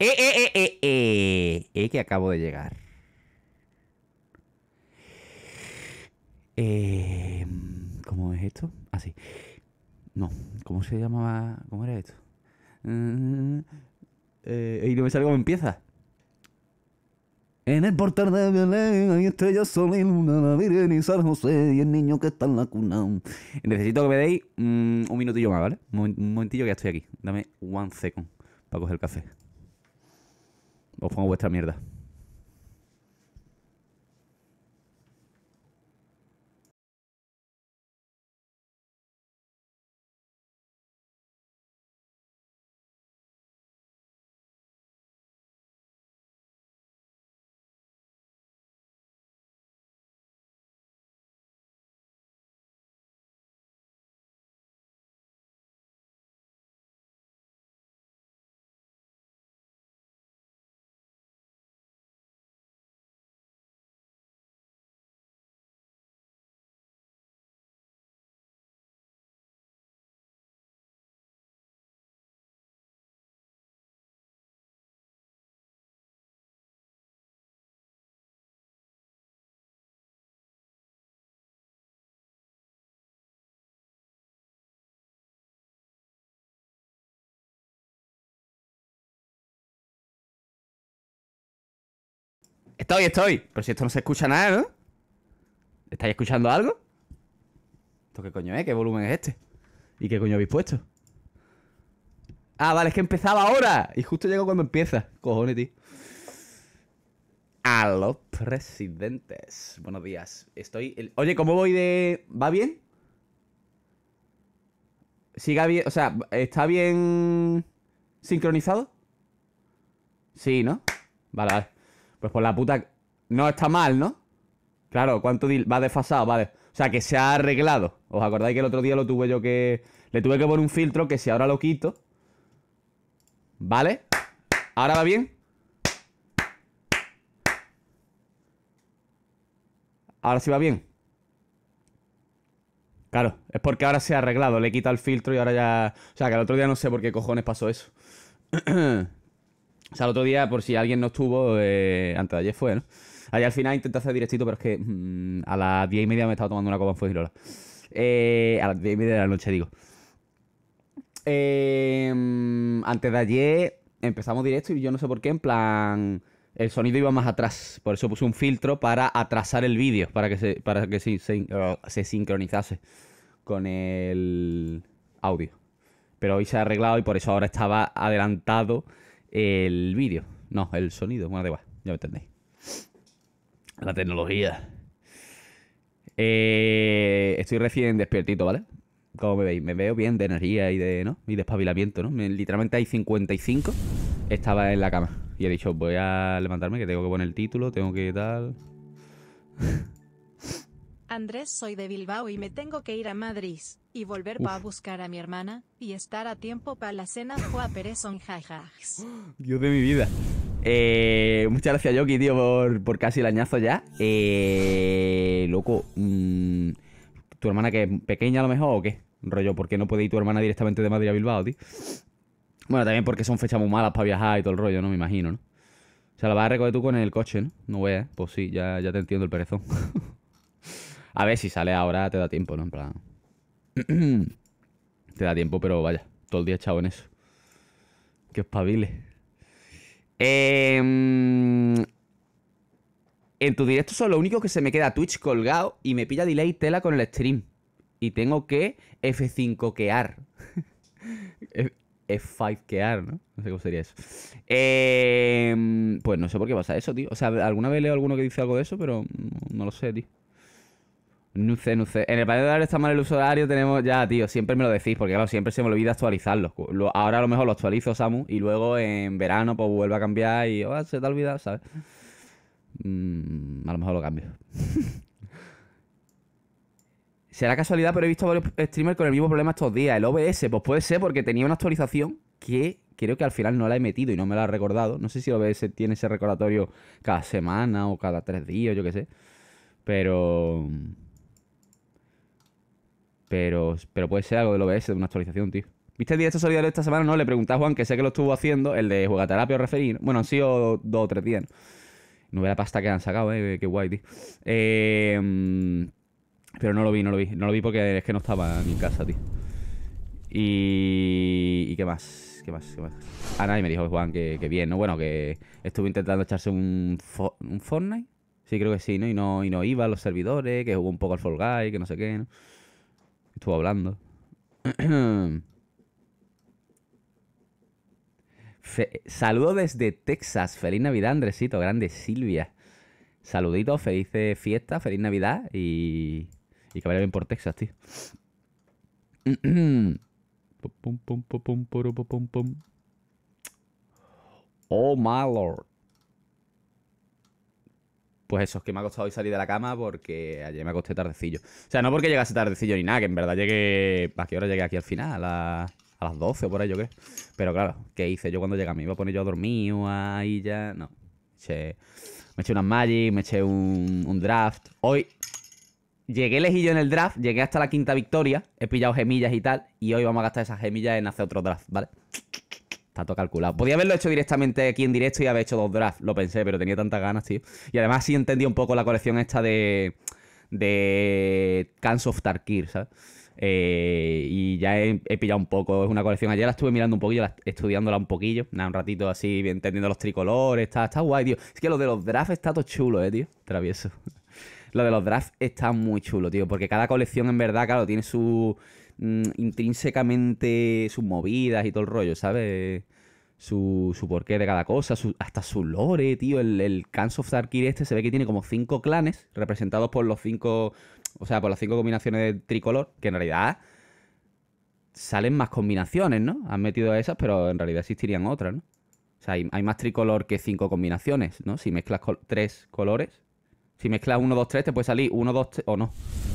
Eh, eh, eh, eh, eh, que acabo de llegar. Eh, ¿Cómo es esto? Así. Ah, no, ¿cómo se llamaba? ¿Cómo era esto? Mm, eh, y no me sale cómo empieza. En el portal de Belén hay estrellas sol y luna, la Virgen y San José y el niño que está en la cuna. Necesito que me deis mm, un minutillo más, ¿vale? Un, un momentillo que ya estoy aquí. Dame one second para coger el café. Os pongo vuestra mierda. Estoy, estoy. Pero si esto no se escucha nada, ¿no? ¿Estáis escuchando algo? ¿Esto qué coño es? ¿Qué volumen es este? ¿Y qué coño habéis puesto? Ah, vale, es que empezaba ahora. Y justo llego cuando empieza. Cojones, tío. A los presidentes. Buenos días. Estoy. Oye, ¿cómo voy de. ¿Va bien? ¿Siga bien? O sea, ¿está bien. sincronizado? Sí, ¿no? Vale, vale. Pues por la puta... No está mal, ¿no? Claro, ¿cuánto va desfasado? Vale. O sea, que se ha arreglado. ¿Os acordáis que el otro día lo tuve yo que... Le tuve que poner un filtro que si ahora lo quito... ¿Vale? ¿Ahora va bien? Ahora sí va bien. Claro, es porque ahora se ha arreglado. Le quita el filtro y ahora ya... O sea, que el otro día no sé por qué cojones pasó eso. O sea, el otro día, por si alguien no estuvo, eh, antes de ayer fue, ¿no? Ayer al final intenté hacer directito, pero es que mm, a las 10 y media me estaba tomando una copa en y eh, a las 10 y media de la noche, digo. Eh, antes de ayer empezamos directo y yo no sé por qué, en plan el sonido iba más atrás. Por eso puse un filtro para atrasar el vídeo, para que se, para que se, se, sincronizase con el audio. Pero hoy se ha arreglado y por eso ahora estaba adelantado el vídeo. No, el sonido. Bueno, de ya me entendéis. La tecnología. Eh, estoy recién despiertito, ¿vale? Como me veis, me veo bien de energía y de, ¿no? y de ¿no? literalmente hay 55. Estaba en la cama. Y he dicho, voy a levantarme, que tengo que poner el título, tengo que tal. Andrés soy de Bilbao y me tengo que ir a Madrid, y volver para buscar a mi hermana, y estar a tiempo para la cena Juan Pérez on Dios de mi vida. Eh, muchas gracias, Yoki, tío, por, por, casi el añazo ya. Eh, loco, mm, ¿tu hermana que es pequeña a lo mejor o qué? Rollo, ¿por qué no puede ir tu hermana directamente de Madrid a Bilbao, tío? Bueno, también porque son fechas muy malas para viajar y todo el rollo, ¿no? Me imagino, ¿no? O sea, la vas a recoger tú con el coche, ¿no? No voy, ¿eh? pues sí, ya, ya te entiendo el perezón. A ver, si sale ahora te da tiempo, ¿no? En plan... te da tiempo, pero vaya, todo el día echado en eso. Que espabile. Eh, en tu directo son lo único que se me queda Twitch colgado y me pilla delay tela con el stream. Y tengo que F5quear. F5quear, ¿no? No sé cómo sería eso. Eh, pues no sé por qué pasa eso, tío. O sea, alguna vez leo alguno que dice algo de eso, pero no lo sé, tío. No sé, no sé. En el panel de Ares está mal el usuario, tenemos. Ya, tío, siempre me lo decís, porque claro, siempre se me olvida actualizarlo. ahora a lo mejor lo actualizo, Samu, y luego en verano, pues vuelve a cambiar y. Oh, se te ha olvidado, ¿sabes? Mm, a lo mejor lo cambio. Será casualidad, pero he visto varios streamers con el mismo problema estos días. El OBS, pues puede ser porque tenía una actualización que creo que al final no la he metido y no me la he recordado. No sé si OBS tiene ese recordatorio cada semana o cada tres días, yo qué sé. Pero. Pero, pero puede ser algo del OBS, de una actualización, tío. ¿Viste el directo solidario esta semana? No, le pregunté a Juan, que sé que lo estuvo haciendo, el de Juegaterapia o referir. Bueno, han sido dos o tres días. No ve la pasta que han sacado, eh. Qué guay, tío. Eh, pero no lo vi, no lo vi. No lo vi porque es que no estaba en mi casa, tío. Y. ¿Y qué más? ¿Qué más? ¿Qué más? Ah, nadie me dijo Juan que, bien, ¿no? Bueno, que estuvo intentando echarse un, un Fortnite. Sí, creo que sí, ¿no? Y no, y no iba a los servidores, que jugó un poco al Fall Guy, que no sé qué, ¿no? estuvo hablando. Saludo desde Texas. Feliz Navidad, Andresito. Grande, Silvia. Saluditos, felices fiesta, feliz Navidad y, y que vaya bien por Texas, tío. Oh, my lord pues eso, es que me ha costado hoy salir de la cama porque ayer me acosté tardecillo. O sea, no porque llegase tardecillo ni nada, que en verdad llegué. ¿Para qué hora llegué aquí al final? A, a las 12 o por ahí, yo creo. Pero claro, ¿qué hice yo cuando llegué? mí? iba a poner yo a dormir o ahí ya? No. Eché... Me eché unas magic, me eché un, un draft. Hoy llegué lejillo en el draft, llegué hasta la quinta victoria, he pillado gemillas y tal, y hoy vamos a gastar esas gemillas en hacer otro draft, ¿vale? Está todo calculado. Podía haberlo hecho directamente aquí en directo y haber hecho dos drafts. Lo pensé, pero tenía tantas ganas, tío. Y además sí entendí un poco la colección esta de. de. Cans of Tarkir, ¿sabes? Eh, y ya he, pillado un poco, es una colección. Ayer la estuve mirando un poquillo, estudiándola un poquillo, nada, un ratito así, entendiendo los tricolores, está, está guay, tío. Es que lo de los drafts está todo chulo, eh, tío. Travieso. lo de los drafts está muy chulo, tío, porque cada colección en verdad, claro, tiene su Mm, intrínsecamente sus movidas y todo el rollo, ¿sabes? Su, su porqué de cada cosa, hasta su lore, tío. El, el Cans of Tarkir este se ve que tiene como cinco clanes representados por los cinco, o sea, por las cinco combinaciones de tricolor, que en realidad salen más combinaciones, ¿no? Han metido esas, pero en realidad existirían otras, ¿no? O sea, hay, más tricolor que cinco combinaciones, ¿no? Si mezclas tres colores, si mezclas 1, 2, 3, te puede salir 1, 2, 3 o no.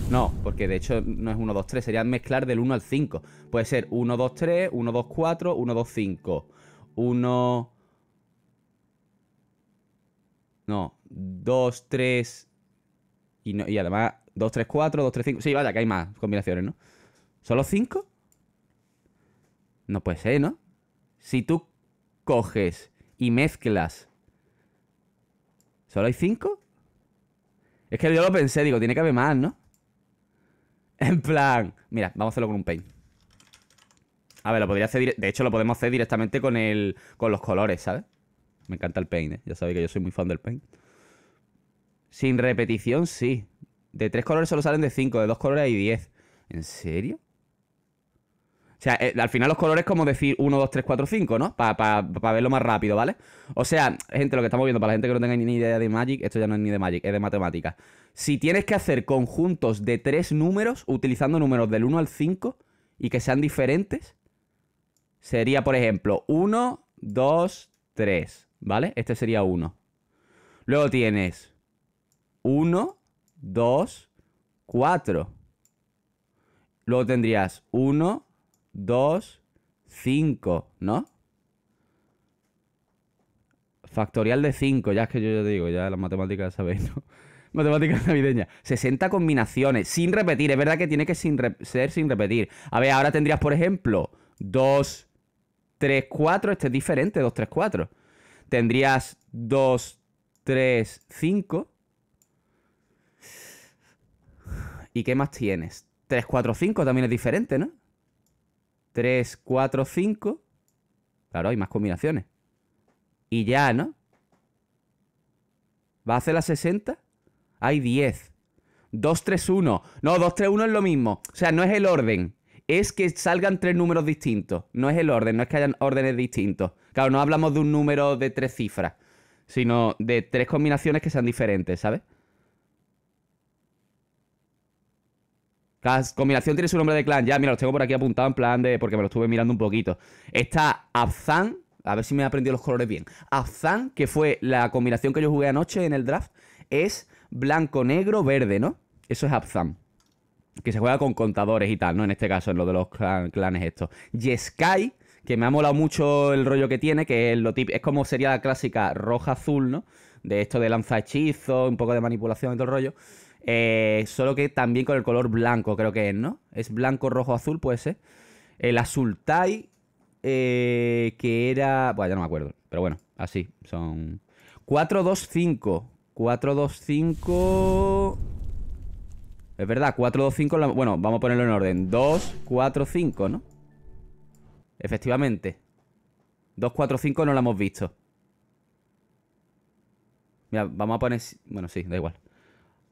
No, porque de hecho no es 1, 2, 3, sería mezclar del 1 al 5. Puede ser 1, 2, 3, 1, 2, 4, 1, 2, 5. 1... No, 2, 3... Y, además 2, 3, 4, 2, 3, 5. Sí, vaya, que hay más combinaciones, ¿no? ¿Solo 5? No puede ser, ¿no? Si tú coges y mezclas... ¿Solo hay 5? Es que yo lo pensé, digo, tiene que haber más, ¿no? En plan, mira, vamos a hacerlo con un paint. A ver, lo podría hacer. De hecho, lo podemos hacer directamente con el. con los colores, ¿sabes? Me encanta el paint, ¿eh? Ya sabéis que yo soy muy fan del paint. Sin repetición, sí. De tres colores solo salen de cinco, de dos colores hay diez. ¿En serio? O sea, eh, al final los colores es como decir 1, 2, 3, 4, 5, ¿no? Para verlo más rápido, ¿vale? O sea, gente, lo que estamos viendo, para la gente que no tenga ni idea de Magic, esto ya no es ni de Magic, es de matemática. Si tienes que hacer conjuntos de tres números, utilizando números del 1 al 5 y que sean diferentes, sería, por ejemplo, 1, 2, 3, ¿vale? Este sería 1. Luego tienes 1, 2, 4. Luego tendrías 1, 2, 5, ¿no? Factorial de 5, ya es que yo ya digo, ya las matemáticas sabéis, ¿no? matemáticas navideñas. 60 combinaciones, sin repetir. Es verdad que tiene que sin ser sin repetir. A ver, ahora tendrías, por ejemplo, 2, 3, 4. Este es diferente, 2, 3, 4. Tendrías 2, 3, 5. ¿Y qué más tienes? 3, 4, 5 también es diferente, ¿no? 3, 4, 5. Claro, hay más combinaciones. Y ya, ¿no? ¿Va a hacer las 60? Hay 10. 2, 3, 1. No, 2, 3, 1 es lo mismo. O sea, no es el orden. Es que salgan tres números distintos. No es el orden, no es que hayan órdenes distintos. Claro, no hablamos de un número de tres cifras, sino de tres combinaciones que sean diferentes, ¿sabes? Cada combinación tiene su nombre de clan. Ya, mira, los tengo por aquí apuntado en plan de... Porque me lo estuve mirando un poquito. Está Abzan. A ver si me he aprendido los colores bien. Abzan, que fue la combinación que yo jugué anoche en el draft, es blanco, negro, verde, ¿no? Eso es Abzan. Que se juega con contadores y tal, ¿no? En este caso, en lo de los clanes estos. Yeskai, que me ha molado mucho el rollo que tiene, que es lo es como sería la clásica roja-azul, ¿no? De esto de lanza hechizos, un poco de manipulación y todo el rollo. Eh, solo que también con el color blanco, creo que es, ¿no? Es blanco, rojo, azul, puede ser. El azul Tai, eh, que era. Bueno, ya no me acuerdo. Pero bueno, así. Son. 4-2-5. 4-2-5. Es verdad, 4-2-5. Bueno, vamos a ponerlo en orden. 2-4-5, ¿no? Efectivamente. 2-4-5 no lo hemos visto. Mira, vamos a poner. Bueno, sí, da igual.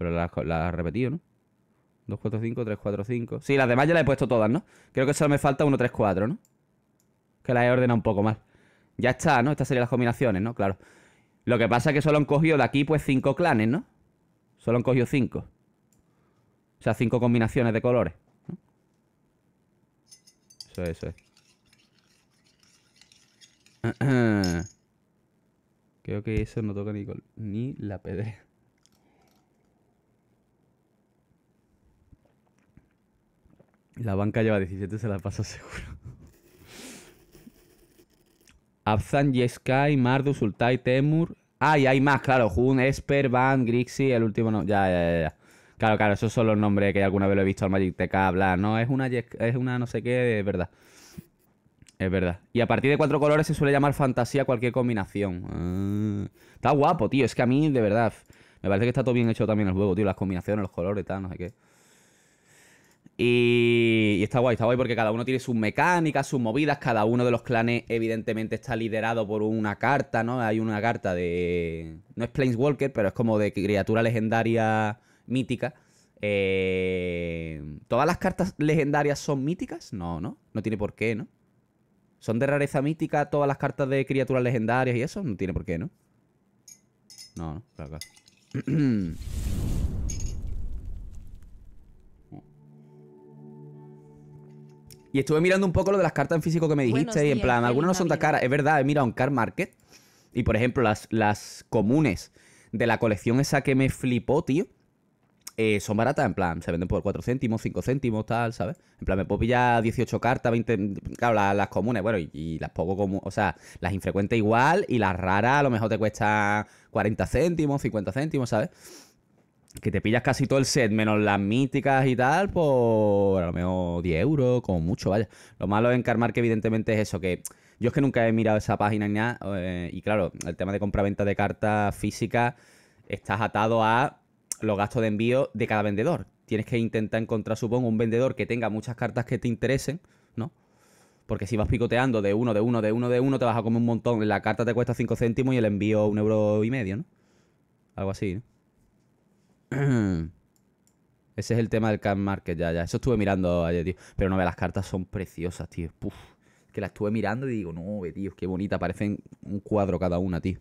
Pero las la repetido, ¿no? 2, 4, 5, 3, 4, 5. Sí, las demás ya las he puesto todas, ¿no? Creo que solo me falta 1, 3, 4, ¿no? Que las he ordenado un poco mal. Ya está, ¿no? Estas serían las combinaciones, ¿no? Claro. Lo que pasa es que solo han cogido de aquí, pues, 5 clanes, ¿no? Solo han cogido 5. O sea, 5 combinaciones de colores. Eso es, eso es. Creo que eso no toca ni, ni la pedrea. La banca lleva 17, se la pasa seguro. Abzan, Yeskai, Mardu, Sultai, Temur. Ah, y hay más, claro. Jun, Esper, Van, Grixie, el último no. Ya, ya, ya. Claro, claro, esos son los nombres que alguna vez lo he visto al Magic TK hablar. No, es una, es una no sé qué, es verdad. Es verdad. Y a partir de cuatro colores se suele llamar fantasía cualquier combinación. Ah. está guapo, tío. Es que a mí, de verdad, me parece que está todo bien hecho también el juego, tío. Las combinaciones, los colores, tal, no sé qué. Y, está guay, está guay porque cada uno tiene sus mecánicas, sus movidas. Cada uno de los clanes, evidentemente, está liderado por una carta, ¿no? Hay una carta de. No es Planeswalker, pero es como de criatura legendaria mítica. Eh, ¿Todas las cartas legendarias son míticas? No, ¿no? No tiene por qué, ¿no? ¿Son de rareza mítica todas las cartas de criaturas legendarias y eso? No tiene por qué, ¿no? No, no, claro. claro. Y estuve mirando un poco lo de las cartas en físico que me dijiste y en plan, algunas no son tan caras. Es verdad, he mirado en Car Market y por ejemplo las, las comunes de la colección esa que me flipó, tío, eh, son baratas, en plan, se venden por 4 céntimos, 5 céntimos, tal, ¿sabes? En plan, me puedo pillar 18 cartas, 20, claro, las, comunes, bueno, y, y las poco comunes, o sea, las infrecuentes igual y las raras a lo mejor te cuesta 40 céntimos, 50 céntimos, ¿sabes? que te pillas casi todo el set, menos las míticas y tal, por a lo mejor 10 euros, como mucho, vaya. Lo malo en Carmar que evidentemente es eso, que yo es que nunca he mirado esa página ni nada, eh, y claro, el tema de compra-venta de cartas físicas, estás atado a los gastos de envío de cada vendedor. Tienes que intentar encontrar, supongo, un vendedor que tenga muchas cartas que te interesen, ¿no? Porque si vas picoteando de uno, de uno, de uno, de uno, te vas a comer un montón. La carta te cuesta 5 céntimos y el envío un euro y medio, ¿no? Algo así, ¿no? Ese es el tema del card Market, ya, ya. Eso estuve mirando ayer, tío. Pero no, ve, las cartas son preciosas, tío. Puf. Que las estuve mirando y digo, no, ve, tío, qué bonita. Parecen un cuadro cada una, tío.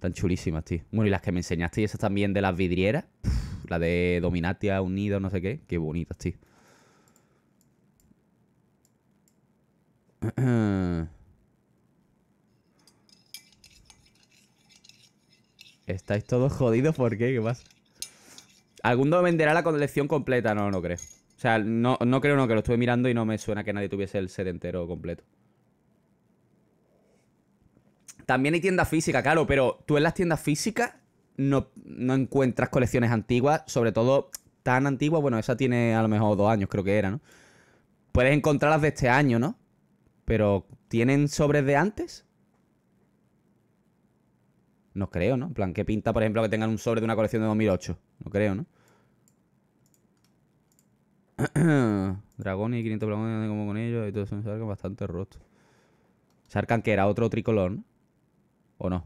Tan chulísimas, tío. Bueno, y las que me enseñaste, y esas también de las vidrieras. la de Dominatia, Unido, no sé qué. Qué bonitas, tío. Estáis todos jodidos, ¿por qué? ¿Qué pasa? Alguno venderá la colección completa, no, no creo. O sea, no, creo, no, que lo estuve mirando y no me suena que nadie tuviese el set entero completo. También hay tiendas físicas, claro, pero tú en las tiendas físicas no, no encuentras colecciones antiguas, sobre todo tan antiguas, bueno, esa tiene a lo mejor dos años, creo que era, ¿no? Puedes encontrarlas de este año, ¿no? Pero, ¿tienen sobres de antes? No creo, ¿no? En plan, ¿qué pinta, por ejemplo, que tengan un sobre de una colección de 2008? No creo, ¿no? dragón y 500 dragones como con ellos y todos eso. sale bastante roto Sarkan que era otro tricolor, ¿no? ¿O no?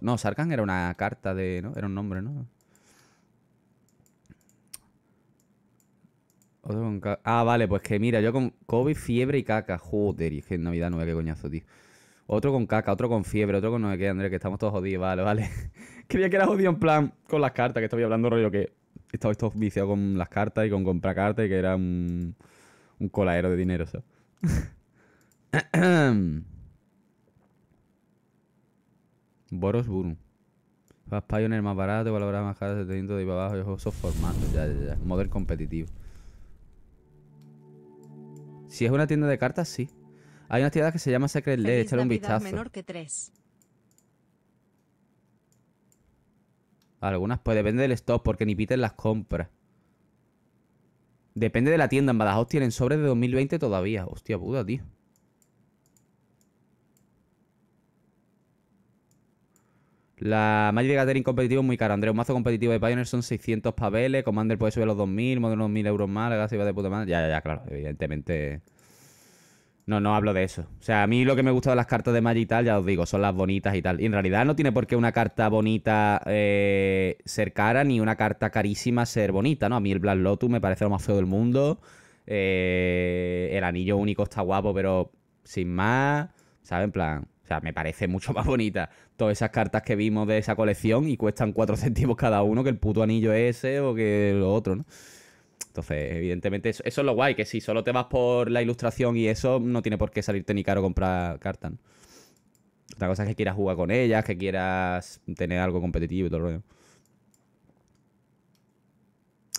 no, Sarkan era una carta de... ¿no? Era un nombre, ¿no? ah, vale, pues que mira, yo con COVID, fiebre y caca. Joder, y es que en Navidad no qué coñazo, tío. Otro con caca, otro con fiebre, otro con no sé qué, Andrés, que estamos todos jodidos, vale, vale. Creía que era jodido en plan con las cartas, que estaba hablando rollo que estaba todos viciado con las cartas y con comprar cartas y que era un, un coladero de dinero, ¿sabes? Boros Burun. en el más barato, valorar más de 700 de para abajo, esos formatos, ya, ya, ya. Model competitivo. Si es una tienda de cartas, sí. Hay una actividad que se llama Secret Lair, échale un vistazo. menor que tres. Algunas, pues depende del stock, porque ni piten las compras. Depende de la tienda. En Badajoz tienen sobres de 2020 todavía. Hostia puta, tío. La Magic Gathering competitivo es muy cara, André, Un mazo competitivo de Pioneer son 600 paveles. Commander puede subir los 2000, unos 1000 euros más. La va de puta madre. ya, ya, claro. Evidentemente no, no hablo de eso. O sea, a mí lo que me gusta de las cartas de Magital y tal, ya os digo, son las bonitas y tal. Y en realidad no tiene por qué una carta bonita eh, ser cara, ni una carta carísima ser bonita, ¿no? A mí el Black Lotus me parece lo más feo del mundo. Eh, el anillo único está guapo, pero sin más, ¿sabes? En plan, o sea, me parece mucho más bonita todas esas cartas que vimos de esa colección y cuestan 4 centavos cada uno que el puto anillo ese o que lo otro, ¿no? Entonces, evidentemente, eso, es lo guay, que si solo te vas por la ilustración y eso, no tiene por qué salirte ni caro comprar cartas. Otra cosa es que quieras jugar con ellas, que quieras tener algo competitivo y todo el rollo.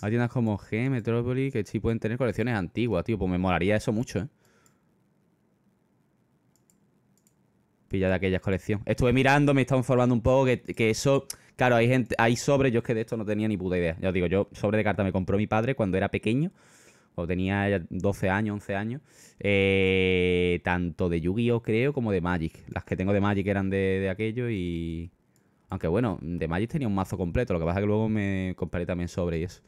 Hay tiendas como G, Metropolis, que sí pueden tener colecciones antiguas, tío. Pues me molaría eso mucho, ¿eh? Pilla de aquellas colecciones. Estuve mirando, me he estado informando un poco que, que eso Claro, hay gente, hay sobres, yo es que de esto no tenía ni puta idea. Ya os digo, yo sobre de carta me compró mi padre cuando era pequeño, o tenía 12 años, 11 años, eh, tanto de Yu-Gi-Oh creo como de Magic. Las que tengo de Magic eran de, aquello y... Aunque bueno, de Magic tenía un mazo completo, lo que pasa es que luego me compré también sobre y eso.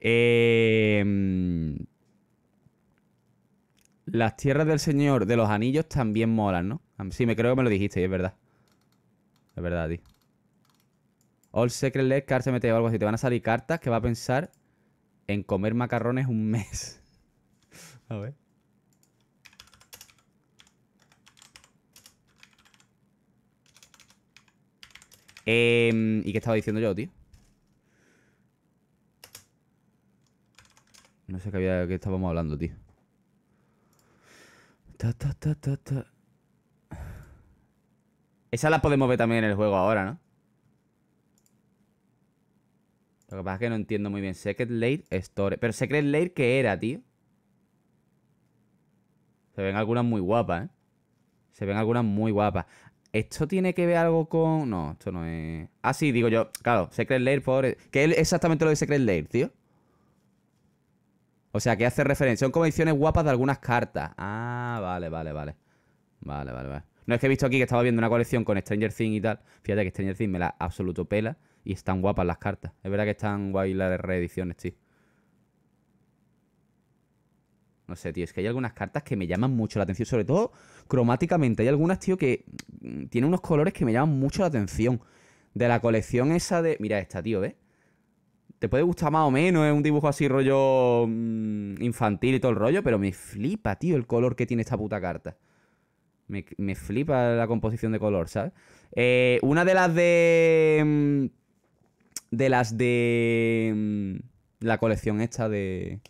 Em, las tierras del Señor de los Anillos también molan, ¿no? Sí, me creo que me lo dijiste es verdad. Es verdad, tío. All Secret Led Card se o algo así. Te van a salir cartas que va a pensar en comer macarrones un mes. a ver. Em, ¿Y qué estaba diciendo yo, tío? No sé qué, había, qué estábamos hablando, tío. Ta, ta, Esa la podemos ver también en el juego ahora, ¿no? Lo que pasa es que no entiendo muy bien. Secret Lair, Store. Pero Secret Lair, ¿qué era, tío? Se ven algunas muy guapas, ¿eh? Se ven algunas muy guapas. ¿Esto tiene que ver algo con...? No, esto no es... Ah, sí, digo yo. Claro, Secret Lair, por... ¿Qué es exactamente lo de Secret Lair, tío? O sea, ¿qué hace referencia. Son como guapas de algunas cartas. Ah, vale, vale, vale. Vale, vale, vale. No es que he visto aquí que estaba viendo una colección con Stranger Things y tal. Fíjate que Stranger Things me la absoluto pela. Y están guapas las cartas. Es verdad que están guay las reediciones, tío. No sé, tío, es que hay algunas cartas que me llaman mucho la atención, sobre todo cromáticamente. Hay algunas, tío, que mm, tienen unos colores que me llaman mucho la atención. De la colección esa de... Mira esta, tío, ¿ves? Te puede gustar más o menos, es ¿eh? un dibujo así rollo mm, infantil y todo el rollo, pero me flipa, tío, el color que tiene esta puta carta. Me, flipa la composición de color, ¿sabes? Eh, una de las de... Mm, de las de mm, la colección esta de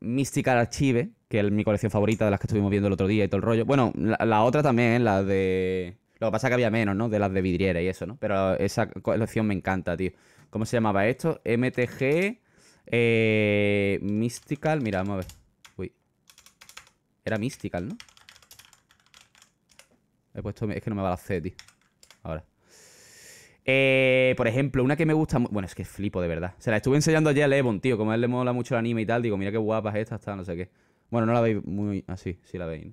Mystical Archive, que es mi colección favorita de las que estuvimos viendo el otro día y todo el rollo. Bueno, la, otra también, la de... Lo que pasa es que había menos, ¿no? De las de vidriera y eso, ¿no? Pero esa colección me encanta, tío. ¿Cómo se llamaba esto? MTG eh, Mystical. Mira, vamos a ver. Uy. Era Mystical, ¿no? He puesto... Es que no me va la C, tío. Ahora. Eh, por ejemplo, una que me gusta. Bueno, es que flipo de verdad. Se la estuve enseñando ayer a Levon, tío. Como a él le mola mucho el anime y tal. Digo, mira qué guapas estas, está no sé qué. Bueno, no la veis muy así, ah, si sí la veis.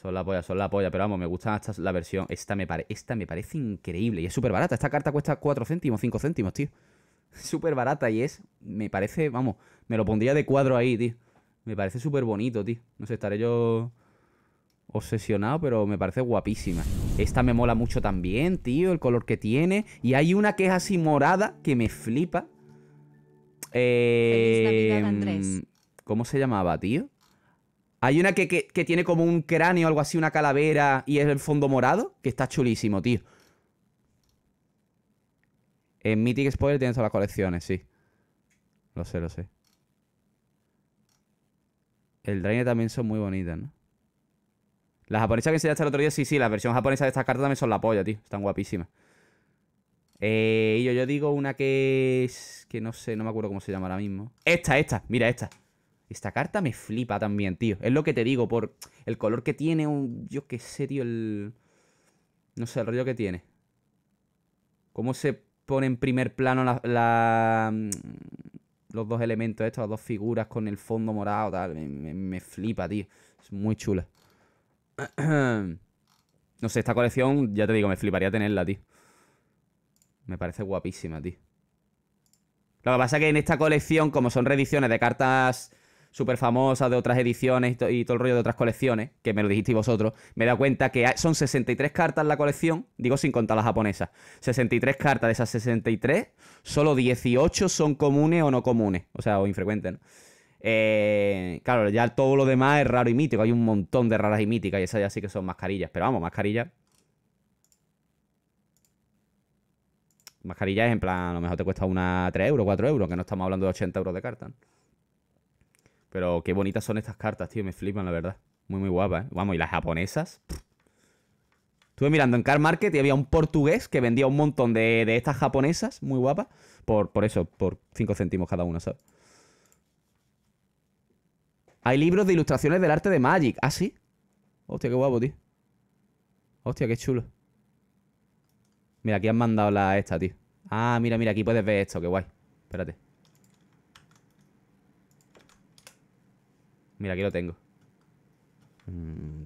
Son la polla, son la polla. Pero vamos, me gusta hasta la versión. Esta me, esta me parece increíble. Y es súper barata. Esta carta cuesta 4 céntimos, 5 céntimos, tío. Súper barata y es. Me parece, vamos, me lo pondría de cuadro ahí, tío. Me parece súper bonito, tío. No sé, estaré yo obsesionado, pero me parece guapísima. Esta me mola mucho también, tío, el color que tiene. Y hay una que es así morada, que me flipa. Feliz em, Andrés. ¿Cómo se llamaba, tío? Hay una que, tiene como un cráneo, algo así, una calavera, y es el fondo morado, que está chulísimo, tío. En Mythic Spoiler tienes todas las colecciones, sí. Lo sé, lo sé. El drainer también son muy bonitas, ¿no? La japonesa que enseñaste el otro día, sí, sí, La versión japonesa de estas cartas también son la polla, tío. Están guapísimas. Eh, yo, yo digo una que es... Que no sé, no me acuerdo cómo se llama ahora mismo. Esta, esta, mira esta. Esta carta me flipa también, tío. Es lo que te digo, por el color que tiene, un, yo qué sé, tío, el... No sé, el rollo que tiene. ¿Cómo se pone en primer plano la, mm, los dos elementos estos, las dos figuras con el fondo morado, tal? me flipa, tío. Es muy chula. no sé, esta colección, ya te digo, me fliparía tenerla, tío. Me parece guapísima, tío. Lo que pasa es que en esta colección, como son reediciones de cartas súper famosas de otras ediciones y, todo el rollo de otras colecciones, que me lo dijisteis vosotros, me he dado cuenta que son 63 cartas la colección, digo sin contar las japonesas. 63 cartas de esas 63, solo 18 son comunes o no comunes, o sea, o infrecuentes, ¿no? Eh, claro, ya todo lo demás es raro y mítico. Hay un montón de raras y míticas y esas ya sí que son mascarillas. Pero vamos, mascarillas. Mascarillas en plan, a lo mejor te cuesta una 3 euros, 4 euros, que no estamos hablando de 80 euros de cartas Pero qué bonitas son estas cartas, tío. Me flipan, la verdad. Muy, muy guapas, ¿eh? Vamos, y las japonesas. Estuve mirando en Car Market y había un portugués que vendía un montón de, estas japonesas, muy guapas, por, por eso, por 5 céntimos cada una, ¿sabes? Hay libros de ilustraciones del arte de Magic. ¿Ah, sí? Hostia, qué guapo, tío. Hostia, qué chulo. Mira, aquí han mandado la esta, tío. Ah, mira, mira, aquí puedes ver esto, qué guay. Espérate. Mira, aquí lo tengo. Mm,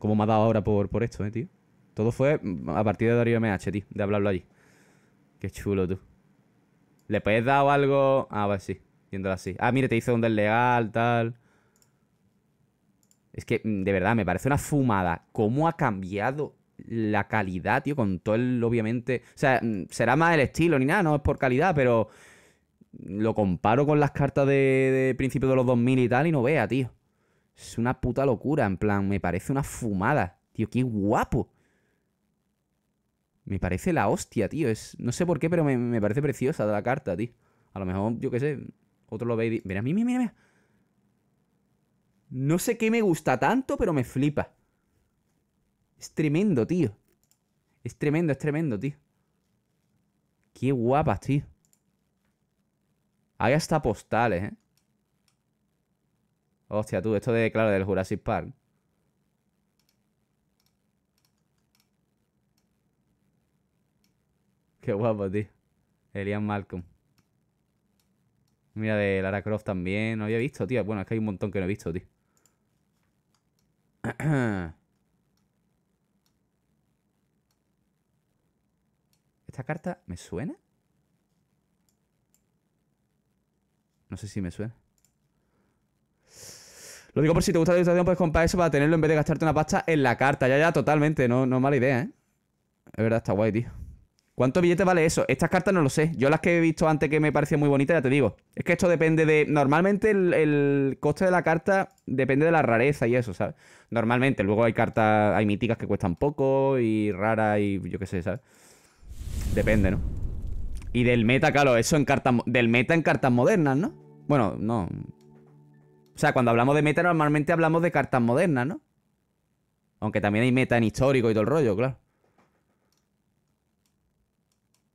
¿Cómo me ha dado ahora por, por esto, eh, tío? Todo fue mm, a partir de Darío MH, tío, de hablarlo allí. Qué chulo, tú. ¿Le puedes dar algo? Ah, ver, pues sí. Ah, mire, te hice un es legal, tal. Es que, mm, de verdad, me parece una fumada. ¿Cómo ha cambiado la calidad, tío? Con todo el, obviamente. O sea, mm, será más el estilo ni nada, no es por calidad, pero. Lo comparo con las cartas de, principio principios de los 2000 y tal, y no vea, tío. Es una puta locura, en plan, me parece una fumada. Tío, qué guapo. Me parece la hostia, tío. Es, no sé por qué, pero me, me parece preciosa la carta, tío. A lo mejor, yo qué sé, otro lo veis mira, mira, mira, mira. No sé qué me gusta tanto, pero me flipa. Es tremendo, tío. Es tremendo, es tremendo, tío. Qué guapas, tío. Hay hasta postales, ¿eh? Hostia, tú, esto de, claro, del Jurassic Park. Qué guapo, tío. Elian Malcolm. Mira, de Lara Croft también. No había visto, tío. Bueno, es que hay un montón que no he visto, tío. ¿Esta carta me suena? No sé si me suena. Lo digo por si te gusta la educación, puedes comprar eso para tenerlo en vez de gastarte una pasta en la carta. Ya, ya, totalmente. No, no mala idea, ¿eh? Es verdad, está guay, tío. ¿Cuánto billete vale eso? Estas cartas no lo sé. Yo las que he visto antes que me parecían muy bonitas, ya te digo. Es que esto depende de... Normalmente el, coste de la carta depende de la rareza y eso, ¿sabes? Normalmente. Luego hay cartas... Hay míticas que cuestan poco y raras y yo qué sé, ¿sabes? Depende, ¿no? Y del meta, claro, eso en cartas... Del meta en cartas modernas, ¿no? Bueno, no. O sea, cuando hablamos de meta normalmente hablamos de cartas modernas, ¿no? Aunque también hay meta en histórico y todo el rollo, claro.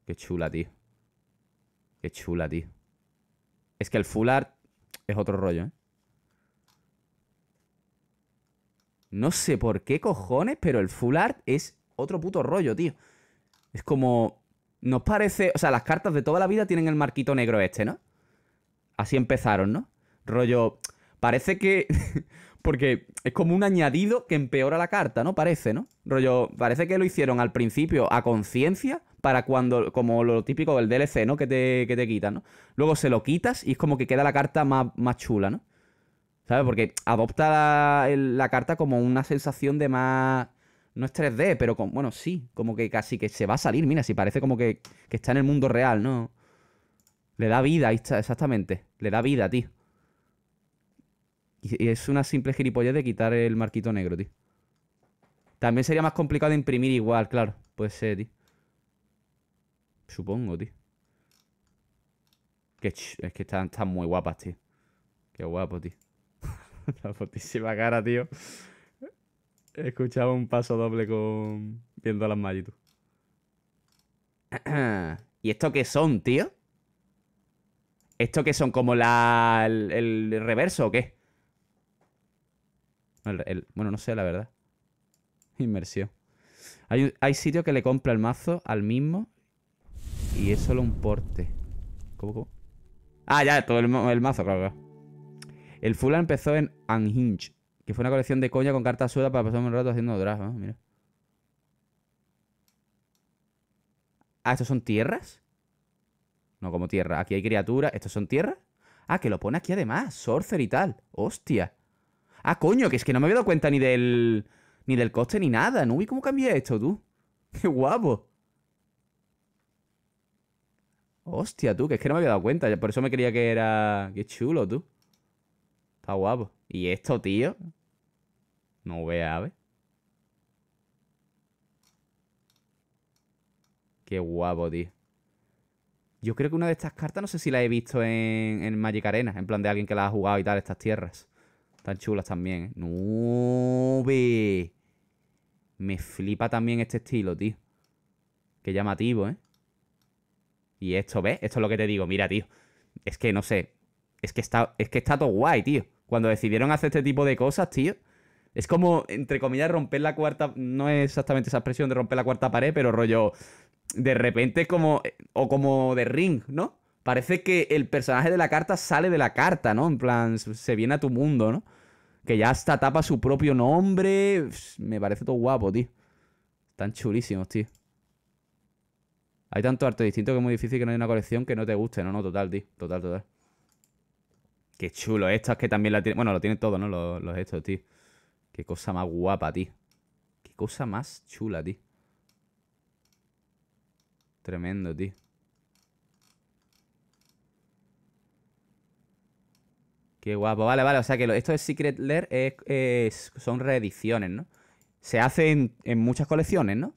Qué chula, tío. Qué chula, tío. Es que el full art es otro rollo, ¿eh? No sé por qué cojones, pero el full art es otro puto rollo, tío. Es como... Nos parece... O sea, las cartas de toda la vida tienen el marquito negro este, ¿no? Así empezaron, ¿no? Rollo... Parece que... Porque es como un añadido que empeora la carta, ¿no? Parece, ¿no? Rollo, parece que lo hicieron al principio a conciencia para cuando, como lo típico del DLC, ¿no? Que te, quitan, ¿no? Luego se lo quitas y es como que queda la carta más, chula, ¿no? ¿Sabes? Porque adopta la, carta como una sensación de más... No es 3D, pero con, bueno, sí, como que casi que se va a salir, mira, si parece como que, que está en el mundo real, ¿no? Le da vida, está, exactamente, le da vida, tío. Y es una simple gilipollez de quitar el marquito negro, tío. También sería más complicado imprimir igual, claro. Puede ser, tío. Supongo, tío. Que es que están, muy guapas, tío. Qué guapo, tío. La putísima cara, tío. He escuchado un paso doble con... Viendo las tú. ¿Y esto qué son, tío? ¿Esto qué son? ¿Como la... el, reverso o qué? bueno, no sé, la verdad. Inmersión. Hay, hay sitios que le compra el mazo al mismo y es solo un porte. ¿Cómo, cómo? Ah, ya, todo el, mazo, claro, El Fulan empezó en anhinch que fue una colección de coña con cartas sueltas para pasar un rato haciendo draft, Mira. Ah, ¿estos son tierras? No, como tierra. Aquí hay criaturas. ¿Estos son tierras? Ah, que lo pone aquí además. Sorcerer y tal. Hostia. Ah, coño, que es que no me había dado cuenta ni del... Ni del coste ni nada. No vi cómo cambia esto, tú. Qué guapo. Hostia, tú, que es que no me había dado cuenta. Por eso me creía que era... Qué chulo, tú. Está guapo. ¿Y esto, tío? No vea, ave. Qué guapo, tío. Yo creo que una de estas cartas, no sé si la he visto en, en Magic Arena. En plan de alguien que la ha jugado y tal, estas tierras. Están chulas también, ¿eh? ¡No Me flipa también este estilo, tío. Qué llamativo, ¿eh? Y esto, ¿ves? Esto es lo que te digo. Mira, tío. Es que no sé. Es que está, es que está todo guay, tío. Cuando decidieron hacer este tipo de cosas, tío. Es como, entre comillas, romper la cuarta. No es exactamente esa expresión de romper la cuarta pared, pero rollo. De repente, como. O como de ring, ¿no? Parece que el personaje de la carta sale de la carta, ¿no? En plan, se viene a tu mundo, ¿no? Que ya hasta tapa su propio nombre. Me parece todo guapo, tío. Están chulísimos, tío. Hay tanto arte distinto que es muy difícil que no haya una colección que no te guste. No, no, total, tío. Total, total. Qué chulo. Estas que también la tienen... Bueno, lo tienen todo, ¿no? Los, estos, tío. Qué cosa más guapa, tío. Qué cosa más chula, tío. Tremendo, tío. Qué guapo. Vale, vale. O sea que esto de Secret Lair son reediciones, ¿no? Se hace en muchas colecciones, ¿no?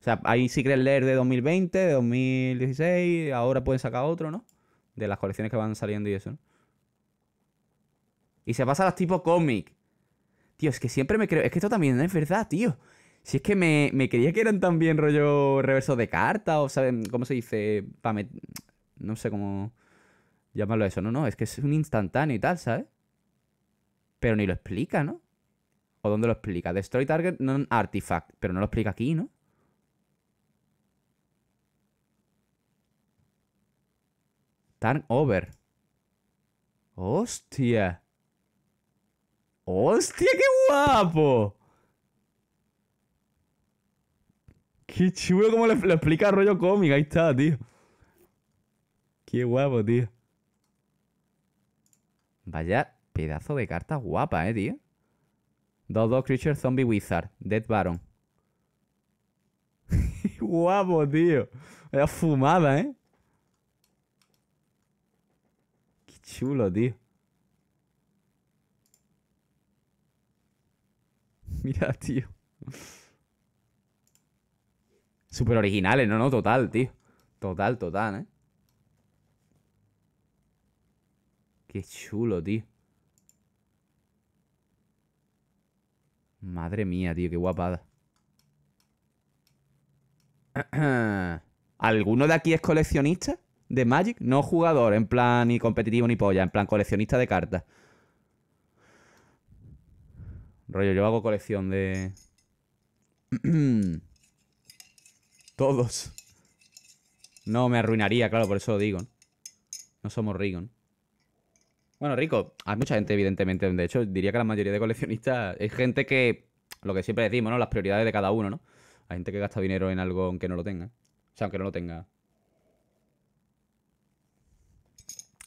O sea, ahí si Secret leer de 2020, de 2016, ahora pueden sacar otro, ¿no? De las colecciones que van saliendo y eso, ¿no? Y se pasa a los tipo cómic. Tío, es que siempre me creo. Es que esto también no es verdad, tío. Si es que me, me creía que eran también rollo reverso de carta, o saben, ¿cómo se dice? Pa No sé cómo llamarlo eso, no, no, es que es un instantáneo y tal, ¿sabes? Pero ni lo explica, ¿no? ¿O dónde lo explica? Destroy Target, no Artifact, pero no lo explica aquí, ¿no? over. Hostia. Hostia, qué guapo. Qué chulo como le, explica explica rollo cómico. Ahí está, tío. Qué guapo, tío. Vaya pedazo de carta guapa, eh, tío. dos dos Creature Zombie Wizard. Dead Baron. guapo, tío. Vaya fumada, eh. Chulo, tío. Mira, tío. Súper originales, no, no, total, tío. Total, total, ¿eh? Qué chulo, tío. Madre mía, tío, qué guapada. ¿Alguno de aquí es coleccionista? de Magic, no jugador, en plan ni competitivo ni polla, en plan coleccionista de cartas. Rollo, yo hago colección de... Todos. No, me arruinaría, claro, por eso lo digo. No, somos ricos. Bueno, rico, hay mucha gente, evidentemente. De hecho, diría que la mayoría de coleccionistas es gente que, lo que siempre decimos, ¿no? Las prioridades de cada uno, ¿no? Hay gente que gasta dinero en algo aunque no lo tenga. O sea, aunque no lo tenga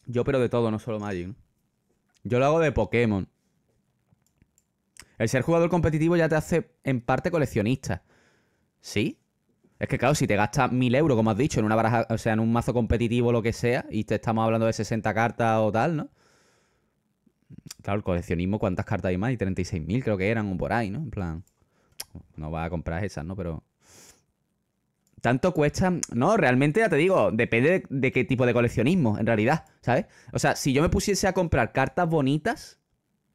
Yo pero de todo, no solo Magic. Yo lo hago de Pokémon. El ser jugador competitivo ya te hace en parte coleccionista. ¿Sí? Es que claro, si te gastas mil euros, como has dicho, en una baraja, o sea, en un mazo competitivo o lo que sea, y te estamos hablando de 60 cartas o tal, ¿no? Claro, el coleccionismo, ¿cuántas cartas hay más? Y 36.000 creo que eran, o por ahí, ¿no? En plan, no vas a comprar esas, ¿no? Pero tanto cuesta. No, realmente ya te digo, depende de, qué tipo de coleccionismo, en realidad, ¿sabes? O sea, si yo me pusiese a comprar cartas bonitas,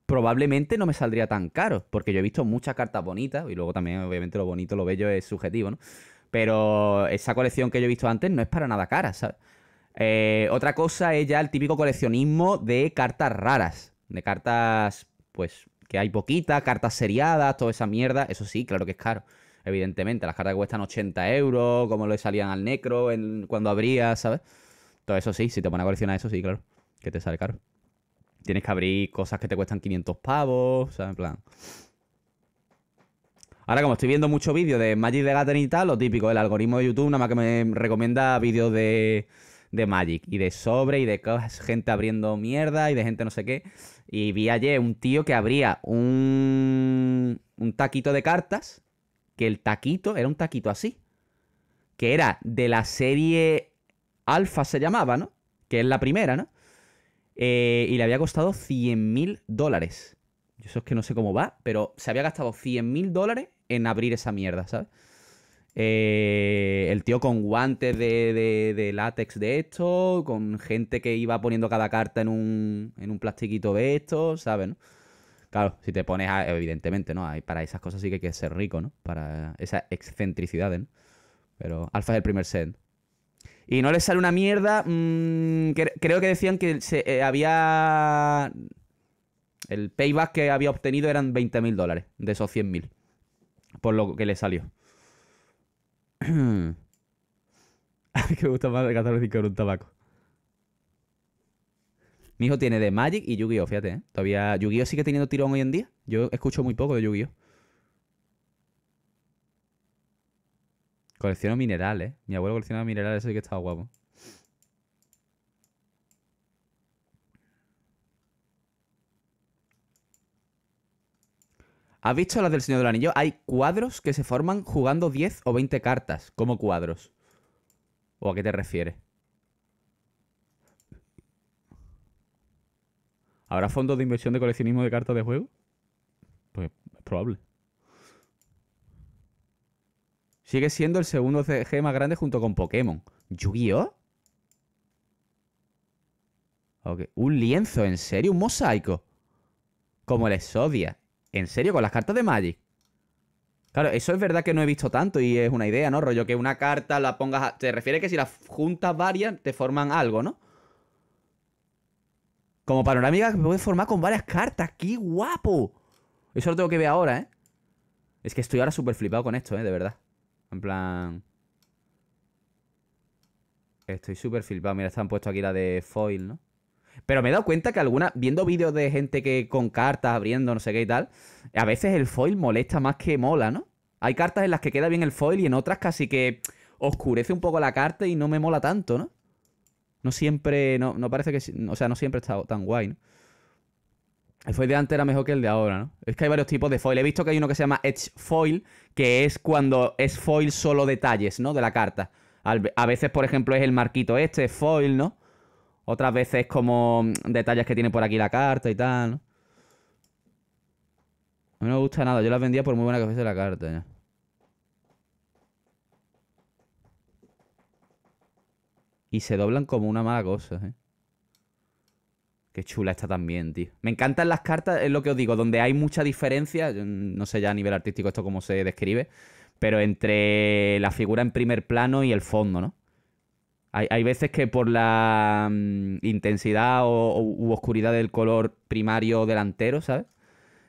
probablemente no me saldría tan caro, porque yo he visto muchas cartas bonitas, y luego también, obviamente, lo bonito, lo bello es subjetivo, ¿no? Pero esa colección que yo he visto antes no es para nada cara, ¿sabes? Eh, otra cosa es ya el típico coleccionismo de cartas raras, de cartas, pues, que hay poquitas, cartas seriadas, toda esa mierda, eso sí, claro que es caro. Evidentemente, las cartas que cuestan 80 euros, como le salían al Necro cuando abrías, ¿sabes? Todo eso sí, si te pones a coleccionar eso, sí, claro, que te sale caro. Tienes que abrir cosas que te cuestan 500 pavos, ¿sabes? En plan... Ahora, como estoy viendo mucho vídeo de Magic de Gathering y tal, lo típico, el algoritmo de YouTube nada más que me recomienda vídeos de, de Magic y de sobre y de gente abriendo mierda y de gente no sé qué. Y vi ayer un tío que abría un, un taquito de cartas que el taquito era un taquito así, que era de la serie Alfa se llamaba, ¿no? Que es la primera, ¿no? Eh, y le había costado 100 mil dólares. Eso es que no sé cómo va, pero se había gastado 100 mil dólares en abrir esa mierda, ¿sabes? Eh, el tío con guantes de, de, de, látex de esto, con gente que iba poniendo cada carta en un, en un plastiquito de esto, ¿sabes? ¿no? Claro, si te pones evidentemente, ¿no? Para esas cosas sí que hay que ser rico, ¿no? Para esas excentricidades, ¿no? Pero alfa es el primer set. Y no le sale una mierda. Mm, creo que decían que se, eh, había... El payback que había obtenido eran 20.000 dólares de esos 100.000. Por lo que le salió. que me gusta más de con un tabaco. Mi hijo tiene de Magic y Yu-Gi-Oh, fíjate, ¿eh? Todavía Yu-Gi-Oh sigue teniendo tirón hoy en día. Yo escucho muy poco de Yu-Gi-Oh. Colecciono minerales. ¿eh? Mi abuelo coleccionaba minerales, eso que estaba guapo. ¿Has visto las del Señor del Anillo? Hay cuadros que se forman jugando 10 o 20 cartas como cuadros. ¿O a qué te refieres? ¿Habrá fondos de inversión de coleccionismo de cartas de juego? Pues es probable. Sigue siendo el segundo CG más grande junto con Pokémon. ¿Yu-Gi-Oh? Un lienzo, ¿en serio? ¿Un mosaico? Como el Exodia. ¿En serio? ¿Con las cartas de Magic? Claro, eso es verdad que no he visto tanto y es una idea, ¿no? Rollo que una carta la pongas... Se Te refiere que si las juntas varias te forman algo, ¿no? Como panorámica me puedo formar con varias cartas. ¡Qué guapo! Eso lo tengo que ver ahora, ¿eh? Es que estoy ahora súper flipado con esto, ¿eh? De verdad. En plan... Estoy súper flipado. Mira, están puesto aquí la de foil, ¿no? Pero me he dado cuenta que alguna... Viendo vídeos de gente que con cartas abriendo, no sé qué y tal... A veces el foil molesta más que mola, ¿no? Hay cartas en las que queda bien el foil y en otras casi que oscurece un poco la carta y no me mola tanto, ¿no? No siempre, no, parece que, o sea, no siempre está tan guay, ¿no? El foil de antes era mejor que el de ahora, ¿no? Es que hay varios tipos de foil. He visto que hay uno que se llama Edge Foil, que es cuando es foil solo detalles, ¿no? De la carta. A veces, por ejemplo, es el marquito este, foil, ¿no? Otras veces como mm, detalles que tiene por aquí la carta y tal, ¿no? A mí no me gusta nada. Yo las vendía por muy buena que fuese la carta, ya. Y se doblan como una mala cosa, ¿eh? Qué chula está también, tío. Me encantan las cartas, es lo que os digo, donde hay mucha diferencia, no sé ya a nivel artístico esto cómo se describe, pero entre la figura en primer plano y el fondo, ¿no? Hay, veces que por la mm, intensidad o, u oscuridad del color primario delantero, ¿sabes?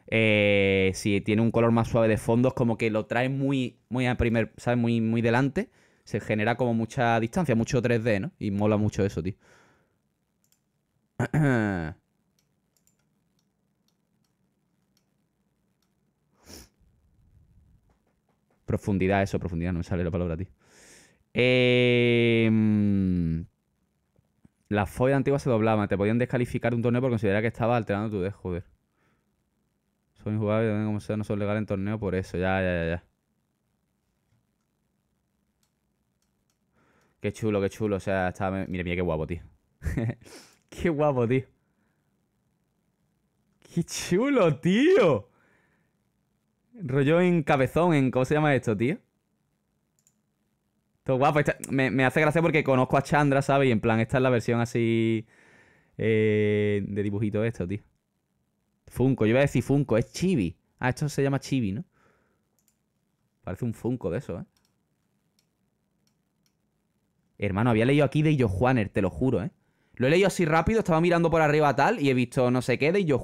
Eh, si tiene un color más suave de fondo, es como que lo trae muy, muy a primer, ¿sabes? Muy, muy delante se genera como mucha distancia, mucho 3D, ¿no? Y mola mucho eso, tío. profundidad, eso, profundidad, no me sale la palabra, tío. Eh... Em, la foil antiguas se doblaba. te podían descalificar un torneo porque considerar que estabas alterando tu de joder. Son también como sea, no soy legal en torneo por eso, ya, ya, ya, ya. Qué chulo, qué chulo. O sea, está... Mira, mira, qué guapo, tío. qué guapo, tío. Qué chulo, tío. Rollo en cabezón, en... ¿Cómo se llama esto, tío? Todo guapo. Me, hace gracia porque conozco a Chandra, ¿sabes? Y en plan, esta es la versión así... Eh, de dibujito esto, tío. Funko. Yo iba a decir Funko. Es Chibi. Ah, esto se llama Chibi, ¿no? Parece un Funko de eso, ¿eh? Hermano, había leído aquí de Joe te lo juro, ¿eh? Lo he leído así rápido, estaba mirando por arriba tal y he visto no sé qué de Joe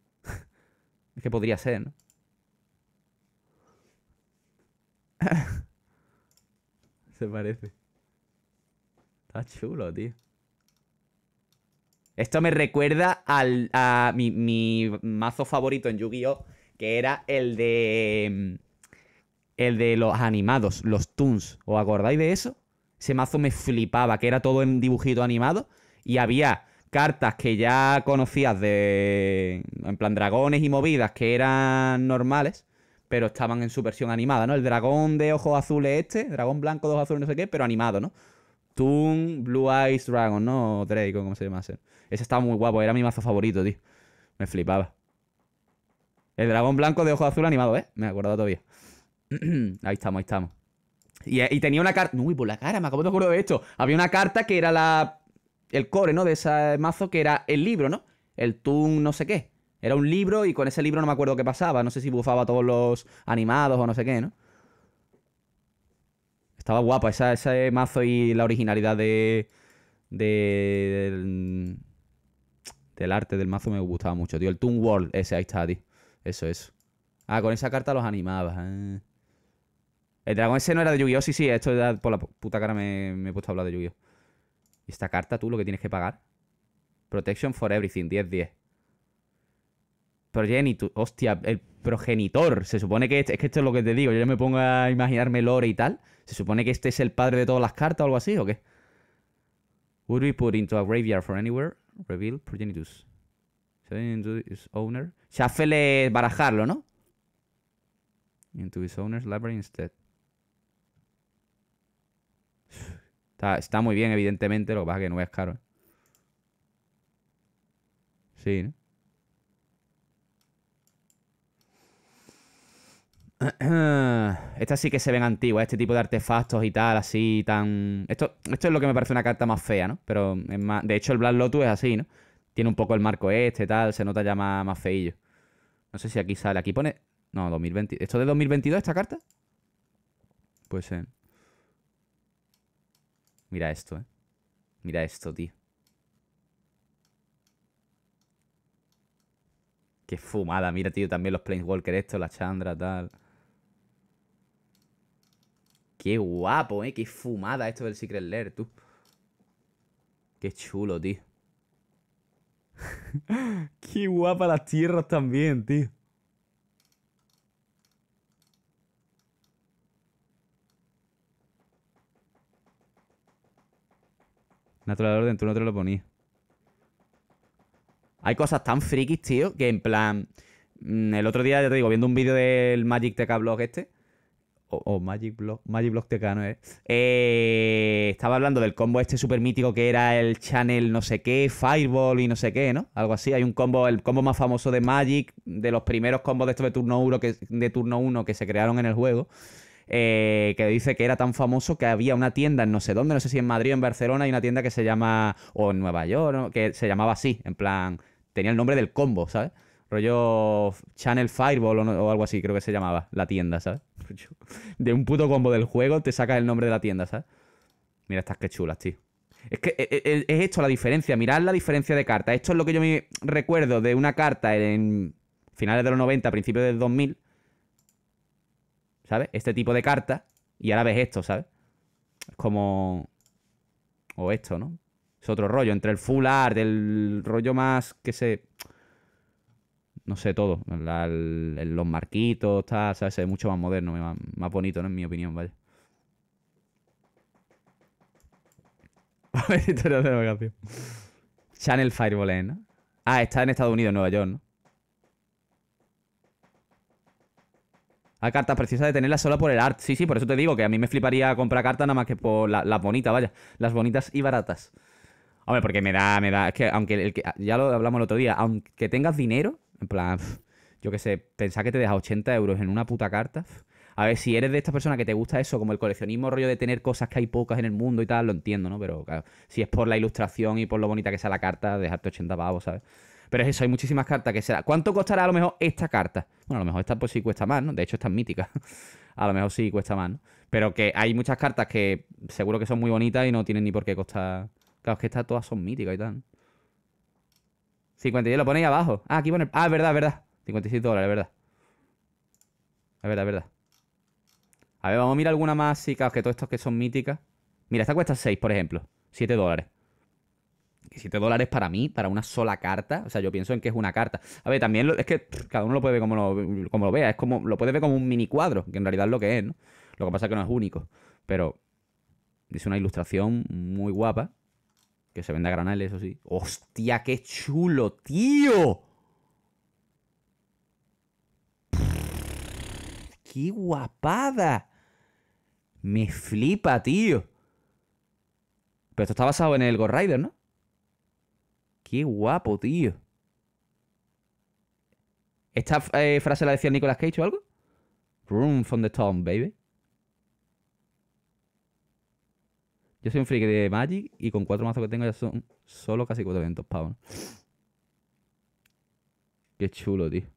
es que podría ser, ¿no? Se parece. Está chulo, tío. Esto me recuerda a mi, mi mazo favorito en Yu-Gi-Oh! Que era el de. Mm, el de los animados, los Toons. ¿Os acordáis de eso? ese mazo me flipaba, que era todo en dibujito animado y había cartas que ya conocías de. En plan, dragones y movidas que eran normales, pero estaban en su versión animada, ¿no? El dragón de ojos azules este, dragón blanco de ojos azules, no sé qué, pero animado, ¿no? Toon Blue Eyes Dragon, ¿no? Drake, ¿cómo se llama? Ese estaba muy guapo, era mi mazo favorito, tío. Me flipaba. El dragón blanco de ojos azul animado, ¿eh? Me he acordado todavía. ahí estamos, ahí estamos. Eh, y, tenía una carta. Uy, por la cara, me acabo de de esto. Había una carta que era la. El core, ¿no? De ese mazo que era el libro, ¿no? El Toon, no sé qué. Era un libro y con ese libro no me acuerdo qué pasaba. No sé si bufaba todos los animados o no sé qué, ¿no? Estaba guapa esa, ese mazo y la originalidad de, del, del, arte del mazo me gustaba mucho, tío. El Toon World, ese, ahí está, tío. Eso, eso. Ah, con esa carta los animabas. Eh. El dragón ese no era de Yu-Gi-Oh! Sí, sí, esto por la puta cara me, he puesto a hablar de Yu-Gi-Oh! Y esta carta, tú, lo que tienes que pagar. Protection for everything, 10-10. Progenitor, hostia, el progenitor. Se supone que este, es que esto es lo que te digo. Yo ya me pongo a imaginarme lore y tal. ¿Se supone que este es el padre de todas las cartas o algo así o qué? Would be put into a graveyard for anywhere. Reveal progenitus. Into his owner. Shuffle barajarlo, ¿no? Into his owner's library instead. Está, muy bien, evidentemente, lo que pasa es que no es caro. Sí, ¿no? Estas sí que se ven antiguas, este tipo de artefactos y tal, así, tan... Esto, esto es lo que me parece una carta más fea, ¿no? Pero más... De hecho, el Black Lotus es así, ¿no? Tiene un poco el marco este, tal, se nota ya más, feillo. No sé si aquí sale, aquí pone... No, 2020... ¿Esto de 2022, esta carta? Pues ser. Mira esto, eh. Mira esto, tío. Qué fumada. Mira, tío, también los Planeswalker estos, la Chandra, tal. Qué guapo, eh. Qué fumada esto del Secret Lair, tú. Qué chulo, tío. Qué guapa las tierras también, tío. Natural orden, tú no te lo ponías. Hay cosas tan frikis, tío, que en plan. Mm, el otro día, ya te digo, viendo un vídeo del Magic TK Blog este. O, Magic Blog. Magic Blog TK, ¿no es? Eh, estaba hablando del combo este súper mítico que era el Channel no sé qué, Fireball y no sé qué, ¿no? Algo así. Hay un combo, el combo más famoso de Magic, de los primeros combos de estos de turno 1 que, de turno uno que se crearon en el juego. Eh, que dice que era tan famoso que había una tienda en no sé dónde, no sé si en Madrid o en Barcelona, hay una tienda que se llama, o en Nueva York, que se llamaba así, en plan, tenía el nombre del combo, ¿sabes? Rollo Channel Fireball o, o algo así, creo que se llamaba, la tienda, ¿sabes? De un puto combo del juego te sacas el nombre de la tienda, ¿sabes? Mira estas que chulas, tío. Es que eh, eh, es esto la diferencia, mirad la diferencia de cartas. Esto es lo que yo me recuerdo de una carta en finales de los 90, principios del 2000, ¿sabes? Este tipo de carta Y ahora ves esto, ¿sabes? Es como... O esto, ¿no? Es otro rollo. Entre el full art, el rollo más que sé... No sé, todo. los marquitos, tal, ¿sabes? Es mucho más moderno, más, bonito, ¿no? En mi opinión, vaya. Channel Fireball, ¿eh? ¿no? Ah, está en Estados Unidos, Nueva York, ¿no? Hay cartas preciosas de tenerlas solo por el art. Sí, sí, por eso te digo que a mí me fliparía comprar cartas nada más que por las bonitas, vaya. Las bonitas y baratas. Hombre, porque me da, me da. Es que aunque el que, ya lo hablamos el otro día, aunque tengas dinero, en plan, yo qué sé, pensar que te deja 80 euros en una puta carta. A ver, si eres de esta persona que te gusta eso, como el coleccionismo rollo de tener cosas que hay pocas en el mundo y tal, lo entiendo, ¿no? Pero claro, si es por la ilustración y por lo bonita que sea la carta, dejarte 80 pavos, ¿sabes? Pero es eso, hay muchísimas cartas que será. ¿Cuánto costará a lo mejor esta carta? Bueno, a lo mejor esta pues sí cuesta más, ¿no? De hecho, esta es mítica. a lo mejor sí cuesta más, ¿no? Pero que hay muchas cartas que seguro que son muy bonitas y no tienen ni por qué costar. Claro, es que estas todas son míticas y tal. 51, y lo ponéis abajo. Ah, aquí poner Ah, es verdad, es verdad. 56 dólares, es verdad. Es verdad, es verdad. A ver, vamos a mirar alguna más. Sí, claro, que todos estos que son míticas. Mira, esta cuesta 6, por ejemplo. 7 dólares. 7 dólares para mí, para una sola carta. O sea, yo pienso en que es una carta. A ver, también es que cada uno lo puede ver como lo, como vea. Es como, lo puede ver como un mini cuadro, que en realidad es lo que es, ¿no? Lo que pasa es que no es único. Pero dice una ilustración muy guapa. Que se vende a granales, eso sí. ¡Hostia, qué chulo, tío! ¡Qué guapada! Me flipa, tío. Pero esto está basado en el Ghost Rider, ¿no? Qué guapo, tío. ¿Esta eh, frase la decía Nicolas Cage o algo? Room from the Tomb, baby. Yo soy un freak de Magic y con cuatro mazos que tengo ya son solo casi 400 pavos. Qué chulo, tío.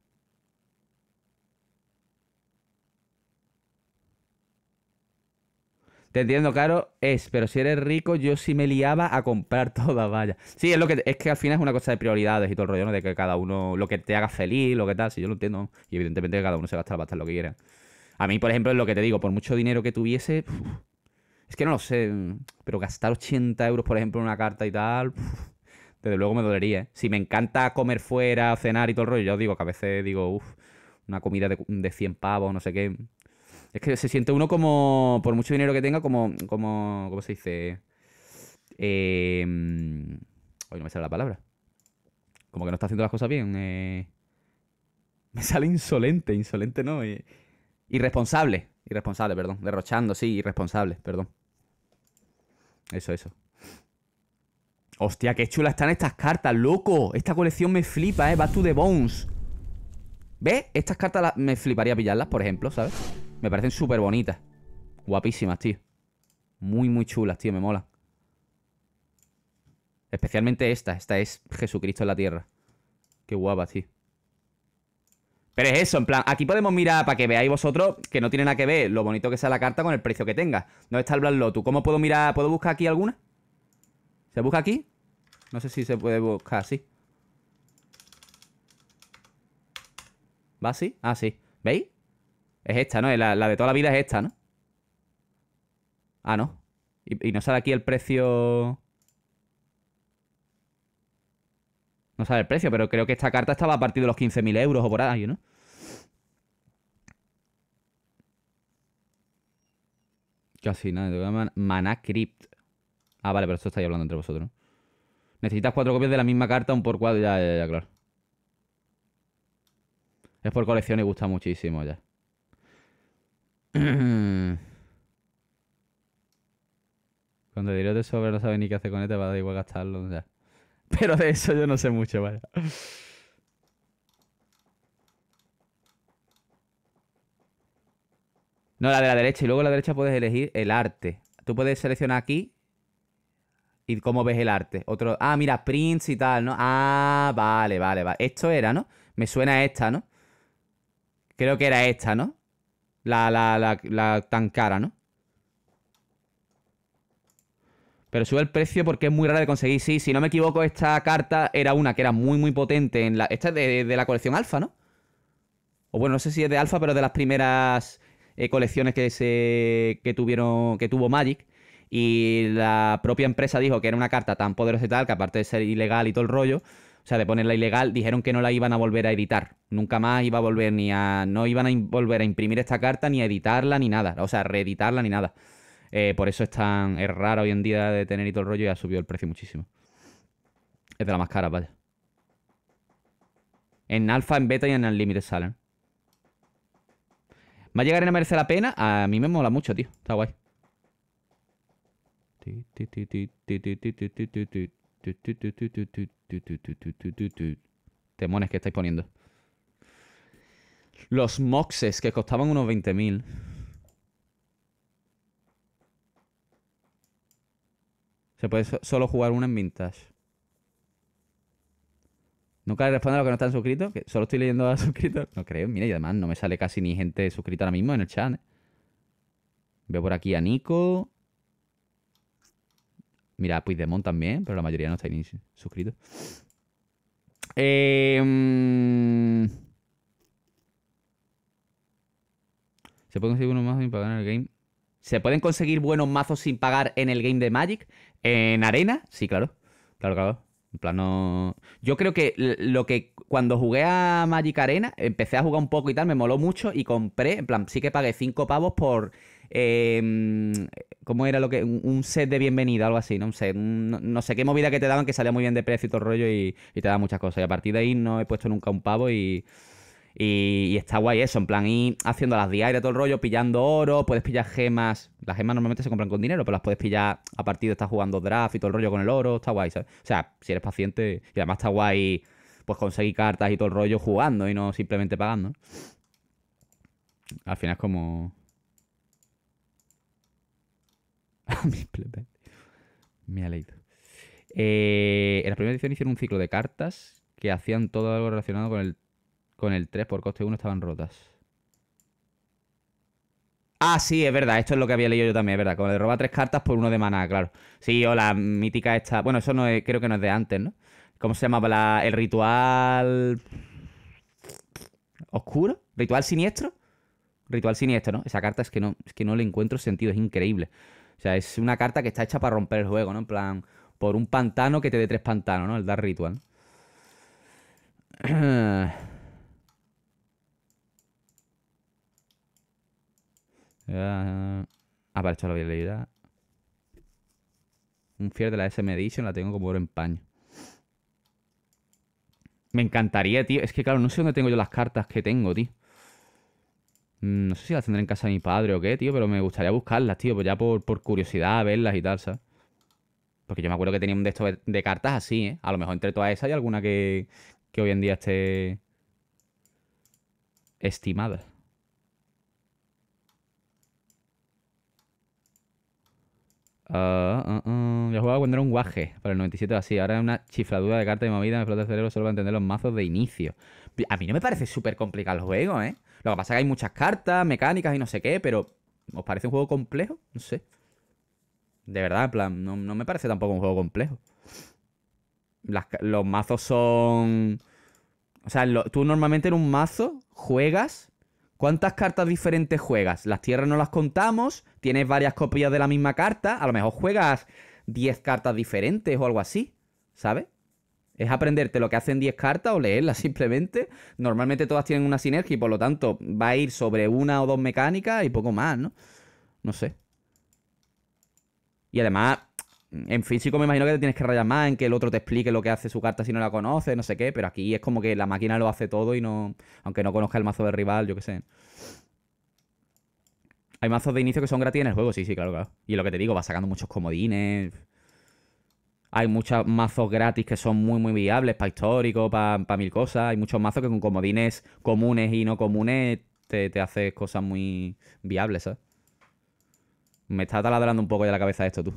Te entiendo, Caro, es, pero si eres rico, yo sí me liaba a comprar toda vaya. Sí, es lo que es que al final es una cosa de prioridades y todo el rollo, ¿no? De que cada uno, lo que te haga feliz, lo que tal, si yo lo entiendo. Y evidentemente cada uno se gasta bastante lo que quiera. A mí, por ejemplo, es lo que te digo, por mucho dinero que tuviese, es que no lo sé, mm, pero gastar 80 euros, por ejemplo, en una carta y tal, desde luego me dolería. ¿eh? Si me encanta comer fuera, cenar y todo el rollo, yo digo que a veces digo, uff, una comida de, de 100 pavos, no sé qué, es que se siente uno como, por mucho dinero que tenga, como, como ¿cómo se dice? Eh, em, hoy no me sale la palabra. Como que no está haciendo las cosas bien. Eh. me sale insolente, insolente no. Eh. irresponsable, irresponsable, perdón. Derrochando, sí, irresponsable, perdón. Eso, eso. Hostia, qué chula están estas cartas, loco. Esta colección me flipa, eh. Va to the Bones. ¿Ves? Estas cartas me fliparía pillarlas, por ejemplo, ¿sabes? Me parecen súper bonitas. Guapísimas, tío. Muy, muy chulas, tío. Me mola. Especialmente esta. Esta es Jesucristo en la Tierra. Qué guapa, tío. Pero es eso, en plan, aquí podemos mirar para que veáis vosotros que no tiene nada que ver lo bonito que sea la carta con el precio que tenga. No está el Black Lotus? ¿Cómo puedo mirar? ¿Puedo buscar aquí alguna? ¿Se busca aquí? No sé si se puede buscar así. ¿Va así? Ah, sí. ¿Veis? Es esta, ¿no? La, la de toda la vida es esta, ¿no? Ah, no. Y, no sale aquí el precio... No sale el precio, pero creo que esta carta estaba a partir de los 15.000 euros o por ahí, ¿no? Casi nada. Mana Crypt. Ah, vale, pero esto estáis hablando entre vosotros. ¿no? Necesitas cuatro copias de la misma carta, un por cuatro. Ya, ya, ya, claro. Es por colección y gusta muchísimo ya. Cuando diré de sobre no sabes ni qué hacer con él, te este, va a dar igual gastarlo. Pero de eso yo no sé mucho, vaya. No, la de la derecha. Y luego la derecha puedes elegir el arte. Tú puedes seleccionar aquí y cómo ves el arte. Otro, ah, mira, prints y tal, ¿no? Ah, vale, vale, vale. Esto era, ¿no? Me suena a esta, ¿no? Creo que era esta, ¿no? La, la, la, la tan cara, ¿no? Pero sube el precio porque es muy rara de conseguir. Sí, si no me equivoco, esta carta era una que era muy, muy potente Esta es de, la colección alfa, ¿no? O bueno, no sé si es de alfa, pero de las primeras eh, colecciones que se... que tuvieron... que tuvo Magic. Y la propia empresa dijo que era una carta tan poderosa y tal, que aparte de ser ilegal y todo el rollo, o sea, de ponerla ilegal, dijeron que no la iban a volver a editar. Nunca más iba a volver ni a. No iban a volver a imprimir esta carta, ni a editarla, ni nada. O sea, reeditarla, ni nada. Eh, por eso es tan. Es raro hoy en día de tener y todo el rollo y ha subido el precio muchísimo. Es de la más cara, vaya. En alfa, en beta y en límite salen. ¿Va a llegar y merece la pena? A mí me mola mucho, tío. Está guay. Temones que estáis poniendo. Los moxes que costaban unos 20.000. Se puede solo jugar una en vintage. Nunca le responde a los que no están suscritos, solo estoy leyendo a suscritos. No creo, mira, y además no me sale casi ni gente suscrita ahora mismo en el chat. Veo por aquí a Nico. Mira, Puigdemont también, pero la mayoría no está ni em, ¿Se pueden conseguir buenos mazos sin pagar en el game? ¿Se pueden conseguir buenos mazos sin pagar en el game de Magic? ¿En arena? Sí, claro. Claro, claro. En plan, no... Yo creo que lo que cuando jugué a Magic Arena, empecé a jugar un poco y tal, me moló mucho y compré, en plan, sí que pagué 5 pavos por eh, ¿Cómo era lo que? Un set de bienvenida, algo así, no sé. no, sé qué movida que te daban que salía muy bien de precio y todo el rollo y, te da muchas cosas. Y a partir de ahí no he puesto nunca un pavo y. Y, está guay eso, en plan y haciendo las diarias, todo el rollo, pillando oro, puedes pillar gemas. Las gemas normalmente se compran con dinero, pero las puedes pillar a partir de estar jugando draft y todo el rollo con el oro, está guay, ¿sabes? O sea, si eres paciente, y además está guay, pues conseguir cartas y todo el rollo jugando y no simplemente pagando. Al final es como Me ha leído eh, en la primera edición hicieron un ciclo de cartas que hacían todo algo relacionado con el, con el 3 por coste 1 estaban rotas. Ah, sí, es verdad. Esto es lo que había leído yo también, es verdad. Como le roba tres cartas por uno de maná, claro. Sí, o la mítica esta. Bueno, eso no creo que no es de antes, ¿no? ¿Cómo se llama el ritual. ¿Oscuro? ¿Ritual siniestro? Ritual siniestro, ¿no? Esa carta es que no, es que no le encuentro sentido, es increíble. O sea, es una carta que está hecha para romper el juego, ¿no? En plan, por un pantano que te dé tres pantanos, ¿no? El dar Ritual. Eh, ah, para esto lo había leído. Un Fier de la SM Edition, la tengo como oro en paño. Me encantaría, tío. Es que, claro, no sé dónde tengo yo las cartas que tengo, tío. Mm, no sé si las tendré en casa de mi padre o qué, tío, pero me gustaría buscarlas, tío, pues ya por, por curiosidad, verlas y tal, ¿sabes? Porque yo me acuerdo que tenía un de estos de cartas así, ¿eh? A lo mejor entre todas esas hay alguna que, hoy en día esté estimada. Ah, ah, ah. Yo jugaba cuando era un guaje, para el 97 así. Ahora es una chifladura de cartas de movida, me explota el cerebro solo para entender los mazos de inicio. A mí no me parece súper complicado el juego, ¿eh? Lo que pasa es que hay muchas cartas, mecánicas y no sé qué, pero ¿os parece un juego complejo? No sé. De verdad, en plan, no, me parece tampoco un juego complejo. los mazos son... O sea, tú normalmente en un mazo juegas... ¿Cuántas cartas diferentes juegas? Las tierras no las contamos, tienes varias copias de la misma carta, a lo mejor juegas 10 cartas diferentes o algo así, ¿sabes? Es aprenderte lo que hacen 10 cartas o leerlas simplemente. Normalmente todas tienen una sinergia y por lo tanto va a ir sobre una o dos mecánicas y poco más, ¿no? No sé. Y además, en físico me imagino que te tienes que rayar más en que el otro te explique lo que hace su carta si no la conoce, no sé qué, pero aquí es como que la máquina lo hace todo y no. Aunque no conozca el mazo del rival, yo qué sé. Hay mazos de inicio que son gratis en el juego, sí, sí, claro, claro. Y lo que te digo, va sacando muchos comodines. Hay muchos mazos gratis que son muy, muy viables para histórico, para, mil cosas. Hay muchos mazos que con comodines comunes y no comunes te, te haces cosas muy viables, ¿sabes? Me está taladrando un poco ya la cabeza esto, tú.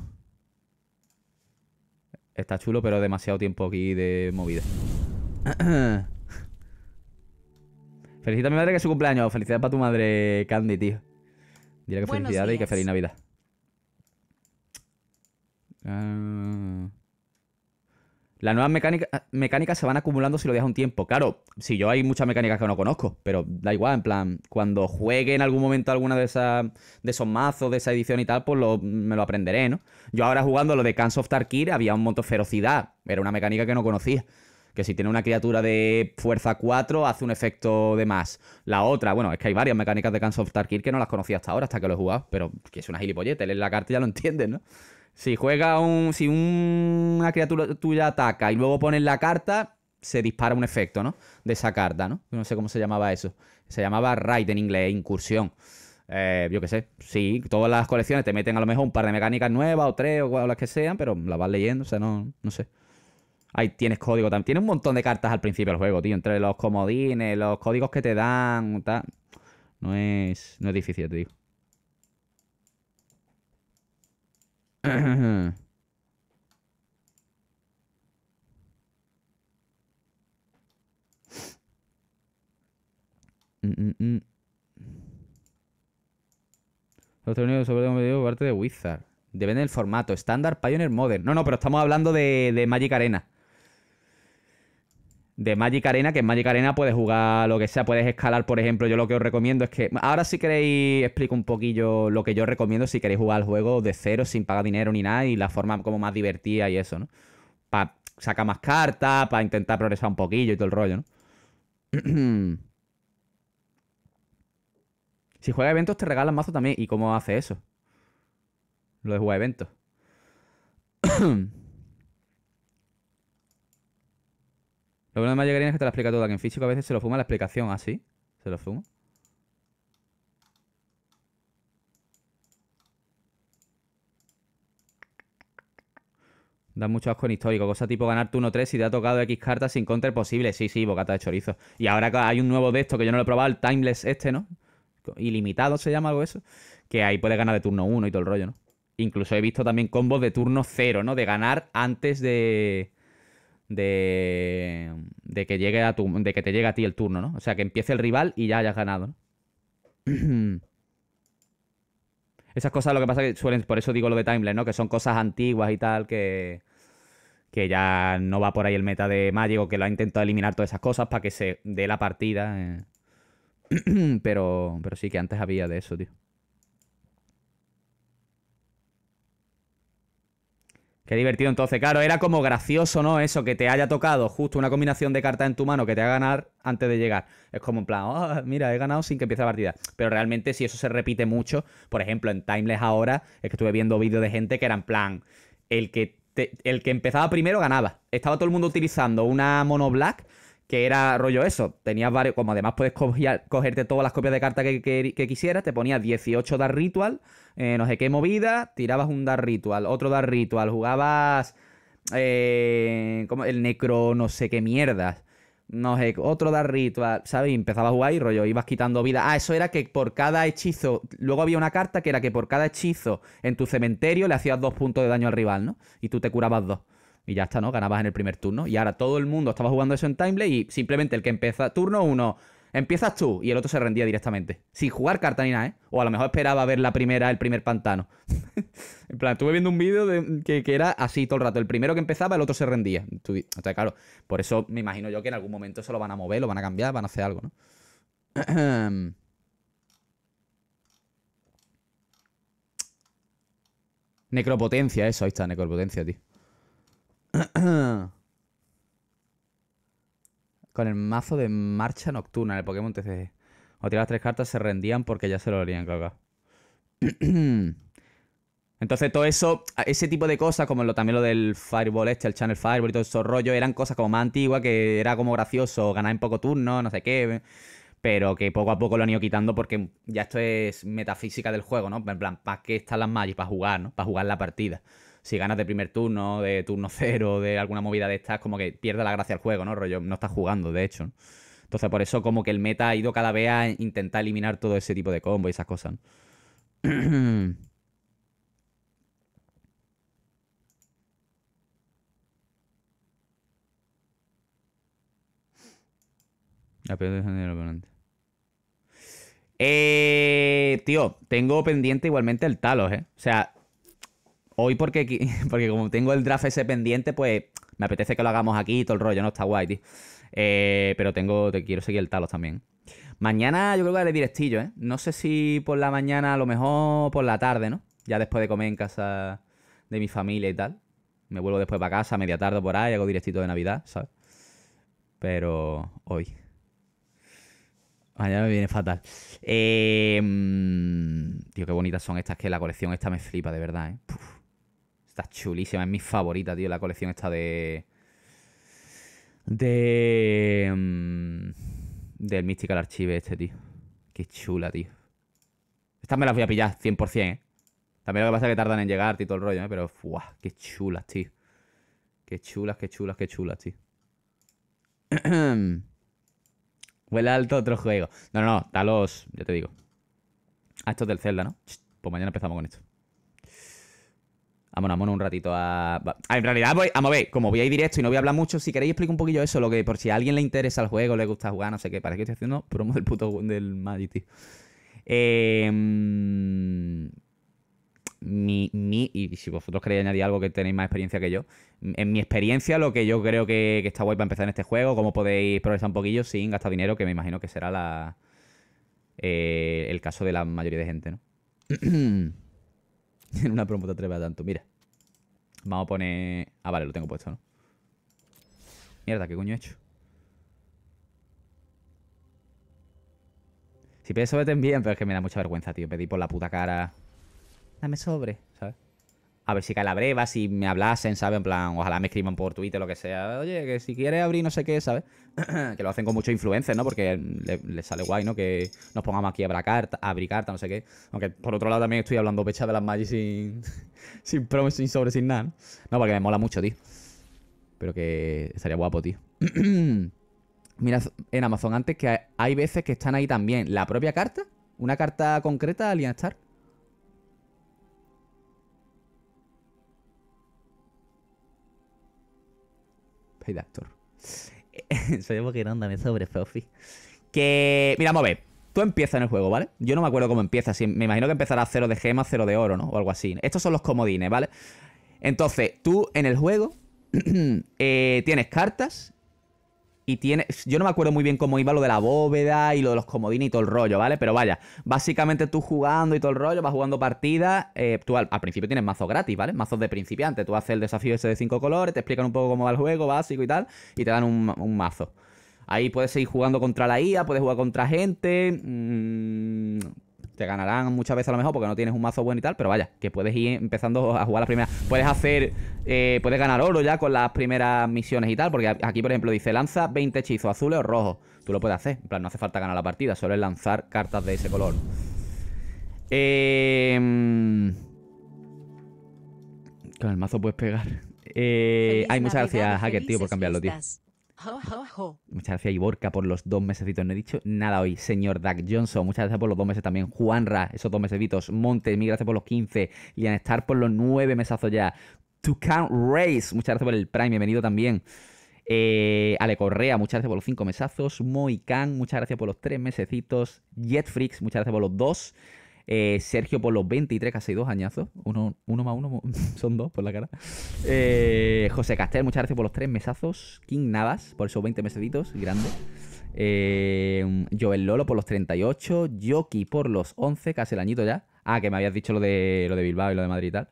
Está chulo, pero demasiado tiempo aquí de movida. Felicita a mi madre que es su cumpleaños. Felicidades para tu madre, Candy, tío. Dile que felicidades y que feliz Navidad. Ah. Las nuevas mecánica, mecánicas se van acumulando si lo dejas un tiempo. Claro, si yo hay muchas mecánicas que no conozco, pero da igual, en plan, cuando juegue en algún momento alguna de esas de esos mazos, de esa edición y tal, pues lo, me lo aprenderé, ¿no? Yo ahora jugando lo de Cans of Tarkir había un montón de ferocidad, era una mecánica que no conocía. Que si tiene una criatura de fuerza 4, hace un efecto de más. La otra, bueno, es que hay varias mecánicas de Cans of Tarkir que no las conocía hasta ahora, hasta que lo he jugado, pero que es una gilipollete, lees la carta ya lo entiendes, ¿no? Si juega un. Si una criatura tuya ataca y luego pones la carta, se dispara un efecto, ¿no? De esa carta, ¿no? No sé cómo se llamaba eso. Se llamaba Raid en inglés, incursión. Eh, yo qué sé, sí, todas las colecciones te meten a lo mejor un par de mecánicas nuevas o tres o, las que sean, pero la vas leyendo, o sea, no, no sé. Ahí tienes código también. Tienes un montón de cartas al principio del juego, tío. Entre los comodines, los códigos que te dan, tal. No es, no es difícil, te digo. mm, mm, parte de Wizard. Depende del formato. Estándar, Pioneer, Modern. No, no, pero estamos hablando de Magic Arena de Magic Arena, que en Magic Arena puedes jugar lo que sea, puedes escalar, por ejemplo, yo lo que os recomiendo es que, ahora si queréis, explico un poquillo lo que yo recomiendo si queréis jugar al juego de cero, sin pagar dinero ni nada, y la forma como más divertida y eso, ¿no? Para sacar más cartas, para intentar progresar un poquillo y todo el rollo, ¿no? si juega eventos te regalan mazo también, ¿y cómo hace eso? Lo de jugar eventos. Lo bueno de Magic es que te la explica toda, que en físico a veces se lo fuma la explicación, así. se lo fuma. Da mucho asco en histórico. Cosa tipo ganar turno 3 y te ha tocado X cartas sin counter posible. Sí, sí, bocata de chorizo. Y ahora hay un nuevo de esto que yo no lo he probado, el Timeless este, ¿no? Ilimitado se llama algo eso. Que ahí puedes ganar de turno 1 y todo el rollo, ¿no? Incluso he visto también combos de turno 0, ¿no? De ganar antes de de, que llegue a tu, de que te llegue a ti el turno, ¿no? O sea, que empiece el rival y ya hayas ganado, ¿no? Esas cosas lo que pasa que suelen, por eso digo lo de timeline, ¿no? Que son cosas antiguas y tal que que ya no va por ahí el meta de Magic o que lo ha intentado eliminar todas esas cosas para que se dé la partida. Eh. pero pero sí que antes había de eso, tío. Qué divertido. Entonces, claro, era como gracioso, ¿no? Eso, que te haya tocado justo una combinación de cartas en tu mano que te haga ganar antes de llegar. Es como en plan, ah, mira, he ganado sin que empiece la partida. Pero realmente, si eso se repite mucho, por ejemplo, en Timeless ahora, es que estuve viendo vídeos de gente que era en plan, el que, el que empezaba primero ganaba. Estaba todo el mundo utilizando una mono black que era rollo eso. Tenías varios, como además puedes cogerte todas las copias de carta que, quisieras, te ponías 18 Dar Ritual, eh, no sé qué movida, tirabas un Dar Ritual, otro Dar Ritual, jugabas eh, como el Necro, no sé qué mierdas. No sé, otro Dar Ritual, ¿sabes? Empezaba empezabas a jugar y rollo, ibas quitando vida. Ah, eso era que por cada hechizo. Luego había una carta que era que por cada hechizo en tu cementerio le hacías dos puntos de daño al rival, ¿no? Y tú te curabas dos. Y ya está, ¿no? Ganabas en el primer turno. Y ahora todo el mundo estaba jugando eso en Timeless y simplemente el que empieza turno uno, empiezas tú y el otro se rendía directamente. Sin jugar carta ni nada, ¿eh? O a lo mejor esperaba ver la primera, el primer pantano. en plan, estuve viendo un vídeo que, era así todo el rato. El primero que empezaba, el otro se rendía. o sea, claro, por eso me imagino yo que en algún momento se lo van a mover, lo van a cambiar, van a hacer algo, ¿no? necropotencia, eso, ahí está, necropotencia, tío. Con el mazo de marcha nocturna en el Pokémon TCG. O tirar las tres cartas, se rendían porque ya se lo harían, claro. Entonces, todo eso, ese tipo de cosas, como lo, también lo del Fireball este, el Channel Fireball y todo eso rollo eran cosas como más antiguas, que era como gracioso, ganar en poco turno, no sé qué, pero que poco a poco lo han ido quitando porque ya esto es metafísica del juego, ¿no? En plan, ¿para qué están las magias? Para jugar, ¿no? Para jugar la partida si ganas de primer turno, de turno cero, de alguna movida de estas, como que pierde la gracia al juego, ¿no? Rollo, no estás jugando, de hecho. Entonces, por eso, como que el meta ha ido cada vez a intentar eliminar todo ese tipo de combo... y esas cosas. ¿no? el oponente. Eh, tío, tengo pendiente igualmente el Talos, ¿eh? O sea, hoy porque, porque como tengo el draft ese pendiente, pues me apetece que lo hagamos aquí y todo el rollo, ¿no? Está guay, tío. Eh, pero tengo, te quiero seguir el talos también. Mañana yo creo que haré directillo, ¿eh? No sé si por la mañana, a lo mejor por la tarde, ¿no? Ya después de comer en casa de mi familia y tal. Me vuelvo después para casa, media tarde por ahí, hago directito de Navidad, ¿sabes? Pero hoy. Mañana me viene fatal. Eh, mm, tío, qué bonitas son estas, que la colección esta me flipa, de verdad, ¿eh? Está chulísima, es mi favorita, tío, la colección está de... De... Mm, del Mystical Archive este, tío. Qué chula, tío. Estas me las voy a pillar, 100%, ¿eh? También lo que pasa es que tardan en llegar y todo el rollo, ¿eh? Pero, guau, Qué chulas, tío. Qué chulas, qué chulas, qué chulas, tío. Huele alto otro juego. No, no, no, talos ya te digo. A ah, estos del Zelda, ¿no? Pues mañana empezamos con esto. Vámonos, un ratito a... en realidad, voy, a ver, como voy a ir directo y no voy a hablar mucho, si queréis explico un poquillo eso, lo que por si a alguien le interesa el juego, le gusta jugar, no sé qué, parece que estoy haciendo promo del puto del Magic, tío. Eh, mi, y si vosotros queréis añadir algo que tenéis más experiencia que yo, en mi experiencia, lo que yo creo que, está guay para empezar en este juego, cómo podéis progresar un poquillo sin gastar dinero, que me imagino que será la, eh, el caso de la mayoría de gente, ¿no? en una promo te tanto. Mira. Vamos a poner... Ah, vale, lo tengo puesto, ¿no? Mierda, ¿qué coño he hecho? Si pides sobre te pero es que me da mucha vergüenza, tío. Pedí por la puta cara. Dame sobre, ¿sabes? a ver si cae la breva, si me hablasen, ¿sabes? En plan, ojalá me escriban por Twitter, lo que sea. Oye, que si quieres abrir no sé qué, ¿sabes? que lo hacen con mucho influencers, ¿no? Porque les sale guay, ¿no? Que nos pongamos aquí a abrir carta, no sé qué. Aunque por otro lado también estoy hablando pecha de las Magic sin, sin promes, sin sobre, sin nada. ¿no? porque me mola mucho, tío. Pero que estaría guapo, tío. Mira en Amazon antes que hay veces que están ahí también. La propia carta, una carta concreta, Alien Star. de actor. Soy que no también sobre Fofi. Que, mira, vamos ver. Tú empiezas en el juego, ¿vale? Yo no me acuerdo cómo empieza. me imagino que empezará cero de gema, cero de oro, ¿no? O algo así. Estos son los comodines, ¿vale? Entonces, tú en el juego eh, tienes cartas y tiene. Yo no me acuerdo muy bien cómo iba lo de la bóveda y lo de los comodines y todo el rollo, ¿vale? Pero vaya, básicamente tú jugando y todo el rollo, vas jugando partidas. Eh, tú al, principio tienes mazos gratis, ¿vale? Mazos de principiante. Tú haces el desafío ese de cinco colores, te explican un poco cómo va el juego, básico y tal, y te dan un, un mazo. Ahí puedes seguir jugando contra la IA, puedes jugar contra gente. Mmm, te ganarán muchas veces a lo mejor porque no tienes un mazo bueno y tal, pero vaya, que puedes ir empezando a jugar las primeras. Puedes hacer, eh, puedes ganar oro ya con las primeras misiones y tal, porque aquí, por ejemplo, dice lanza 20 hechizos azules o rojos. Tú lo puedes hacer, en plan, no hace falta ganar la partida, solo es lanzar cartas de ese color. Eh... Con el mazo puedes pegar. Eh... Ay, muchas gracias, Hacker, tío, por cambiarlo, tío. Muchas gracias, Iborca, por los dos mesecitos. No he dicho nada hoy. Señor Doug Johnson, muchas gracias por los dos meses también. Juanra, esos dos mesecitos. Monte, mil gracias por los 15. y anestar por los nueve mesazos ya. Tucan Race, muchas gracias por el Prime. Bienvenido también. Eh, Ale Correa, muchas gracias por los cinco mesazos. Moikan, muchas gracias por los tres mesecitos. Jetfrix, muchas gracias por los dos. Eh, Sergio por los 23, casi dos añazos. Uno, más uno, son dos por la cara. Eh, José Castel, muchas gracias por los tres mesazos. King Navas por esos 20 meseditos, grande. Eh, Joel Lolo por los 38. Yoki por los 11, casi el añito ya. Ah, que me habías dicho lo de, lo de Bilbao y lo de Madrid y tal.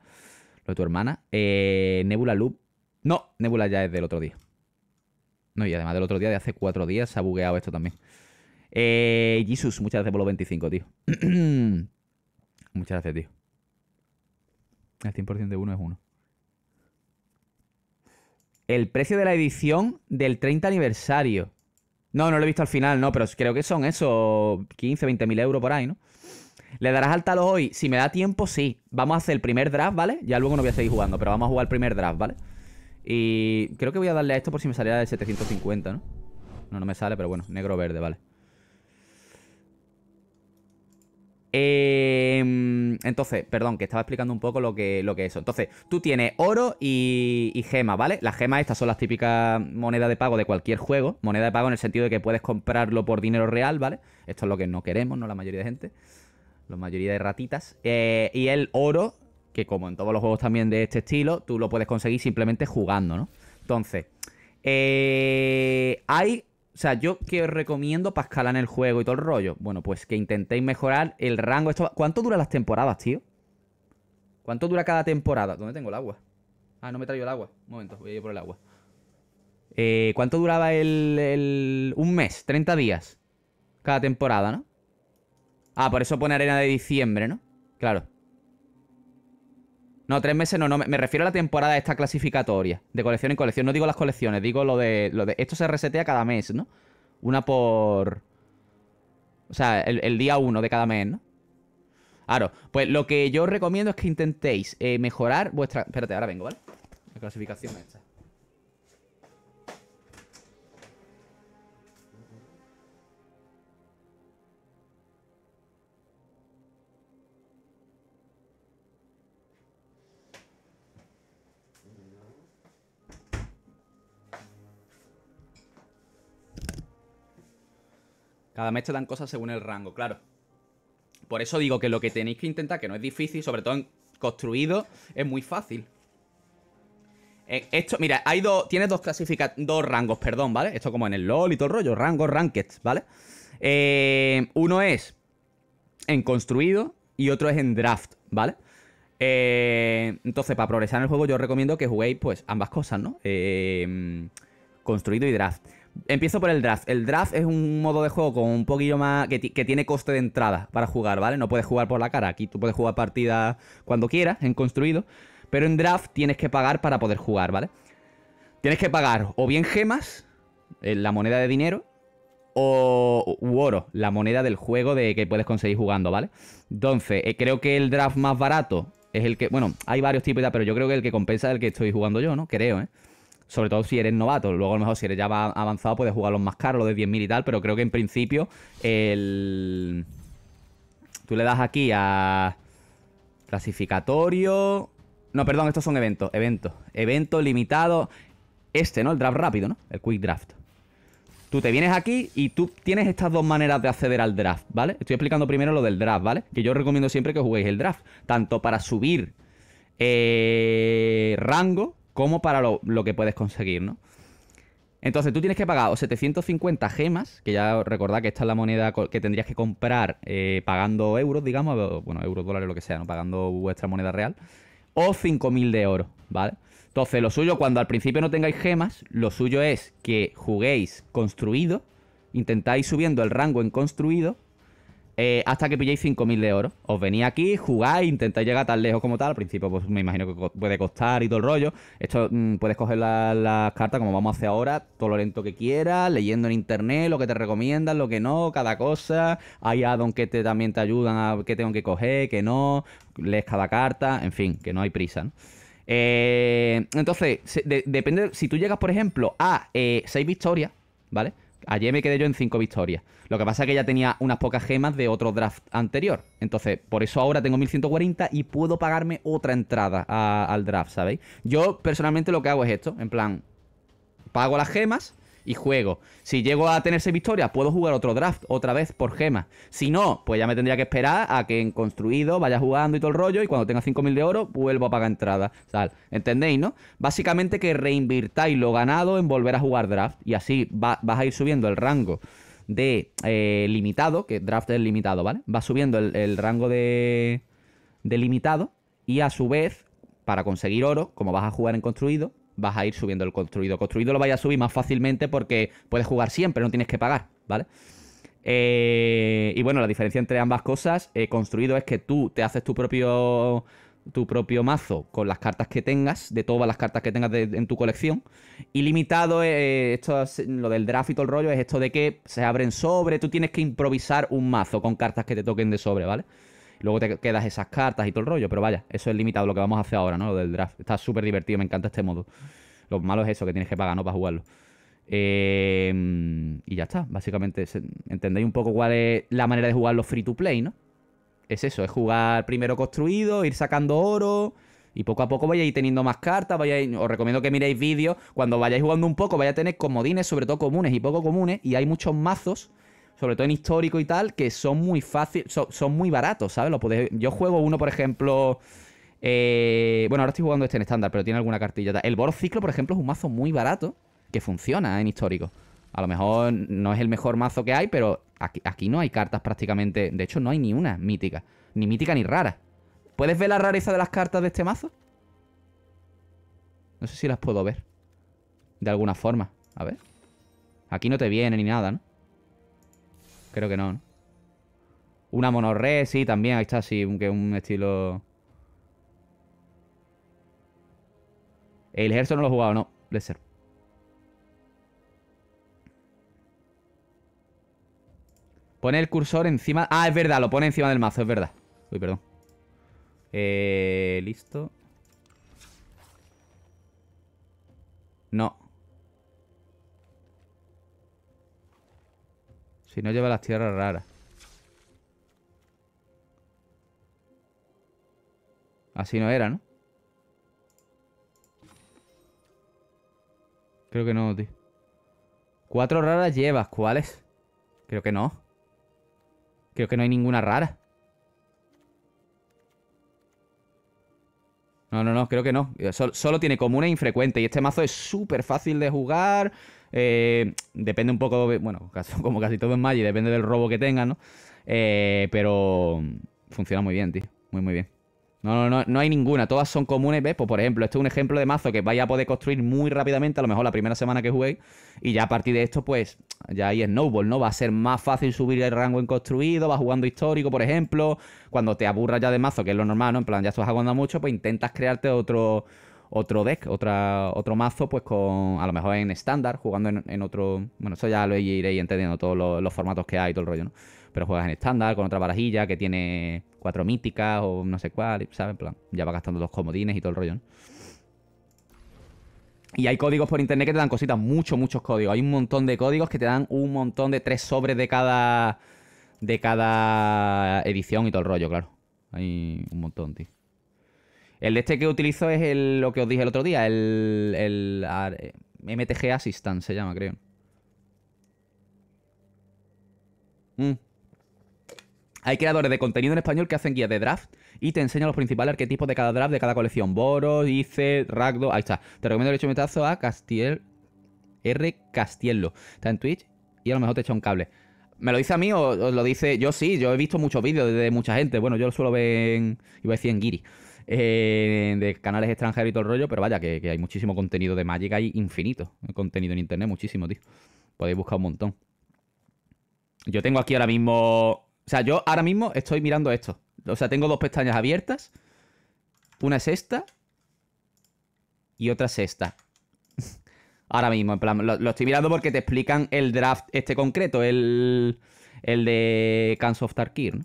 Lo de tu hermana. Nebula Loop. No, Nebula ya es del otro día. No, y además del otro día, de hace cuatro días, se ha bugueado esto también. Eh, Jesus, muchas gracias por los 25, tío. Muchas gracias, tío. El 100% de uno es uno. El precio de la edición del 30 aniversario. No, no lo he visto al final, no, pero creo que son esos 15, 20 mil euros por ahí, ¿no? ¿Le darás al talo hoy? Si me da tiempo, sí. Vamos a hacer el primer draft, ¿vale? Ya luego no voy a seguir jugando, pero vamos a jugar el primer draft, ¿vale? Y creo que voy a darle a esto por si me saliera de 750, ¿no? No, no me sale, pero bueno, negro-verde, vale. Eh, entonces, perdón, que estaba explicando un poco lo que, lo que es eso. Entonces, tú tienes oro y, y gemas, ¿vale? Las gemas estas son las típicas monedas de pago de cualquier juego. Moneda de pago en el sentido de que puedes comprarlo por dinero real, ¿vale? Esto es lo que no queremos, ¿no? La mayoría de gente. La mayoría de ratitas. Eh, y el oro, que como en todos los juegos también de este estilo, tú lo puedes conseguir simplemente jugando, ¿no? Entonces, eh, hay o sea, yo que os recomiendo para escalar en el juego y todo el rollo, bueno, pues que intentéis mejorar el rango. ¿Cuánto duran las temporadas, tío? ¿Cuánto dura cada temporada? ¿Dónde tengo el agua? Ah, no me traigo el agua. Un momento, voy a ir por el agua. Eh, ¿Cuánto duraba el, Un mes, 30 días. Cada temporada, ¿no? Ah, por eso pone arena de diciembre, ¿no? Claro. No, tres meses no, no. Me refiero a la temporada de esta clasificatoria. De colección en colección. No digo las colecciones, digo lo de. Lo de esto se resetea cada mes, ¿no? Una por. O sea, el, día uno de cada mes, ¿no? Claro, pues lo que yo recomiendo es que intentéis eh, mejorar vuestra. Espérate, ahora vengo, ¿vale? La clasificación Cada mes te dan cosas según el rango, claro. Por eso digo que lo que tenéis que intentar, que no es difícil, sobre todo en construido, es muy fácil. Eh, esto, mira, hay dos, Tienes dos dos rangos, perdón, ¿vale? Esto como en el LOL y todo el rollo, rango, ranked, ¿vale? Eh, uno es en construido y otro es en draft, ¿vale? Eh, entonces, para progresar en el juego, yo recomiendo que juguéis, pues, ambas cosas, ¿no? construido y draft. Empiezo por el draft. El draft es un modo de juego con un poquillo más. Que, tiene coste de entrada para jugar, ¿vale? No puedes jugar por la cara. Aquí tú puedes jugar partidas cuando quieras, en construido. Pero en draft tienes que pagar para poder jugar, ¿vale? Tienes que pagar o bien gemas, eh, la moneda de dinero, o oro, la moneda del juego de que puedes conseguir jugando, ¿vale? Entonces, eh, creo que el draft más barato es el que. Bueno, hay varios tipos, de, pero yo creo que el que compensa es el que estoy jugando yo, ¿no? Creo, ¿eh? sobre todo si eres novato. Luego, a lo mejor, si eres ya avanzado, puedes jugar los más caros, los de 10.000 y tal, pero creo que en principio el... Tú le das aquí a... Clasificatorio... No, perdón, estos son eventos, eventos. Eventos limitados Este, ¿no? El draft rápido, ¿no? El quick draft. Tú te vienes aquí y tú tienes estas dos maneras de acceder al draft, ¿vale? Estoy explicando primero lo del draft, ¿vale? Que yo recomiendo siempre que juguéis el draft. Tanto para subir eh, rango, como para lo, que puedes conseguir, ¿no? Entonces tú tienes que pagar o 750 gemas, que ya recordad que esta es la moneda que tendrías que comprar eh, pagando euros, digamos, bueno, euros, dólares, lo que sea, ¿no? Pagando vuestra moneda real, o 5.000 de oro, ¿vale? Entonces lo suyo, cuando al principio no tengáis gemas, lo suyo es que juguéis construido, intentáis subiendo el rango en construido eh, hasta que pilléis 5.000 de oro. Os venís aquí, jugáis, intentáis llegar tan lejos como tal. Al principio, pues me imagino que puede costar y todo el rollo. Esto mm, puedes coger las cartas como vamos a hacer ahora, todo lo lento que quieras, leyendo en internet, lo que te recomiendan, lo que no, cada cosa. Hay addons que te, también te ayudan a qué tengo que coger, que no. Lees cada carta, en fin, que no hay prisa, ¿no? Eh, entonces, depende. Si tú llegas, por ejemplo, a 6 eh, victorias, ¿vale? Ayer me quedé yo en 5 victorias. Lo que pasa es que ya tenía unas pocas gemas de otro draft anterior. Entonces, por eso ahora tengo 1140 y puedo pagarme otra entrada al draft, ¿sabéis? Yo personalmente lo que hago es esto, en plan, pago las gemas y juego. Si llego a tener esa victorias, puedo jugar otro draft otra vez por gema. Si no, pues ya me tendría que esperar a que en construido vaya jugando y todo el rollo. Y cuando tenga 5.000 de oro, vuelvo a pagar entrada. ¿Entendéis, no? Básicamente que reinvirtáis lo ganado en volver a jugar draft. Y así vas a ir subiendo el rango de eh, limitado, que draft es limitado, ¿vale? Va subiendo el, el rango de, de limitado. Y a su vez, para conseguir oro, como vas a jugar en construido, vas a ir subiendo el construido. Construido lo vayas a subir más fácilmente porque puedes jugar siempre, no tienes que pagar, ¿vale? Eh, y bueno, la diferencia entre ambas cosas, eh, construido es que tú te haces tu propio tu propio mazo con las cartas que tengas, de todas las cartas que tengas en tu colección. Y limitado, eh, esto es, lo del draft y todo el rollo, es esto de que se abren sobre, tú tienes que improvisar un mazo con cartas que te toquen de sobre, ¿vale? Luego te quedas esas cartas y todo el rollo, pero vaya, eso es limitado lo que vamos a hacer ahora, ¿no? Lo del draft. Está súper divertido, me encanta este modo. Lo malo es eso, que tienes que pagar, ¿no? Para jugarlo. Em, y ya está, básicamente entendéis un poco cuál es la manera de jugar los free to play, ¿no? Es eso, es jugar primero construido, ir sacando oro y poco a poco vayáis teniendo más cartas, vayáis, os recomiendo que miréis vídeos, cuando vayáis jugando un poco vaya a tener comodines, sobre todo comunes y poco comunes, y hay muchos mazos sobre todo en histórico y tal, que son muy fáciles, son, muy baratos, ¿sabes? Lo yo juego uno, por ejemplo... Eh, bueno, ahora estoy jugando este en estándar, pero tiene alguna cartilla. El Borociclo, por ejemplo, es un mazo muy barato que funciona en histórico. A lo mejor no es el mejor mazo que hay, pero aquí, aquí no hay cartas prácticamente. De hecho, no hay ni una mítica. Ni mítica ni rara. ¿Puedes ver la rareza de las cartas de este mazo? No sé si las puedo ver. De alguna forma. A ver. Aquí no te viene ni nada, ¿no? Creo que no, Una monorre, sí, también. Ahí está, sí, que un estilo... El ejército no lo he jugado, no. Blesser. Pone el cursor encima... Ah, es verdad, lo pone encima del mazo, es verdad. Uy, perdón. Eh, Listo. No. Si no lleva las tierras raras. Así no era, ¿no? Creo que no, tío. Cuatro raras llevas, ¿cuáles? Creo que no. Creo que no hay ninguna rara. No, no, no, creo que no. Eh, solo, tiene tiene e infrecuente. Y este mazo es súper fácil de jugar. Eh, depende un poco, bueno, como casi todo en Magic, depende del robo que tengan, ¿no? Eh, pero funciona muy bien, tío. Muy, muy bien. No, no, no, no hay ninguna. Todas son comunes, ¿ves? Pues por ejemplo, este es un ejemplo de mazo que vais a poder construir muy rápidamente, a lo mejor la primera semana que juguéis. Y ya a partir de esto, pues ya hay snowball, ¿no? Va a ser más fácil subir el rango en construido, vas jugando histórico, por ejemplo. Cuando te aburras ya de mazo, que es lo normal, ¿no? En plan, ya estás jugando mucho, pues intentas crearte otro, otro deck, otra, otro mazo, pues con a lo mejor en estándar, jugando en, otro... Bueno, eso ya lo iréis entendiendo, todos los, los formatos que hay y todo el rollo, ¿no? pero juegas en estándar con otra barajilla que tiene cuatro míticas o no sé cuál, ¿sabes? En plan, ya va gastando Dos comodines y todo el rollo, ¿no? Y hay códigos por internet que te dan cositas, muchos, muchos códigos. Hay un montón de códigos que te dan un montón de tres sobres de cada. de cada edición y todo el rollo, claro. Hay un montón, tío. El de este que utilizo es el, lo que os dije el otro día, el, el MTG Assistant se llama, creo. Mm. Hay creadores de contenido en español que hacen guías de draft y te enseñan los principales arquetipos de cada draft, de cada colección. Boros, Ice, Ragdo, ahí está. Te recomiendo el hecho metazo a Castiel R. Castiello. Está en Twitch y a lo mejor te echa un cable. ¿Me lo dice a mí o, lo dice? Yo sí, yo he visto muchos vídeos de mucha gente. Bueno, yo lo suelo ver en, iba a decir en Giri. Eh, de canales extranjeros y todo el rollo, pero vaya, que, hay muchísimo contenido de Magic, hay infinito contenido en internet, muchísimo, tío. Podéis buscar un montón. Yo tengo aquí ahora mismo o sea, yo ahora mismo estoy mirando esto. O sea, tengo dos pestañas abiertas. Una es esta. Y otra es esta. ahora mismo, en plan, lo, estoy mirando porque te explican el draft este concreto, el, el de Cans of Tarkir, ¿no?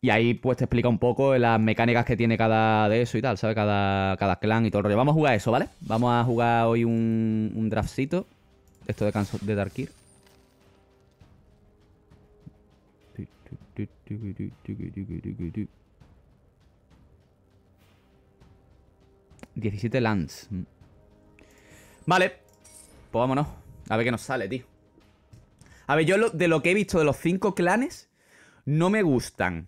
Y ahí pues te explica un poco las mecánicas que tiene cada de eso y tal, ¿sabes? Cada, cada clan y todo el rollo. Vamos a jugar eso, ¿vale? Vamos a jugar hoy un, un draftcito. Esto de Cans of de Tarkir. 17 lands. Vale. Pues vámonos. A ver qué nos sale, tío. A ver, yo de lo que he visto de los cinco clanes, no me gustan.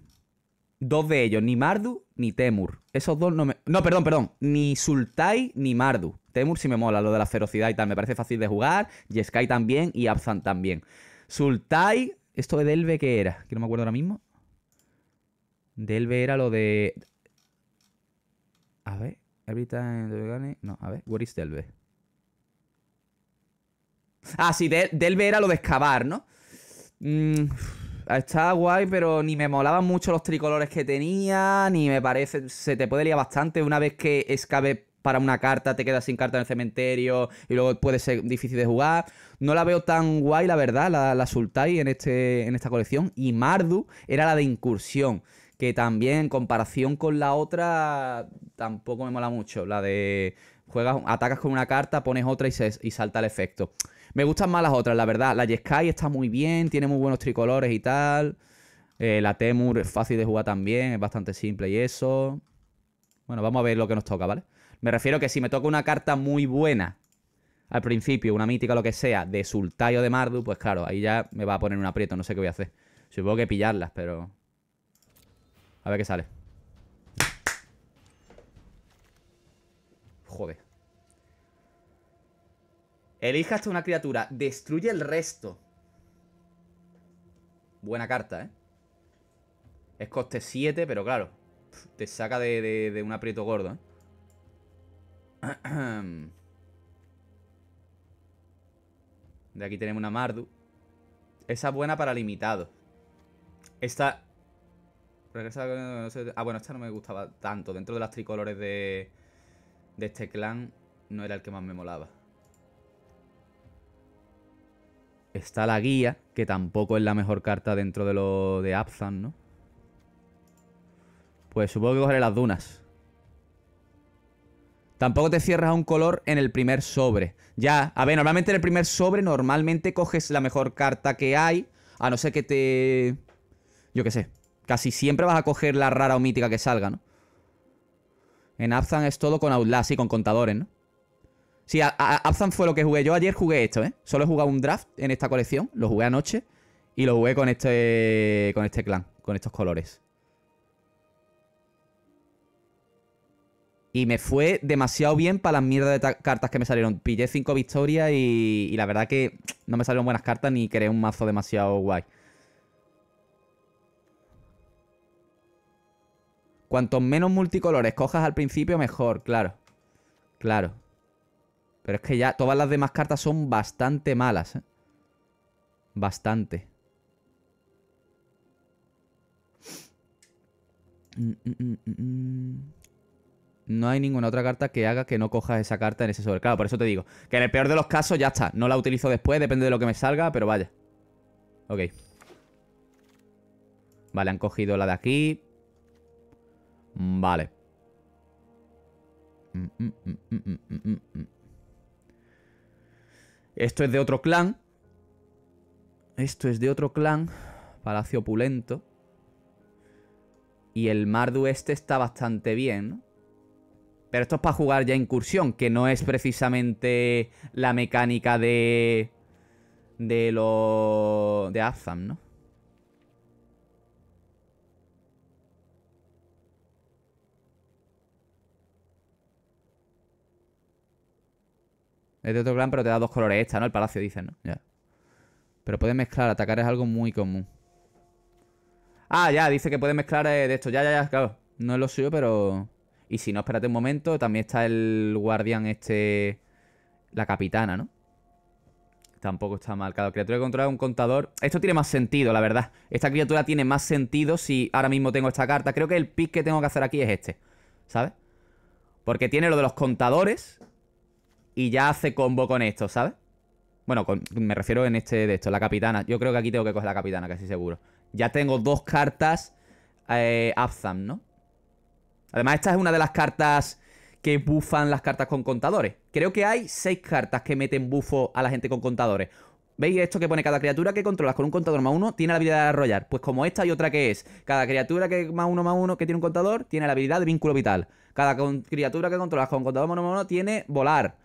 Dos de ellos, ni Mardu ni Temur. Esos dos no me... No, perdón, perdón. Ni Sultai ni Mardu. Temur sí me mola, lo de la ferocidad y tal. Me parece fácil de jugar. Y Sky también y Abzan también. Sultai ¿Esto de Delve qué era? Que no me acuerdo ahora mismo. Delve era lo de... A ver. Every time... No, a ver. What is Delve? Ah, sí, Delve era lo de excavar, ¿no? Mm, Está guay, pero ni me molaban mucho los tricolores que tenía, ni me parece... Se te puede liar bastante una vez que excaves para una carta, te quedas sin carta en el cementerio y luego puede ser difícil de jugar. No la veo tan guay, la verdad, la, la Sultai en, este, en esta colección. Y Mardu era la de incursión, que también en comparación con la otra tampoco me mola mucho. La de juegas, atacas con una carta, pones otra y, salta el efecto. Me gustan más las otras, la verdad. La Jeskai está muy bien, tiene muy buenos tricolores y tal. Eh, la Temur es fácil de jugar también, es bastante simple y eso. Bueno, vamos a ver lo que nos toca, ¿vale? Me refiero que si me toca una carta muy buena al principio, una mítica o lo que sea, de Sultai o de Mardu, pues claro, ahí ya me va a poner un aprieto, no sé qué voy a hacer. Supongo que pillarlas, pero... A ver qué sale. Joder. Elija hasta una criatura. Destruye el resto. Buena carta, ¿eh? Es coste 7, pero claro. Te saca de, de un aprieto gordo, ¿eh? De aquí tenemos una Mardu. Esa buena para limitado. Esta... Ah, bueno, esta no me gustaba tanto. Dentro de las tricolores de, de este clan, no era el que más me molaba. Está la guía, que tampoco es la mejor carta dentro de lo de Abzan, ¿no? Pues supongo que cogeré las dunas. Tampoco te cierras a un color en el primer sobre. Ya, a ver, normalmente en el primer sobre normalmente coges la mejor carta que hay, a no ser que te... Yo qué sé. Casi siempre vas a coger la rara o mítica que salga, ¿no? En Abzan es todo con Outlast y con contadores, ¿no? Sí, Abzan fue lo que jugué. Yo ayer jugué esto, ¿eh? Solo he jugado un draft en esta colección. Lo jugué anoche. Y lo jugué con este, con este clan, con estos colores. Y me fue demasiado bien para las mierdas de cartas que me salieron. Pillé cinco victorias y, la verdad que no me salieron buenas cartas ni creé un mazo demasiado guay. Cuantos menos multicolores cojas al principio, mejor, claro. Claro. Pero es que ya todas las demás cartas son bastante malas. ¿eh? Bastante. Mm, mm, mm, no hay ninguna otra carta que haga que no cojas esa carta en ese sobre. Claro, por eso te digo, que en el peor de los casos ya está. No la utilizo después, depende de lo que me salga, pero vaya. Ok. Vale, han cogido la de aquí. Mm, vale. Mm, mm, Esto es de otro clan. Esto es de otro clan. Palacio opulento. Y el Mardu este está bastante bien, ¿no? esto es para jugar ya incursión, que no es precisamente la mecánica de... De lo... De Azam, ¿no? Es de otro plan, pero te da dos colores esta, ¿no? El palacio, dicen, ¿no? Ya. Pero puedes mezclar, atacar es algo muy común. Ah, ya, dice que puedes mezclar eh, de esto. Ya, ya, ya, claro. No es lo suyo, pero... Y si no, espérate un momento, también está el guardián este... La capitana, ¿no? Tampoco está marcado. Criatura que controla un contador. Esto tiene más sentido, la verdad. Esta criatura tiene más sentido si ahora mismo tengo esta carta. Creo que el pick que tengo que hacer aquí es este. ¿Sabes? Porque tiene lo de los contadores. Y ya hace combo con esto, ¿sabes? Bueno, me refiero en este de esto, la capitana. Yo creo que aquí tengo que coger la capitana, casi seguro. Ya tengo dos cartas eh, Abzam, ¿no? Además, esta es una de las cartas que bufan las cartas con contadores. Creo que hay seis cartas que meten bufo a la gente con contadores. ¿Veis esto que pone cada criatura que controlas con un contador más uno tiene la habilidad de arrollar? Pues como esta y otra que es. Cada criatura que más uno más uno que tiene un contador tiene la habilidad de vínculo vital. Cada criatura que controlas con contador más uno más uno tiene volar.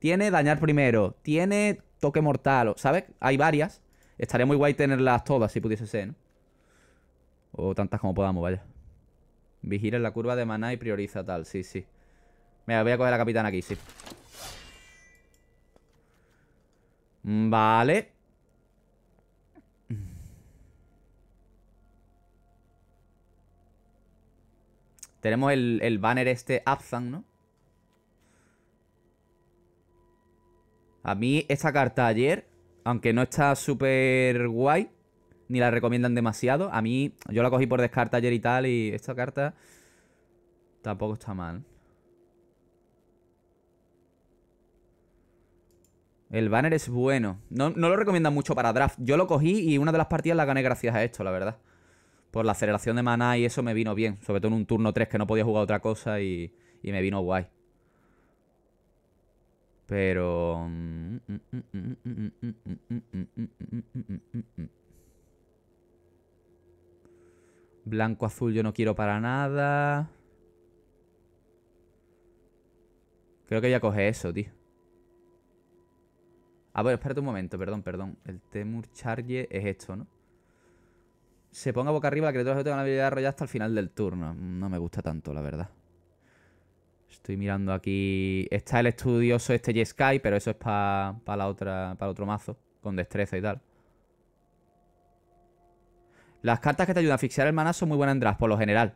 Tiene dañar primero. Tiene toque mortal. ¿Sabes? Hay varias. Estaría muy guay tenerlas todas si pudiese ser, ¿no? O tantas como podamos, vaya. Vigila la curva de maná y prioriza tal. Sí, sí. Mira, voy a coger a la capitana aquí, sí. Vale. Tenemos el, el banner este Abzan, ¿no? A mí esta carta ayer, aunque no está súper guay, ni la recomiendan demasiado. A mí, yo la cogí por descarta ayer y tal, y esta carta tampoco está mal. El banner es bueno. No, lo recomiendan mucho para draft. Yo lo cogí y una de las partidas la gané gracias a esto, la verdad. Por la aceleración de maná y eso me vino bien. Sobre todo en un turno 3 que no podía jugar otra cosa y, y me vino guay. Pero... Blanco-azul yo no quiero para nada. Creo que voy a coger eso, tío. Ah, bueno, espérate un momento, perdón, perdón. El Temur Charge es esto, ¿no? Se ponga boca arriba, la criatura tenga la habilidad de hasta el final del turno. No me gusta tanto, la verdad. Estoy mirando aquí... Está el estudioso este Sky, pero eso es para la otra... Para otro mazo, con destreza y tal. Las cartas que te ayudan a fixear el mana son muy buenas en draft, por lo general.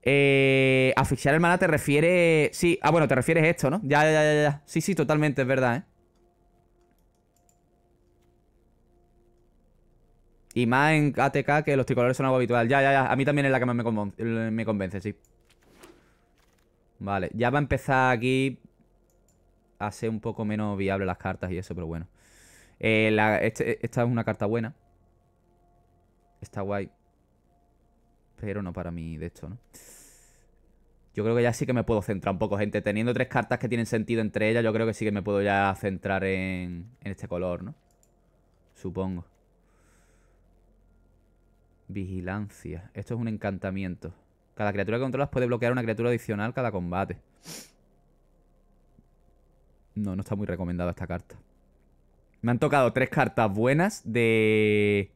Eh, el mana te refiere... Sí, ah, bueno, te refieres a esto, ¿no? Ya, ya, ya, Sí, sí, totalmente, es verdad, ¿eh? Y más en ATK que los tricolores son algo habitual. Ya, ya, ya. A mí también es la que más me, convence, sí. Vale, ya va a empezar aquí a ser un poco menos viable las cartas y eso, pero bueno. Eh, este, esta es una carta buena. Está guay. Pero no para mí de hecho, ¿no? Yo creo que ya sí que me puedo centrar un poco, gente. Teniendo tres cartas que tienen sentido entre ellas, yo creo que sí que me puedo ya centrar en, en este color, ¿no? Supongo. Vigilancia. Esto es un encantamiento. Cada criatura que controlas puede bloquear una criatura adicional cada combate. No, no está muy recomendada esta carta. Me han tocado tres cartas buenas de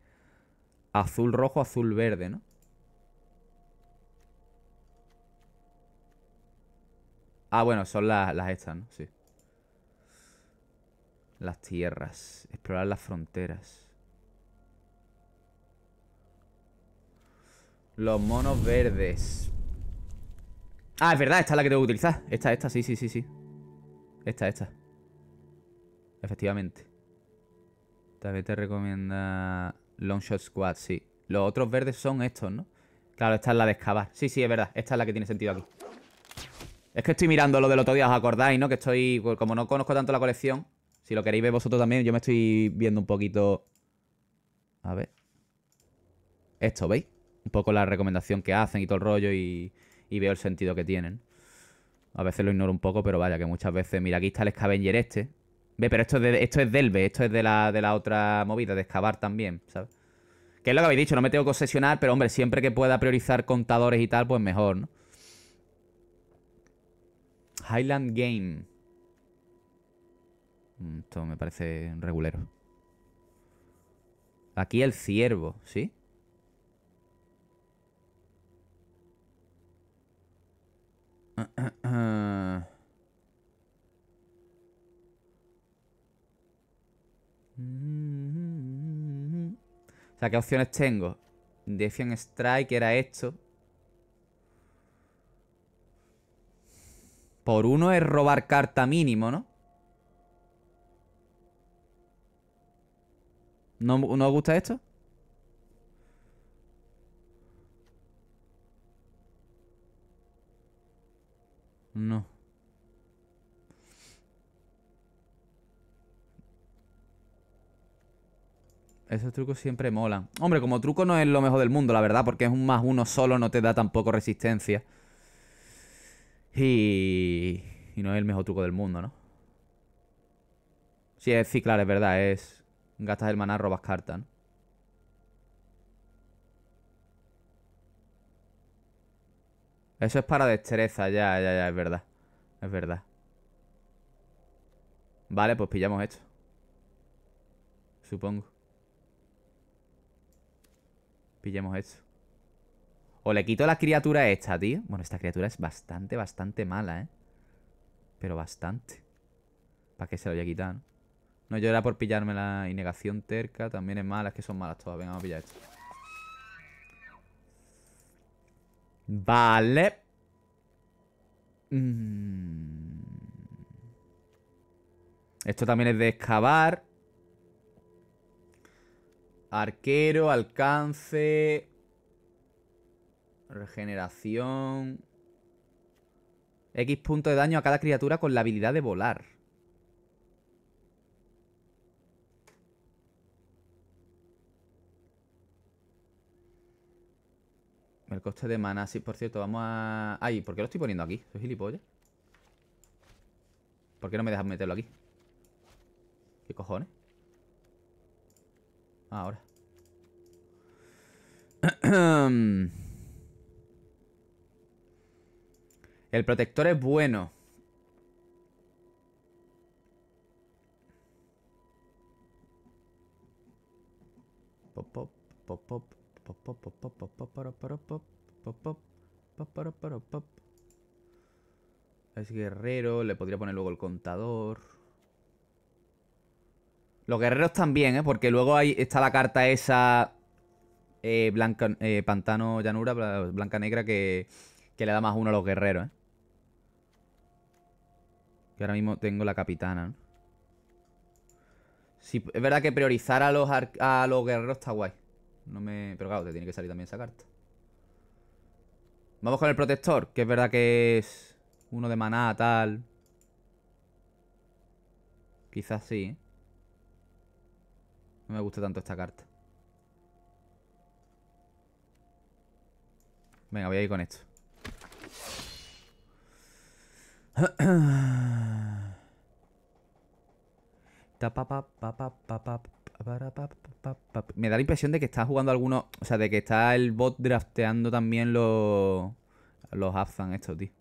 azul rojo, azul verde, ¿no? Ah, bueno, son las, estas, ¿no? Sí. Las tierras, explorar las fronteras. Los monos verdes. Ah, es verdad, esta es la que tengo que utilizar. Esta, esta, sí, sí, sí, sí. Esta, esta. Efectivamente. vez te recomienda... Longshot Squad, sí. Los otros verdes son estos, ¿no? Claro, esta es la de excavar. Sí, sí, es verdad. Esta es la que tiene sentido aquí. Es que estoy mirando lo del otro día, ¿os acordáis, no? Que estoy... Pues, como no conozco tanto la colección, si lo queréis ver vosotros también, yo me estoy viendo un poquito... A ver. Esto, ¿veis? Un poco la recomendación que hacen y todo el rollo y, veo el sentido que tienen. A veces lo ignoro un poco, pero vaya, que muchas veces... Mira, aquí está el scavenger este, Ve, pero esto es, de, esto es Delve, esto es de la, de la otra movida, de excavar también, ¿sabes? Que es lo que habéis dicho, no me tengo que obsesionar, pero hombre, siempre que pueda priorizar contadores y tal, pues mejor, ¿no? Highland Game. Mm, esto me parece regulero. Aquí el ciervo, ¿sí? Ah, ah, ah. O sea, ¿qué opciones tengo? Defiant Strike era esto. Por uno es robar carta mínimo, ¿no? ¿No, ¿no os gusta esto? No. Esos trucos siempre molan. Hombre, como truco no es lo mejor del mundo, la verdad, porque es un más uno solo, no te da tampoco resistencia. Y... no es el mejor truco del mundo, ¿no? Sí, es, ciclar, es verdad, es... Gastas el maná, robas cartas ¿no? Eso es para destreza, ya, ya, ya, es verdad. Es verdad. Vale, pues pillamos esto. Supongo. Pillemos esto. O le quito la criatura esta, tío. Bueno, esta criatura es bastante, bastante mala, ¿eh? Pero bastante. ¿Para que se lo voy quitado no? yo era por pillarme la Innegación terca. También es mala, es que son malas todas. Venga, vamos a pillar esto. Vale. Mm. Esto también es de excavar. Arquero, alcance. Regeneración. X punto de daño a cada criatura con la habilidad de volar. El coste de mana, sí, por cierto, vamos a... Ay, ¿por qué lo estoy poniendo aquí? ¿Soy gilipollas? ¿Por qué no me dejas meterlo aquí? ¿Qué cojones? Ahora. El protector es bueno. Es guerrero, le podría poner luego el contador. Los guerreros también, ¿eh? Porque luego ahí está la carta esa... Eh, blanca, eh, pantano, llanura, blanca, negra, que, que le da más uno a los guerreros, ¿eh? Que ahora mismo tengo la capitana, ¿no? Sí, es verdad que priorizar a los, a los guerreros está guay. No me... Pero claro, te tiene que salir también esa carta. Vamos con el protector, que es verdad que es uno de maná, tal. Quizás sí, ¿eh? No me gusta tanto esta carta. Venga, voy a ir con esto. Me da la impresión de que está jugando algunos... O sea, de que está el bot drafteando también los... Los Abzan estos, tío.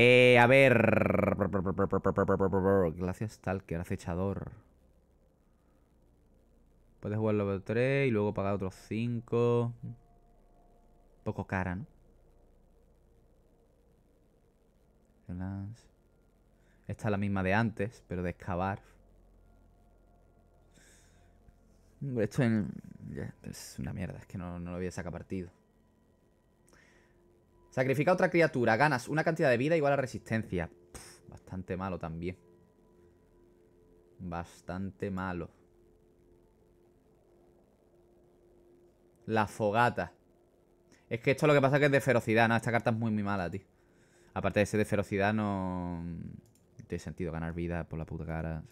Eh, a ver. que Stalker, acechador. Puedes jugarlo por 3 y luego pagar otros 5. Poco cara, ¿no? Esta es la misma de antes, pero de excavar. Esto es una mierda, es que no, no lo voy a sacar partido. Sacrifica otra criatura, ganas una cantidad de vida igual a resistencia. bastante malo también. Bastante malo. La fogata. Es que esto lo que pasa es que es de ferocidad, ¿no? Esta carta es muy, muy mala, tío. Aparte de ser de ferocidad, no... No tiene sentido ganar vida por la puta cara.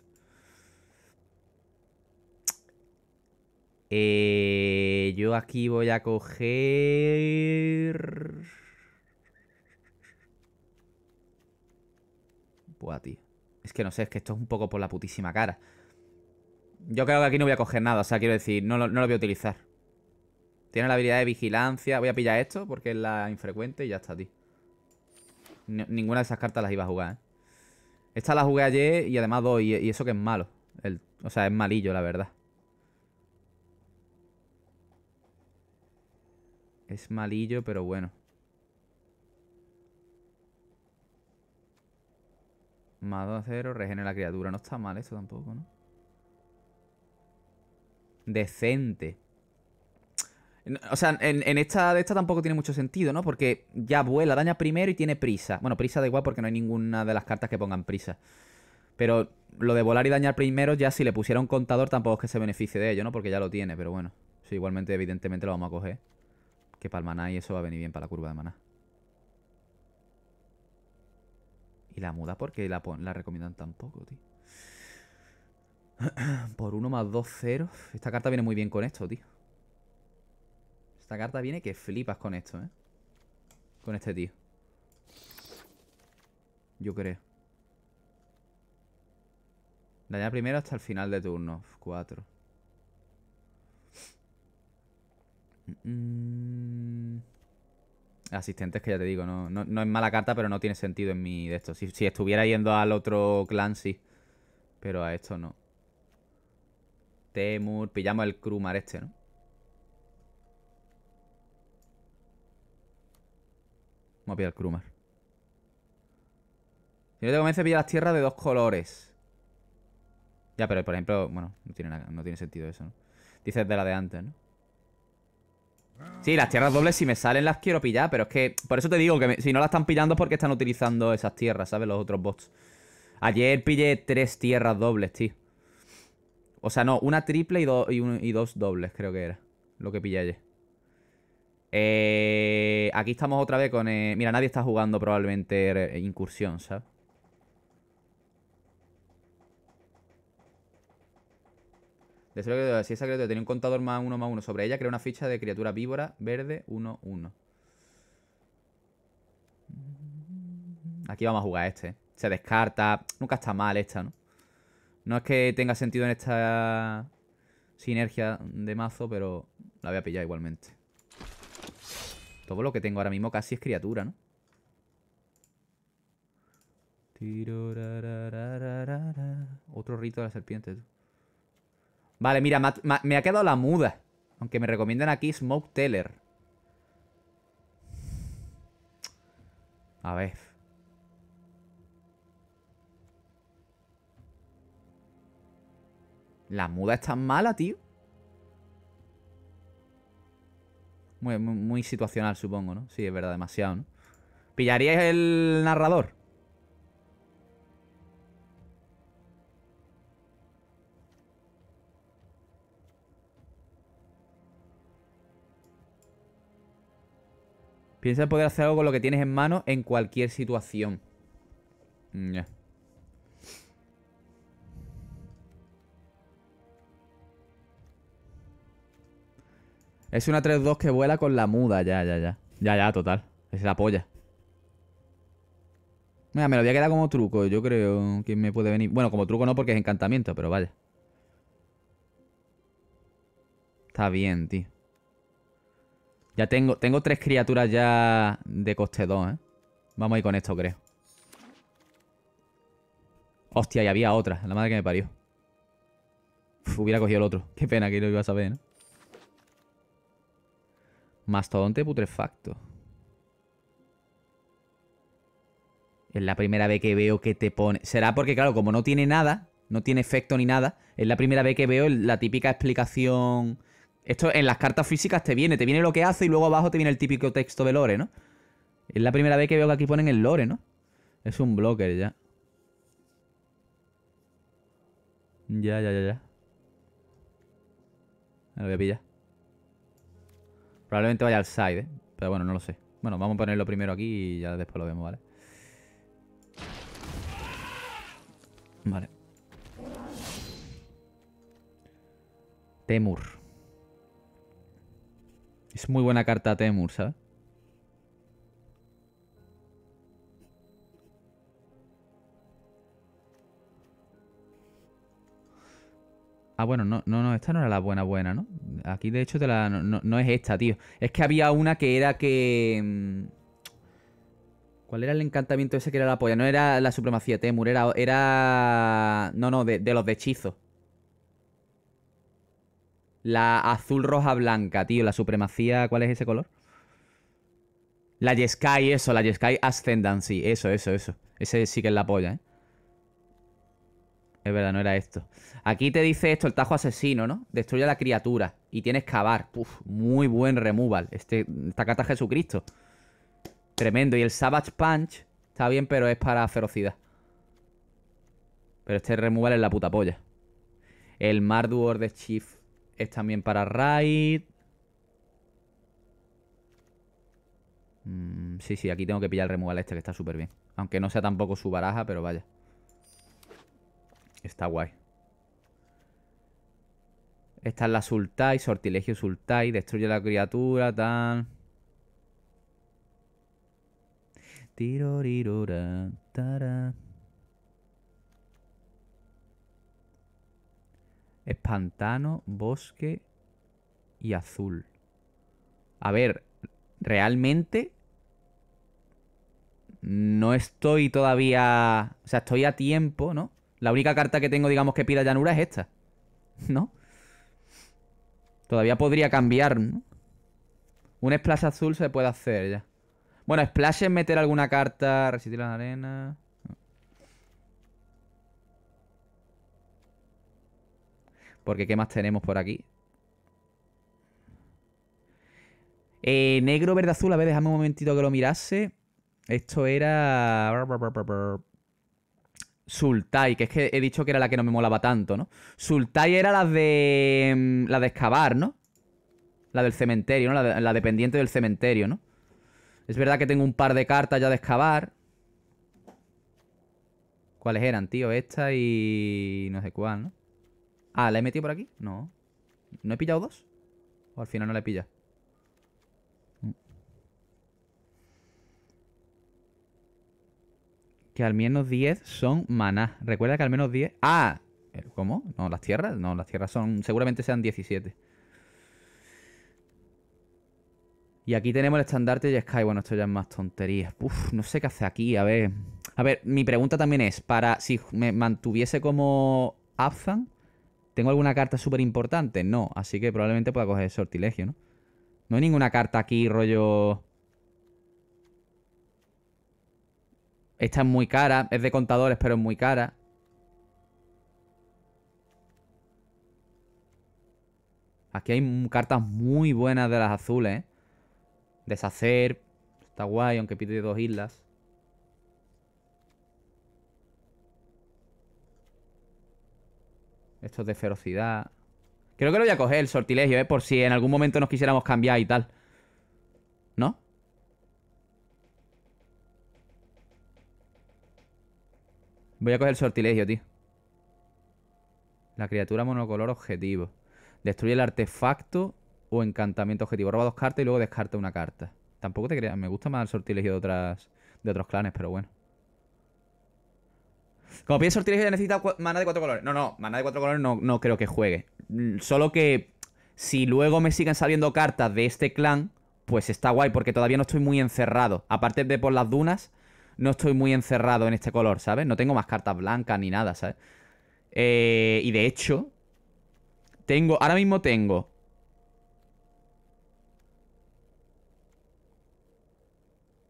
Eh, yo aquí voy a coger... Buah, tío. Es que no sé, es que esto es un poco por la putísima cara. Yo creo que aquí no voy a coger nada, o sea, quiero decir, no lo, no lo voy a utilizar. Tiene la habilidad de vigilancia. Voy a pillar esto porque es la infrecuente y ya está, tío. ninguna de esas cartas las iba a jugar, ¿eh? Esta la jugué ayer y además doy y, eso que es malo. o sea, es malillo, la verdad. Es malillo, pero bueno. Más 2 a 0, regenera la criatura. No está mal esto tampoco, ¿no? Decente. O sea, en, esta de esta tampoco tiene mucho sentido, ¿no? Porque ya vuela, daña primero y tiene prisa. Bueno, prisa da igual porque no hay ninguna de las cartas que pongan prisa. Pero lo de volar y dañar primero, ya si le pusiera un contador, tampoco es que se beneficie de ello, ¿no? Porque ya lo tiene, pero bueno. igualmente, evidentemente lo vamos a coger. Que para el maná y eso va a venir bien para la curva de maná. Y la muda porque la, la recomiendan tampoco, tío. Por 1 más 2, 0. Esta carta viene muy bien con esto, tío. Esta carta viene que flipas con esto, ¿eh? Con este tío. Yo creo. Daña primero hasta el final de turno. 4 asistentes que ya te digo, no, no, es mala carta, pero no tiene sentido en mi de esto. Si, estuviera yendo al otro clan, sí. Pero a esto no. Temur, pillamos el Krumar este, ¿no? Vamos a pillar el Krumar. Si no te convence, pilla las tierras de dos colores. Ya, pero por ejemplo, bueno, no tiene, no tiene sentido eso, ¿no? Dices de la de antes, ¿no? Sí, las tierras dobles si me salen las quiero pillar, pero es que... Por eso te digo que si no las están pillando es porque están utilizando esas tierras, ¿sabes? Los otros bots. Ayer pillé tres tierras dobles, tío. O sea, no, una triple y, y, y dos dobles creo que era. Lo que pillé ayer. Eh, aquí estamos otra vez con... Eh, mira, nadie está jugando probablemente eh, incursión, ¿sabes? De ser si esa criatura tenía un contador más uno más uno sobre ella, crea una ficha de criatura víbora verde 1-1. Aquí vamos a jugar este. ¿eh? Se descarta. Nunca está mal esta, ¿no? No es que tenga sentido en esta sinergia de mazo, pero la voy a pillar igualmente. Todo lo que tengo ahora mismo casi es criatura, ¿no? Otro rito de la serpiente, tú. Vale, mira, me ha, quedado la muda. Aunque me recomiendan aquí Smoke Teller. A ver. La muda es tan mala, tío. Muy, situacional, supongo, ¿no? Sí, es verdad, demasiado, ¿no? ¿Pillaríais el narrador? Piensa en poder hacer algo con lo que tienes en mano en cualquier situación. Ya. Es una 3-2 que vuela con la muda, ya, ya, ya. Ya, ya, total. Es la polla. Mira, me lo voy a quedar como truco, yo creo que me puede venir. Bueno, como truco no porque es encantamiento, pero vaya. Está bien, tío. Ya tengo, tengo tres criaturas ya de coste 2, ¿eh? Vamos a ir con esto, creo. Hostia, y había otra. La madre que me parió. hubiera cogido el otro. Qué pena que lo iba a saber, ¿no? Mastodonte putrefacto. Es la primera vez que veo que te pone... Será porque, claro, como no tiene nada, no tiene efecto ni nada, es la primera vez que veo la típica explicación esto en las cartas físicas te viene, te viene lo que hace y luego abajo te viene el típico texto de lore, ¿no? Es la primera vez que veo que aquí ponen el lore, ¿no? Es un blocker ya. Ya, ya, ya, ya. Me lo voy a pillar. Probablemente vaya al side, ¿eh? Pero bueno, no lo sé. Bueno, vamos a ponerlo primero aquí y ya después lo vemos, ¿vale? Vale. Temur. Es muy buena carta Temur, ¿sabes? Ah, bueno, no, no, no, esta no era la buena buena, ¿no? Aquí de hecho no, es esta, tío. Es que había una que era que... Mm, ¿Cuál era el encantamiento ese que era la polla? No era la supremacía Temur, era... No, no, de, los de hechizos. La azul, roja, blanca, tío. La supremacía, ¿cuál es ese color? La Yeskai, eso, la Yeskai Ascendancy. Eso, eso, eso. Ese sí que es la polla, ¿eh? Es verdad, no era esto. Aquí te dice esto, el tajo asesino, ¿no? Destruye a la criatura y tienes cavar. muy buen removal. Este, esta carta es Jesucristo. Tremendo. Y el Savage Punch está bien, pero es para ferocidad. Pero este removal es la puta polla. El Marduor de Chief es también para raid. Mm, sí, sí, aquí tengo que pillar el removal este que está súper bien. Aunque no sea tampoco su baraja, pero vaya. Está guay. Esta es la Sultai, sortilegio Sultai. Destruye la criatura, tal. tiro tara. Espantano, bosque y azul. A ver, realmente no estoy todavía... O sea, estoy a tiempo, ¿no? La única carta que tengo, digamos, que pida llanura es esta. ¿No? Todavía podría cambiar, ¿no? Un splash azul se puede hacer ya. Bueno, splash es meter alguna carta, resistir la arena... Porque ¿qué más tenemos por aquí? Eh, negro, verde, azul. A ver, déjame un momentito que lo mirase. Esto era... Sultai, que es que he dicho que era la que no me molaba tanto, ¿no? Sultai era la de... Mm, la de excavar, ¿no? La del cementerio, ¿no? La, la dependiente del cementerio, ¿no? Es verdad que tengo un par de cartas ya de excavar. ¿Cuáles eran, tío? Esta y... no sé cuál, ¿no? Ah, ¿la he metido por aquí? No. ¿No he pillado dos? O al final no la he pillado. Mm. Que al menos 10 son maná. Recuerda que al menos 10... ¡Ah! ¿eh, ¿Cómo? No, las tierras. No, las tierras son... Seguramente sean 17. Y aquí tenemos el estandarte de Sky. Bueno, esto ya es más tonterías. Uf, no sé qué hace aquí. A ver... A ver, mi pregunta también es... Para... Si me mantuviese como Abzan... ¿Tengo alguna carta súper importante? No, así que probablemente pueda coger sortilegio, ¿no? No hay ninguna carta aquí, rollo... Esta es muy cara, es de contadores, pero es muy cara. Aquí hay cartas muy buenas de las azules, ¿eh? Deshacer, está guay, aunque pide dos islas. Esto es de ferocidad. Creo que lo voy a coger, el sortilegio, ¿eh? Por si en algún momento nos quisiéramos cambiar y tal. ¿No? Voy a coger el sortilegio, tío. La criatura monocolor objetivo. Destruye el artefacto o encantamiento objetivo. Roba dos cartas y luego descarta una carta. Tampoco te creas. Me gusta más el sortilegio de, otras, de otros clanes, pero bueno. Como pide sortilegio ya necesita mana de cuatro colores. No, no, Mana de cuatro colores no, creo que juegue. Mm, solo que si luego me siguen saliendo cartas de este clan, pues está guay, porque todavía no estoy muy encerrado. Aparte de por las dunas, no estoy muy encerrado en este color, ¿sabes? No tengo más cartas blancas ni nada, ¿sabes? Eh, y de hecho, tengo, ahora mismo tengo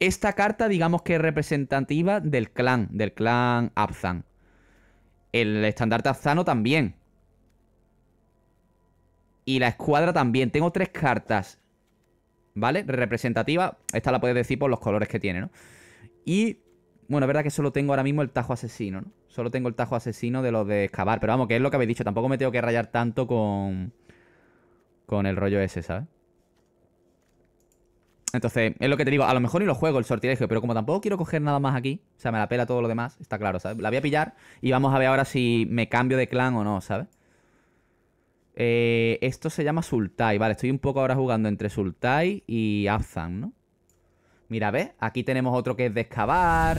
esta carta, digamos que es representativa del clan, del clan Abzan. El estandarte Abzano también. Y la escuadra también. Tengo tres cartas, ¿vale? Representativa. Esta la puedes decir por los colores que tiene, ¿no? Y, bueno, es verdad que solo tengo ahora mismo el tajo asesino, ¿no? Solo tengo el tajo asesino de los de excavar. Pero vamos, que es lo que habéis dicho. Tampoco me tengo que rayar tanto con... Con el rollo ese, ¿sabes? Entonces, es lo que te digo, a lo mejor ni lo juego el sortilegio, pero como tampoco quiero coger nada más aquí, o sea, me la pela todo lo demás, está claro, ¿sabes? La voy a pillar y vamos a ver ahora si me cambio de clan o no, ¿sabes? Eh, esto se llama Sultai, vale, estoy un poco ahora jugando entre Sultai y Abzan, ¿no? Mira, ¿ves? Aquí tenemos otro que es de excavar.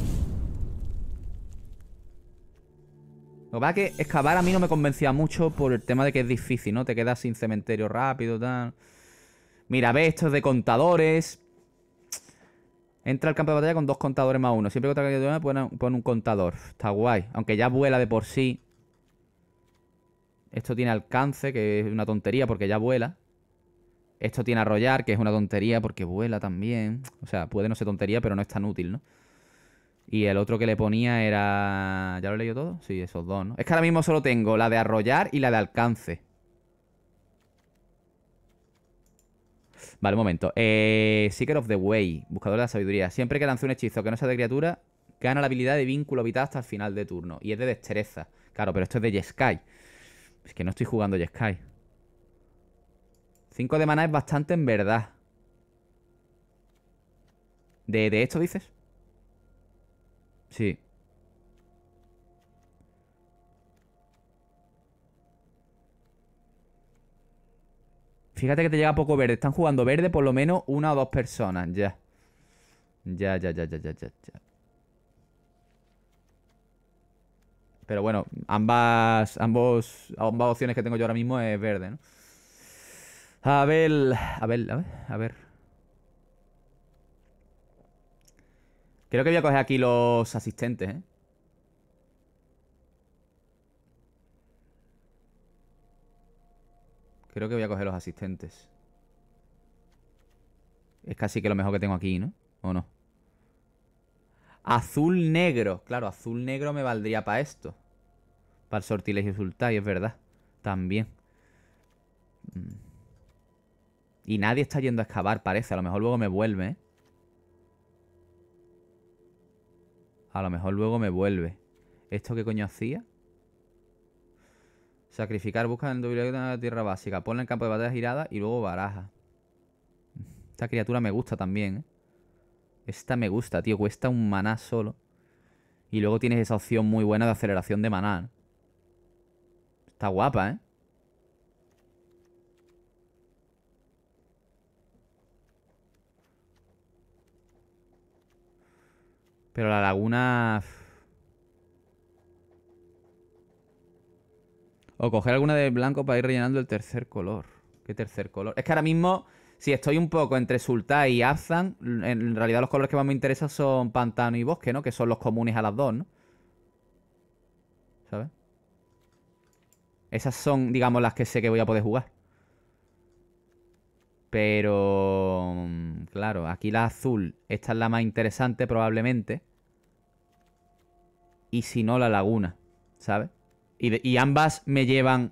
Lo que pasa es que excavar a mí no me convencía mucho por el tema de que es difícil, ¿no? Te quedas sin cementerio rápido, tal... Mira, ve Esto es de contadores. Entra al campo de batalla con dos contadores más uno. Siempre que otra criatura pone, pone un contador. Está guay. Aunque ya vuela de por sí. Esto tiene alcance, que es una tontería porque ya vuela. Esto tiene arrollar, que es una tontería porque vuela también. O sea, puede no ser tontería, pero no es tan útil, ¿no? Y el otro que le ponía era... ¿Ya lo he leído todo? Sí, esos dos, ¿no? Es que ahora mismo solo tengo la de arrollar y la de alcance. Vale, un momento. Eh, Seeker of the Way, buscador de la sabiduría. Siempre que lance un hechizo que no sea de criatura, gana la habilidad de vínculo vital hasta el final de turno. Y es de destreza. Claro, pero esto es de Jeskai. Es que no estoy jugando Jeskai. 5 de mana es bastante en verdad. ¿De, de esto dices? Sí. Fíjate que te llega poco verde. Están jugando verde por lo menos una o dos personas. Ya. Ya, ya, ya, ya, ya, ya. Pero bueno, ambas, ambos, ambas opciones que tengo yo ahora mismo es verde, ¿no? A ver, a ver, a ver, a ver. Creo que voy a coger aquí los asistentes, ¿eh? Creo que voy a coger los asistentes. Es casi que lo mejor que tengo aquí, ¿no? ¿O no? Azul negro. Claro, azul negro me valdría para esto. Para el sortilegio Y es verdad. También. Mm. Y nadie está yendo a excavar, parece. A lo mejor luego me vuelve, ¿eh? A lo mejor luego me vuelve. ¿Esto qué coño hacía? Sacrificar, busca en doble de tierra básica. Ponla en campo de batalla girada y luego baraja. Esta criatura me gusta también, ¿eh? Esta me gusta, tío. Cuesta un maná solo. Y luego tienes esa opción muy buena de aceleración de maná. Está guapa, ¿eh? Pero la laguna... O coger alguna de blanco para ir rellenando el tercer color. ¿Qué tercer color? Es que ahora mismo, si estoy un poco entre Sultá y Abzan en realidad los colores que más me interesan son Pantano y Bosque, ¿no? Que son los comunes a las dos, ¿no? ¿Sabes? Esas son, digamos, las que sé que voy a poder jugar. Pero... Mm, claro, aquí la azul. Esta es la más interesante probablemente. Y si no, la laguna. ¿Sabes? Y, ambas me llevan,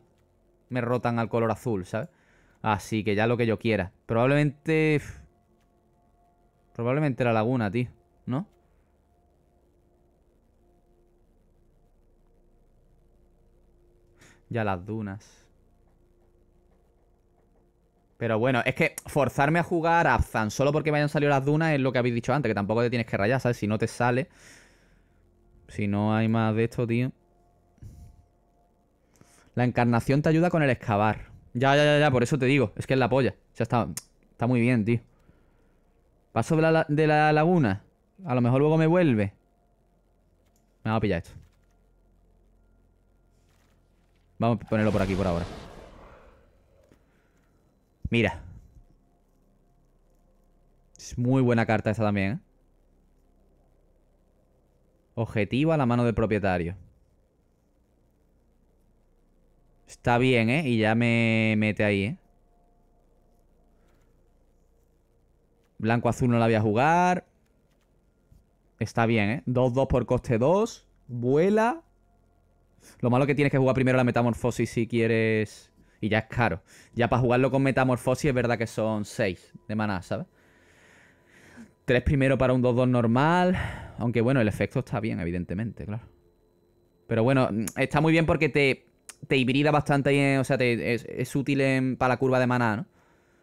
me rotan al color azul, ¿sabes? Así que ya lo que yo quiera. Probablemente... Probablemente la laguna, tío. ¿No? Ya las dunas. Pero bueno, es que forzarme a jugar a Abzan solo porque me hayan salido las dunas es lo que habéis dicho antes, que tampoco te tienes que rayar, ¿sabes? Si no te sale. Si no hay más de esto, tío. La encarnación te ayuda con el excavar. Ya, ya, ya, ya, por eso te digo. Es que es la polla. Ya está, está muy bien, tío. Paso de la, laguna. A lo mejor luego me vuelve. Me va a pillar esto. Vamos a ponerlo por aquí por ahora. Mira. Es muy buena carta esta también, ¿eh? Objetivo a la mano del propietario. Está bien, ¿eh? Y ya me mete ahí, ¿eh? Blanco-azul no la voy a jugar. Está bien, ¿eh? 2-2 por coste 2. Vuela. Lo malo que tienes que jugar primero la metamorfosis si quieres... Y ya es caro. Ya para jugarlo con metamorfosis es verdad que son 6 de maná, ¿sabes? 3 primero para un 2-2 normal. Aunque bueno, el efecto está bien, evidentemente, claro. Pero bueno, está muy bien porque te te hibrida bastante bien, o sea, es, útil para la curva de maná, ¿no?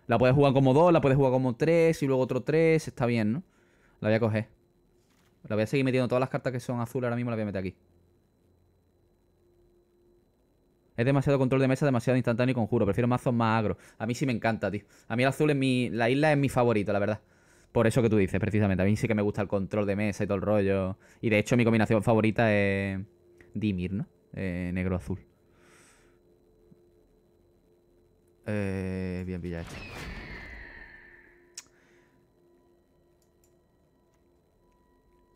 La puedes jugar como dos, la puedes jugar como tres y luego otro tres, está bien, ¿no? La voy a coger. La voy a seguir metiendo todas las cartas que son azul ahora mismo, la voy a meter aquí. Es demasiado control de mesa, demasiado instantáneo y conjuro. Prefiero mazos más agro. A mí sí me encanta, tío. A mí el azul es mi... La isla es mi favorito, la verdad. Por eso que tú dices, precisamente. A mí sí que me gusta el control de mesa y todo el rollo. Y de hecho mi combinación favorita es... Dimir, ¿no? Eh, Negro-azul. Eh, bien pillado. Este.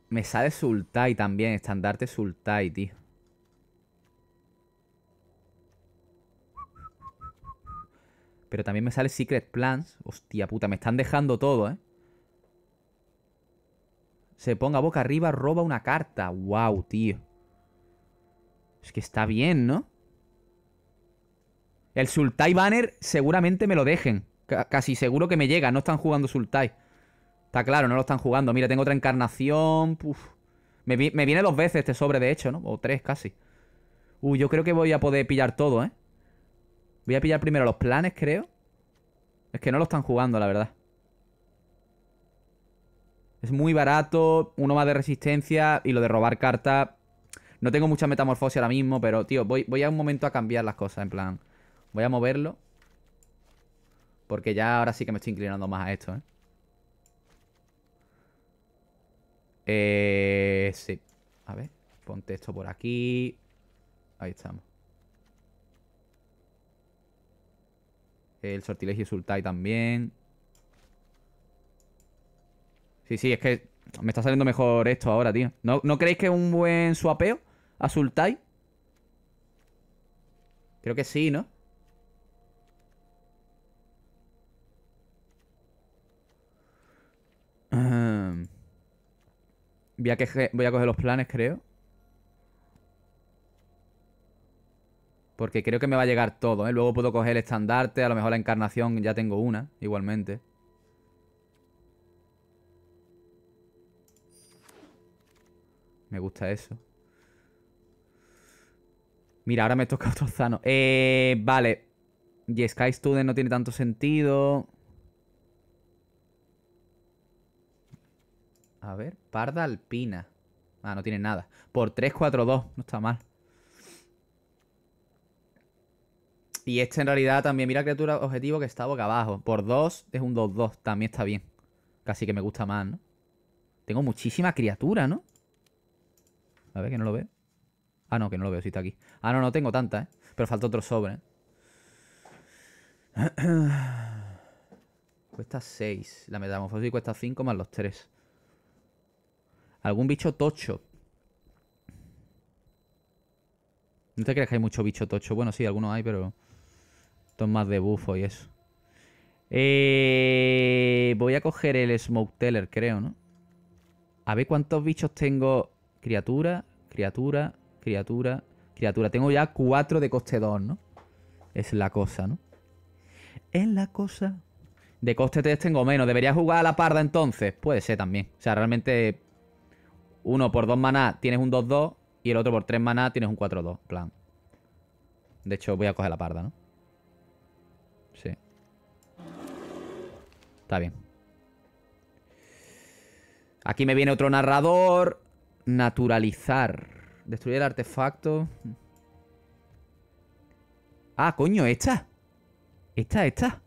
Me sale Sultai también, estandarte Sultai, tío. Pero también me sale Secret Plans. Hostia puta, me están dejando todo, ¿eh? Se ponga boca arriba, roba una carta. Wow, tío. Es que está bien, ¿no? El Sultai Banner seguramente me lo dejen. casi seguro que me llega. No están jugando Sultai. Está claro, no lo están jugando. Mira, tengo otra encarnación. Me, viene dos veces este sobre, de hecho, ¿no? O tres casi. Uy, uh, yo creo que voy a poder pillar todo, ¿eh? Voy a pillar primero los planes, creo. Es que no lo están jugando, la verdad. Es muy barato, uno más de resistencia y lo de robar cartas. No tengo mucha metamorfosis ahora mismo, pero, tío, voy a un momento a cambiar las cosas, en plan... Voy a moverlo. Porque ya ahora sí que me estoy inclinando más a esto, ¿eh? Eh, sí. A ver, ponte esto por aquí. Ahí estamos. El sortilegio Sultai también. Sí, sí, es que me está saliendo mejor esto ahora, tío. ¿No, creéis que es un buen suapeo a Sultai? Creo que sí, ¿no? Voy a, coger los planes, creo. Porque creo que me va a llegar todo, ¿eh? Luego puedo coger el estandarte, a lo mejor la encarnación ya tengo una, igualmente. Me gusta eso. Mira, ahora me toca otro Zano. Eh, vale. Y Sky Student no tiene tanto sentido. A ver, parda alpina. Ah, no tiene nada. Por 3, 4, 2 no está mal. Y este en realidad también, mira criatura objetivo que está boca abajo. Por 2 es un 2-2, también está bien. Casi que me gusta más, ¿no? Tengo muchísima criatura, ¿no? A ver, que no lo veo. Ah, no, que no lo veo, Si está aquí. Ah, no, no tengo tanta, ¿eh? Pero falta otro sobre, ¿eh? Cuesta 6. La metamorfosis cuesta 5 más los 3. Algún bicho tocho. No te crees que hay mucho bicho tocho. Bueno, sí, algunos hay, pero... son más de bufo y eso. Eh... voy a coger el Smoke Teller, creo, ¿no? A ver cuántos bichos tengo. Criatura, criatura, criatura, criatura. Tengo ya cuatro de coste 2, ¿no? Es la cosa, ¿no? Es la cosa. De coste 3 tengo menos. ¿Debería jugar a la parda entonces? Puede ser también. O sea, realmente uno por dos maná tienes un 2-2 y el otro por tres maná tienes un 4-2. plan. De hecho, voy a coger la parda, ¿no? Sí. Está bien. Aquí me viene otro narrador. Naturalizar. Destruir el artefacto. Ah, coño, esta. Esta, esta.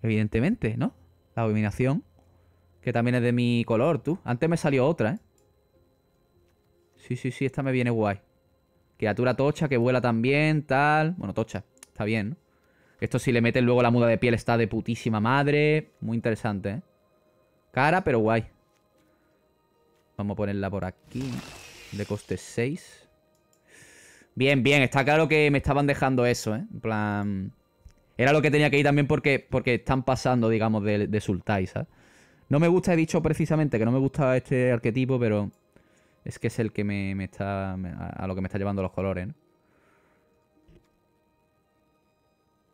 Evidentemente, ¿no? La abominación. Que también es de mi color, tú. Antes me salió otra, ¿eh? Sí, sí, sí, esta me viene guay. Criatura tocha que vuela también, tal. Bueno, tocha, está bien, ¿no? Esto si le meten luego la muda de piel está de putísima madre. Muy interesante, ¿eh? Cara, pero guay. Vamos a ponerla por aquí. De coste 6. Bien, bien. Está claro que me estaban dejando eso, ¿eh? En plan... Era lo que tenía que ir también porque, porque están pasando, digamos, de, de Sultai, ¿sabes? No me gusta, he dicho precisamente que no me gusta este arquetipo, pero... Es que es el que me, está. a lo que me está llevando los colores, ¿no?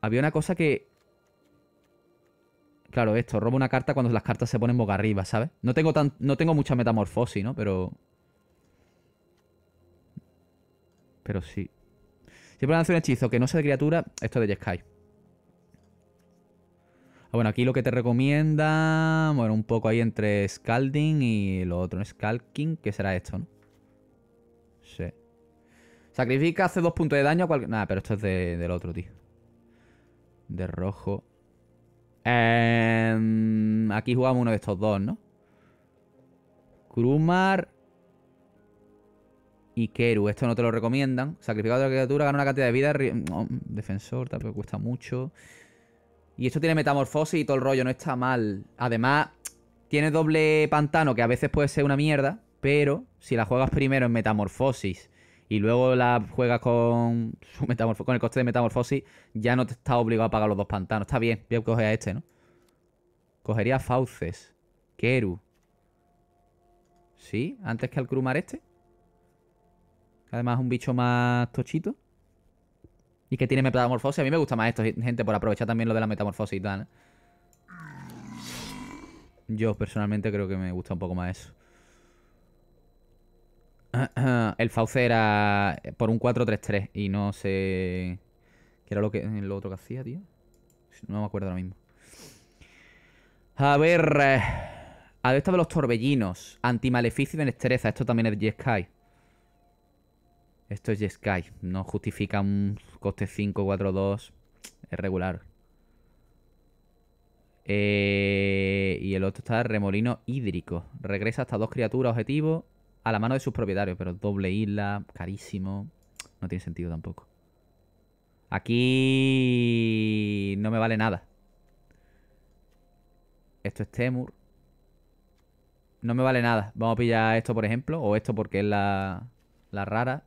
Había una cosa que. Claro, esto, robo una carta cuando las cartas se ponen boca arriba, ¿sabes? No tengo tan. No tengo mucha metamorfosis, ¿no? Pero. Pero sí. Siempre lanzo un hechizo que no sea de criatura, esto de Jeskai. Bueno, aquí lo que te recomienda, bueno, un poco ahí entre Scalding y lo otro, Scalking, que será esto, ¿no? Sí. Sacrifica, hace dos puntos de daño a cualquier... Nada, pero esto es del otro, tío. De rojo. Em, aquí jugamos uno de estos dos, ¿no? Krumar y Keru. Esto no te lo recomiendan. Sacrificado de la criatura, gana una cantidad de vida. Defensor, defensor, tampoco cuesta mucho. Y esto tiene metamorfosis y todo el rollo, no está mal. Además, tiene doble pantano, que a veces puede ser una mierda, pero si la juegas primero en metamorfosis y luego la juegas con, su con el coste de metamorfosis, ya no te está obligado a pagar los dos pantanos. Está bien, voy a coger a este, ¿no? Cogería Fauces, Keru. ¿Sí? ¿Antes que al crumar este? Además es un bicho más tochito. Y que tiene metamorfosis. A mí me gusta más esto, gente, por aprovechar también lo de la metamorfosis y tal. Yo personalmente creo que me gusta un poco más eso. El Fauce era por un 4-3-3 y no sé... ¿Qué era lo, que, lo otro que hacía, tío? No me acuerdo ahora mismo. A ver... Adepta eh, de los torbellinos. Antimaleficio de destreza. Esto también es sky esto es Sky. No justifica un coste 5, 4, 2. Es regular. Eh, y el otro está remolino hídrico. Regresa hasta dos criaturas objetivo a la mano de sus propietarios. Pero doble isla, carísimo. No tiene sentido tampoco. Aquí no me vale nada. Esto es Temur. No me vale nada. Vamos a pillar esto, por ejemplo. O esto porque es la, la rara.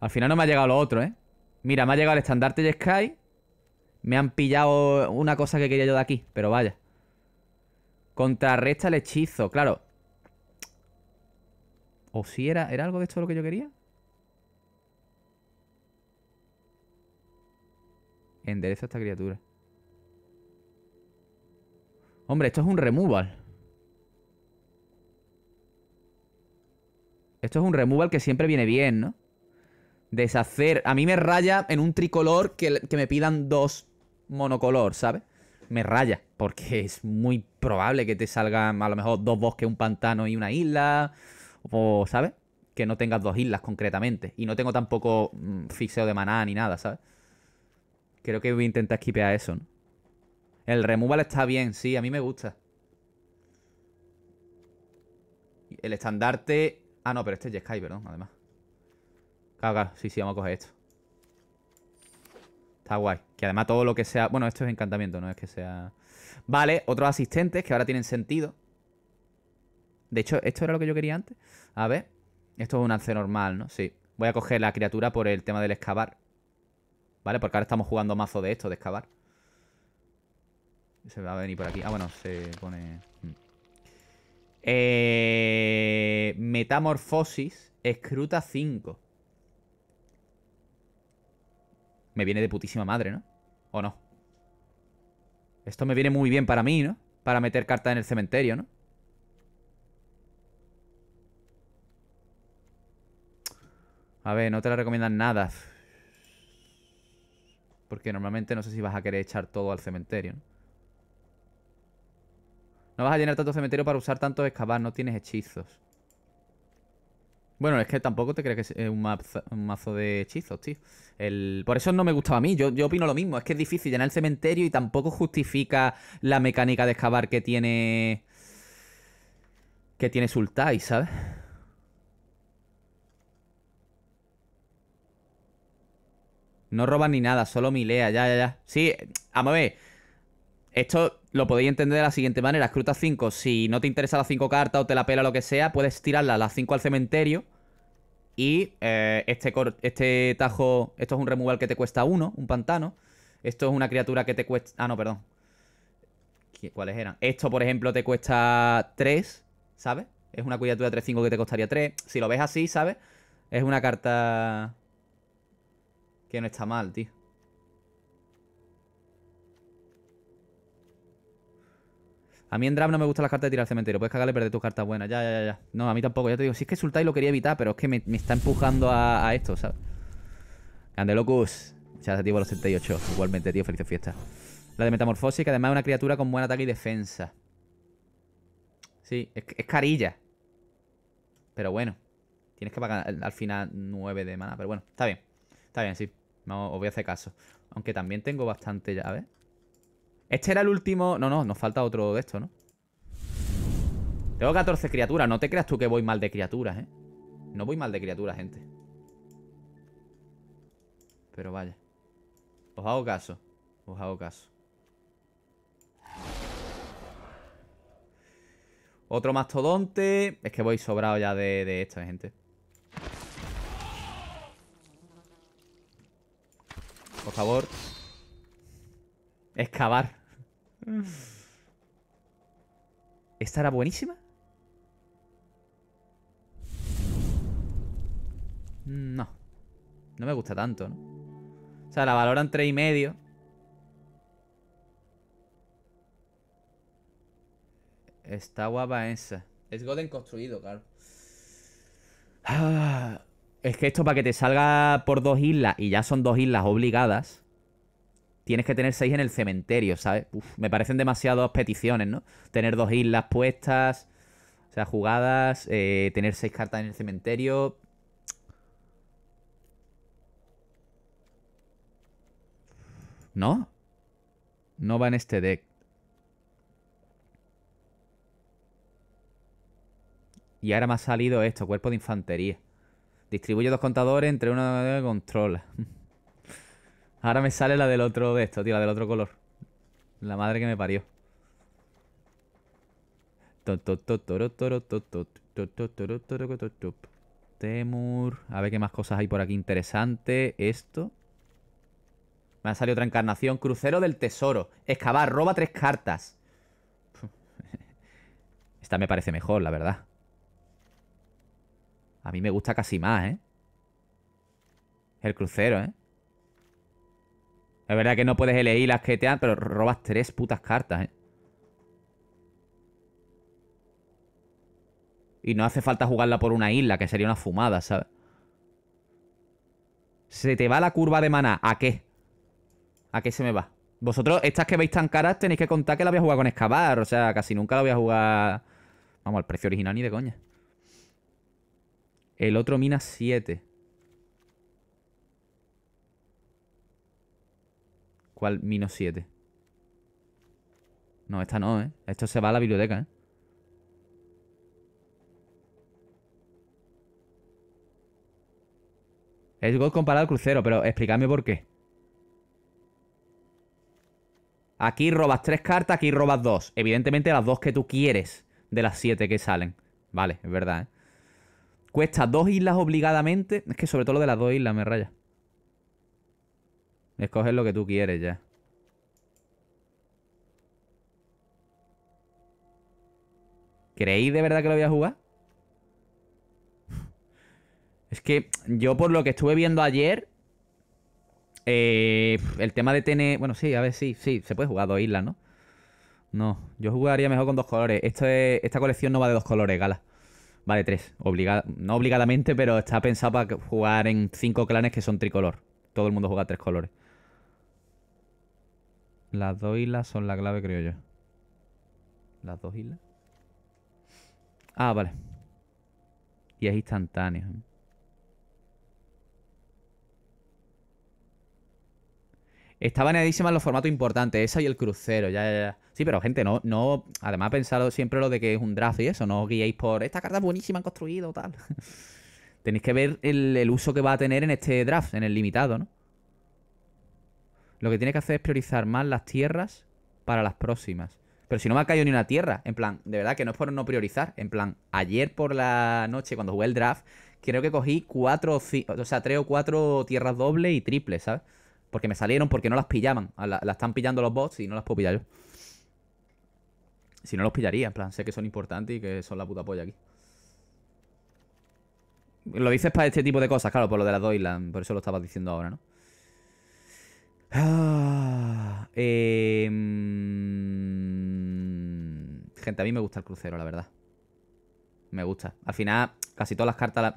Al final no me ha llegado lo otro, ¿eh? Mira, me ha llegado el estandarte de Sky. Me han pillado una cosa que quería yo de aquí, pero vaya. Contrarresta el hechizo, claro. ¿O si era, era algo de esto lo que yo quería? Endereza a esta criatura. Hombre, esto es un removal. Esto es un removal que siempre viene bien, ¿no? deshacer. A mí me raya en un tricolor que, me pidan dos monocolor, ¿sabes? Me raya, porque es muy probable que te salgan a lo mejor dos bosques, un pantano y una isla, o, ¿sabes? Que no tengas dos islas concretamente. Y no tengo tampoco mm, fixeo de maná ni nada, ¿sabes? Creo que voy a intentar Skipear eso, ¿no? El removal está bien, sí, a mí me gusta. El estandarte... Ah, no, pero este es Jeskai, perdón, además. Claro, claro, sí, sí, vamos a coger esto. Está guay. Que además todo lo que sea... Bueno, esto es encantamiento, no es que sea... Vale, otros asistentes que ahora tienen sentido. De hecho, esto era lo que yo quería antes. A ver. Esto es un alce normal, ¿no? Sí. Voy a coger la criatura por el tema del excavar. ¿Vale? Porque ahora estamos jugando mazo de esto, de excavar. Se va a venir por aquí. Ah, bueno, se pone... Hmm. Eh... metamorfosis, escruta 5. Me viene de putísima madre, ¿no? ¿O no? Esto me viene muy bien para mí, ¿no? Para meter cartas en el cementerio, ¿no? A ver, no te la recomiendan nada. Porque normalmente no sé si vas a querer echar todo al cementerio, ¿no? No vas a llenar tanto cementerio para usar tanto excavar, no tienes hechizos. Bueno, es que tampoco te crees que es un mazo, de hechizos, tío. El... Por eso no me gustaba a mí. Yo, yo opino lo mismo. Es que es difícil llenar el cementerio y tampoco justifica la mecánica de excavar que tiene. Que tiene Sultai, ¿sabes? No roba ni nada, solo milea, ya, ya, ya. Sí, eh, a mover esto lo podéis entender de la siguiente manera. Escrutas 5. Si no te interesa las 5 cartas o te la pela lo que sea, puedes a las 5 al cementerio. Y eh, este, este tajo, esto es un removal que te cuesta 1, un pantano. Esto es una criatura que te cuesta... Ah, no, perdón. ¿Cuáles eran? Esto, por ejemplo, te cuesta 3, ¿sabes? Es una criatura 3-5 que te costaría 3. Si lo ves así, ¿sabes? Es una carta que no está mal, tío. A mí en draft no me gusta las cartas de tirar al cementerio. Puedes cagarle perder tus cartas buenas. Ya, ya, ya. No, a mí tampoco. Ya te digo, si es que Sultai lo quería evitar, pero es que me, está empujando a, esto, ¿sabes? Candelocus. Ya, se tío, los 78. Igualmente, tío, Feliz fiesta. La de Metamorfosis, que además es una criatura con buen ataque y defensa. Sí, es, carilla. Pero bueno. Tienes que pagar al, final 9 de mana. Pero bueno, está bien. Está bien, sí. No, os voy a hacer caso. Aunque también tengo bastante ya. Este era el último... No, no, nos falta otro de estos, ¿no? Tengo 14 criaturas. No te creas tú que voy mal de criaturas, ¿eh? No voy mal de criaturas, gente. Pero vaya. Os hago caso. Os hago caso. Otro mastodonte. Es que voy sobrado ya de, de esta ¿eh, gente. Por favor. Excavar. ¿Esta era buenísima? No. No me gusta tanto, ¿no? O sea, la valoran tres y medio. Está guapa esa. Es Golden construido, claro. Ah, es que esto para que te salga por dos islas, y ya son dos islas obligadas tienes que tener seis en el cementerio, ¿sabes? me parecen demasiadas peticiones, ¿no? Tener dos islas puestas, o sea, jugadas, eh, tener seis cartas en el cementerio. ¿No? No va en este deck. Y ahora me ha salido esto, cuerpo de infantería. Distribuye dos contadores entre uno de controla. Ahora me sale la del otro de esto, tío, la del otro color. La madre que me parió. Temur. A ver qué más cosas hay por aquí interesante. Esto. Me ha salido otra encarnación. Crucero del tesoro. Excavar. Roba tres cartas. Esta me parece mejor, la verdad. A mí me gusta casi más, ¿eh? El crucero, ¿eh? La verdad es que no puedes elegir las que te dan, pero robas tres putas cartas, ¿eh? Y no hace falta jugarla por una isla, que sería una fumada, ¿sabes? ¿Se te va la curva de maná? ¿A qué? ¿A qué se me va? Vosotros, estas que veis tan caras, tenéis que contar que la voy a jugar con excavar. O sea, casi nunca la voy a jugar... Vamos, al precio original ni de coña. El otro mina 7. ¿Cuál Mino 7? No, esta no, ¿eh? Esto se va a la biblioteca, ¿eh? Es God comparado al crucero, pero explícame por qué. Aquí robas tres cartas, aquí robas dos. Evidentemente las dos que tú quieres de las siete que salen. Vale, es verdad, ¿eh? Cuesta dos islas obligadamente. Es que sobre todo lo de las dos islas me raya. Escoges lo que tú quieres ya. ¿Creí de verdad que lo voy a jugar? es que yo por lo que estuve viendo ayer... Eh, el tema de tener... Bueno, sí, a ver, sí, sí. Se puede jugar dos islas, ¿no? No, yo jugaría mejor con dos colores. Esto esta colección no va de dos colores, gala. Va de tres. no obligadamente, pero está pensado para jugar en cinco clanes que son tricolor. Todo el mundo juega tres colores. Las dos islas son la clave, creo yo. ¿Las dos islas. Ah, vale. Y es instantáneo. Estaban Está en los formatos importantes, esa y el crucero, ya, Sí, pero gente, no, no. Además, pensado siempre lo de que es un draft y eso, no os guiéis por esta carta es buenísima, han construido, tal. Tenéis que ver el uso que va a tener en este draft, en el limitado, ¿no? Lo que tiene que hacer es priorizar más las tierras para las próximas. Pero si no me ha caído ni una tierra, en plan, de verdad que no es por no priorizar. En plan, ayer por la noche cuando jugué el draft, creo que cogí cuatro, o sea, tres o cuatro tierras doble y triple, ¿sabes? Porque me salieron porque no las pillaban. Las están pillando los bots y no las puedo pillar yo. Si no los pillaría, en plan, sé que son importantes y que son la puta polla aquí. Lo dices para este tipo de cosas, claro, por lo de las dos por eso lo estabas diciendo ahora, ¿no? Ah, em, gente, a mí me gusta el crucero, la verdad. Me gusta. Al final, casi todas las cartas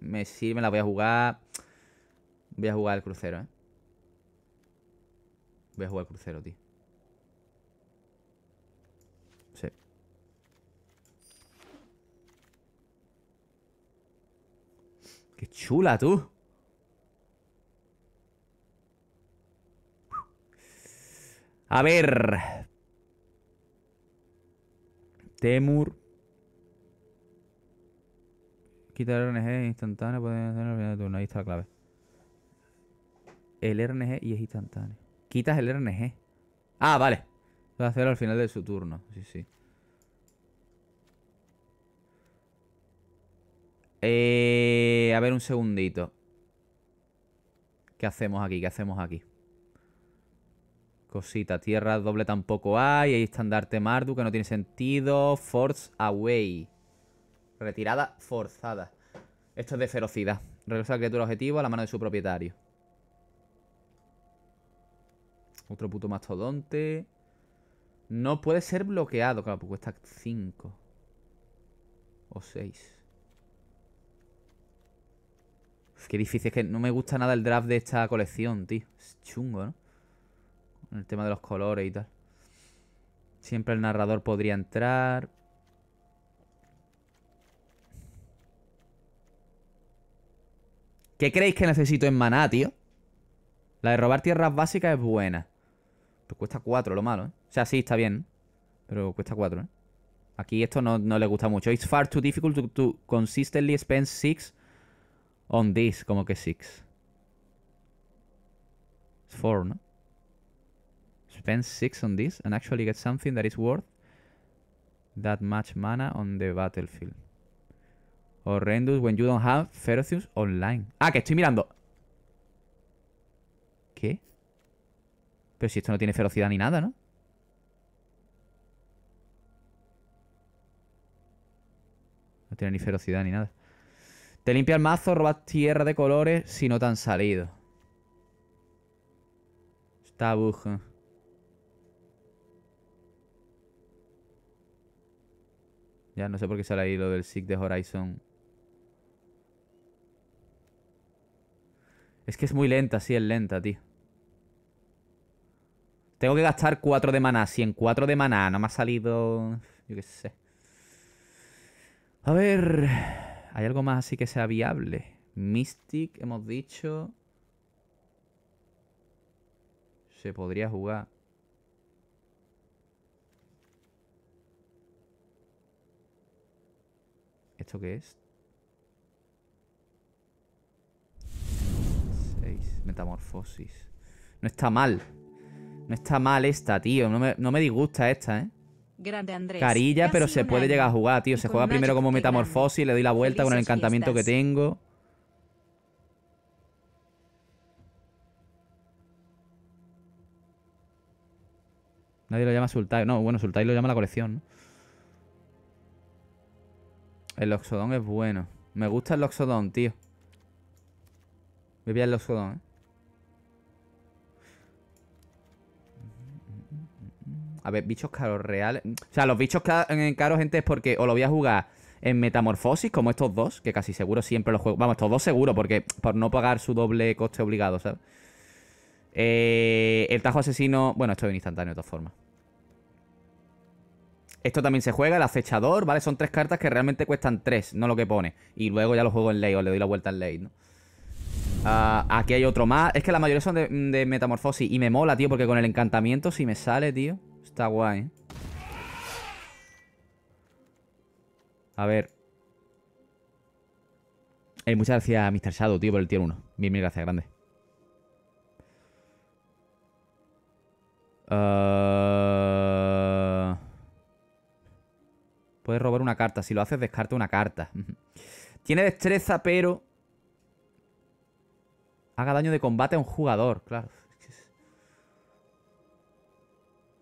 me sirven, las voy a jugar. Voy a jugar el crucero, ¿eh? Voy a jugar el crucero, tío. Sí. ¡Qué chula, tú! A ver. Temur. Quita el RNG instantáneo. Pueden al final turno. Ahí está la clave. El RNG y es instantáneo. Quitas el RNG. Ah, vale. Va a hacer al final de su turno. Sí, sí. Eh, a ver un segundito. ¿Qué hacemos aquí? ¿Qué hacemos aquí? Cosita, tierra doble tampoco hay. Hay estandarte Mardu que no tiene sentido. Force away. Retirada forzada. Esto es de ferocidad. Regresa a la criatura objetivo a la mano de su propietario. Otro puto mastodonte. No puede ser bloqueado. Claro, pues cuesta 5. O 6. Qué difícil. Es que no me gusta nada el draft de esta colección, tío. Es chungo, ¿no? el tema de los colores y tal. Siempre el narrador podría entrar. ¿Qué creéis que necesito en maná, tío? La de robar tierras básicas es buena. Pero cuesta 4 lo malo, ¿eh? O sea, sí, está bien. Pero cuesta 4, ¿eh? Aquí esto no, no le gusta mucho. It's far too difficult to, consistently spend 6 on this. Como que 6. Es 4, ¿no? spend 6 on this and actually get something that is worth that much mana on the battlefield. Horrendous when you don't have Ferocious online. Ah, que estoy mirando. ¿Qué? Pero si esto no tiene ferocidad ni nada, ¿no? No tiene ni ferocidad ni nada. Te limpia el mazo, robas tierra de colores si no te han salido. Está bujo. Ya no sé por qué sale ahí lo del SIG de Horizon. Es que es muy lenta, sí, es lenta, tío. Tengo que gastar 4 de maná. Si en 4 de maná no me ha salido... Yo qué sé. A ver... ¿Hay algo más así que sea viable? Mystic, hemos dicho... Se podría jugar. ¿Esto qué es? 6. Metamorfosis. No está mal. No está mal esta, tío. No me, disgusta esta, ¿eh? Andrés. Carilla, pero se puede llegar a jugar, tío. Se juega primero como metamorfosis, le doy la vuelta con el encantamiento que tengo. Nadie lo llama Sultai. No, bueno, Sultai lo llama la colección, ¿no? El Oxodon es bueno. Me gusta el Oxodon, tío. Voy a el Oxodon, ¿eh? A ver, bichos caros reales. O sea, los bichos caros, gente, es porque o lo voy a jugar en Metamorfosis, como estos dos, que casi seguro siempre los juego. Vamos, estos dos seguro, porque por no pagar su doble coste obligado, ¿sabes? Eh, el tajo asesino. Bueno, esto es instantáneo de todas formas. Esto también se juega, el acechador, ¿vale? Son tres cartas que realmente cuestan tres, no lo que pone. Y luego ya lo juego en ley o le doy la vuelta en ley, ¿no? Ah, aquí hay otro más. Es que la mayoría son de, metamorfosis. Y me mola, tío, porque con el encantamiento si me sale, tío. Está guay, ¿eh? A ver. Eh, muchas gracias, Mr. Shadow, tío, por el tier 1. mil mil gracias, grande. Ah. Puedes robar una carta. Si lo haces, descarta una carta. Tiene destreza, pero... Haga daño de combate a un jugador, claro.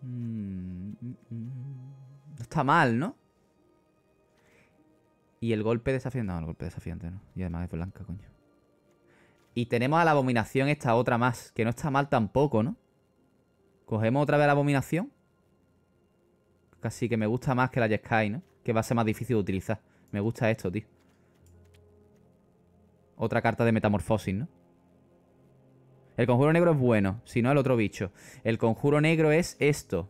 Mm, mm, mm. No está mal, ¿no? Y el golpe desafiante. No, el golpe desafiante, ¿no? Y además es blanca, coño. Y tenemos a la abominación esta otra más. Que no está mal tampoco, ¿no? Cogemos otra vez la abominación. Casi que me gusta más que la Jeskai, ¿no? que va a ser más difícil de utilizar. Me gusta esto, tío. Otra carta de metamorfosis, ¿no? El conjuro negro es bueno, si no el otro bicho. El conjuro negro es esto.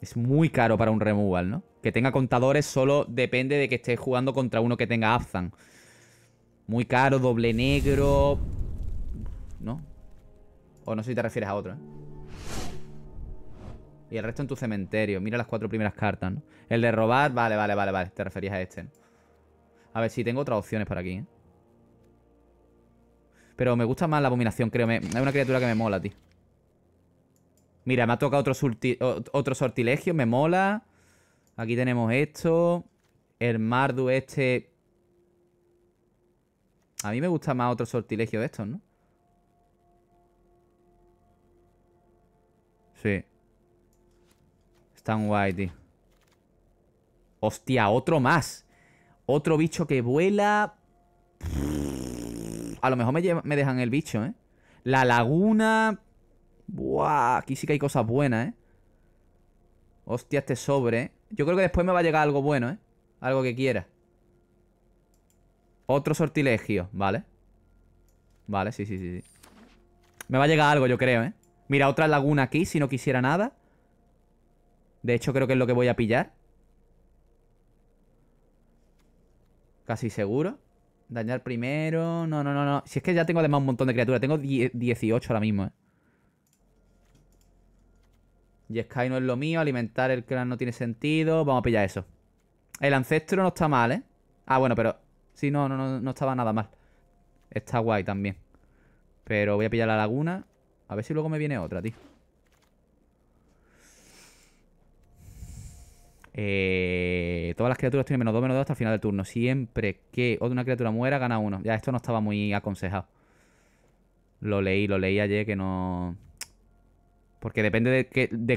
Es muy caro para un removal, ¿no? Que tenga contadores solo depende de que estés jugando contra uno que tenga Abzan. Muy caro, doble negro... ¿No? O no sé si te refieres a otro, ¿eh? Y el resto en tu cementerio. Mira las cuatro primeras cartas, El de robar, vale, vale, vale, vale. Te referías a este, A ver, si tengo otras opciones para aquí, ¿eh? Pero me gusta más la abominación, creo. Hay una criatura que me mola, tío. Mira, me ha tocado otro, otro sortilegio, me mola. Aquí tenemos esto. El Mardu este... A mí me gusta más otro sortilegio de estos, ¿no? Sí. Tan guay, tío. Hostia, otro más. Otro bicho que vuela. A lo mejor me, dejan el bicho, ¿eh? La laguna. Buah, aquí sí que hay cosas buenas, ¿eh? Hostia, este sobre, eh. Yo creo que después me va a llegar algo bueno, ¿eh? Algo que quiera. Otro sortilegio, ¿vale? Vale, sí, sí, sí, sí. Me va a llegar algo, yo creo, ¿eh? Mira, otra laguna aquí, si no quisiera nada. De hecho, creo que es lo que voy a pillar. Casi seguro. Dañar primero. No, no, no, no. Si es que ya tengo además un montón de criaturas. Tengo 18 ahora mismo, eh. Y Sky no es lo mío. Alimentar el clan no tiene sentido. Vamos a pillar eso. El ancestro no está mal, ¿eh? Ah, bueno, pero... Sí, no, no, no, no estaba nada mal. Está guay también. Pero voy a pillar la laguna. A ver si luego me viene otra, tío. Eh, todas las criaturas tienen menos 2, menos 2 hasta el final del turno. Siempre que una criatura muera, gana uno. Ya, esto no estaba muy aconsejado. Lo leí, lo leí ayer que no... Porque depende de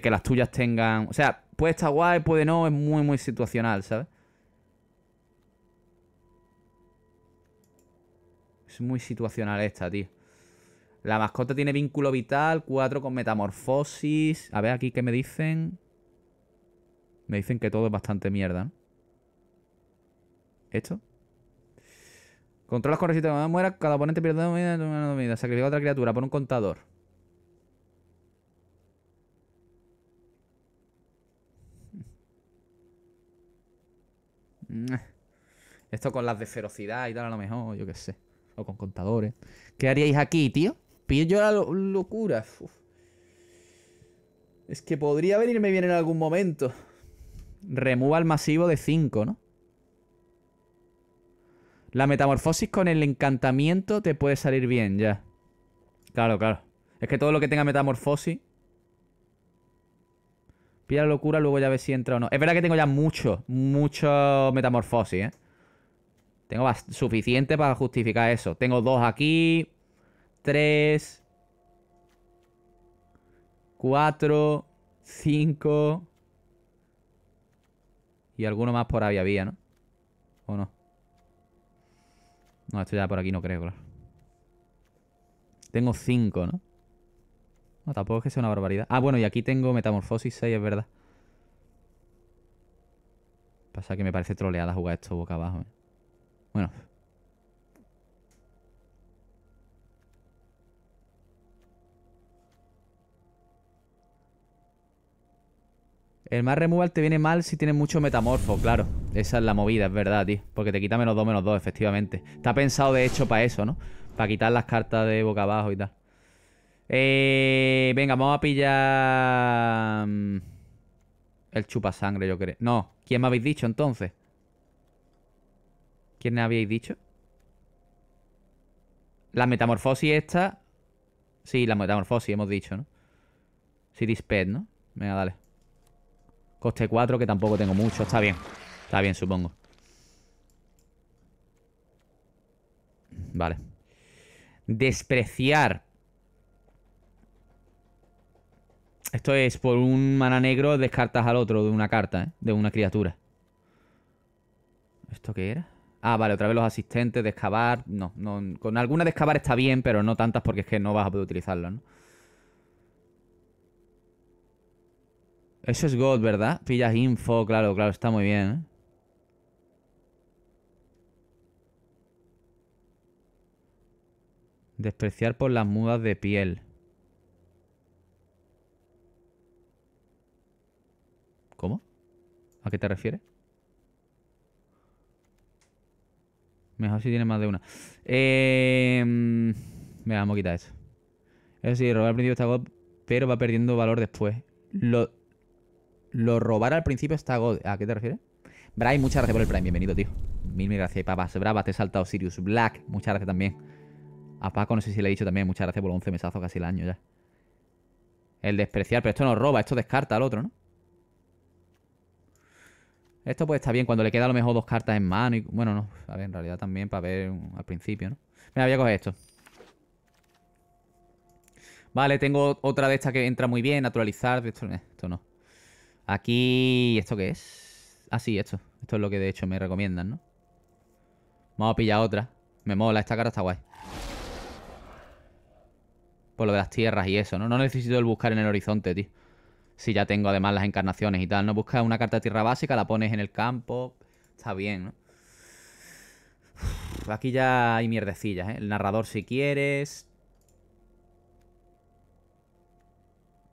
que, las tuyas tengan... O sea, puede estar guay, puede no, es muy, muy situacional, ¿sabes? Es muy situacional esta, tío. La mascota tiene vínculo vital, 4 con metamorfosis. A ver aquí qué me dicen. Me dicen que todo es bastante mierda, ¿no? ¿Esto? Controlas con resistencia. Cuando muera, cada oponente pierde una vida. Sacrifica a otra criatura por un contador. Esto con las de ferocidad y tal, a lo mejor, yo qué sé. O con contadores. ¿Qué haríais aquí, tío? Pillo la locura. Es que podría venirme bien en algún momento. Remueva el masivo de 5, ¿no? La metamorfosis con el encantamiento te puede salir bien, ya. Claro, claro. Es que todo lo que tenga metamorfosis... Pira la locura, luego ya ves si entra o no. Es verdad que tengo ya mucho, mucho metamorfosis, ¿eh? Tengo suficiente para justificar eso. Tengo dos aquí. Tres. Cuatro. Cinco. Y alguno más por había había, ¿no? ¿O no? No, esto ya por aquí no creo, claro. Tengo 5, ¿no? No, tampoco es que sea una barbaridad. Ah, bueno, y aquí tengo Metamorfosis 6, es verdad. Pasa que me parece troleada jugar esto boca abajo. ¿eh? Bueno, El más removal te viene mal si tienes mucho metamorfo, claro. Esa es la movida, es verdad, tío. Porque te quita menos 2, menos 2, efectivamente. Está pensado, de hecho, para eso, ¿no? Para quitar las cartas de boca abajo y tal. Eh, venga, vamos a pillar... Mm, el chupasangre, yo creo. No, ¿quién me habéis dicho entonces? ¿Quién me habéis dicho? La metamorfosis esta... Sí, la metamorfosis, hemos dicho, ¿no? Sí, disped, ¿no? Venga, dale. Coste 4, que tampoco tengo mucho. Está bien. Está bien, supongo. Vale. Despreciar. Esto es por un mana negro descartas al otro de una carta, ¿eh? De una criatura. ¿Esto qué era? Ah, vale, otra vez los asistentes de excavar. No, no, con alguna de excavar está bien, pero no tantas porque es que no vas a poder utilizarlo, ¿no? Eso es God, ¿verdad? Pillas info, claro, claro, está muy bien. ¿eh? Despreciar por las mudas de piel. ¿Cómo? ¿A qué te refieres? Mejor si tiene más de una. Eh, em, mira, vamos a quitar eso. Eso sí, robar al principio está God, pero va perdiendo valor después. Lo, lo robar al principio está God. ¿A qué te refieres? Brian, muchas gracias por el Prime. Bienvenido, tío. Mil, mil gracias. papás. Brava, te he saltado Sirius Black. Muchas gracias también. A Paco, no sé si le he dicho también. Muchas gracias por once 11 mesazos casi el año ya. El despreciar. Pero esto no roba, esto descarta al otro, ¿no? Esto pues está bien cuando le queda a lo mejor dos cartas en mano y... Bueno, no. A ver, en realidad también para ver al principio, ¿no? Mira, voy a coger esto. Vale, tengo otra de estas que entra muy bien. Naturalizar. Eh, esto no. Aquí... ¿Esto qué es? Ah, sí, esto. Esto es lo que de hecho me recomiendan, ¿no? Vamos a pillar otra. Me mola, esta cara está guay. Por lo de las tierras y eso, ¿no? No necesito el buscar en el horizonte, tío. Si ya tengo además las encarnaciones y tal, ¿no? Buscas una carta de tierra básica, la pones en el campo. Está bien, ¿no? aquí ya hay mierdecillas, ¿eh? El narrador si quieres.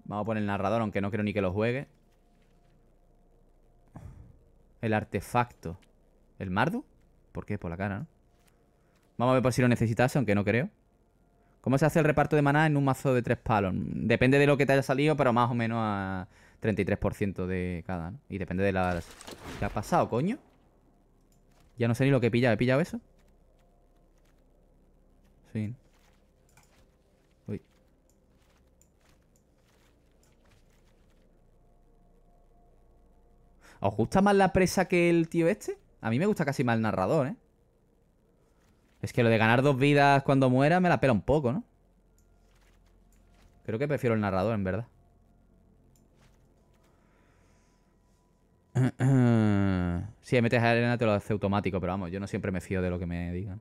Vamos a poner el narrador, aunque no creo ni que lo juegue. El artefacto. ¿El Mardu? ¿Por qué? Por la cara, ¿no? Vamos a ver por si lo necesitas, aunque no creo. ¿Cómo se hace el reparto de maná en un mazo de tres palos? Depende de lo que te haya salido, pero más o menos a 33% de cada, ¿no? Y depende de las... ¿Qué ha pasado, coño? Ya no sé ni lo que pilla, pillado. ¿He pillado eso? Sí. ¿Os gusta más la presa que el tío este? A mí me gusta casi más el narrador, ¿eh? Es que lo de ganar dos vidas cuando muera me la pela un poco, ¿no? Creo que prefiero el narrador, en verdad. Si sí, metes arena te lo hace automático, pero vamos, yo no siempre me fío de lo que me digan.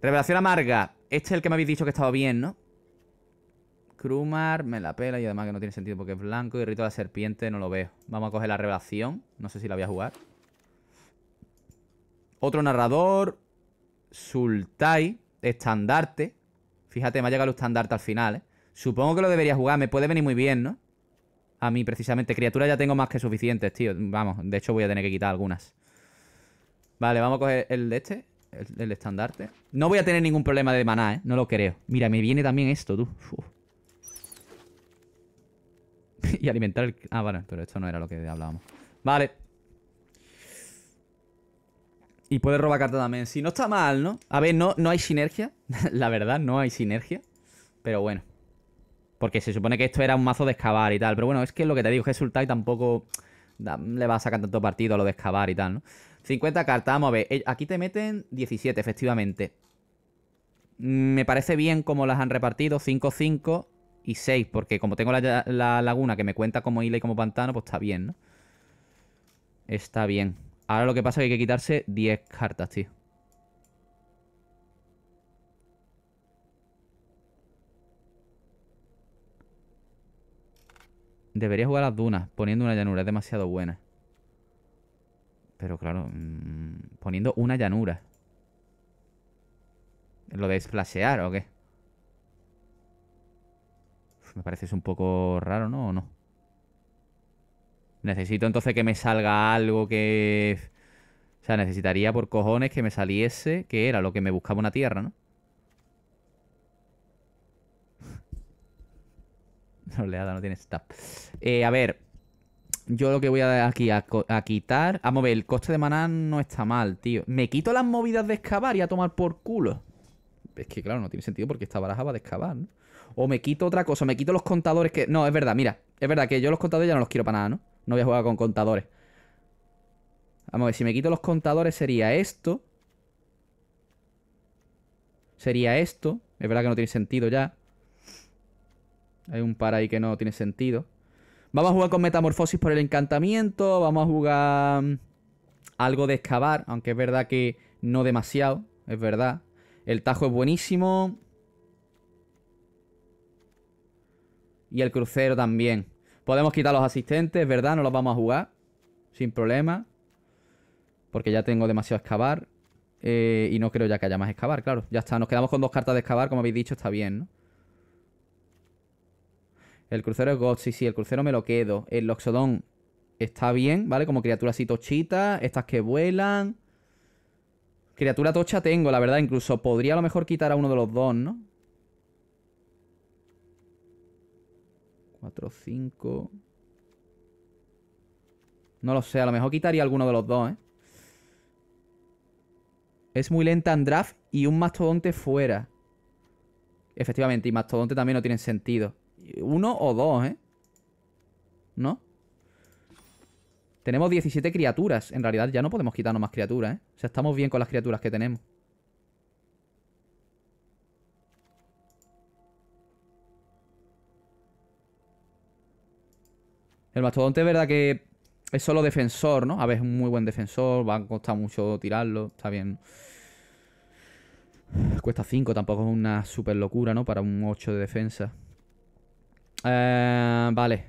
Revelación amarga. Este es el que me habéis dicho que estaba bien, ¿no? Krumar me la pela y además que no tiene sentido porque es blanco y Rito de la Serpiente no lo veo. Vamos a coger la revelación. No sé si la voy a jugar. Otro narrador. Sultai. Estandarte. Fíjate, me ha llegado el estandarte al final, ¿eh? Supongo que lo debería jugar. Me puede venir muy bien, ¿no? A mí, precisamente. Criaturas ya tengo más que suficientes, tío. Vamos, de hecho voy a tener que quitar algunas. Vale, vamos a coger el de este. El, el estandarte. No voy a tener ningún problema de maná, ¿eh? No lo creo. Mira, me viene también esto, tú. y alimentar el... Ah, vale, pero esto no era lo que hablábamos. Vale. Y puede robar carta también. Si no está mal, ¿no? A ver, no, no hay sinergia. la verdad, no hay sinergia. Pero bueno. Porque se supone que esto era un mazo de excavar y tal. Pero bueno, es que lo que te digo, Jesús y tampoco le va a sacar tanto partido a lo de excavar y tal, ¿no? 50 cartas, vamos a ver. Eh, aquí te meten 17, efectivamente. Mm, me parece bien como las han repartido. 5-5 y 6, porque como tengo la, laguna que me cuenta como isla y como pantano, pues está bien, ¿no? Está bien. Ahora lo que pasa es que hay que quitarse 10 cartas, tío. Debería jugar las dunas, poniendo una llanura, es demasiado buena. Pero claro, mm, poniendo una llanura. ¿Lo de splashear o qué? me parece es un poco raro, ¿no? no? Necesito entonces que me salga algo que... O sea, necesitaría por cojones que me saliese, que era lo que me buscaba una tierra, ¿no? no le no tiene stab. Eh, a ver, yo lo que voy a dar aquí a, quitar... A mover, el coste de maná no está mal, tío. Me quito las movidas de excavar y a tomar por culo. Es que, claro, no tiene sentido porque esta baraja va a excavar, ¿no? O me quito otra cosa, me quito los contadores que... No, es verdad, mira. Es verdad que yo los contadores ya no los quiero para nada, ¿no? No voy a jugar con contadores. Vamos a ver, si me quito los contadores sería esto. Sería esto. Es verdad que no tiene sentido ya. Hay un par ahí que no tiene sentido. Vamos a jugar con metamorfosis por el encantamiento. Vamos a jugar algo de excavar, aunque es verdad que no demasiado. Es verdad. El tajo es buenísimo. Y el crucero también. Podemos quitar los asistentes, ¿verdad? No los vamos a jugar. Sin problema. Porque ya tengo demasiado excavar. Eh, y no creo ya que haya más excavar, claro. Ya está, nos quedamos con dos cartas de excavar, como habéis dicho, está bien, ¿no? El crucero es God, sí, sí, el crucero me lo quedo. El Loxodon está bien, ¿vale? Como criaturas así tochitas, estas que vuelan. Criatura tocha tengo, la verdad. Incluso podría a lo mejor quitar a uno de los dos, ¿no? 4, 5... No lo sé, a lo mejor quitaría alguno de los dos, ¿eh? Es muy lenta en draft y un mastodonte fuera. Efectivamente, y mastodonte también no tiene sentido. Uno o dos, ¿eh? ¿No? Tenemos 17 criaturas. En realidad ya no podemos quitarnos más criaturas, ¿eh? O sea, estamos bien con las criaturas que tenemos. El mastodonte es verdad que es solo defensor, ¿no? A ver, es un muy buen defensor, va a costar mucho tirarlo, está bien. Cuesta 5, tampoco es una super locura, ¿no? Para un 8 de defensa. Eh, vale.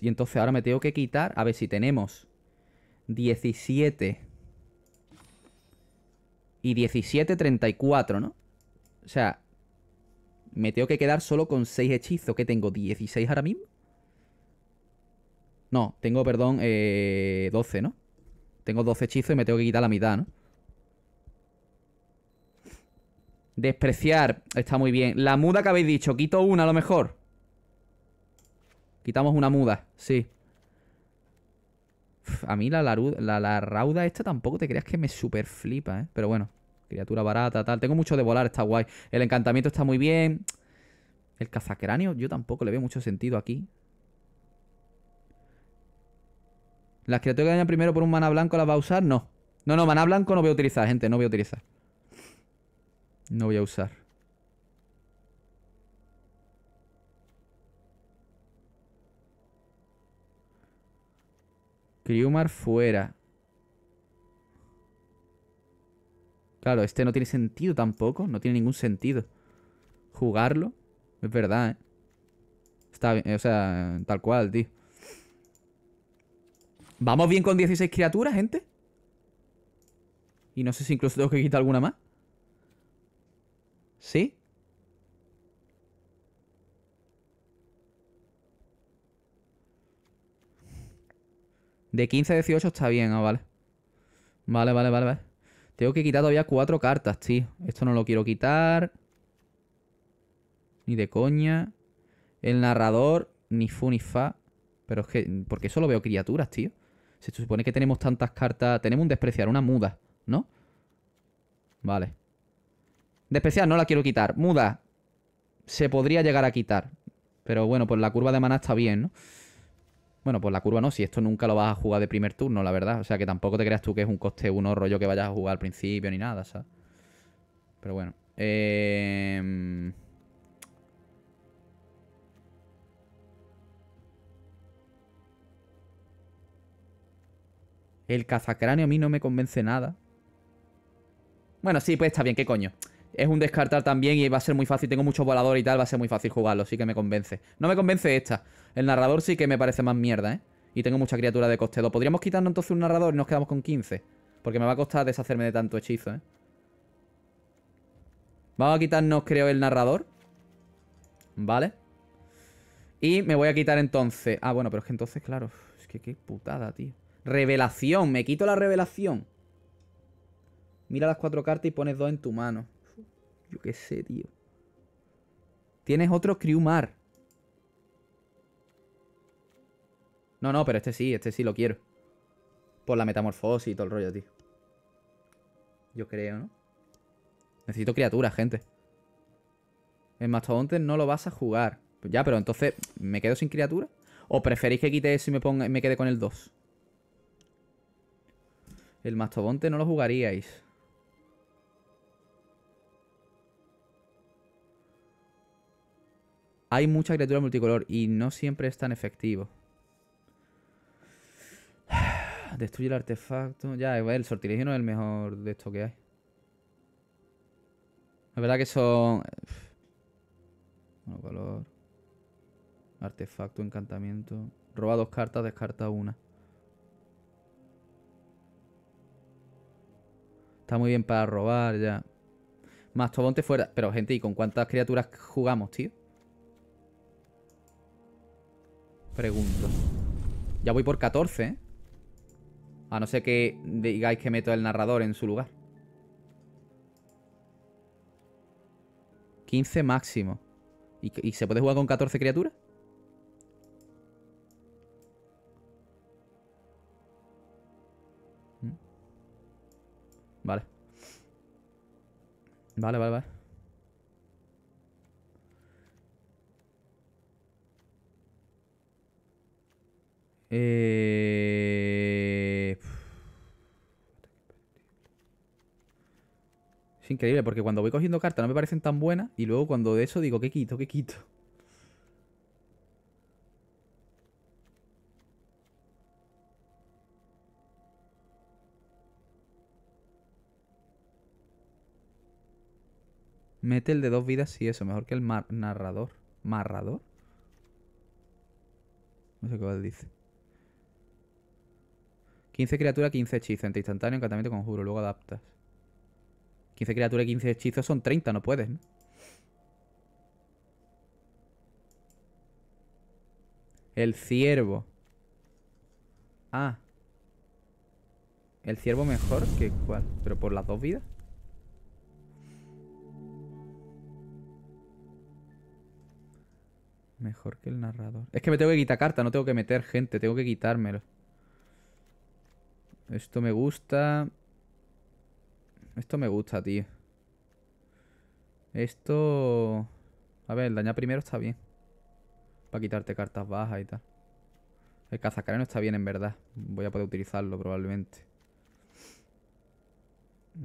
Y entonces ahora me tengo que quitar. A ver si tenemos 17 y 17, 34, ¿no? O sea, me tengo que quedar solo con 6 hechizos. que tengo? ¿16 ahora mismo? No, tengo, perdón, 12, eh, ¿no? Tengo 12 hechizos y me tengo que quitar la mitad, ¿no? Despreciar. Está muy bien. La muda que habéis dicho. Quito una a lo mejor. Quitamos una muda. Sí. a mí la, la, rauda esta tampoco te creas que me super flipa, ¿eh? Pero bueno. Criatura barata, tal. Tengo mucho de volar. Está guay. El encantamiento está muy bien. El cazacráneo yo tampoco le veo mucho sentido aquí. Las criaturas que dañan primero por un mana blanco las va a usar, no. No, no, mana blanco no voy a utilizar, gente, no voy a utilizar. No voy a usar. Kriumar fuera. Claro, este no tiene sentido tampoco. No tiene ningún sentido. Jugarlo. Es verdad, ¿eh? Está bien, o sea, tal cual, tío. ¿Vamos bien con 16 criaturas, gente? Y no sé si incluso tengo que quitar alguna más. ¿Sí? De 15 a 18 está bien, ah, vale. Vale, vale, vale, vale. Tengo que quitar todavía cuatro cartas, tío. Esto no lo quiero quitar. Ni de coña. El narrador, ni fu ni fa. Pero es que, porque solo veo criaturas, tío. Se supone que tenemos tantas cartas. Tenemos un despreciar, una muda, ¿no? Vale. Despreciar no la quiero quitar. Muda. Se podría llegar a quitar. Pero bueno, pues la curva de maná está bien, ¿no? Bueno, pues la curva no, si esto nunca lo vas a jugar de primer turno, la verdad. O sea, que tampoco te creas tú que es un coste uno rollo que vayas a jugar al principio ni nada, ¿sabes? Pero bueno. Eh... El cazacráneo a mí no me convence nada. Bueno, sí, pues está bien, ¿qué coño? Es un descartar también y va a ser muy fácil. Tengo mucho volador y tal, va a ser muy fácil jugarlo. Sí que me convence. No me convence esta. El narrador sí que me parece más mierda, ¿eh? Y tengo mucha criatura de coste 2. Podríamos quitarnos entonces un narrador y nos quedamos con 15. Porque me va a costar deshacerme de tanto hechizo, ¿eh? Vamos a quitarnos, creo, el narrador. Vale. Y me voy a quitar entonces... Ah, bueno, pero es que entonces, claro... Es que qué putada, tío. Revelación. Me quito la revelación. Mira las cuatro cartas y pones dos en tu mano. Yo qué sé, tío. Tienes otro Criumar. No, no, pero este sí, este sí lo quiero. Por la metamorfosis y todo el rollo, tío. Yo creo, ¿no? Necesito criaturas, gente. El mastodonte no lo vas a jugar. ya, pero entonces, ¿me quedo sin criatura? ¿O preferís que quite eso y me, y me quede con el 2? El mastodonte no lo jugaríais. Hay mucha criatura multicolor y no siempre es tan efectivo. Destruye el artefacto. Ya, el sortilegio no es el mejor de esto que hay. La verdad que son... Bueno, color. Artefacto, encantamiento. Roba dos cartas, descarta una. Está muy bien para robar ya. Más Mastodonte fuera. Pero, gente, ¿y con cuántas criaturas jugamos, tío? Pregunto. Ya voy por 14, ¿eh? A no ser que digáis que meto el narrador en su lugar. 15 máximo. ¿Y, y se puede jugar con 14 criaturas? Vale, vale, vale. Eh, es increíble porque cuando voy cogiendo cartas no me parecen tan buenas y luego cuando de eso digo, ¿qué quito? ¿Qué quito? Mete el de dos vidas, sí, eso. Mejor que el mar narrador. ¿Marrador? No sé qué dice. 15 criaturas, 15 hechizos. Entre instantáneo, encantamiento, conjuro. Luego adaptas. 15 criaturas, y 15 hechizos son 30, no puedes, ¿no? El ciervo. Ah. El ciervo mejor que cuál. Pero por las dos vidas. Mejor que el narrador. Es que me tengo que quitar carta, no tengo que meter gente, tengo que quitármelo. Esto me gusta. Esto me gusta, tío. Esto... A ver, el dañar primero está bien. Para quitarte cartas bajas y tal. El no está bien, en verdad. Voy a poder utilizarlo probablemente.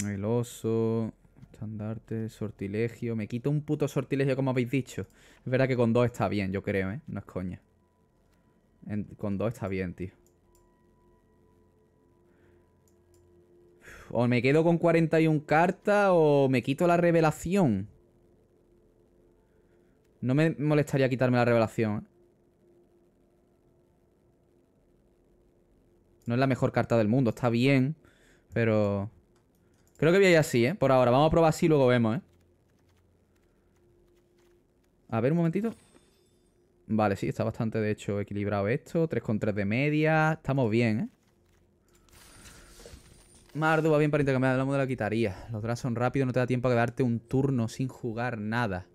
El oso... Estandarte, sortilegio. Me quito un puto sortilegio, como habéis dicho. Es verdad que con dos está bien, yo creo, ¿eh? No es coña. con dos está bien, tío. O me quedo con 41 cartas o me quito la revelación. No me molestaría quitarme la revelación. ¿eh? No es la mejor carta del mundo, está bien, pero... Creo que voy a ir así, ¿eh? Por ahora. Vamos a probar así y luego vemos, ¿eh? A ver un momentito. Vale, sí, está bastante, de hecho, equilibrado esto. 3 con 3 de media. Estamos bien, ¿eh? Mardu va bien para intercambiar la la de la quitaría. Los drags son rápidos, no te da tiempo a quedarte un turno sin jugar nada.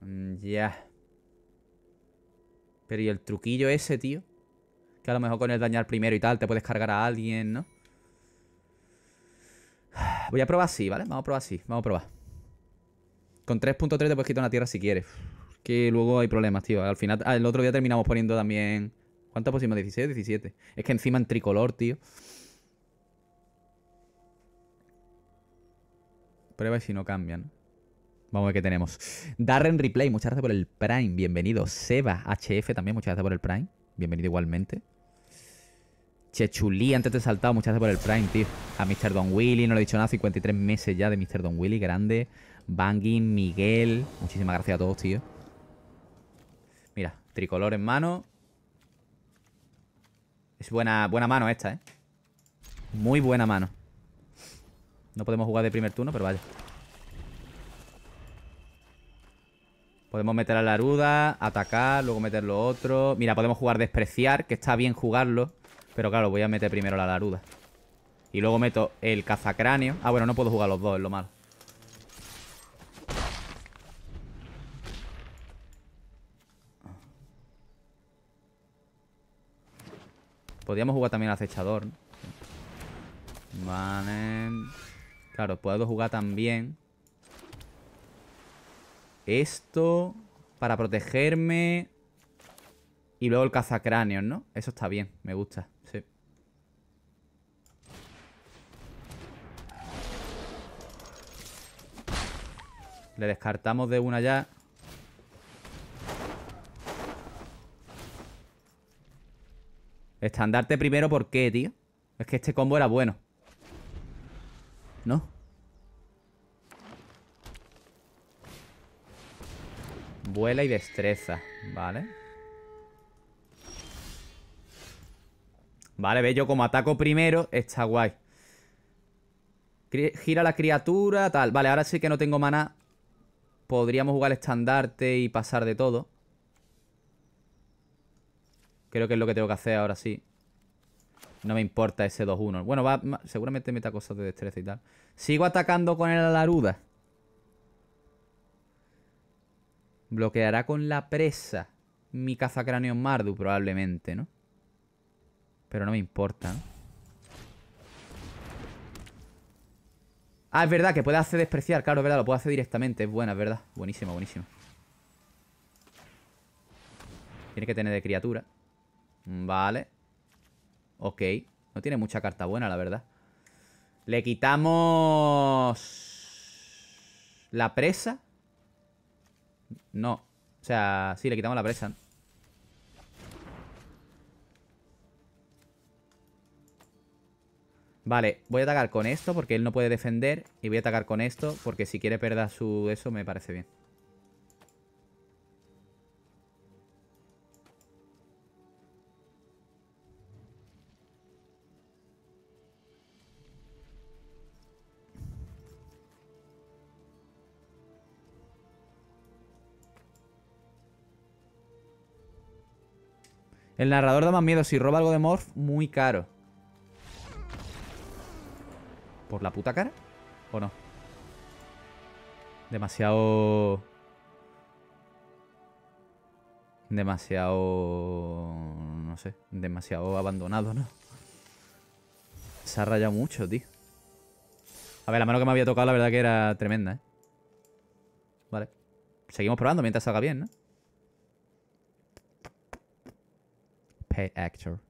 Mm, ya. Pero y el truquillo ese, tío. Que a lo mejor con el dañar primero y tal te puedes cargar a alguien, ¿no? Voy a probar así, ¿vale? Vamos a probar así, vamos a probar. Con 3.3 te puedes quitar una tierra si quieres. Que luego hay problemas, tío. Al final, el otro día terminamos poniendo también... ¿Cuánto pusimos? ¿16 17? Es que encima en tricolor, tío. Prueba y si no cambian. Vamos a ver qué tenemos. Darren Replay, muchas gracias por el Prime. Bienvenido. Seba HF también, muchas gracias por el Prime. Bienvenido igualmente. Chechulí, antes te he saltado, muchas gracias por el Prime, tío. A Mr. Don Willy, no le he dicho nada, 53 meses ya de Mr. Don Willy, grande. Bangin, Miguel, muchísimas gracias a todos, tío. Mira, tricolor en mano. Es buena, buena mano esta, ¿eh? Muy buena mano. No podemos jugar de primer turno, pero vaya. Podemos meter a Laruda atacar, luego meter lo otro. Mira, podemos jugar despreciar, que está bien jugarlo. Pero claro, voy a meter primero la laruda. Y luego meto el cazacráneo. Ah, bueno, no puedo jugar los dos, es lo malo. Podríamos jugar también al acechador, Vale. Claro, puedo jugar también esto para protegerme. Y luego el cazacráneo, ¿no? Eso está bien, me gusta. Le descartamos de una ya. Estandarte primero, ¿por qué, tío? Es que este combo era bueno. ¿No? Vuela y destreza, ¿vale? Vale, ve, yo como ataco primero, está guay. Gira la criatura, tal. Vale, ahora sí que no tengo maná Podríamos jugar estandarte y pasar de todo. Creo que es lo que tengo que hacer ahora sí. No me importa ese 2-1. Bueno, seguramente meta cosas de destreza y tal. Sigo atacando con el alaruda. Bloqueará con la presa mi cazacráneo Mardu probablemente, ¿no? Pero no me importa, ¿no? Ah, es verdad, que puede hacer despreciar, claro, es verdad, lo puede hacer directamente. Es buena, es verdad. Buenísimo, buenísimo. Tiene que tener de criatura. Mm, vale. Ok. No tiene mucha carta buena, la verdad. Le quitamos... La presa. No. O sea, sí, le quitamos la presa. Vale, voy a atacar con esto porque él no puede defender. Y voy a atacar con esto porque si quiere perder su... Eso me parece bien. El narrador da más miedo. Si roba algo de Morph, muy caro. ¿Por la puta cara? ¿O no? Demasiado... Demasiado... No sé. Demasiado abandonado, ¿no? Se ha rayado mucho, tío. A ver, la mano que me había tocado la verdad que era tremenda, ¿eh? Vale. Seguimos probando mientras salga bien, ¿no? Pay actor.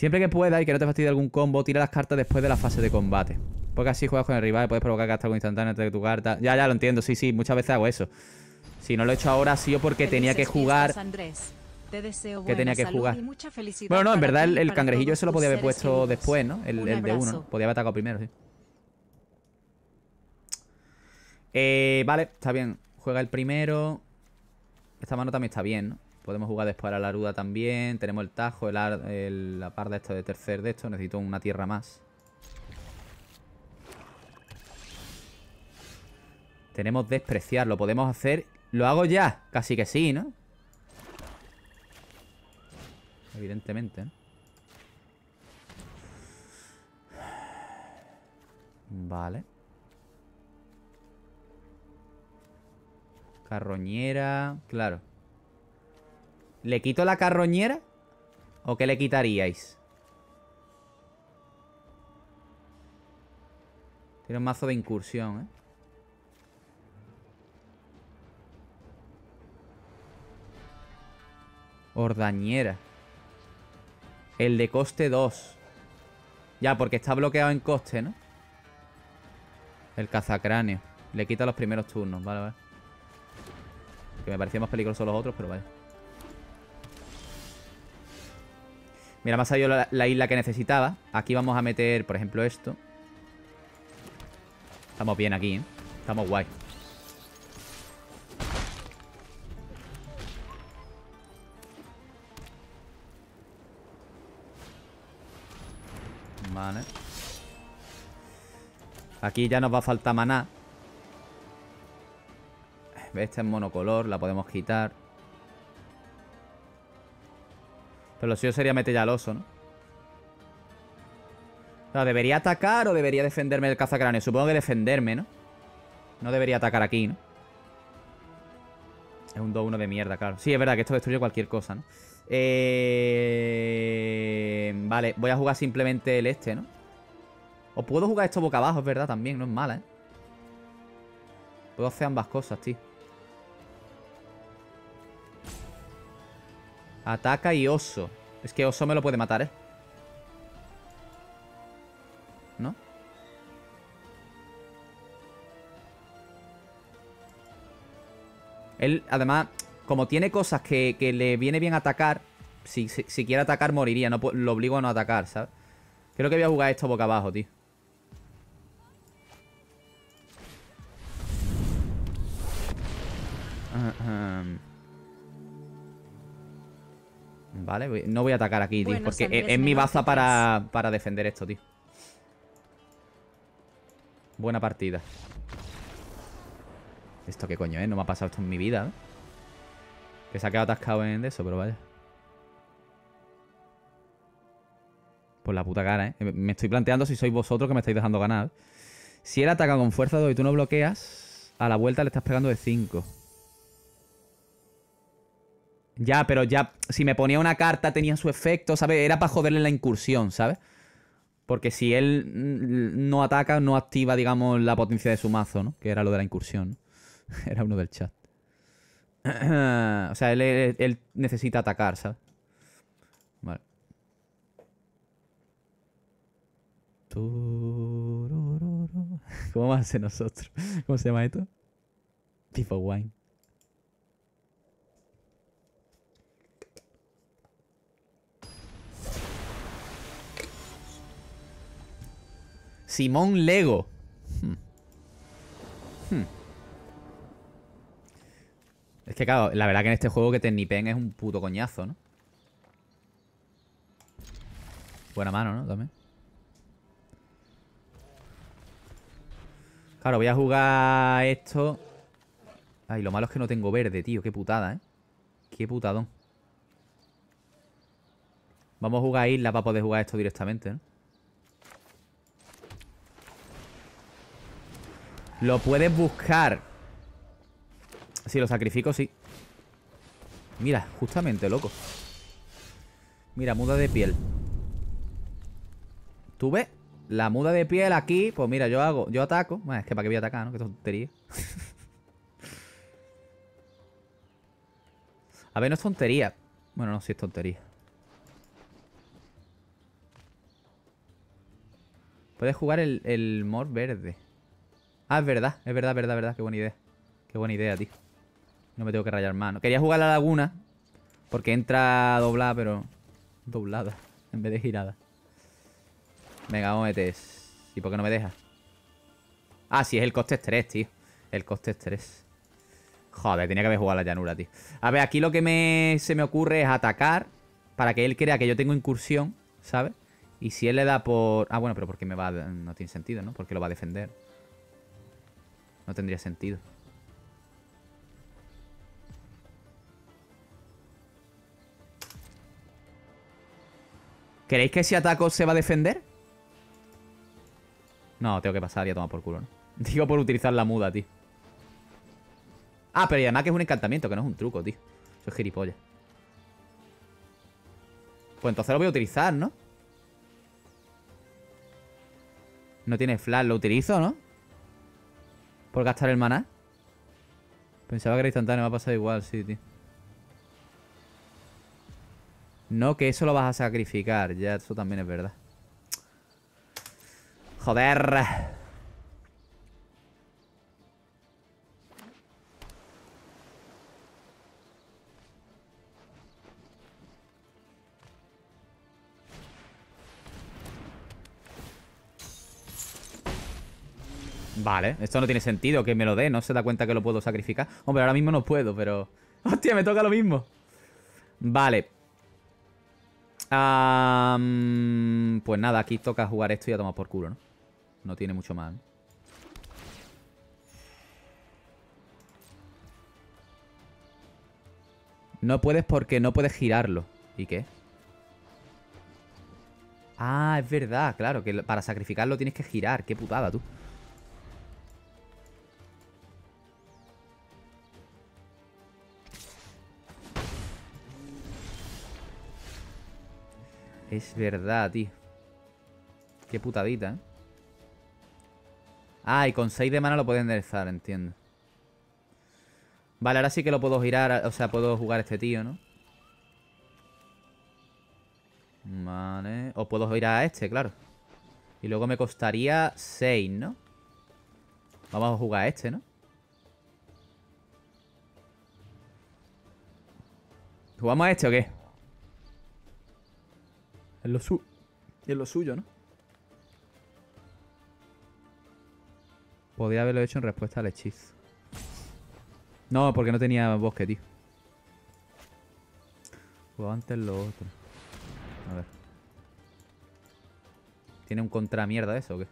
Siempre que pueda y que no te fastidie algún combo, tira las cartas después de la fase de combate. Porque así juegas con el rival y puedes provocar hasta algo instantáneo de tu carta. Ya, ya, lo entiendo. Sí, sí, muchas veces hago eso. Si no lo he hecho ahora, ha sido porque tenía que jugar... que tenía que jugar. Bueno, no, en verdad el, cangrejillo eso lo podía haber puesto después, ¿no? El, de uno. Podía haber atacado primero, sí. Eh, vale, está bien. Juega el primero. Esta mano también está bien, ¿no? podemos jugar después a la ruda también. Tenemos el tajo, el, par de la esto de tercer de esto. Necesito una tierra más. Tenemos despreciar, lo podemos hacer. ¿Lo hago ya? Casi que sí, ¿no? Evidentemente, ¿no? Vale. Carroñera, claro. ¿Le quito la carroñera? ¿O qué le quitaríais? Tiene un mazo de incursión, ¿eh? Ordañera. El de coste 2. Ya, porque está bloqueado en coste, ¿no? El cazacráneo. Le quita los primeros turnos, vale, vale. Que me parecía más peligroso los otros, pero vale. Mira, me ha salido la, isla que necesitaba. Aquí vamos a meter, por ejemplo, esto. Estamos bien aquí, ¿eh? Estamos guay. Vale. Aquí ya nos va a faltar maná. Esta es monocolor, la podemos quitar. Pero lo suyo sería meter ya al oso, ¿no? No, ¿debería atacar o debería defenderme del cazacráneo? Supongo que defenderme, ¿no? No debería atacar aquí, ¿no? Es un 2-1 de mierda, claro. Sí, es verdad que esto destruye cualquier cosa, ¿no? Eh... Vale, voy a jugar simplemente el este, ¿no? O puedo jugar esto boca abajo, es verdad, también. No es mala, ¿eh? Puedo hacer ambas cosas, tío. Ataca y oso. Es que oso me lo puede matar, ¿eh? ¿No? Él, además, como tiene cosas que, le viene bien atacar, si, quiere atacar moriría, no lo obligo a no atacar, ¿sabes? Creo que voy a jugar esto boca abajo, tío. Vale, no voy a atacar aquí, tío. porque es, mi baza para, defender esto, tío. Buena partida. ¿Esto qué coño Eh? No me ha pasado esto en mi vida, Que se ha quedado atascado en eso, pero vaya. Por la puta cara, ¿eh? ¿eh? Me estoy planteando si sois vosotros que me estáis dejando ganar. Si él ataca con fuerza 2 y tú no bloqueas, a la vuelta le estás pegando de 5. Ya, pero ya, si me ponía una carta tenía su efecto, ¿sabes? Era para joderle la incursión, ¿sabes? Porque si él mm, no ataca, no activa, digamos, la potencia de su mazo, ¿no? Que era lo de la incursión. ¿no? era uno del chat. o sea, él, necesita atacar, ¿sabes? Vale. ¿Cómo va a ser nosotros? ¿Cómo se llama esto? Tipo Wine. Simón Lego. Hmm. Hmm. Es que claro, la verdad que en este juego que Tennipen es un puto coñazo, ¿no? Buena mano, ¿no? También. Claro, voy a jugar esto. Ay, lo malo es que no tengo verde, tío. Qué putada, ¿eh? Qué putadón. Vamos a jugar a isla para poder jugar esto directamente, ¿no? Lo puedes buscar. Si lo sacrifico, sí. Mira, justamente, loco. Mira, muda de piel. ¿Tú ves? La muda de piel aquí, pues mira, yo hago, yo ataco. Bueno, es que para qué voy a atacar, ¿no? Qué tontería. a ver, no es tontería. Bueno, no, sí es tontería. Puedes jugar el, el mor verde. Ah, es verdad, es verdad, verdad, verdad. Qué buena idea. Qué buena idea, tío. No me tengo que rayar mano quería jugar a la laguna. Porque entra doblada, pero... Doblada. En vez de girada. Venga, vamos a ¿Y por qué no me deja? Ah, sí, es el coste 3, tío. El coste 3. Joder, tenía que haber jugado a la llanura, tío. A ver, aquí lo que me, se me ocurre es atacar para que él crea que yo tengo incursión, ¿sabes? Y si él le da por... Ah, bueno, pero porque me va... No tiene sentido, ¿no? Porque lo va a defender. No tendría sentido. ¿Queréis que si ataco se va a defender? No, tengo que pasar y a tomar por culo, ¿no? Digo por utilizar la muda, tío. Ah, pero además que es un encantamiento, que no es un truco, tío. Eso es gilipollas. Pues entonces lo voy a utilizar, ¿no? No tiene flash, lo utilizo, ¿no? ¿Por gastar el maná? Pensaba que era instantáneo, me ha pasado igual, sí, tío. No, que eso lo vas a sacrificar. Ya, eso también es verdad. Joder. Vale, esto no tiene sentido que me lo dé, ¿no? Se da cuenta que lo puedo sacrificar. Hombre, ahora mismo no puedo, pero... ¡Hostia, me toca lo mismo! Vale. pues nada, aquí toca jugar esto y a tomar por culo, ¿no? No tiene mucho más. ¿eh? No puedes porque no puedes girarlo. ¿Y qué? Ah, es verdad, claro, que para sacrificarlo tienes que girar. Qué putada, tú. Es verdad, tío. Qué putadita, ¿eh? Ah, y con 6 de mana lo puedo enderezar, entiendo. Vale, ahora sí que lo puedo girar, o sea, puedo jugar este tío, ¿no? Vale. O puedo girar a este, claro. Y luego me costaría 6, ¿no? Vamos a jugar a este, ¿no? ¿Jugamos a este o qué? Es lo, su suyo, ¿no? Podía haberlo hecho en respuesta al hechizo. No, porque no tenía bosque, tío. O antes lo otro. A ver. ¿Tiene un contramierda eso o qué?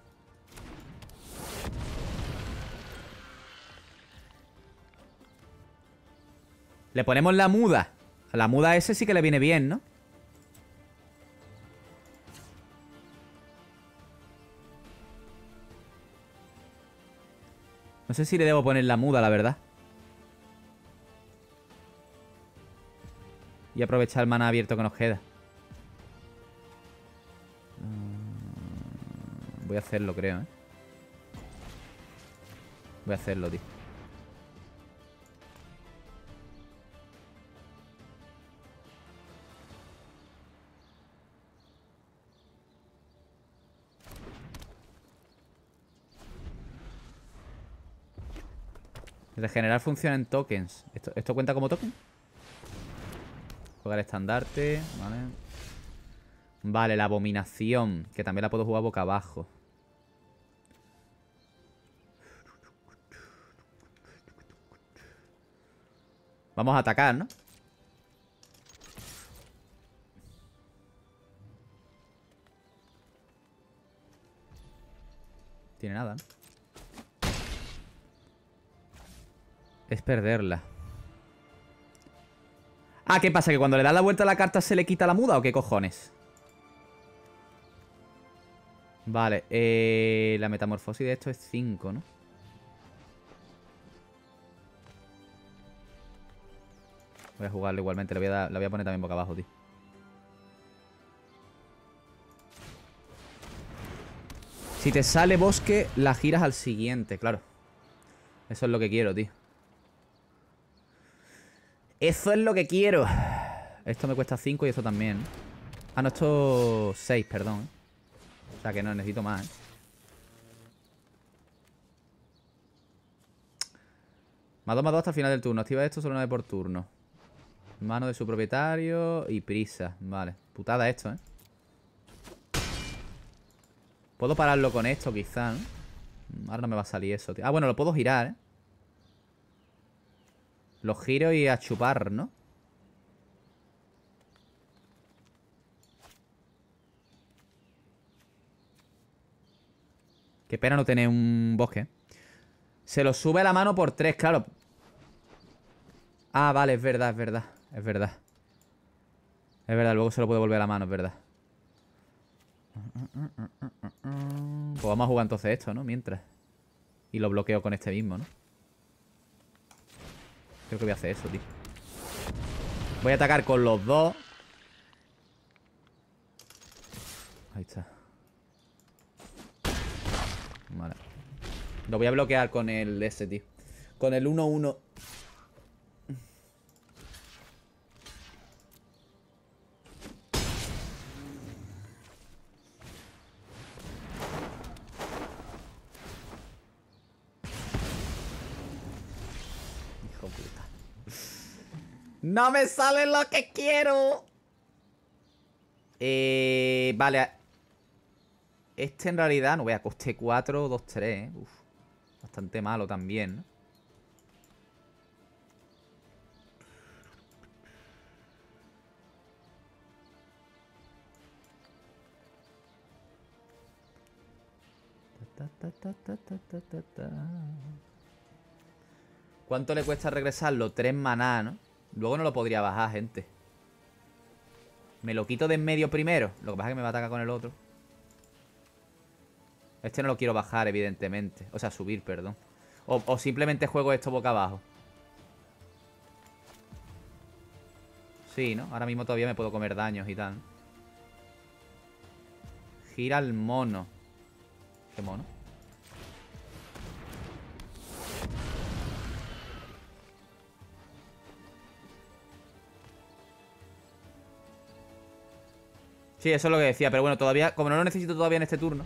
Le ponemos la muda. A la muda ese sí que le viene bien, ¿no? No sé si le debo poner la muda, la verdad. Y aprovechar el mana abierto que nos queda. Mm, voy a hacerlo, creo, ¿eh? Voy a hacerlo, tío. Regenerar funciona en tokens. ¿Esto, cuenta como token? Jugar estandarte, vale. Vale, la abominación, que también la puedo jugar boca abajo. Vamos a atacar, ¿no? Tiene nada, ¿no? es perderla. Ah, ¿qué pasa? ¿Que cuando le das la vuelta a la carta se le quita la muda o qué cojones? Vale, eh, la metamorfosis de esto es 5, ¿no? Voy a jugarlo igualmente, la voy a, la voy a poner también boca abajo, tío. Si te sale bosque, la giras al siguiente, claro. Eso es lo que quiero, tío. Eso es lo que quiero. Esto me cuesta 5 y eso también. Ah, no, esto 6, perdón. O sea que no, necesito más. ¿eh? Más 2, más 2 hasta el final del turno. Activa esto solo una vez por turno. Mano de su propietario y prisa. Vale. Putada esto, ¿eh? Puedo pararlo con esto, quizá, Ahora no me va a salir eso, tío. Ah, bueno, lo puedo girar, ¿eh? Lo giro y a chupar, ¿no? Qué pena no tener un bosque. Se lo sube a la mano por tres, claro. Ah, vale, es verdad, es verdad. Es verdad. Es verdad, luego se lo puede volver a la mano, es verdad. Pues vamos a jugar entonces esto, ¿no? Mientras. Y lo bloqueo con este mismo, ¿no? Creo que voy a hacer eso, tío. Voy a atacar con los dos. Ahí está. Vale. Lo voy a bloquear con el S, este, tío. Con el 1-1. No me sale lo que quiero. Eh, vale. Este en realidad, no vea, coste 4, 2, 3. Uf, bastante malo también, ¿Cuánto le cuesta regresarlo? 3 maná, ¿no? Luego no lo podría bajar, gente. Me lo quito de en medio primero. Lo que pasa es que me va a atacar con el otro. Este no lo quiero bajar, evidentemente. O sea, subir, perdón. O, simplemente juego esto boca abajo. Sí, ¿no? Ahora mismo todavía me puedo comer daños y tal. Gira el mono. ¿Qué mono? eso es lo que decía, pero bueno, todavía Como no lo necesito todavía en este turno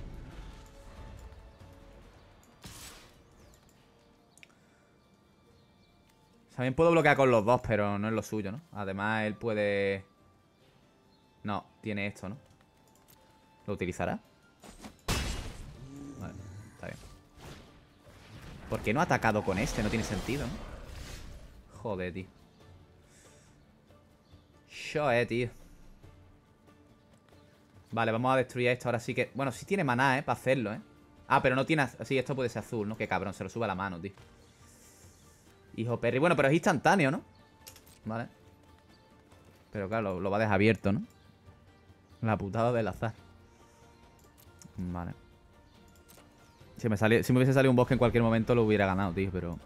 También puedo bloquear con los dos, pero no es lo suyo, ¿no? Además, él puede... No, tiene esto, ¿no? ¿Lo utilizará? Vale, está bien ¿Por qué no ha atacado con este? No tiene sentido, ¿no? Joder, tío eh, tío Vale, vamos a destruir esto ahora sí que... Bueno, sí tiene maná, ¿eh? Para hacerlo, ¿eh? Ah, pero no tiene... Sí, esto puede ser azul, ¿no? Qué cabrón, se lo sube a la mano, tío. Hijo Perry. Bueno, pero es instantáneo, ¿no? Vale. Pero claro, lo, va a dejar abierto, ¿no? La putada del azar. Vale. Si me, si me hubiese salido un bosque en cualquier momento lo hubiera ganado, tío, pero...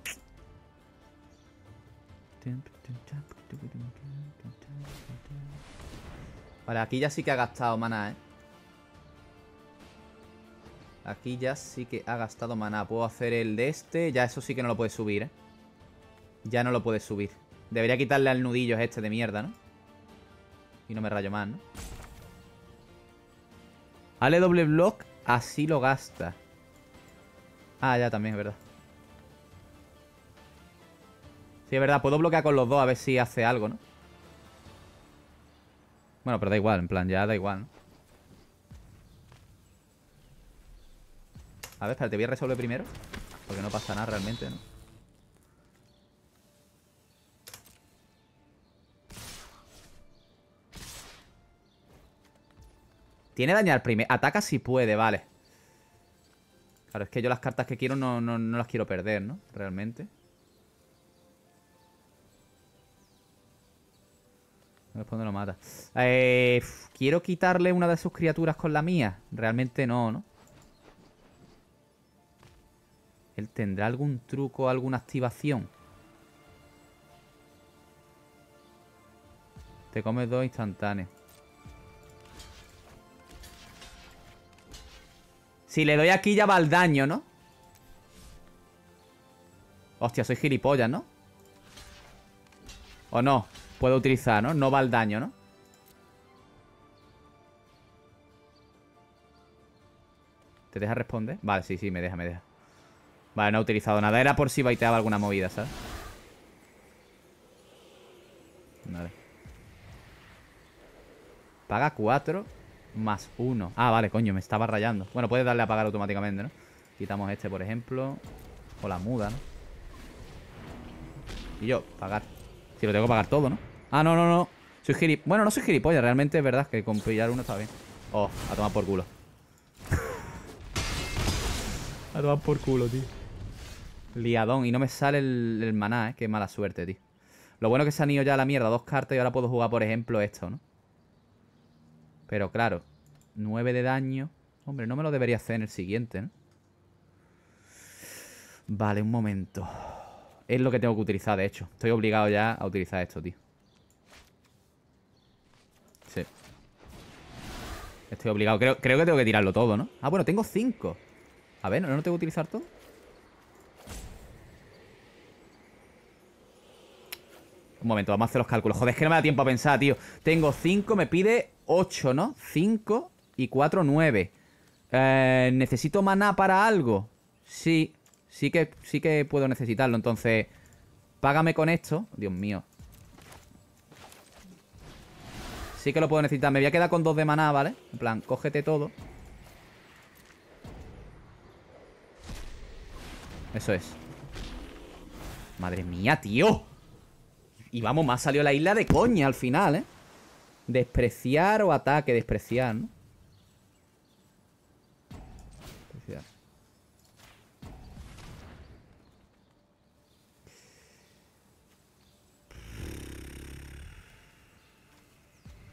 Vale, aquí ya sí que ha gastado maná, ¿eh? Aquí ya sí que ha gastado maná. Puedo hacer el de este. Ya eso sí que no lo puede subir, ¿eh? Ya no lo puede subir. Debería quitarle al nudillo este de mierda, ¿no? Y no me rayo más, ¿no? Ale doble block, así lo gasta. Ah, ya también, es verdad. Sí, es verdad, puedo bloquear con los dos a ver si hace algo, ¿no? Bueno, pero da igual, en plan, ya da igual, A ver, espera, te voy a resolver primero. Porque no pasa nada realmente, ¿no? Tiene dañar primer... Ataca si puede, vale. Claro, es que yo las cartas que quiero no, no las quiero perder, ¿no? Realmente. Después no lo mata. Eh, Quiero quitarle una de sus criaturas con la mía. Realmente no, ¿no? Él tendrá algún truco, alguna activación. Te comes dos instantáneos. Si le doy aquí ya va el daño, ¿no? Hostia, soy gilipollas, ¿no? ¿O no? puedo utilizar, ¿no? No va al daño, ¿no? ¿Te deja responder? Vale, sí, sí, me deja, me deja. Vale, no ha utilizado nada. Era por si baiteaba alguna movida, ¿sabes? Vale. Paga 4 más 1. Ah, vale, coño, me estaba rayando. Bueno, puedes darle a pagar automáticamente, ¿no? Quitamos este, por ejemplo. O la muda, ¿no? Y yo, pagar. Si lo tengo que pagar todo, ¿no? Ah, no, no, no. Soy gilipollas. Bueno, no soy gilipollas, realmente es verdad que con pillar uno está bien. Oh, a tomar por culo. a tomar por culo, tío. Liadón. Y no me sale el, maná, ¿eh? Qué mala suerte, tío. Lo bueno es que se han ido ya a la mierda dos cartas y ahora puedo jugar, por ejemplo, esto, ¿no? Pero claro, 9 de daño. Hombre, no me lo debería hacer en el siguiente, ¿no? Vale, un momento es lo que tengo que utilizar, de hecho. Estoy obligado ya a utilizar esto, tío. Sí. Estoy obligado. Creo, creo que tengo que tirarlo todo, ¿no? Ah, bueno, tengo cinco. A ver, ¿no, no tengo que utilizar todo? Un momento, vamos a hacer los cálculos. Joder, es que no me da tiempo a pensar, tío. Tengo 5, me pide 8, ¿no? 5 y 4, 9. Eh, ¿Necesito maná para algo? Sí. Sí que, sí que puedo necesitarlo, entonces... Págame con esto. Dios mío. Sí que lo puedo necesitar. Me voy a quedar con dos de maná, ¿vale? En plan, cógete todo. Eso es. Madre mía, tío. Y vamos, más salió la isla de coña al final, ¿eh? Despreciar o ataque, despreciar, ¿no?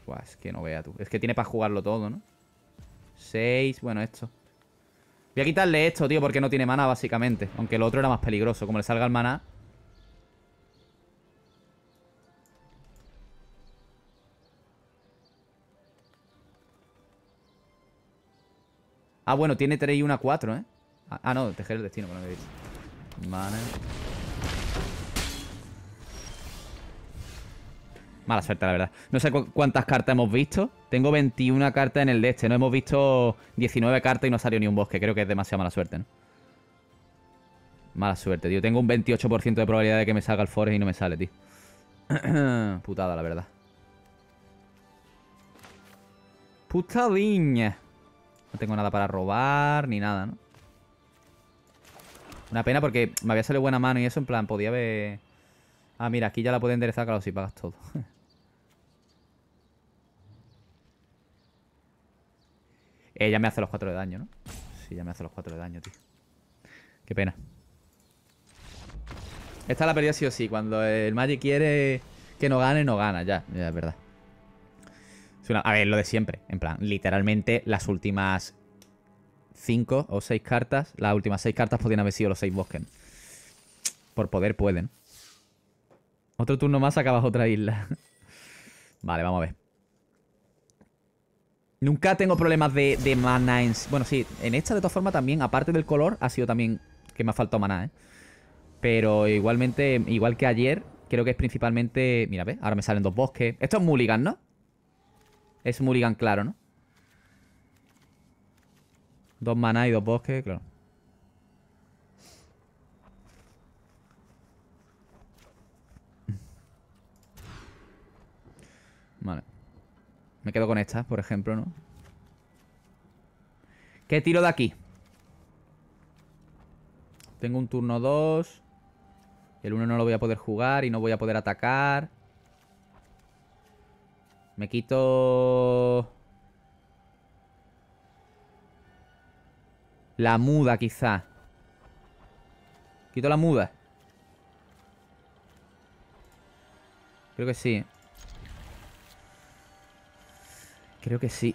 Buah, es que no vea tú. Es que tiene para jugarlo todo, ¿no? Seis bueno, esto. Voy a quitarle esto, tío, porque no tiene mana, básicamente. Aunque el otro era más peligroso. Como le salga el mana Ah, bueno, tiene 3 y 1 4, ¿eh? Ah, ah, no, tejer el destino, por lo he Mana. Mala suerte, la verdad. No sé cuántas cartas hemos visto. Tengo 21 cartas en el de este. No hemos visto 19 cartas y no ha salido ni un bosque. Creo que es demasiada mala suerte, ¿no? Mala suerte, tío. Tengo un 28% de probabilidad de que me salga el Forest y no me sale, tío. Putada, la verdad. Putadiña. No tengo nada para robar ni nada, ¿no? Una pena porque me había salido buena mano y eso, en plan, podía haber... Ah, mira, aquí ya la pueden enderezar, claro, si pagas todo. eh, ya me hace los 4 de daño, ¿no? Sí, ya me hace los 4 de daño, tío. Qué pena. Esta la pérdida sí o sí. Cuando el Magic quiere que no gane, no gana, ya. Ya, es verdad. A ver, lo de siempre. En plan, literalmente las últimas 5 o 6 cartas, las últimas 6 cartas podían haber sido los 6 bosques. Por poder pueden. Otro turno más acabas otra isla. vale, vamos a ver. Nunca tengo problemas de, de mana en... Bueno, sí, en esta de todas formas también, aparte del color, ha sido también que me ha faltado maná, ¿eh? Pero igualmente, igual que ayer, creo que es principalmente... Mira, ve, ahora me salen dos bosques. Esto es Mulligan, ¿no? Es Mulligan claro, ¿no? Dos maná y dos bosques, claro. Me quedo con esta, por ejemplo, ¿no? ¿Qué tiro de aquí? Tengo un turno 2. El 1 no lo voy a poder jugar y no voy a poder atacar. Me quito... La muda, quizá. Quito la muda. Creo que sí. Creo que sí.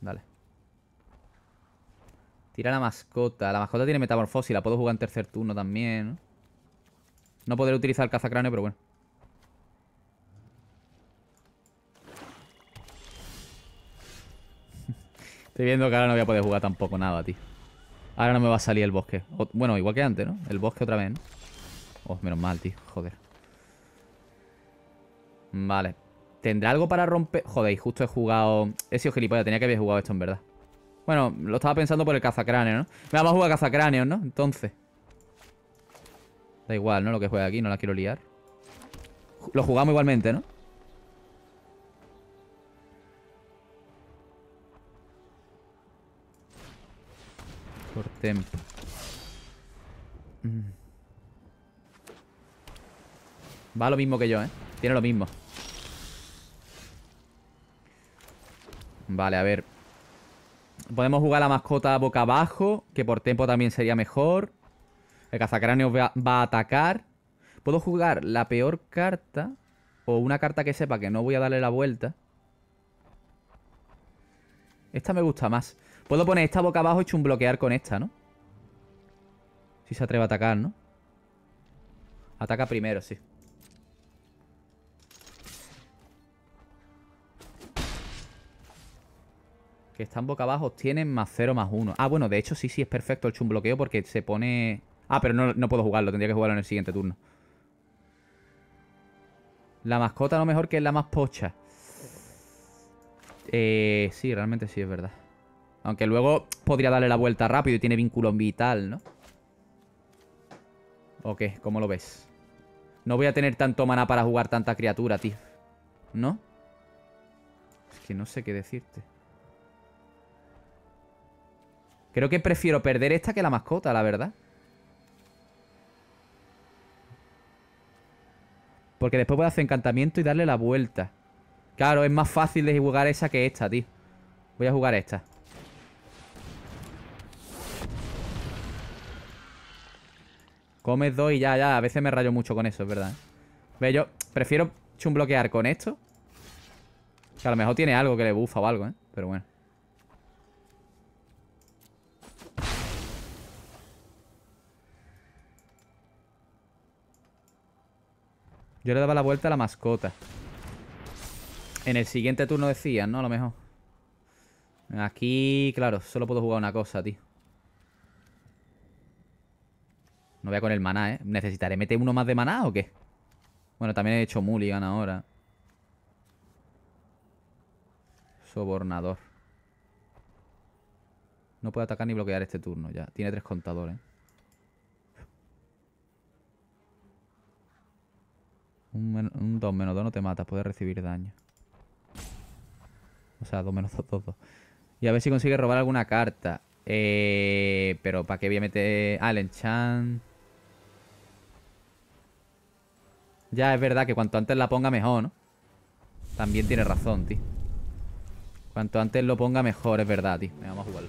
Dale Tira la mascota. La mascota tiene metamorfosis. La puedo jugar en tercer turno también. No, poder podré utilizar el cazacráneo, pero bueno. Estoy viendo que ahora no voy a poder jugar tampoco nada, tío. Ahora no me va a salir el bosque. bueno, igual que antes, ¿no? El bosque otra vez, Oh, menos mal, tío. Joder. Vale. ¿Tendrá algo para romper? Joder, y justo he jugado... He sido gilipollas, tenía que haber jugado esto en verdad. Bueno, lo estaba pensando por el cazacráneo, ¿no? Vamos a jugar cazacráneo, ¿no? Entonces. Da igual, ¿no? Lo que juega aquí, no la quiero liar. Lo jugamos igualmente, ¿no? Por tempo. Mm. Va lo mismo que yo, ¿eh? Tiene lo mismo. Vale, a ver. Podemos jugar la mascota boca abajo, que por tiempo también sería mejor. El cazacráneo va, a atacar. Puedo jugar la peor carta o una carta que sepa que no voy a darle la vuelta. Esta me gusta más. Puedo poner esta boca abajo y bloquear con esta, ¿no? Si se atreve a atacar, ¿no? Ataca primero, sí. que están boca abajo, tienen más 0, más 1. Ah, bueno, de hecho sí, sí es perfecto el bloqueo porque se pone... Ah, pero no, no puedo jugarlo, tendría que jugarlo en el siguiente turno. La mascota lo mejor que es la más pocha. Eh, sí, realmente sí, es verdad. Aunque luego podría darle la vuelta rápido y tiene vínculo vital, ¿no? Ok, ¿Cómo lo ves? No voy a tener tanto maná para jugar tanta criatura, tío. ¿No? Es que no sé qué decirte. Creo que prefiero perder esta que la mascota, la verdad. Porque después puedo hacer encantamiento y darle la vuelta. Claro, es más fácil de jugar esa que esta, tío. Voy a jugar esta. Come dos y ya, ya. A veces me rayo mucho con eso, es verdad. ¿eh? Ve, yo prefiero chumbloquear con esto. Que a lo mejor tiene algo que le bufa o algo, ¿eh? Pero bueno. Yo le daba la vuelta a la mascota. En el siguiente turno decían, ¿no? A lo mejor. Aquí, claro, solo puedo jugar una cosa, tío. No voy a con el maná, ¿eh? ¿Necesitaré meter uno más de maná o qué? Bueno, también he hecho mulligan ahora. Sobornador. No puedo atacar ni bloquear este turno ya. Tiene tres contadores. Un 2 menos 2 no te mata, puede recibir daño. O sea, 2 menos 2, 2, Y a ver si consigue robar alguna carta. Eh, pero ¿para qué voy a meter al enchant? Ya es verdad que cuanto antes la ponga mejor, ¿no? También tiene razón, tío. Cuanto antes lo ponga mejor, es verdad, tío. Venga, vamos a jugarlo.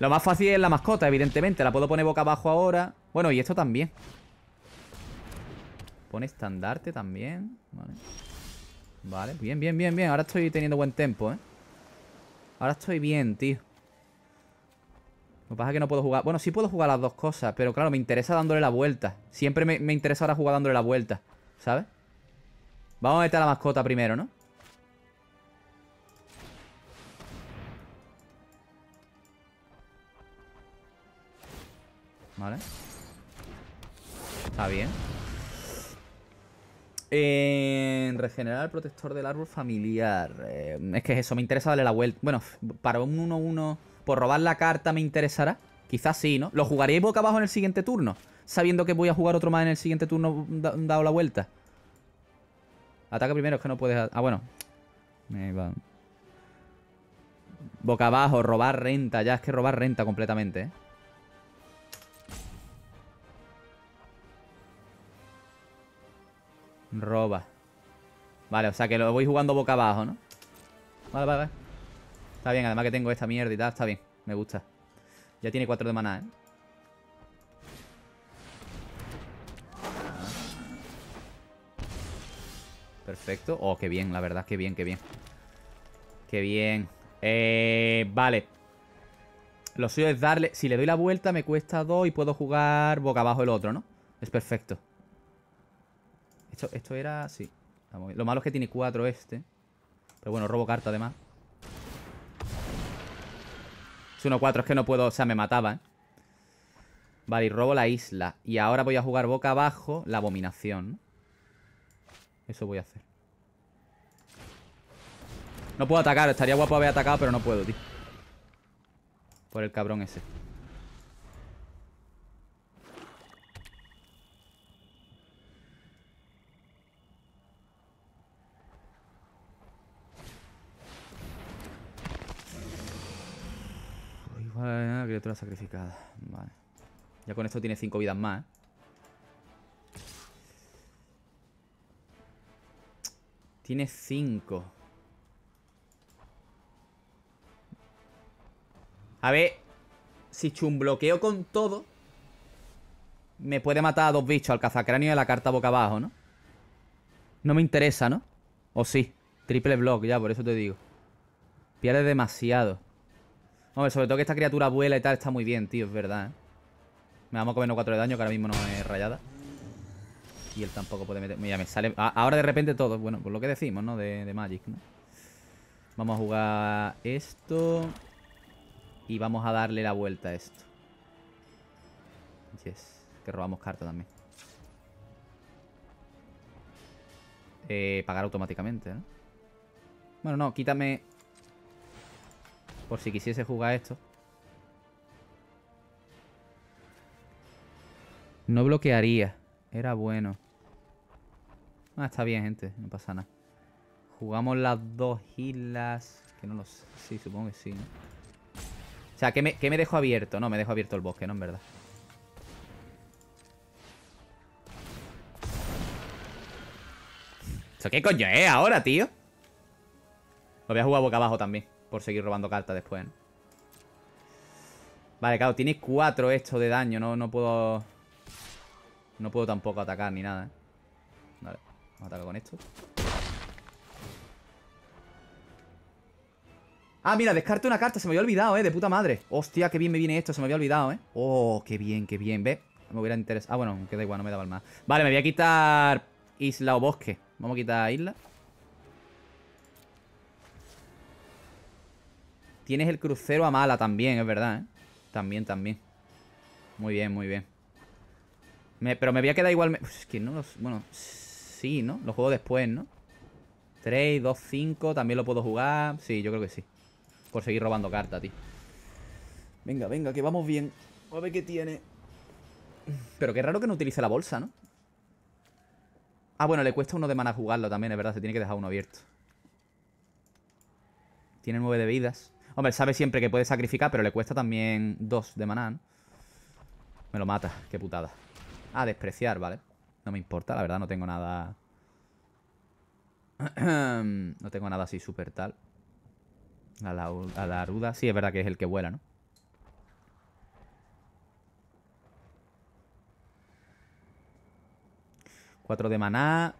Lo más fácil es la mascota, evidentemente. La puedo poner boca abajo ahora. Bueno, y esto también. Pone estandarte también. Vale. bien, bien, bien, bien. Ahora estoy teniendo buen tempo, ¿eh? Ahora estoy bien, tío. Lo que pasa es que no puedo jugar... Bueno, sí puedo jugar las dos cosas, pero claro, me interesa dándole la vuelta. Siempre me, me interesa ahora jugar dándole la vuelta, ¿sabes? Vamos a meter a la mascota primero, ¿no? Vale. Está bien. En regenerar el protector del árbol familiar. Eh, es que eso, me interesa darle la vuelta. Bueno, para un 1-1, por robar la carta me interesará. Quizás sí, ¿no? Lo jugaré boca abajo en el siguiente turno. Sabiendo que voy a jugar otro más en el siguiente turno dado la vuelta. Ataca primero, es que no puedes... Ah, bueno. va. Boca abajo, robar renta. Ya es que robar renta completamente, ¿eh? Roba. Vale, o sea que lo voy jugando boca abajo, ¿no? Vale, vale, vale. Está bien, además que tengo esta mierda y tal, está bien. Me gusta. Ya tiene cuatro de maná, ¿eh? Ah. Perfecto. Oh, qué bien, la verdad, qué bien, qué bien. Qué bien. Eh, vale. Lo suyo es darle... Si le doy la vuelta me cuesta dos y puedo jugar boca abajo el otro, ¿no? Es perfecto. Esto, era... Sí. Lo malo es que tiene 4 este. Pero bueno, robo carta además. Es uno 4 es que no puedo... O sea, me mataba, ¿eh? Vale, y robo la isla. Y ahora voy a jugar boca abajo la abominación. Eso voy a hacer. No puedo atacar. Estaría guapo haber atacado, pero no puedo, tío. Por el cabrón ese. Una criatura sacrificada. Vale. Ya con esto tiene 5 vidas más, ¿eh? Tiene 5. A ver. Si chumbloqueo con todo. Me puede matar a dos bichos. Al cazacráneo y a la carta boca abajo, ¿no? No me interesa, ¿no? O sí. Triple block, ya, por eso te digo. Pierde demasiado. Hombre, sobre todo que esta criatura vuela y tal está muy bien, tío, es verdad, ¿eh? Me vamos a comer cuatro de daño, que ahora mismo no es rayada. Y él tampoco puede meter... Mira, me sale... Ahora de repente todo. Bueno, pues lo que decimos, ¿no? De, Magic, ¿no? Vamos a jugar esto. Y vamos a darle la vuelta a esto. Yes. Que robamos carta también. Eh, pagar automáticamente, ¿no? Bueno, no, quítame por si quisiese jugar esto. No bloquearía. Era bueno. Ah, está bien, gente. No pasa nada. Jugamos las dos islas. Que no lo sé. Sí, supongo que sí. O sea, ¿qué me, me dejo abierto? No, me dejo abierto el bosque, ¿no? En verdad. ¿Esto qué coño es ahora, tío? Lo voy a jugar boca abajo también por seguir robando cartas después. Vale, claro, tiene cuatro esto de daño. No, no puedo... No puedo tampoco atacar ni nada. ¿eh? Vale, vamos a atacar con esto. Ah, mira, descarte una carta. Se me había olvidado, ¿eh? De puta madre. Hostia, qué bien me viene esto. Se me había olvidado, ¿eh? Oh, qué bien, qué bien. ¿Ve? Me hubiera interesado. Ah, bueno, queda igual, no me daba el más. Vale, me voy a quitar isla o bosque. Vamos a quitar isla. Tienes el crucero a mala también, es verdad, ¿eh? También, también. Muy bien, muy bien. pero me voy a quedar igual... Es que no los... Bueno, sí, ¿no? Lo juego después, ¿no? 3, 2, 5. También lo puedo jugar. Sí, yo creo que sí. Por seguir robando carta, tío. Venga, venga, que vamos bien. A ver qué tiene. Pero qué raro que no utilice la bolsa, ¿no? Ah, bueno, le cuesta uno de mana jugarlo también, es verdad. Se tiene que dejar uno abierto. Tiene nueve de vidas. Hombre, sabe siempre que puede sacrificar, pero le cuesta también dos de maná, ¿no? Me lo mata, qué putada. Ah, despreciar, vale. No me importa, la verdad, no tengo nada... no tengo nada así súper tal. A la, a la Aruda, sí, es verdad que es el que vuela, ¿no? Cuatro de maná,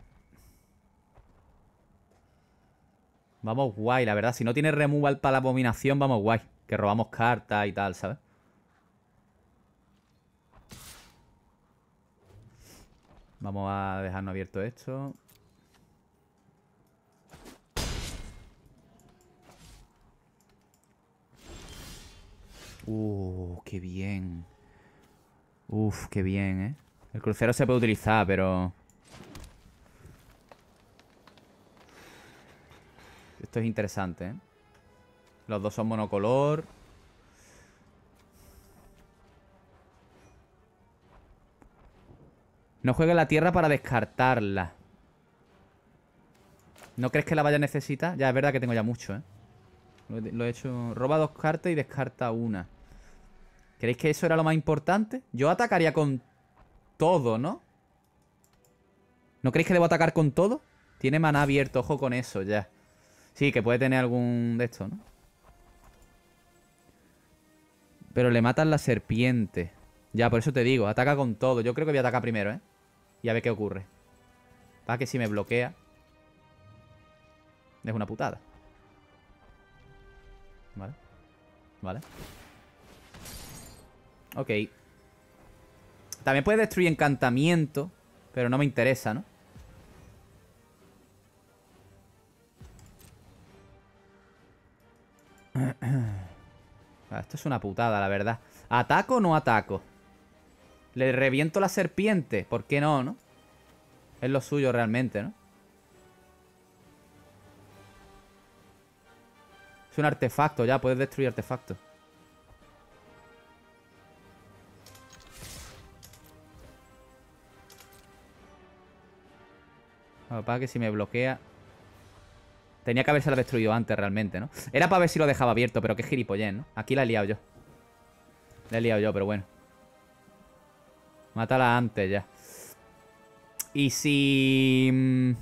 Vamos guay, la verdad. Si no tiene removal para la abominación, vamos guay. Que robamos cartas y tal, ¿sabes? Vamos a dejarnos abierto esto. Uh, qué bien. Uf, qué bien, ¿eh? El crucero se puede utilizar, pero... Esto es interesante, ¿eh? Los dos son monocolor. No juega la tierra para descartarla. ¿No crees que la vaya a necesitar? Ya, es verdad que tengo ya mucho, ¿eh? Lo he, hecho... Roba dos cartas y descarta una. ¿Creéis que eso era lo más importante? Yo atacaría con todo, ¿no? ¿No creéis que debo atacar con todo? Tiene maná abierto, ojo con eso ya. Sí, que puede tener algún de estos, ¿no? Pero le matan la serpiente. Ya, por eso te digo, ataca con todo. Yo creo que voy a atacar primero, ¿eh? Y a ver qué ocurre. Para que si me bloquea... Es una putada. Vale. Vale. Ok. También puede destruir encantamiento, pero no me interesa, ¿no? Ah, esto es una putada, la verdad. ¿Ataco o no ataco? Le reviento la serpiente. ¿Por qué no, no? Es lo suyo realmente, ¿no? Es un artefacto ya. Puedes destruir artefactos. Lo que si me bloquea... Tenía que haberse la destruido antes realmente, ¿no? Era para ver si lo dejaba abierto, pero qué gilipollén, ¿no? Aquí la he liado yo. La he liado yo, pero bueno. Mátala antes ya. Y si... Mm,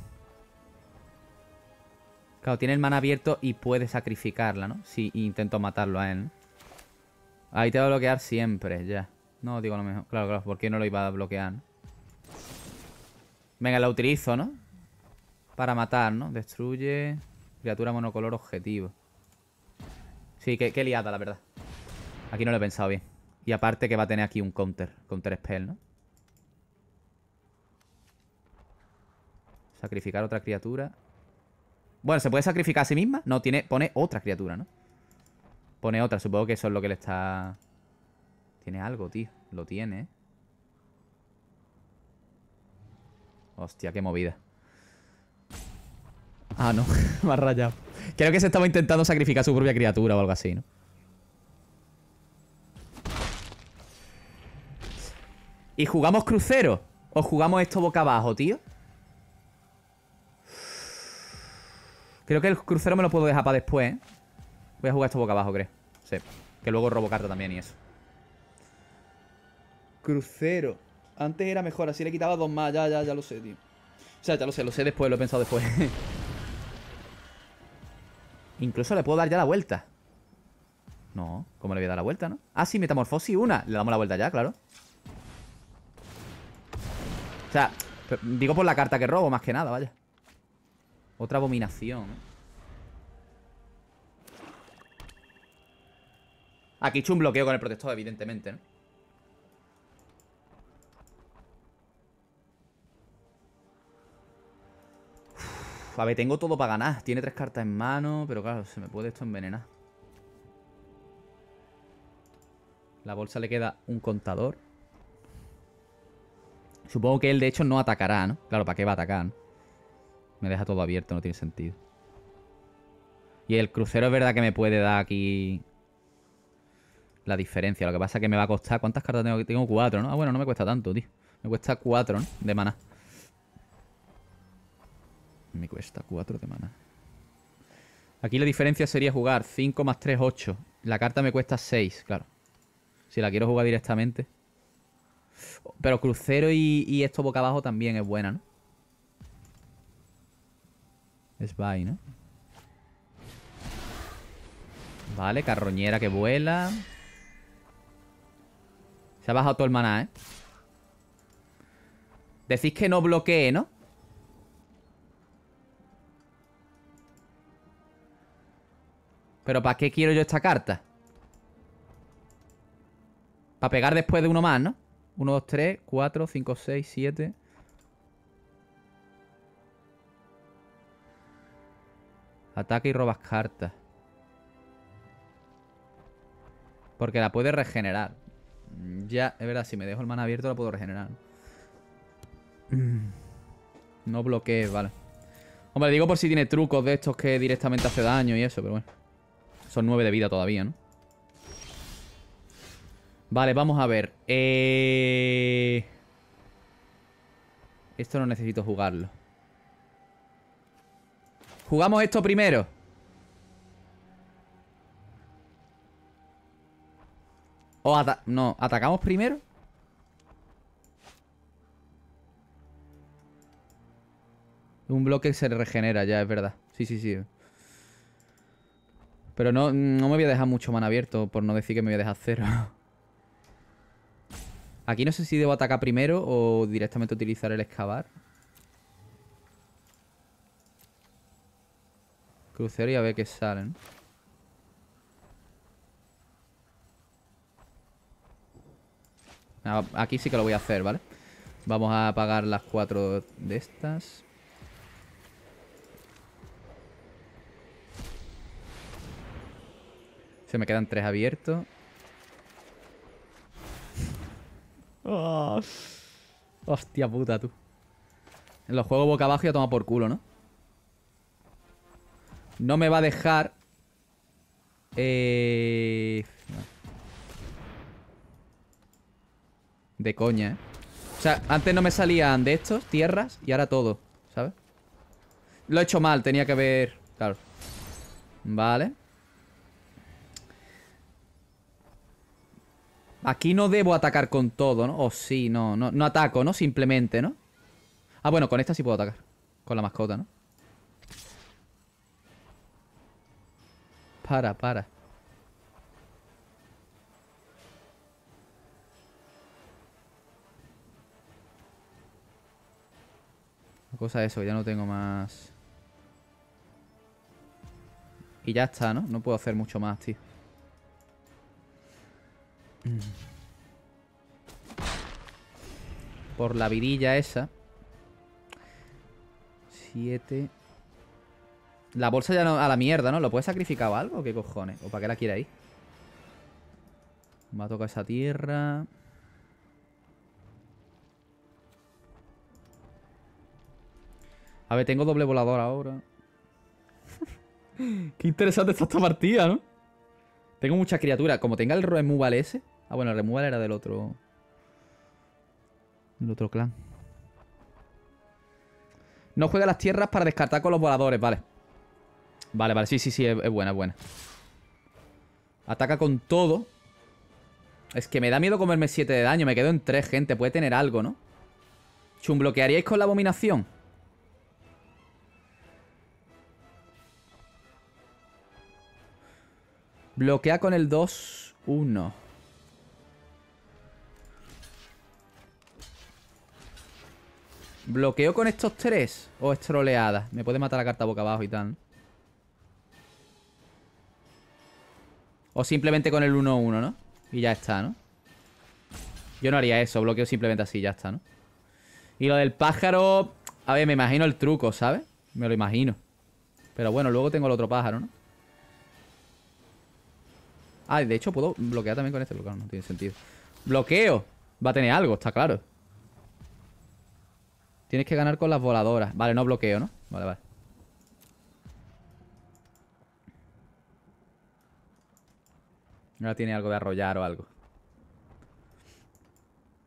claro, tiene el mana abierto y puede sacrificarla, ¿no? Si intento matarlo a él, Ahí te va a bloquear siempre, ya. No, digo lo mejor. Claro, claro, porque no lo iba a bloquear, ¿no? Venga, la utilizo, ¿no? Para matar, ¿no? Destruye... Criatura monocolor objetivo. Sí, qué, liada, la verdad. Aquí no lo he pensado bien. Y aparte que va a tener aquí un counter. Counter spell, ¿no? Sacrificar otra criatura. Bueno, ¿se puede sacrificar a sí misma? No, tiene, pone otra criatura, ¿no? Pone otra, supongo que eso es lo que le está... Tiene algo, tío. Lo tiene, ¿eh? Hostia, qué movida. Ah, no. Me ha rayado. Creo que se estaba intentando sacrificar su propia criatura o algo así, ¿no? ¿Y jugamos crucero? ¿O jugamos esto boca abajo, tío? Creo que el crucero me lo puedo dejar para después, ¿eh? Voy a jugar esto boca abajo, creo. Sí. Que luego robo carta también y eso. Crucero. Antes era mejor, así le quitaba dos más. Ya, ya, ya lo sé, tío. O sea, ya lo sé, lo sé después, lo he pensado después. Incluso le puedo dar ya la vuelta. No, ¿cómo le voy a dar la vuelta, no? Ah, sí, metamorfosis una. Le damos la vuelta ya, claro. O sea, digo por la carta que robo, más que nada, vaya. Otra abominación, ¿eh? Aquí he hecho un bloqueo con el protector, evidentemente, ¿no? a ver, tengo todo para ganar. Tiene tres cartas en mano, pero claro, se me puede esto envenenar. La bolsa le queda un contador. Supongo que él, de hecho, no atacará, ¿no? Claro, ¿para qué va a atacar? Me deja todo abierto, no tiene sentido. Y el crucero es verdad que me puede dar aquí la diferencia. Lo que pasa es que me va a costar... ¿Cuántas cartas tengo? Tengo cuatro, ¿no? Ah, bueno, no me cuesta tanto, tío. Me cuesta cuatro, ¿no? De maná me cuesta 4 de mana. Aquí la diferencia sería jugar 5 más 3, 8. La carta me cuesta 6, claro. Si la quiero jugar directamente. Pero crucero y, y esto boca abajo también es buena, ¿no? Es bye, ¿no? Vale, carroñera que vuela. Se ha bajado todo el maná, ¿eh? Decís que no bloquee, ¿no? ¿Pero para qué quiero yo esta carta? Para pegar después de uno más, ¿no? Uno, dos, tres, cuatro, cinco, seis, siete. Ataque y robas cartas. Porque la puede regenerar. Mm, ya, es verdad, si me dejo el mana abierto la puedo regenerar. No bloquees, vale. Hombre, digo por si tiene trucos de estos que directamente hace daño y eso, pero bueno. Son nueve de vida todavía, ¿no? Vale, vamos a ver. Eh, esto no necesito jugarlo. Jugamos esto primero. O ata no, ¿atacamos primero? Un bloque se regenera ya, es verdad. Sí, sí, sí. Pero no, me voy a dejar mucho man abierto, por no decir que me voy a dejar cero. Aquí no sé si debo atacar primero o directamente utilizar el excavar. Crucero y a ver qué salen. Ah, aquí sí que lo voy a hacer, ¿vale? Vamos a apagar las cuatro de estas. Se me quedan tres abiertos. Ah. hostia puta, tú. En los juegos boca abajo ya toma por culo, ¿no? No me va a dejar... Eh... De coña, ¿eh? O sea, antes no me salían de estos, tierras, y ahora todo, ¿sabes? Lo he hecho mal, tenía que ver... Claro. Vale. Aquí no debo atacar con todo, ¿no? O oh, sí, no, no, no ataco, ¿no? Simplemente, ¿no? Ah, bueno, con esta sí puedo atacar. Con la mascota, ¿no? Para, para. La cosa de eso, ya no tengo más... Y ya está, ¿no? No puedo hacer mucho más, tío. Por la virilla esa. Siete. La bolsa ya no, a la mierda, ¿no? ¿Lo puede sacrificar o algo? ¿Qué cojones? ¿O para qué la quiere ahí? Me ha tocado esa tierra. A ver, tengo doble volador ahora. qué interesante está esta partida, ¿no? Tengo muchas criaturas. Como tenga el removal ese... Ah, bueno, removal era del otro. Del otro clan. No juega las tierras para descartar con los voladores, vale. Vale, vale, sí, sí, sí, es, buena, es buena. Ataca con todo. Es que me da miedo comerme 7 de daño. Me quedo en 3, gente. Puede tener algo, ¿no? Chum, ¿bloquearíais con la abominación? Bloquea con el 2-1. ¿Bloqueo con estos tres? ¿O estroleada? Me puede matar la carta boca abajo y tal. O simplemente con el 1-1, ¿no? Y ya está, ¿no? Yo no haría eso, bloqueo simplemente así, ya está, ¿no? Y lo del pájaro... A ver, me imagino el truco, ¿sabes? Me lo imagino. Pero bueno, luego tengo el otro pájaro, ¿no? Ah, de hecho puedo bloquear también con este bloqueo, no tiene sentido. Bloqueo. Va a tener algo, está claro. Tienes que ganar con las voladoras. Vale, no bloqueo, ¿no? Vale, vale. Ahora tiene algo de arrollar o algo.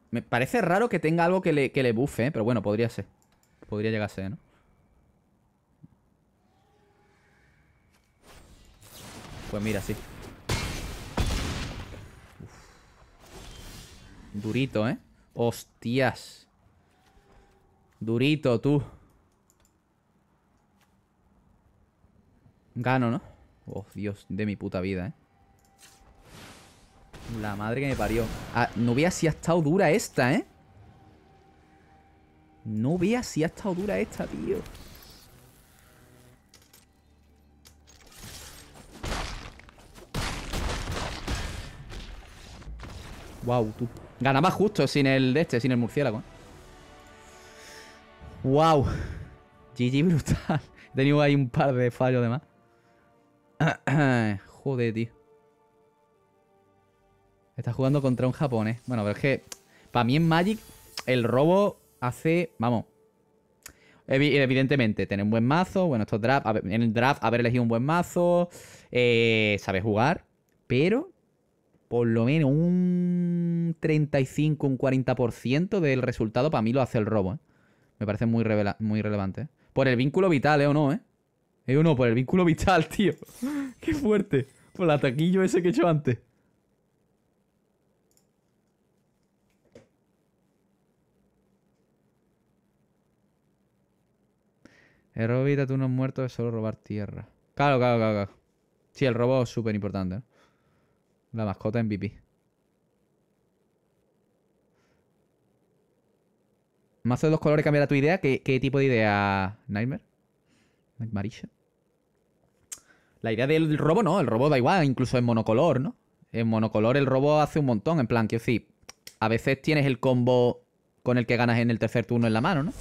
Me parece raro que tenga algo que le, bufe, ¿eh? pero bueno, podría ser. Podría llegar a ser, ¿no? Pues mira, sí. Durito, ¿eh? Hostias. Durito, tú. Gano, ¿no? Oh, Dios, de mi puta vida, ¿eh? La madre que me parió. Ah, no veas si ha estado dura esta, ¿eh? No veas si ha estado dura esta, tío. Wow, tú. Ganaba justo sin el de este, sin el murciélago. ¿eh? ¡Wow! GG brutal. He tenido ahí un par de fallos además. Joder, tío. Está jugando contra un japonés. Bueno, pero es que para mí en Magic el robo hace... Vamos. Evidentemente, tener un buen mazo. Bueno, estos draft, en el draft haber elegido un buen mazo. Eh, saber jugar. Pero por lo menos un 35, un 40% del resultado para mí lo hace el robo. ¿eh? Me parece muy, muy relevante. Por el vínculo vital, ¿eh? ¿O no, eh? ¿Eh o no? Por el vínculo vital, tío. Qué fuerte. Por el ataquillo ese que he hecho antes. El eh, tú no has muertos es solo robar tierra. Claro, claro, claro, Sí, el robo es súper importante. ¿eh? La mascota MVP. Mazo de dos colores cambiará tu idea. ¿Qué, tipo de idea, Nightmare? Nightmarish. La idea del robo no, el robo da igual, incluso en monocolor, ¿no? En monocolor el robo hace un montón, en plan, que sí, a veces tienes el combo con el que ganas en el tercer turno en la mano, ¿no?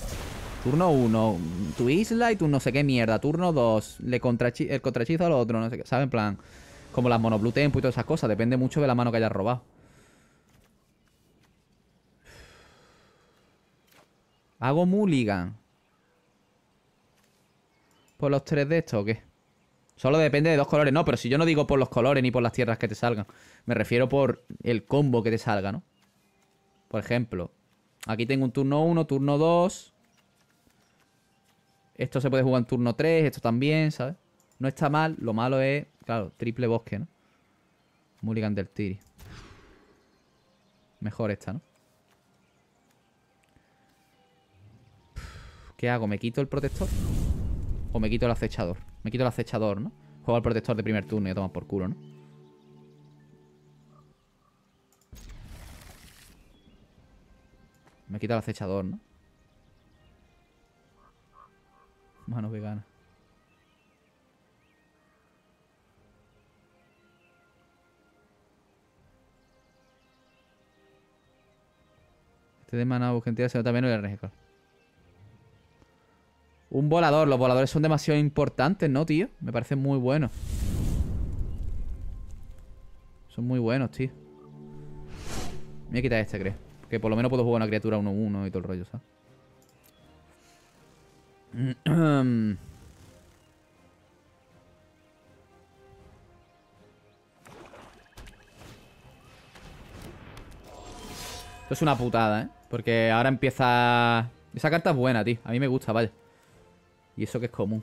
Turno 1, tu isla y tu no sé qué mierda. Turno 2, le el contrachizo al otro, no sé qué. ¿Sabes? En plan, como las monoblue y todas esas cosas. Depende mucho de la mano que hayas robado. ¿Hago mulligan? ¿Por los tres de estos o qué? Solo depende de dos colores. No, pero si yo no digo por los colores ni por las tierras que te salgan. Me refiero por el combo que te salga, ¿no? Por ejemplo, aquí tengo un turno 1, turno 2. Esto se puede jugar en turno 3, esto también, ¿sabes? No está mal, lo malo es, claro, triple bosque, ¿no? Mulligan del Tiri. Mejor esta, ¿no? ¿Qué hago? ¿Me quito el protector? ¿O me quito el acechador? Me quito el acechador, ¿no? Juego al protector de primer turno y toma por culo, ¿no? Me quito el acechador, ¿no? Mano vegana. Este de mana gente, se nota menos el riesgo. Un volador. Los voladores son demasiado importantes, ¿no, tío? Me parecen muy buenos. Son muy buenos, tío. Me voy a quitar este, creo. Que por lo menos puedo jugar una criatura 1-1 y todo el rollo, ¿sabes? Esto es una putada, ¿eh? Porque ahora empieza... Esa carta es buena, tío. A mí me gusta, vaya. Y eso que es común.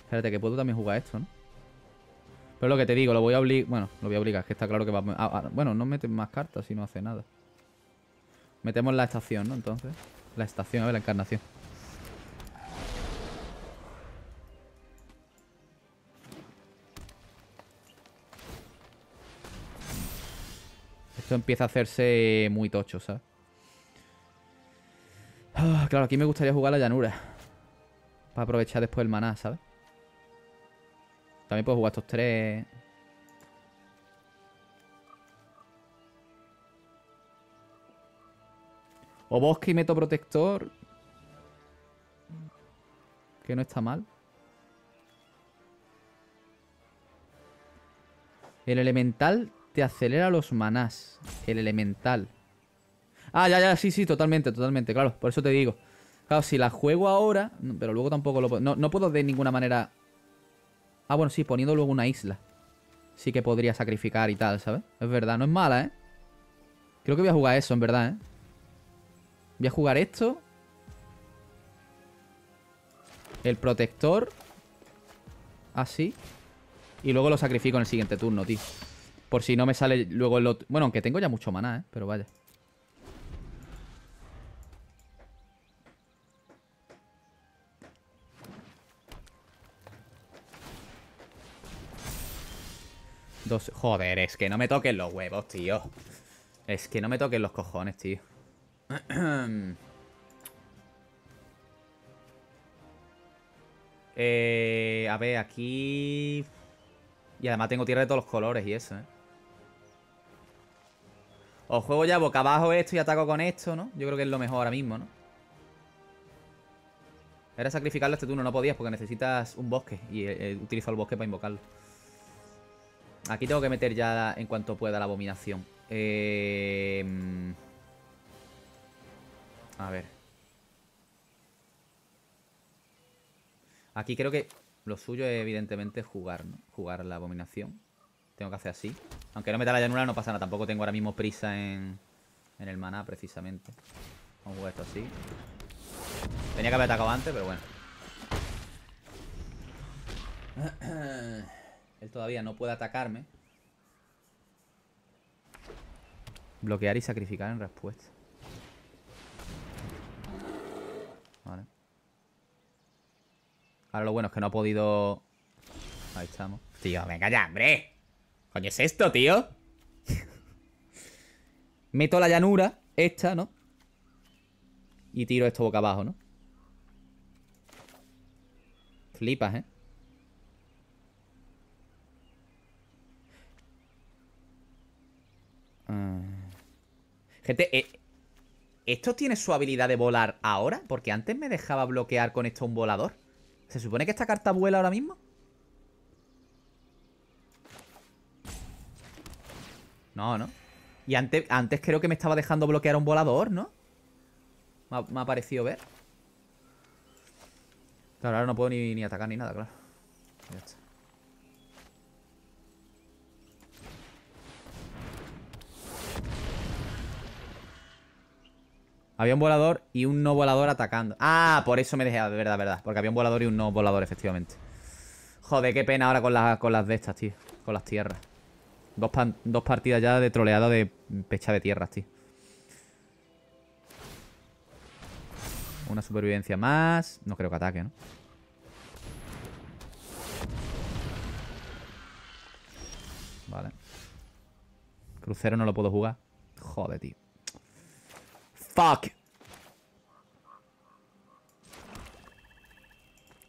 Espérate, que puedo también jugar esto, ¿no? Pero lo que te digo, lo voy a obligar... Bueno, lo voy a obligar, que está claro que va... a... bueno, no meten más cartas si no hace nada. Metemos la estación, ¿no? Entonces. La estación, a ver, la encarnación. Esto empieza a hacerse muy tocho, ¿sabes? Ah, claro, aquí me gustaría jugar la llanura. Para aprovechar después el maná, ¿sabes? También puedo jugar estos tres... O bosque y meto protector. Que no está mal. El elemental te acelera los manás. El elemental. Ah, ya, ya, sí, sí, totalmente, totalmente, claro, por eso te digo. Claro, si la juego ahora, pero luego tampoco lo puedo... No, puedo de ninguna manera... Ah, bueno, sí, poniendo luego una isla. Sí que podría sacrificar y tal, ¿sabes? Es verdad, no es mala, ¿eh? Creo que voy a jugar eso, en verdad, ¿eh? Voy a jugar esto. El protector. Así. Y luego lo sacrifico en el siguiente turno, tío. Por si no me sale luego el otro... Bueno, aunque tengo ya mucho maná, ¿eh? Pero vaya. Joder, es que no me toquen los huevos, tío. Es que no me toquen los cojones, tío. Eh, a ver, aquí... Y además tengo tierra de todos los colores y eso, ¿eh? O juego ya boca abajo esto y ataco con esto, ¿no? Yo creo que es lo mejor ahora mismo, ¿no? Era sacrificarlo este turno, no podías porque necesitas un bosque. Y eh, utilizo el bosque para invocarlo. Aquí tengo que meter ya en cuanto pueda la abominación. Eh... A ver. Aquí creo que lo suyo es evidentemente jugar, ¿no? Jugar la abominación. Tengo que hacer así. Aunque no meta la llanura no pasa nada. Tampoco tengo ahora mismo prisa en, en el maná precisamente. Vamos a jugar esto así. Tenía que haber atacado antes, pero bueno. Él todavía no puede atacarme. Bloquear y sacrificar en respuesta. Vale. Ahora lo bueno es que no ha podido... Ahí estamos. Tío, venga ya, hombre. Coño, es esto, tío. Meto la llanura, esta, ¿no? Y tiro esto boca abajo, ¿no? Flipas, ¿eh? Mm. Gente, eh, ¿esto tiene su habilidad de volar ahora? Porque antes me dejaba bloquear con esto un volador. ¿Se supone que esta carta vuela ahora mismo? No, ¿no? Y antes, creo que me estaba dejando bloquear un volador, ¿no? Me ha, parecido ver. Claro, ahora no puedo ni, ni atacar ni nada, claro. Ya está. Había un volador y un no volador atacando. Ah, por eso me dejé, de ah, verdad, verdad. Porque había un volador y un no volador, efectivamente. Joder, qué pena ahora con las, con las de estas, tío. Con las tierras. Dos, dos partidas ya de troleada de pecha de tierras, tío. Una supervivencia más. No creo que ataque, ¿no? Vale. Crucero no lo puedo jugar. Joder, tío. Fuck.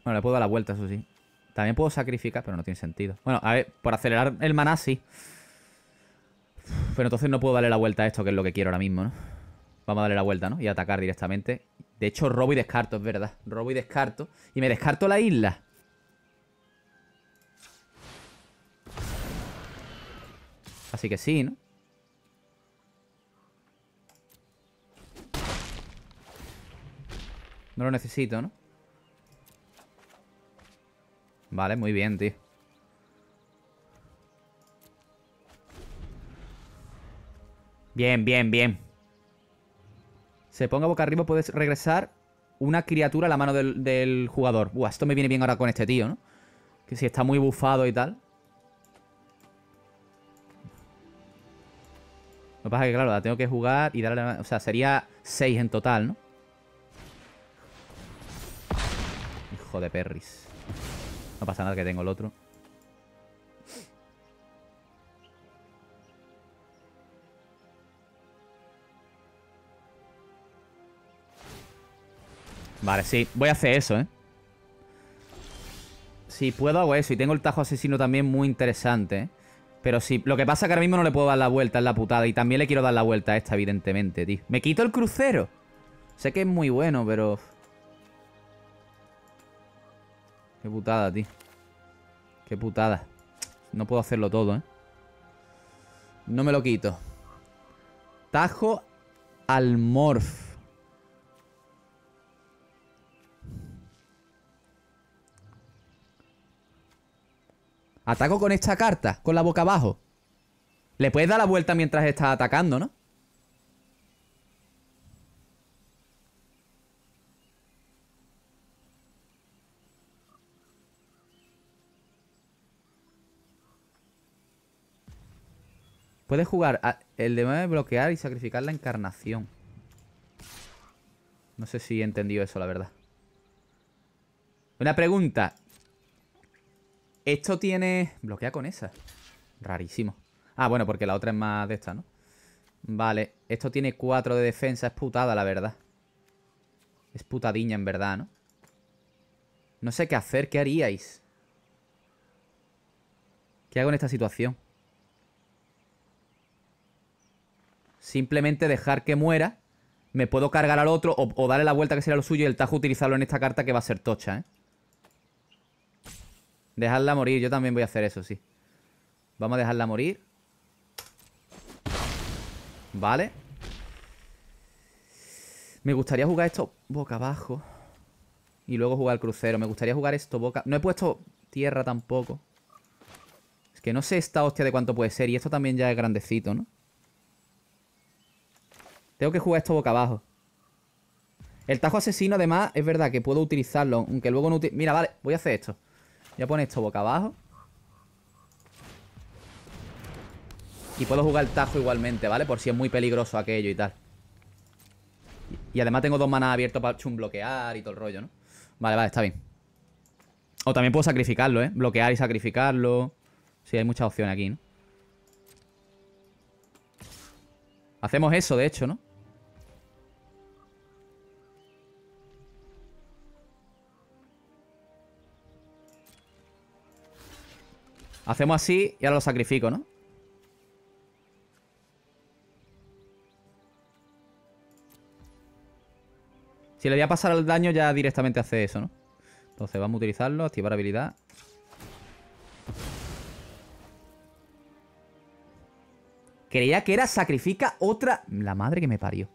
Bueno, le puedo dar la vuelta, eso sí. También puedo sacrificar, pero no tiene sentido. Bueno, a ver, por acelerar el maná sí. Pero entonces no puedo darle la vuelta a esto, que es lo que quiero ahora mismo, ¿no? Vamos a darle la vuelta, ¿no? Y atacar directamente. De hecho, robo y descarto, es verdad. Robo y descarto. Y me descarto la isla. Así que sí, ¿no? No lo necesito, ¿no? Vale, muy bien, tío. Bien, bien, bien. Se ponga boca arriba, puedes regresar una criatura a la mano del, jugador. Buah, esto me viene bien ahora con este tío, ¿no? Que si está muy bufado y tal. Lo que pasa es que, claro, la tengo que jugar y darle... O sea, sería 6 en total, ¿no? de perris. No pasa nada que tengo el otro. Vale, sí. Voy a hacer eso, ¿eh? Si puedo, hago eso. Y tengo el tajo asesino también muy interesante, ¿eh? Pero sí, lo que pasa es que ahora mismo no le puedo dar la vuelta, es la putada. Y también le quiero dar la vuelta a esta, evidentemente, Me quito el crucero. Sé que es muy bueno, pero... Qué putada, tío. Qué putada. No puedo hacerlo todo, ¿eh? No me lo quito. Tajo al Morph Ataco con esta carta, con la boca abajo. Le puedes dar la vuelta mientras estás atacando, ¿no? Puedes jugar el de bloquear y sacrificar la encarnación. No sé si he entendido eso, la verdad. Una pregunta. Esto tiene... Bloquea con esa. Rarísimo. Ah, bueno, porque la otra es más de esta, ¿no? Vale. Esto tiene 4 de defensa. Es putada, la verdad. Es putadiña, en verdad, ¿no? No sé qué hacer. ¿Qué haríais? ¿Qué hago en esta situación? simplemente dejar que muera. Me puedo cargar al otro o, darle la vuelta que sería lo suyo y el tajo utilizarlo en esta carta que va a ser tocha, ¿eh? Dejarla morir, yo también voy a hacer eso, sí. Vamos a dejarla morir. Vale. Me gustaría jugar esto boca abajo. Y luego jugar el crucero. Me gustaría jugar esto boca... No he puesto tierra tampoco. Es que no sé esta hostia de cuánto puede ser. Y esto también ya es grandecito, ¿no? Tengo que jugar esto boca abajo. El tajo asesino, además, es verdad que puedo utilizarlo, aunque luego no... Mira, vale, voy a hacer esto. Voy a poner esto boca abajo. Y puedo jugar el tajo igualmente, ¿vale? Por si es muy peligroso aquello y tal. Y además tengo dos manas abiertos para chum bloquear y todo el rollo, ¿no? Vale, vale, está bien. O también puedo sacrificarlo, ¿eh? Bloquear y sacrificarlo. Sí, hay muchas opciones aquí, ¿no? Hacemos eso, de hecho, ¿no? Hacemos así y ahora lo sacrifico, ¿no? Si le voy a pasar el daño ya directamente hace eso, ¿no? Entonces vamos a utilizarlo, activar habilidad. Creía que era sacrifica otra... La madre que me parió.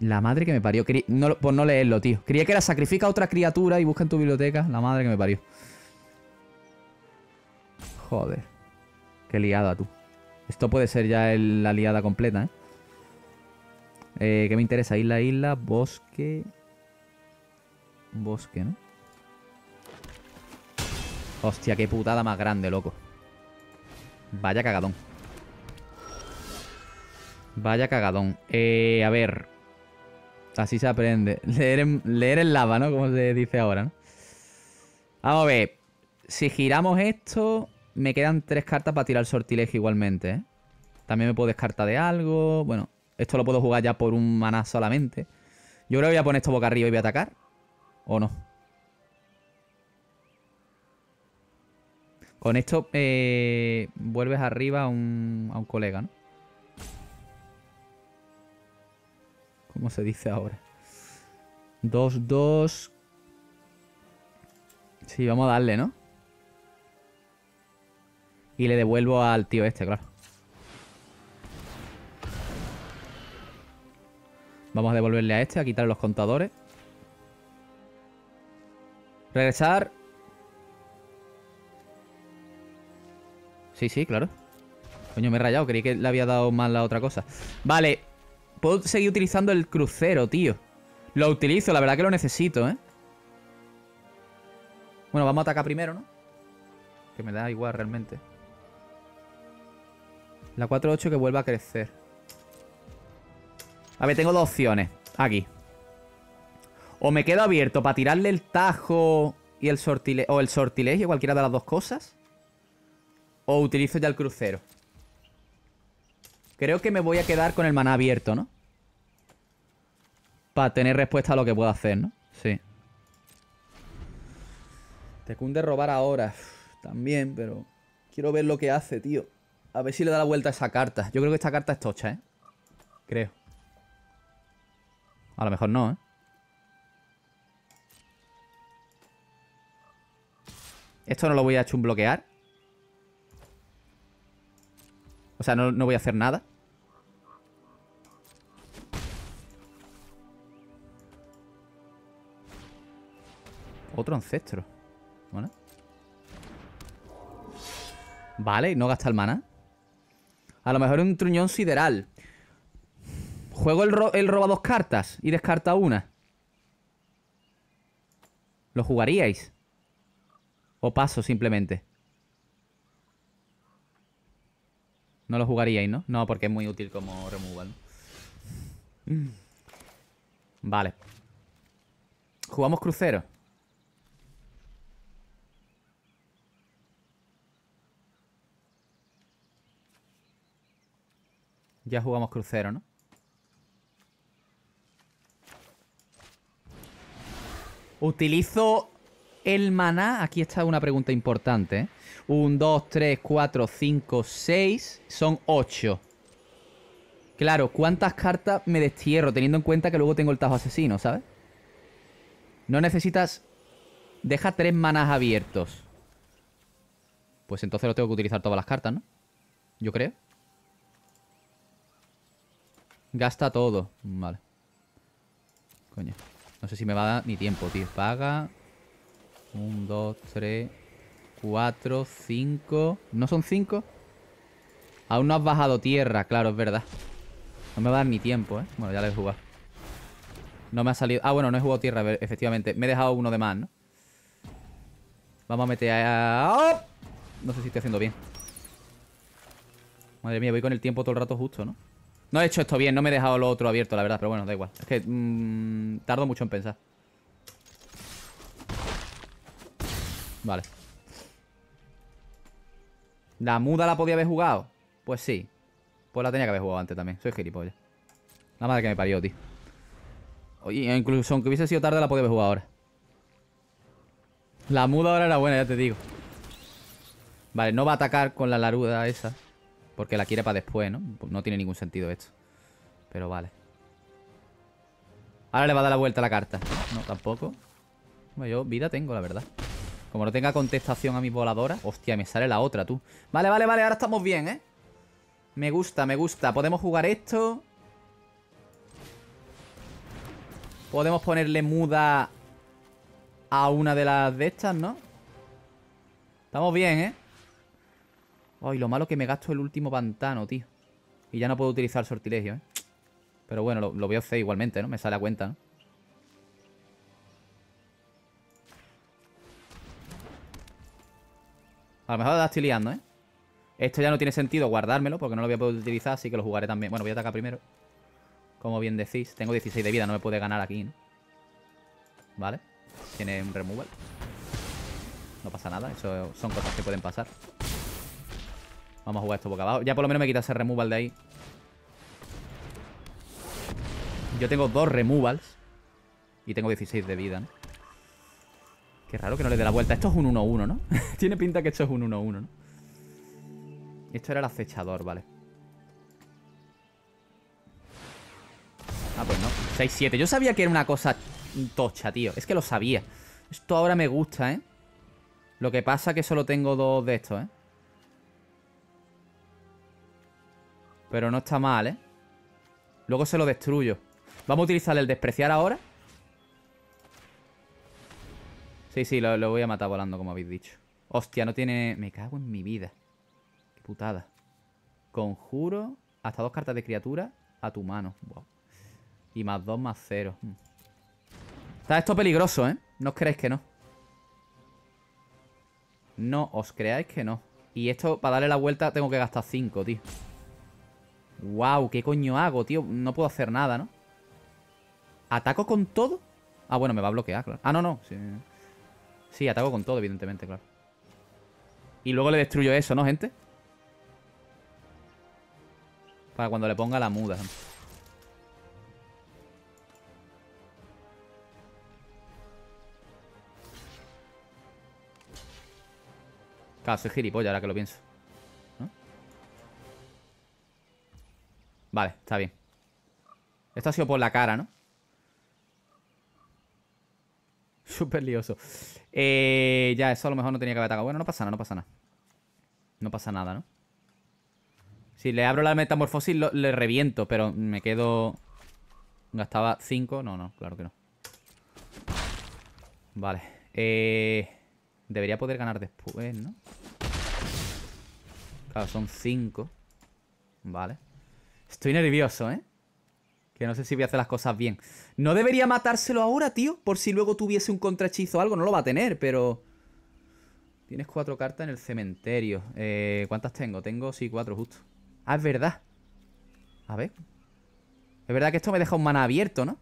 La madre que me parió. No, por no leerlo, tío. Creía que era sacrifica otra criatura y busca en tu biblioteca. La madre que me parió. Joder. Qué liada tú. Esto puede ser ya la liada completa, ¿eh? ¿eh? ¿Qué me interesa? Isla, isla, bosque... Bosque, ¿no? Hostia, qué putada más grande, loco. Vaya cagadón. Vaya cagadón. Eh, a ver. Así se aprende. Leer en, leer en lava, ¿no? Como se dice ahora, ¿no? Vamos a ver. Si giramos esto... Me quedan tres cartas para tirar el sortilegio igualmente, ¿eh? También me puedo descartar de algo. Bueno, esto lo puedo jugar ya por un maná solamente. Yo creo que voy a poner esto boca arriba y voy a atacar. ¿O no? Con esto eh, vuelves arriba a un, a un colega, ¿no? ¿Cómo se dice ahora? Dos, dos Sí, vamos a darle, ¿no? Y le devuelvo al tío este, claro. Vamos a devolverle a este, a quitar los contadores. Regresar. Sí, sí, claro. Coño, me he rayado. Creí que le había dado mal la otra cosa. Vale. Puedo seguir utilizando el crucero, tío. Lo utilizo, la verdad que lo necesito, ¿eh? Bueno, vamos a atacar primero, ¿no? Que me da igual realmente. La 4-8 que vuelva a crecer. A ver, tengo dos opciones. Aquí. O me quedo abierto para tirarle el tajo y el sortile... O el sortilegio, cualquiera de las dos cosas. O utilizo ya el crucero. Creo que me voy a quedar con el maná abierto, ¿no? Para tener respuesta a lo que puedo hacer, ¿no? Sí. Te cunde robar ahora. También, pero... Quiero ver lo que hace, tío. A ver si le da la vuelta a esa carta. Yo creo que esta carta es tocha, ¿eh? Creo. A lo mejor no, ¿eh? Esto no lo voy a un bloquear. O sea, no, voy a hacer nada. Otro ancestro. Bueno. Vale, no gasta el mana. A lo mejor un truñón sideral. Juego el, roba dos cartas y descarta una. ¿Lo jugaríais? ¿O paso simplemente? No lo jugaríais, ¿no? No, porque es muy útil como removal. Vale. Jugamos crucero. ya jugamos crucero, ¿no? Utilizo el maná. Aquí está una pregunta importante. 1, 2, 3, 4, 5, 6. Son ocho. Claro, ¿cuántas cartas me destierro? Teniendo en cuenta que luego tengo el tajo asesino, ¿sabes? No necesitas... Deja tres manás abiertos. Pues entonces lo tengo que utilizar todas las cartas, ¿no? Yo creo. Gasta todo. Vale. Coño. No sé si me va a dar ni tiempo, tío. Paga. Un, dos, tres Cuatro Cinco ¿No son cinco? Aún no has bajado tierra, claro, es verdad. No me va a dar ni tiempo, ¿eh? Bueno, ya lo he jugado. No me ha salido... Ah, bueno, no he jugado tierra, efectivamente. Me he dejado uno de más, ¿no? Vamos a meter a... No sé si estoy haciendo bien. Madre mía, voy con el tiempo todo el rato justo, ¿no? No he hecho esto bien, no me he dejado lo otro abierto, la verdad, pero bueno, da igual. Es que mm, tardo mucho en pensar. Vale. ¿La muda la podía haber jugado? Pues sí. Pues la tenía que haber jugado antes también. Soy gilipollas. La madre que me parió, tío. Oye, incluso aunque hubiese sido tarde, la podía haber jugado ahora. La muda ahora era buena, ya te digo. Vale, no va a atacar con la laruda esa. Porque la quiere para después, ¿no? Pues no tiene ningún sentido esto. Pero vale. Ahora le va a dar la vuelta a la carta. No, tampoco. yo vida tengo, la verdad. Como no tenga contestación a mi voladora. Hostia, me sale la otra, tú. Vale, vale, vale. Ahora estamos bien, ¿eh? Me gusta, me gusta. Podemos jugar esto. Podemos ponerle muda a una de las de estas, ¿no? Estamos bien, ¿eh? Ay, lo malo que me gasto el último pantano, tío. Y ya no puedo utilizar sortilegio, ¿eh? Pero bueno, lo, voy a hacer igualmente, ¿no? Me sale a cuenta, ¿no? A lo mejor la estoy ¿eh? Esto ya no tiene sentido guardármelo porque no lo voy a poder utilizar, así que lo jugaré también. Bueno, voy a atacar primero. Como bien decís, tengo 16 de vida, no me puede ganar aquí, ¿no? Vale. Tiene un removal. No pasa nada, eso son cosas que pueden pasar. Vamos a jugar esto boca abajo. Ya por lo menos me quita ese removal de ahí. Yo tengo dos removals. Y tengo 16 de vida, ¿no? Qué raro que no le dé la vuelta. Esto es un 1-1, ¿no? Tiene pinta que esto es un 1-1, ¿no? Esto era el acechador, vale. Ah, pues no. 6-7. Yo sabía que era una cosa tocha, tío. Es que lo sabía. Esto ahora me gusta, ¿eh? Lo que pasa es que solo tengo dos de estos, ¿eh? Pero no está mal, ¿eh? Luego se lo destruyo. Vamos a utilizar el despreciar ahora. Sí, sí, lo, voy a matar volando, como habéis dicho. Hostia, no tiene... Me cago en mi vida. Qué putada. Conjuro hasta dos cartas de criatura a tu mano. Y más dos, más cero. Hmm. Está esto peligroso, ¿eh? No os creáis que no. No os creáis que no. Y esto, para darle la vuelta, tengo que gastar cinco, tío. Wow, ¿qué coño hago, tío? No puedo hacer nada, ¿no? ¿Ataco con todo? Ah, bueno, me va a bloquear, claro. Ah, no, no. Sí, sí ataco con todo, evidentemente, claro. Y luego le destruyo eso, ¿no, gente? Para cuando le ponga la muda. Claro, soy gilipollas ahora que lo pienso. Vale, está bien. Esto ha sido por la cara, ¿no? Súper lioso. Eh, ya, eso a lo mejor no tenía que haber atacado. Bueno, no pasa nada, no pasa nada. No pasa nada, ¿no? Si le abro la metamorfosis, le reviento, pero me quedo... Gastaba 5. No, no, claro que no. Vale. Eh, debería poder ganar después, ¿no? Claro, son 5. Vale. Estoy nervioso, ¿eh? Que no sé si voy a hacer las cosas bien. No debería matárselo ahora, tío. Por si luego tuviese un contrahechizo o algo. No lo va a tener, pero... Tienes cuatro cartas en el cementerio. Eh, ¿Cuántas tengo? Tengo, sí, cuatro justo. Ah, es verdad. A ver. Es verdad que esto me deja un mana abierto, ¿no?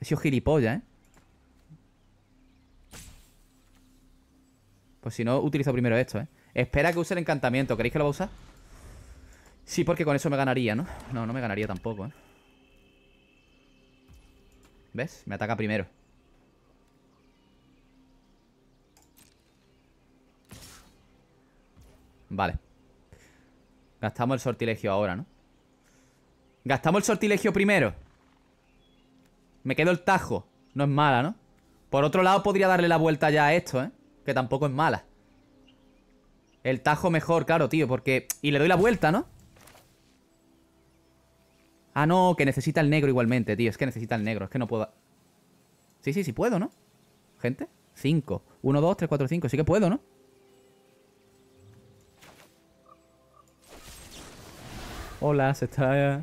He sido gilipollas, ¿eh? Pues si no, utilizo primero esto, ¿eh? Espera que use el encantamiento. ¿Queréis que lo va a usar? Sí, porque con eso me ganaría, ¿no? No, no me ganaría tampoco, ¿eh? ¿Ves? Me ataca primero. Vale. Gastamos el sortilegio ahora, ¿no? Gastamos el sortilegio primero. Me quedo el tajo. No es mala, ¿no? Por otro lado, podría darle la vuelta ya a esto, ¿eh? Que tampoco es mala. El tajo mejor, claro, tío, porque... Y le doy la vuelta, ¿no? Ah, no, que necesita el negro igualmente, tío. Es que necesita el negro. Es que no puedo. Sí, sí, sí puedo, ¿no? Gente. Cinco Uno, dos, tres, cuatro, cinco Sí que puedo, ¿no? Hola, se está...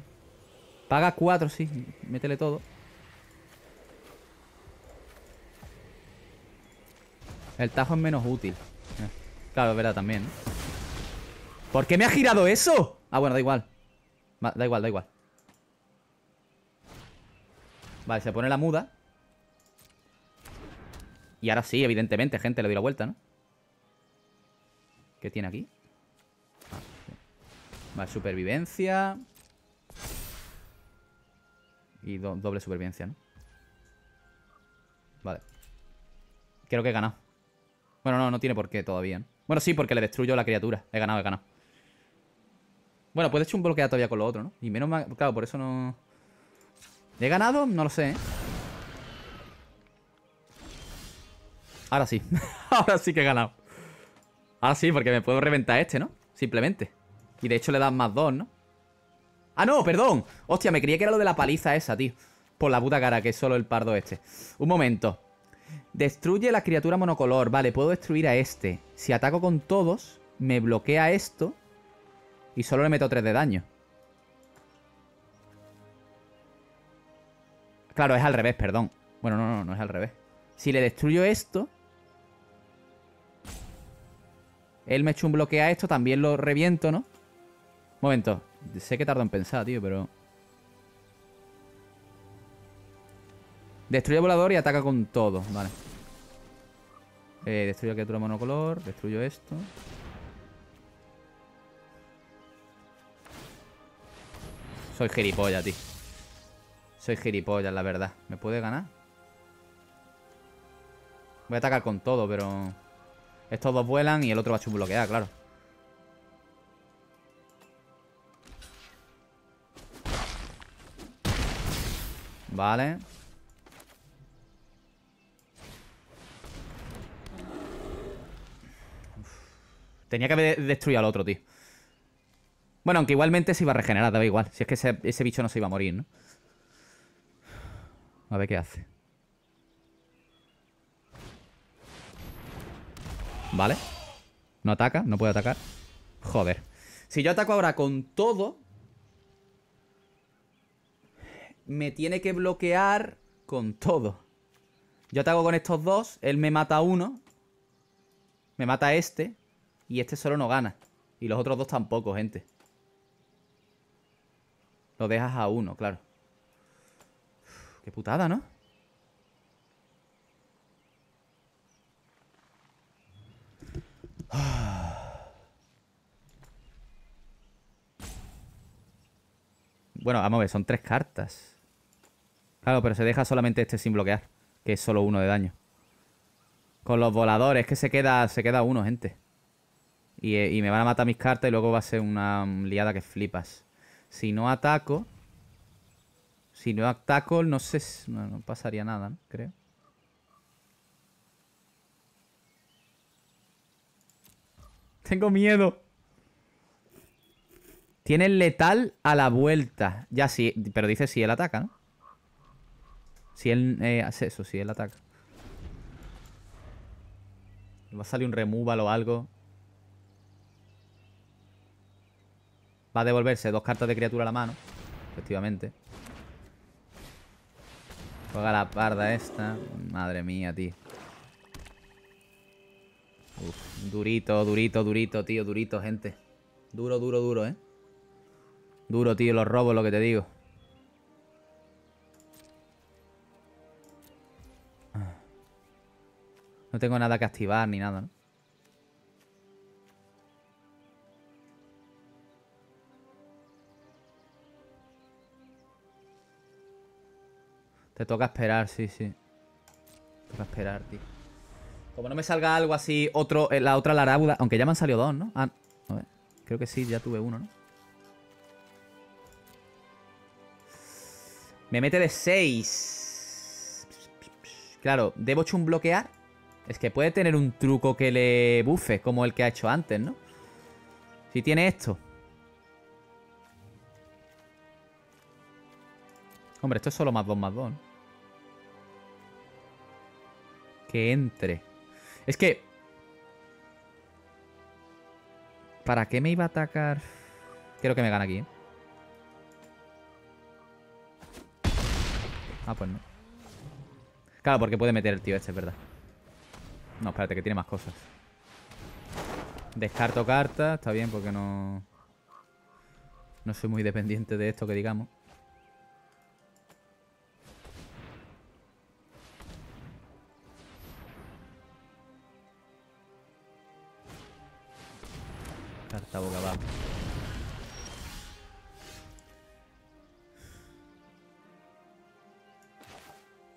Paga cuatro, sí. Métele todo. El tajo es menos útil. Eh, claro, es verdad también. ¿Por qué me ha girado eso? Ah, bueno, da igual. Da igual, da igual. Vale, se pone la muda. Y ahora sí, evidentemente, gente, le doy la vuelta, ¿no? ¿Qué tiene aquí? Vale, supervivencia. Y doble supervivencia, ¿no? Vale. Creo que he ganado. Bueno, no, no tiene por qué todavía, Bueno, sí, porque le destruyo la criatura. He ganado, he ganado. Bueno, puede hecho un bloqueado todavía con lo otro, ¿no? Y menos mal... Claro, por eso no he ganado? No lo sé. ¿eh? Ahora sí. Ahora sí que he ganado. Ahora sí, porque me puedo reventar este, ¿no? Simplemente. Y de hecho le dan más dos, ¿no? ¡Ah, no! ¡Perdón! Hostia, me creía que era lo de la paliza esa, tío. Por la puta cara, que es solo el pardo este. Un momento. Destruye la criatura monocolor. Vale, puedo destruir a este. Si ataco con todos, me bloquea esto. Y solo le meto 3 de daño. Claro, es al revés, perdón. Bueno, no, no, no es al revés. Si le destruyo esto... Él me un bloque a esto, también lo reviento, ¿no? Momento. Sé que tardo en pensar, tío, pero... Destruye volador y ataca con todo. Vale. Eh, destruyo criatura monocolor. Destruyo esto. Soy gilipollas, tío. Soy gilipollas, la verdad. ¿Me puede ganar? Voy a atacar con todo, pero... Estos dos vuelan y el otro va a bloquear, claro. Vale. Tenía que haber destruido al otro, tío. Bueno, aunque igualmente se iba a regenerar, Da igual. Si es que ese, ese bicho no se iba a morir, ¿no? A ver qué hace. Vale. No ataca, no puede atacar. Joder. Si yo ataco ahora con todo... Me tiene que bloquear con todo. Yo ataco con estos dos, él me mata a uno. Me mata este. Y este solo no gana. Y los otros dos tampoco, gente. Lo dejas a uno, claro. Qué putada, ¿no? Bueno, vamos a ver, son tres cartas. Claro, pero se deja solamente este sin bloquear, que es solo uno de daño. Con los voladores, que se queda, se queda uno, gente. Y, eh, y me van a matar mis cartas y luego va a ser una liada que flipas. Si no ataco, si no ataco, no sé, no, pasaría nada, creo. Tengo miedo. Tiene el letal a la vuelta. Ya sí, pero dice si él ataca, Si él eh, hace eso, si él ataca. Va a salir un removal o algo. Va a devolverse dos cartas de criatura a la mano. Efectivamente. Juega la parda esta. Madre mía, tío. durito, durito, durito, tío, durito, gente. Duro, duro, duro, ¿eh? Duro, tío, los robos, lo que te digo. Ah. No tengo nada que activar ni nada, ¿no? Te toca esperar, sí, sí. Te toca esperar, tío. Como no me salga algo así, otro, eh, la otra larabuda... Aunque ya me han salido dos, ¿no? Ah, a ver. Creo que sí, ya tuve uno, ¿no? Me mete de seis. Claro, ¿debo bloquear? Es que puede tener un truco que le bufe, como el que ha hecho antes, ¿no? Si tiene esto. Hombre, esto es solo más 2 más 2. Que entre. Es que... ¿Para qué me iba a atacar? Quiero que me gana aquí, ¿eh? Ah, pues no. Claro, porque puede meter el tío este, es verdad. No, espérate, que tiene más cosas. Descarto cartas, está bien, porque no... No soy muy dependiente de esto que digamos.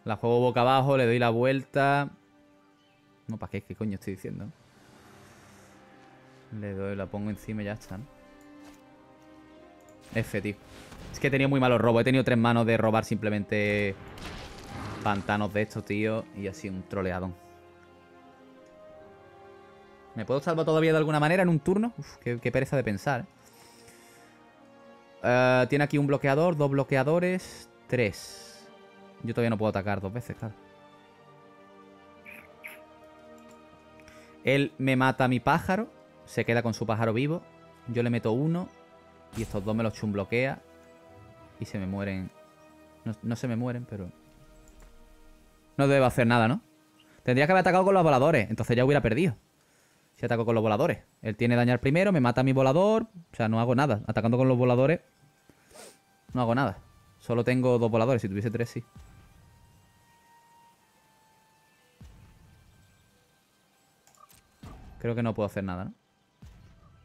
La juego boca abajo, le doy la vuelta. No, ¿para qué? ¿Qué coño estoy diciendo? Le doy, la pongo encima y ya está, F, tío. Es que he tenido muy malos robos. He tenido tres manos de robar simplemente pantanos de estos, tío. Y así un troleadón. ¿Me puedo salvar todavía de alguna manera en un turno? Uf, qué, pereza de pensar. ¿eh? tiene aquí un bloqueador, dos bloqueadores, tres. Yo todavía no puedo atacar dos veces, claro. Él me mata a mi pájaro. Se queda con su pájaro vivo. Yo le meto uno. Y estos dos me los chumbloquea. Y se me mueren. No, no se me mueren, pero... No debo hacer nada, ¿no? Tendría que haber atacado con los voladores. Entonces ya hubiera perdido si ataco con los voladores. Él tiene dañar primero, me mata mi volador. O sea, no hago nada. Atacando con los voladores, no hago nada. Solo tengo dos voladores. Si tuviese tres, sí. Creo que no puedo hacer nada, ¿no?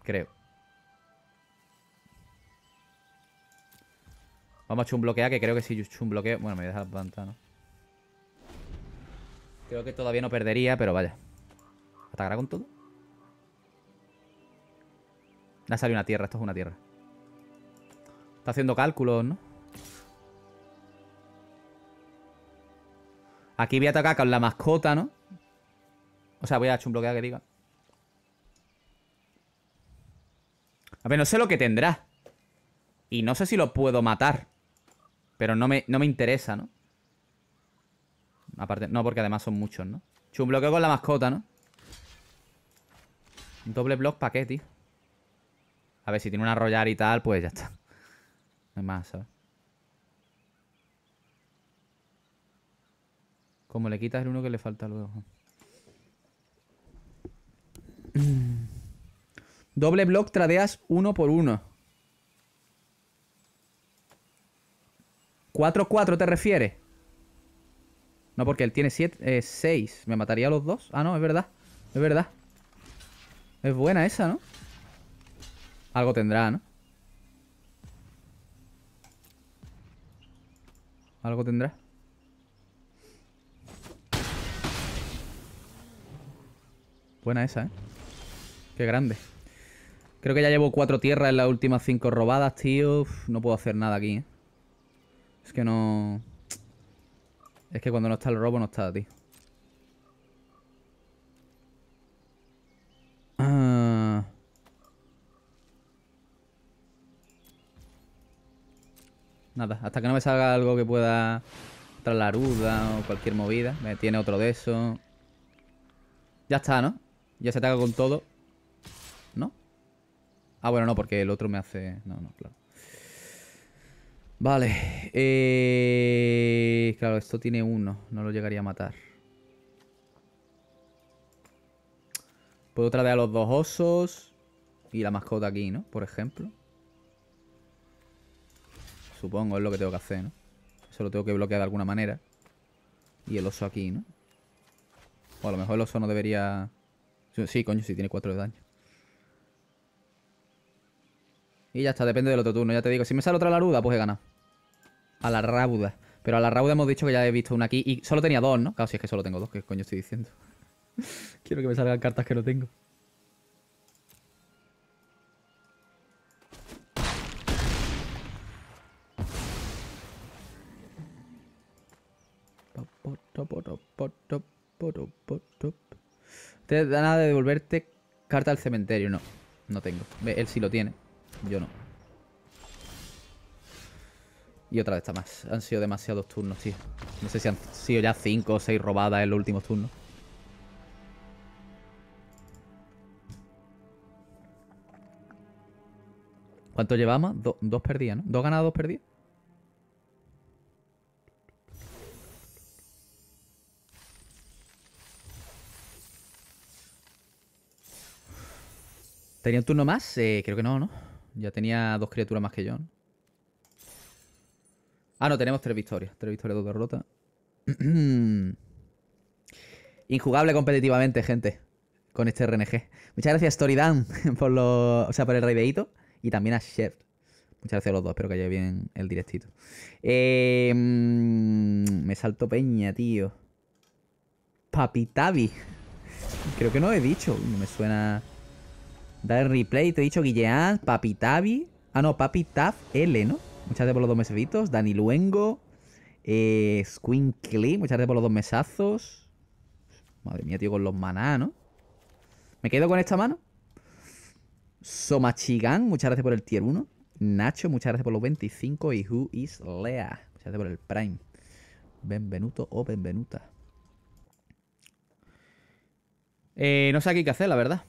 Creo. Vamos a chumbloquear, que creo que si bloqueo. Bueno, me voy a dejar Creo que todavía no perdería, pero vaya. ¿Atacará con todo? Me ha salido una tierra, esto es una tierra. Está haciendo cálculos, ¿no? Aquí voy a atacar con la mascota, ¿no? O sea, voy a chumbloquear que diga. A ver, no sé lo que tendrá. Y no sé si lo puedo matar. Pero no me, interesa, ¿no? Aparte, no, porque además son muchos, ¿no? Chumbloqueo con la mascota, ¿no? Doble block, ¿para tío? A ver, si tiene una arrollar y tal, pues ya está. Es más, ¿sabes? Como le quitas el uno que le falta luego. Doble block tradeas uno por uno. 4-4 te refieres? No, porque él tiene 6. Eh, ¿Me mataría a los dos? Ah, no, es verdad. Es verdad. Es buena esa, ¿no? Algo tendrá, ¿no? Algo tendrá. Buena esa, ¿eh? Qué grande. Creo que ya llevo cuatro tierras en las últimas cinco robadas, tío. no puedo hacer nada aquí, ¿eh? Es que no... Es que cuando no está el robo no está, tío. Ah... Nada, hasta que no me salga algo que pueda la ruda o cualquier movida. Me tiene otro de eso. Ya está, ¿no? Ya se ataca con todo. ¿No? Ah, bueno, no, porque el otro me hace... No, no, claro. Vale. Eh, claro, esto tiene uno. No lo llegaría a matar. Puedo traer a los dos osos y la mascota aquí, ¿no? Por ejemplo. Supongo es lo que tengo que hacer, ¿no? Eso lo tengo que bloquear de alguna manera. Y el oso aquí, ¿no? O a lo mejor el oso no debería... Sí, coño, sí, tiene 4 de daño. Y ya está, depende del otro turno, ya te digo. Si me sale otra laruda, pues he ganado. A la rauda. Pero a la rauda hemos dicho que ya he visto una aquí. Y solo tenía dos, ¿no? Claro, si es que solo tengo dos, ¿qué coño estoy diciendo? Quiero que me salgan cartas que no tengo. ¿Te da nada de devolverte carta al cementerio? No, no tengo. Él sí lo tiene, yo no. Y otra vez está más. Han sido demasiados turnos, tío. No sé si han sido ya Cinco o seis robadas en los últimos turnos. ¿Cuánto llevamos? dos perdidas, ¿no? ¿Dos ganadas, dos perdidas? ¿Tenía un turno más? Eh, creo que no, ¿no? Ya tenía dos criaturas más que yo. Ah, no, tenemos tres victorias. Tres victorias, dos derrotas. Injugable competitivamente, gente. Con este RNG. Muchas gracias, Toridan, por lo, O sea, por el raideíto. Y también a Chef. Muchas gracias a los dos, espero que haya bien el directito. Eh, mm, me salto peña, tío. Papitavi. Creo que no he dicho. No me suena. Dar replay, te he dicho Guilleán, Papi Tavi. Ah, no, Papi L, ¿no? Muchas gracias por los dos mesecitos. Dani Luengo. Eh, Squinkly, muchas gracias por los dos mesazos. Madre mía, tío, con los maná, ¿no? ¿Me quedo con esta mano? Somachigan, muchas gracias por el tier 1. Nacho, muchas gracias por los 25. Y Who is Lea, muchas gracias por el Prime. Benvenuto o Benvenuta. Eh, no sé qué que hacer, la verdad.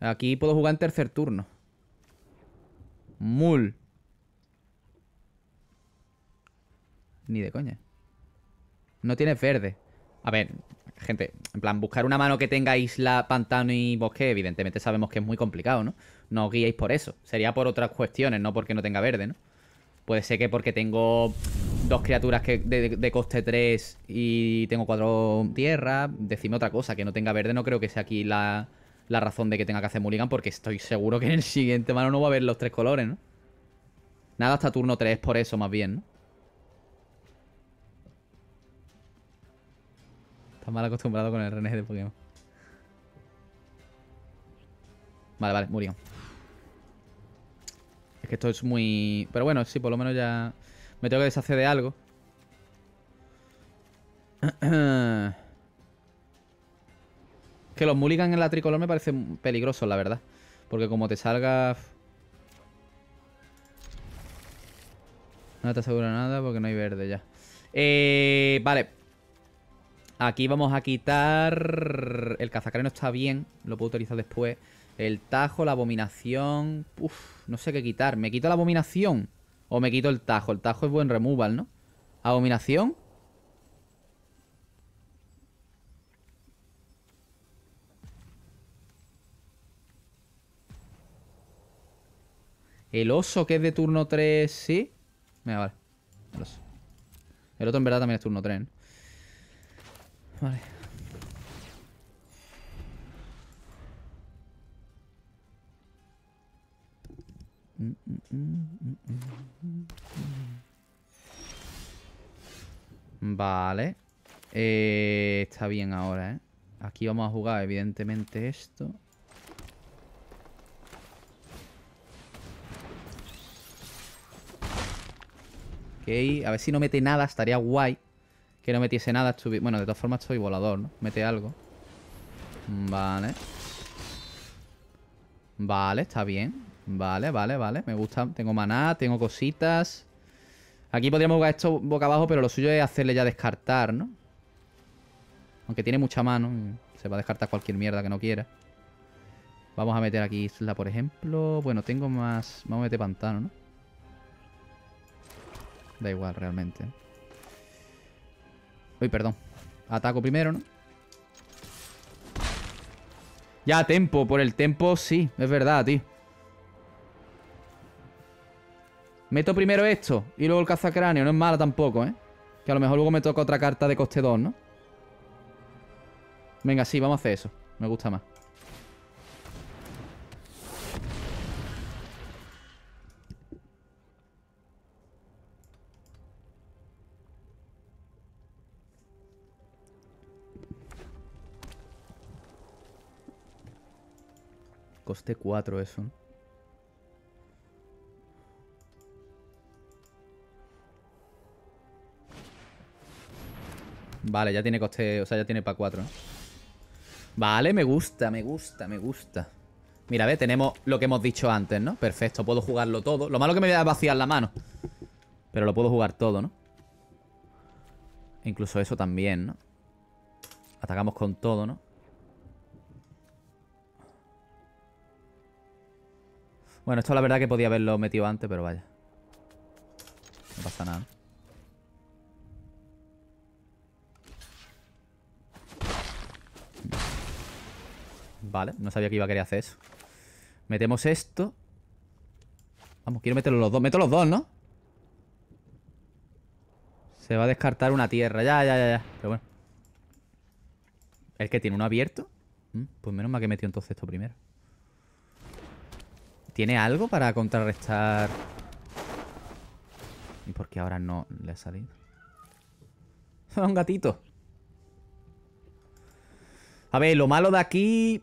Aquí puedo jugar en tercer turno. Mul. Ni de coña. No tiene verde. A ver, gente, en plan, buscar una mano que tenga isla, pantano y bosque, evidentemente sabemos que es muy complicado, ¿no? No os guiéis por eso. Sería por otras cuestiones, no porque no tenga verde, ¿no? Puede ser que porque tengo dos criaturas que de, coste 3 y tengo cuatro tierras, decime otra cosa, que no tenga verde, no creo que sea aquí la, la razón de que tenga que hacer Mulligan, porque estoy seguro que en el siguiente mano no va a haber los tres colores, Nada hasta turno 3 por eso, más bien, ¿no? Está mal acostumbrado con el RNG de Pokémon. Vale, vale, Murigan. Es que esto es muy... Pero bueno, sí, por lo menos ya... Me tengo que deshacer de algo. Ah, que los mulligan en la tricolor me parece peligroso la verdad. Porque como te salgas... No te aseguro nada porque no hay verde ya. Eh, vale. Aquí vamos a quitar... El no está bien. Lo puedo utilizar después. El tajo, la abominación... Uf, no sé qué quitar. ¿Me quito la abominación? ¿O me quito el tajo? El tajo es buen removal, ¿no? ¿Abominación? El oso que es de turno 3, sí. Venga, vale. El oso. El otro en verdad también es turno 3. ¿no? Vale. Vale. Eh, está bien ahora, ¿eh? Aquí vamos a jugar, evidentemente, esto. a ver si no mete nada, estaría guay que no metiese nada. Bueno, de todas formas estoy volador, ¿no? Mete algo. Mm, vale. Vale, está bien. Vale, vale, vale. Me gusta. Tengo maná, tengo cositas. Aquí podríamos jugar esto boca abajo, pero lo suyo es hacerle ya descartar, ¿no? Aunque tiene mucha mano. Se va a descartar cualquier mierda que no quiera. Vamos a meter aquí isla, por ejemplo. Bueno, tengo más... Vamos a meter pantano, ¿no? Da igual realmente. Uy, perdón. Ataco primero, ¿no? Ya, tempo. Por el tempo, sí. Es verdad, tío. Meto primero esto y luego el cazacráneo. No es mala tampoco, ¿eh? Que a lo mejor luego me toca otra carta de coste 2, ¿no? Venga, sí, vamos a hacer eso. Me gusta más. Coste 4 eso. Vale, ya tiene coste... O sea, ya tiene para 4. Vale, me gusta, me gusta, me gusta. Mira, ve, tenemos lo que hemos dicho antes, ¿no? Perfecto, puedo jugarlo todo. Lo malo que me voy a vaciar la mano. Pero lo puedo jugar todo, ¿no? Incluso eso también, ¿no? Atacamos con todo, ¿no? Bueno, esto la verdad que podía haberlo metido antes, pero vaya. No pasa nada. Vale, no sabía que iba a querer hacer eso. Metemos esto. Vamos, quiero meter los dos. Meto los dos, ¿no? Se va a descartar una tierra. Ya, ya, ya, ya. Pero bueno. ¿El que tiene uno abierto? Mm, pues menos mal que metió entonces esto primero. ¿Tiene algo para contrarrestar? ¿Y por qué ahora no le ha salido? un gatito. A ver, lo malo de aquí...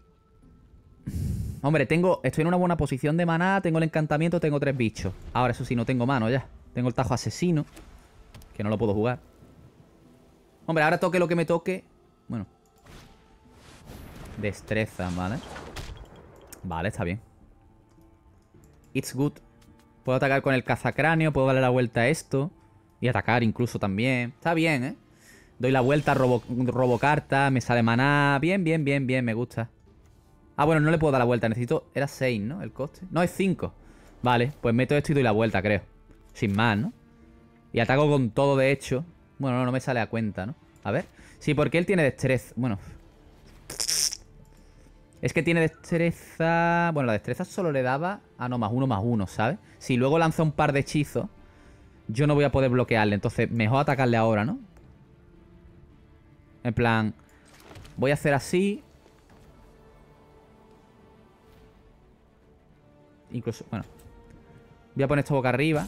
Hombre, tengo... Estoy en una buena posición de maná, tengo el encantamiento, tengo tres bichos. Ahora, eso sí, no tengo mano ya. Tengo el tajo asesino, que no lo puedo jugar. Hombre, ahora toque lo que me toque. Bueno. Destreza, ¿vale? Vale, está bien. It's good. Puedo atacar con el cazacráneo, puedo darle la vuelta a esto. Y atacar incluso también. Está bien, ¿eh? Doy la vuelta, robo, robo carta, me sale maná. Bien, bien, bien, bien, me gusta. Ah, bueno, no le puedo dar la vuelta. Necesito... Era 6, ¿no? El coste. No, es 5. Vale, pues meto esto y doy la vuelta, creo. Sin más, ¿no? Y ataco con todo, de hecho. Bueno, no, no me sale a cuenta, ¿no? A ver. Sí, porque él tiene destrez. Bueno. Es que tiene destreza... Bueno, la destreza solo le daba... a no, más uno, más uno, ¿sabes? Si luego lanza un par de hechizos, yo no voy a poder bloquearle. Entonces, mejor atacarle ahora, ¿no? En plan, voy a hacer así. Incluso, bueno. Voy a poner esto boca arriba.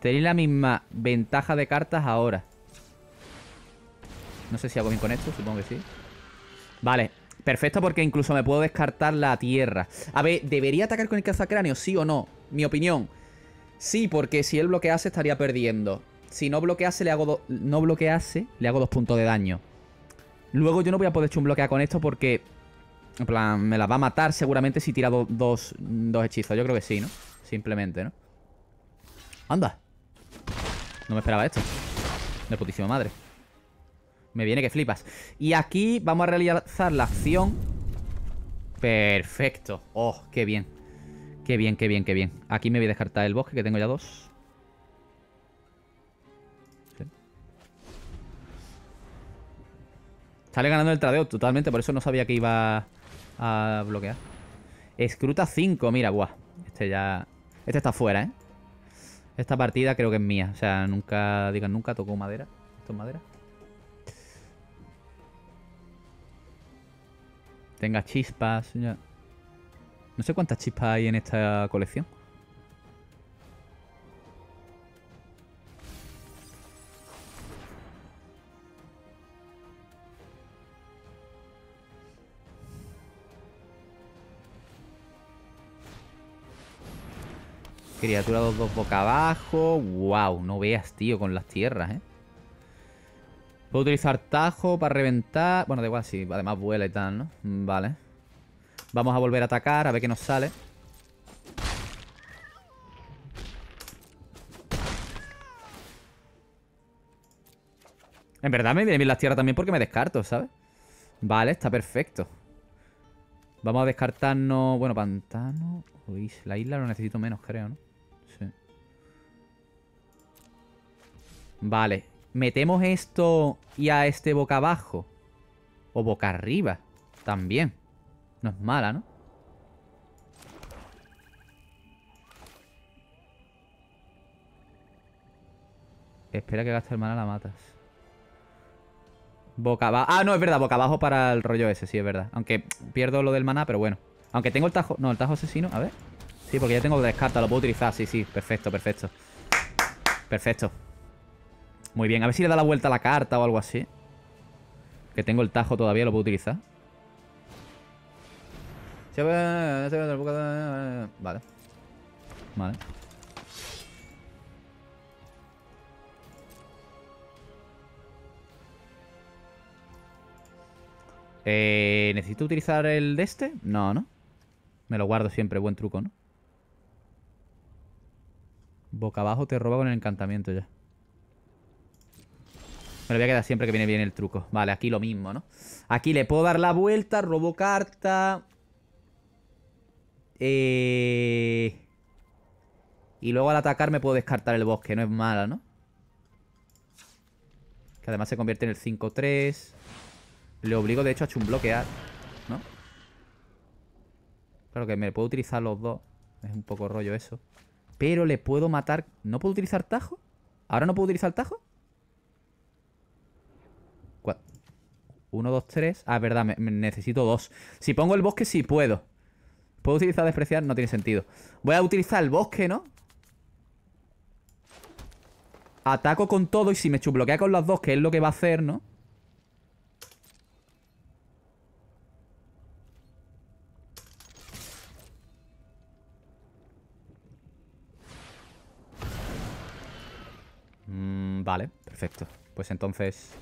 Tenéis la misma ventaja de cartas ahora. No sé si hago bien con esto, supongo que sí. Vale, perfecto porque incluso me puedo descartar la tierra. A ver, ¿debería atacar con el cazacráneo? ¿Sí o no? Mi opinión. Sí, porque si él bloquease estaría perdiendo. Si no bloquease, le hago no bloquease, le hago dos puntos de daño. Luego yo no voy a poder bloquear con esto porque... En plan, me la va a matar seguramente si tira dos, dos hechizos. Yo creo que sí, ¿no? Simplemente, ¿no? ¡Anda! No me esperaba esto. De putísima madre. Me viene que flipas. Y aquí vamos a realizar la acción. Perfecto. Oh, qué bien. Qué bien, qué bien, qué bien. Aquí me voy a descartar el bosque, que tengo ya dos. Sale ganando el tradeo totalmente, por eso no sabía que iba a bloquear. Escruta 5, mira, guau Este ya... Este está fuera, ¿eh? Esta partida creo que es mía. O sea, nunca, digan nunca, tocó madera. ¿Esto es madera? Tenga chispas. No sé cuántas chispas hay en esta colección. Criatura dos, dos boca abajo. Wow, no veas, tío, con las tierras, ¿eh? Puedo utilizar tajo para reventar. Bueno, da igual, sí. Además vuela y tal, ¿no? Mm, vale. Vamos a volver a atacar, a ver qué nos sale. En verdad me vienen bien las tierras también porque me descarto, ¿sabes? Vale, está perfecto. Vamos a descartarnos... Bueno, pantano... la isla lo necesito menos, creo, ¿no? Sí. Vale metemos esto y a este boca abajo. O boca arriba. También. No es mala, ¿no? Espera que gaste el mana la matas. Boca abajo. Ah, no, es verdad, boca abajo para el rollo ese, sí, es verdad. Aunque pierdo lo del maná, pero bueno. Aunque tengo el tajo. No, el tajo asesino. A ver. Sí, porque ya tengo descarta, lo puedo utilizar. Sí, sí, perfecto, perfecto. Perfecto. Muy bien, a ver si le da la vuelta a la carta o algo así. Que tengo el tajo todavía, lo puedo utilizar. Vale. Vale. Eh, ¿Necesito utilizar el de este? No, ¿no? Me lo guardo siempre, buen truco, ¿no? Boca abajo te roba con el encantamiento ya. Me lo voy a quedar siempre que viene bien el truco. Vale, aquí lo mismo, ¿no? Aquí le puedo dar la vuelta, robo carta. Eh, y luego al atacar me puedo descartar el bosque, no es mala, ¿no? Que además se convierte en el 5-3. Le obligo, de hecho, a chumbloquear, ¿no? Claro que me puedo utilizar los dos. Es un poco rollo eso. Pero le puedo matar... ¿No puedo utilizar tajo? ¿Ahora no puedo utilizar tajo? 1, 2, 3. Ah, verdad, necesito dos. Si pongo el bosque, sí puedo. ¿Puedo utilizar despreciar? No tiene sentido. Voy a utilizar el bosque, ¿no? Ataco con todo y si me chubloquea con las dos, que es lo que va a hacer, ¿no? Mm, vale, perfecto. Pues entonces...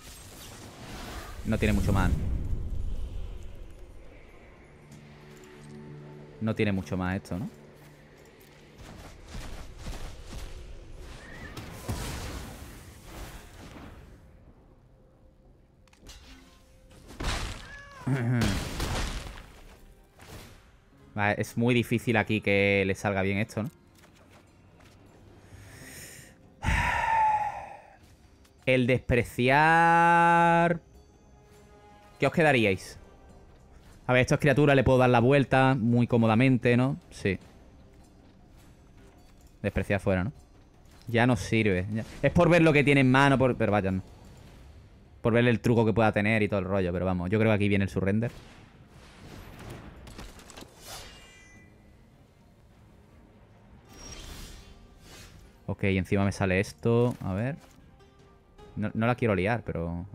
No tiene mucho más. No tiene mucho más esto, ¿no? es muy difícil aquí que le salga bien esto, ¿no? El despreciar... ¿Qué os quedaríais? A ver, a estas criaturas le puedo dar la vuelta muy cómodamente, ¿no? Sí. Despreciar fuera, ¿no? Ya no sirve. Es por ver lo que tiene en mano, pero vayan. Por ver el truco que pueda tener y todo el rollo, pero vamos. Yo creo que aquí viene el surrender. Ok, encima me sale esto. A ver. No, no la quiero liar, pero...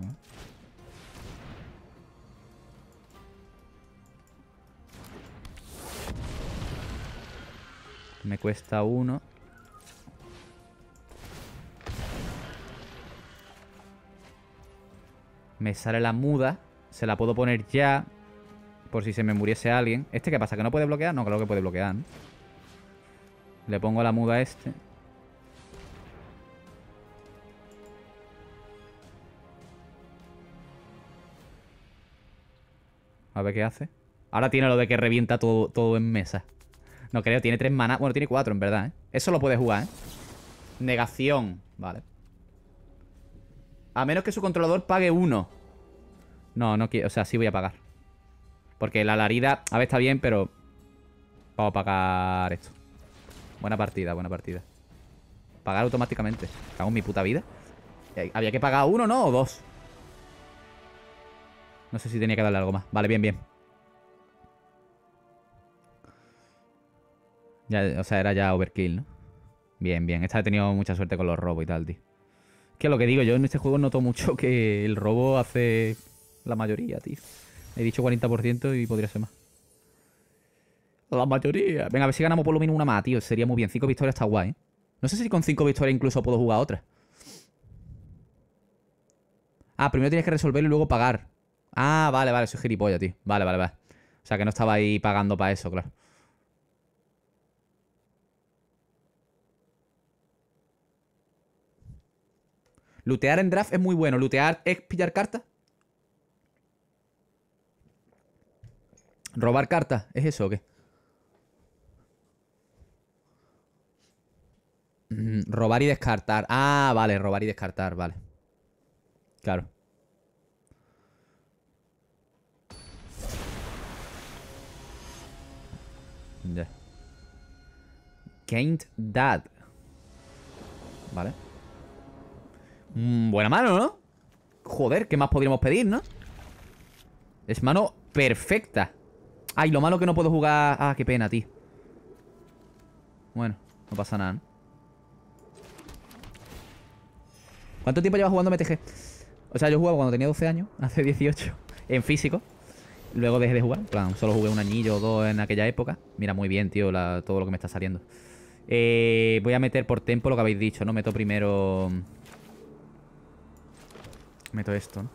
Me cuesta uno. Me sale la muda. Se la puedo poner ya. Por si se me muriese alguien. ¿Este qué pasa? ¿Que no puede bloquear? No, creo que puede bloquear. Le pongo la muda a este. A ver qué hace. Ahora tiene lo de que revienta todo en mesa. No creo, tiene tres manas. Bueno, tiene cuatro, en verdad, ¿eh? Eso lo puede jugar, ¿eh? Negación. Vale. A menos que su controlador pague uno. No, no quiero. O sea, sí voy a pagar. Porque la larida, a ver, está bien, pero... Vamos a pagar esto. Buena partida, buena partida. Pagar automáticamente. Cago mi puta vida. Eh, Había que pagar uno, ¿no? O dos. No sé si tenía que darle algo más. Vale, bien, bien. o sea, era ya overkill, ¿no? Bien, bien. Esta he tenido mucha suerte con los robos y tal, tío. que lo que digo, yo en este juego noto mucho que el robo hace la mayoría, tío. He dicho 40% y podría ser más. La mayoría. Venga, a ver si ganamos por lo menos una más, tío. Sería muy bien. Cinco victorias está guay, ¿eh? No sé si con cinco victorias incluso puedo jugar otra. Ah, primero tienes que resolver y luego pagar. Ah, vale, vale. Soy gilipollas, tío. Vale, vale, vale. O sea, que no estaba ahí pagando para eso, claro. Lutear en draft es muy bueno. Lutear es pillar cartas. ¿Robar cartas? ¿Es eso o qué? Mm, robar y descartar. Ah, vale, robar y descartar, vale. Claro. Yeah. Dad that. Vale. Mm, buena mano, ¿no? Joder, ¿qué más podríamos pedir, no? Es mano perfecta. Ay, lo malo que no puedo jugar... Ah, qué pena, tío. Bueno, no pasa nada, ¿no? ¿Cuánto tiempo llevas jugando MTG? O sea, yo jugaba cuando tenía 12 años, hace 18, en físico. Luego dejé de jugar, plan, solo jugué un anillo o dos en aquella época. Mira, muy bien, tío, todo lo que me está saliendo. Eh, voy a meter por tempo lo que habéis dicho, ¿no? Meto primero... Meto esto, ¿no?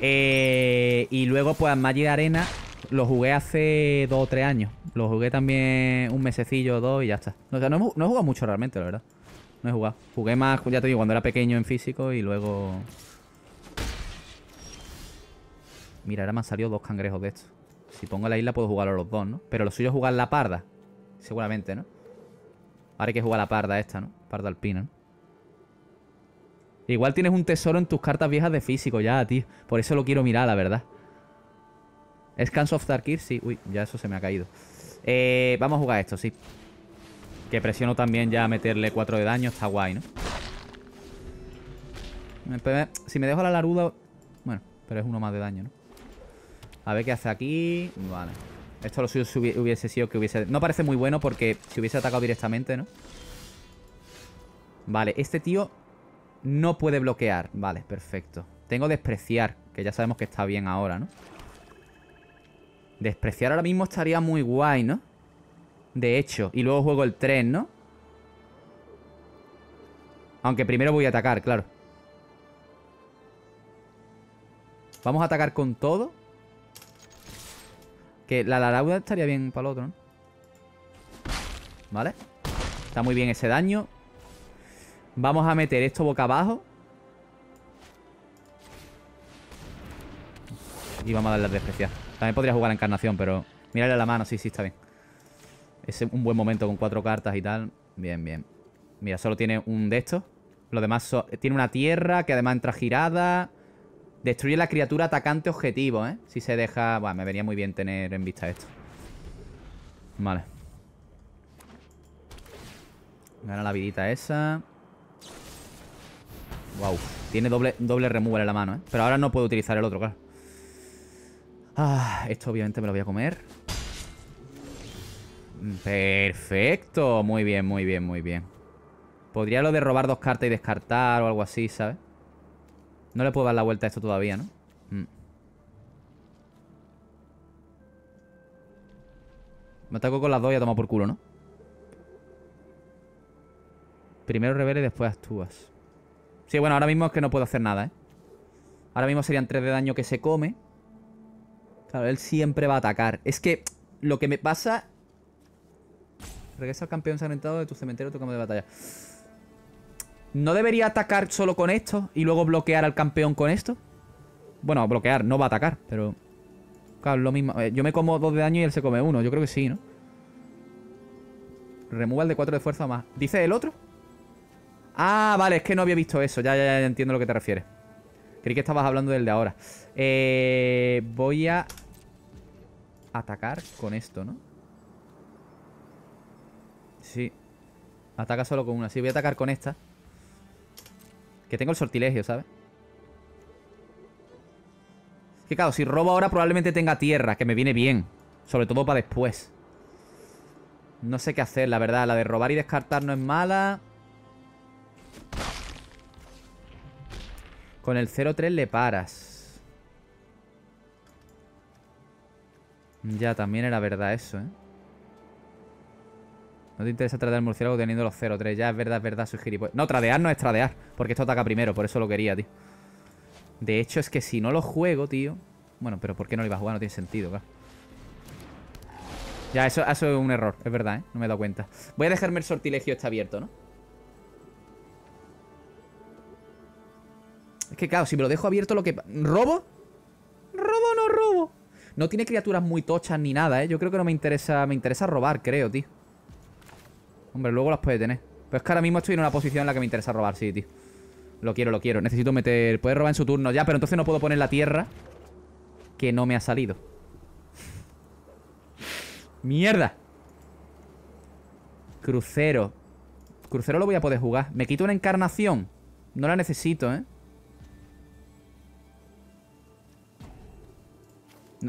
Eh, y luego, pues, Magic Arena lo jugué hace dos o tres años. Lo jugué también un mesecillo o dos y ya está. O no, he, no he jugado mucho realmente, la verdad. No he jugado. Jugué más, ya te digo, cuando era pequeño en físico y luego... Mira, ahora me han salido dos cangrejos de estos. Si pongo la isla puedo jugar a los dos, ¿no? Pero lo suyo es jugar la parda. Seguramente, ¿no? Ahora hay que jugar la parda esta, ¿no? Parda alpina, ¿no? Igual tienes un tesoro en tus cartas viejas de físico ya, tío. Por eso lo quiero mirar, la verdad. ¿Es of Tarkir? Sí. Uy, ya eso se me ha caído. Eh, vamos a jugar esto, sí. Que presiono también ya a meterle 4 de daño. Está guay, ¿no? Eh, pues, si me dejo la laruda... Bueno, pero es uno más de daño, ¿no? A ver qué hace aquí. Vale. Esto lo suyo hubiese sido que hubiese... No parece muy bueno porque si hubiese atacado directamente, ¿no? Vale, este tío no puede bloquear. Vale, perfecto. Tengo despreciar, que ya sabemos que está bien ahora, ¿no? Despreciar ahora mismo estaría muy guay, ¿no? De hecho, y luego juego el tren, ¿no? Aunque primero voy a atacar, claro. Vamos a atacar con todo. Que la larauda estaría bien para el otro, ¿no? Vale. Está muy bien ese daño. Vamos a meter esto boca abajo. Y vamos a darle a despreciar. También podría jugar a encarnación, pero... Mírale a la mano, sí, sí, está bien. Es un buen momento con cuatro cartas y tal. Bien, bien. Mira, solo tiene un de estos. Lo demás tiene una tierra que además entra girada. Destruye la criatura atacante objetivo, ¿eh? Si se deja... Bueno, me venía muy bien tener en vista esto. Vale. Gana la vidita esa. Wow. Tiene doble, doble en la mano, ¿eh? Pero ahora no puedo utilizar el otro, claro. Ah, esto obviamente me lo voy a comer. Mm, perfecto. Muy bien, muy bien, muy bien. Podría lo de robar dos cartas y descartar o algo así, ¿sabes? No le puedo dar la vuelta a esto todavía, ¿no? Mm. Me ataco con las dos y a tomar por culo, ¿no? Primero revele y después actúas. Sí, bueno, ahora mismo es que no puedo hacer nada, ¿eh? Ahora mismo serían 3 de daño que se come. Claro, él siempre va a atacar. Es que lo que me pasa... Regresa al campeón sangrentado de tu cementerio tu de batalla. ¿No debería atacar solo con esto y luego bloquear al campeón con esto? Bueno, bloquear, no va a atacar, pero... Claro, lo mismo. Eh, yo me como 2 de daño y él se come uno. Yo creo que sí, ¿no? Remueva el de 4 de fuerza más. ¿Dice el otro? Ah, vale, es que no había visto eso. Ya, ya, ya entiendo lo que te refieres. Creí que estabas hablando del de ahora. Eh, voy a atacar con esto, ¿no? Sí. Ataca solo con una. Sí, voy a atacar con esta. Que tengo el sortilegio, ¿sabes? que claro, si robo ahora probablemente tenga tierra, que me viene bien. Sobre todo para después. No sé qué hacer, la verdad. La de robar y descartar no es mala. Con el 0-3 le paras. Ya, también era verdad eso, ¿eh? No te interesa tratar el murciélago teniendo los 0-3. Ya, es verdad, es verdad, soy No, tradear no es tradear. Porque esto ataca primero, por eso lo quería, tío. De hecho, es que si no lo juego, tío... Bueno, pero ¿por qué no lo iba a jugar? No tiene sentido, claro. Ya, eso, eso es un error, es verdad, ¿eh? No me he dado cuenta. Voy a dejarme el sortilegio este abierto, ¿no? Es que claro, si me lo dejo abierto lo que... ¿Robo? ¿Robo o no robo? No tiene criaturas muy tochas ni nada, ¿eh? Yo creo que no me interesa... Me interesa robar, creo, tío. Hombre, luego las puede tener. Pero es que ahora mismo estoy en una posición en la que me interesa robar, sí, tío. Lo quiero, lo quiero. Necesito meter... Puede robar en su turno ya, pero entonces no puedo poner la tierra que no me ha salido. ¡Mierda! Crucero. Crucero lo voy a poder jugar. Me quito una encarnación. No la necesito, ¿eh?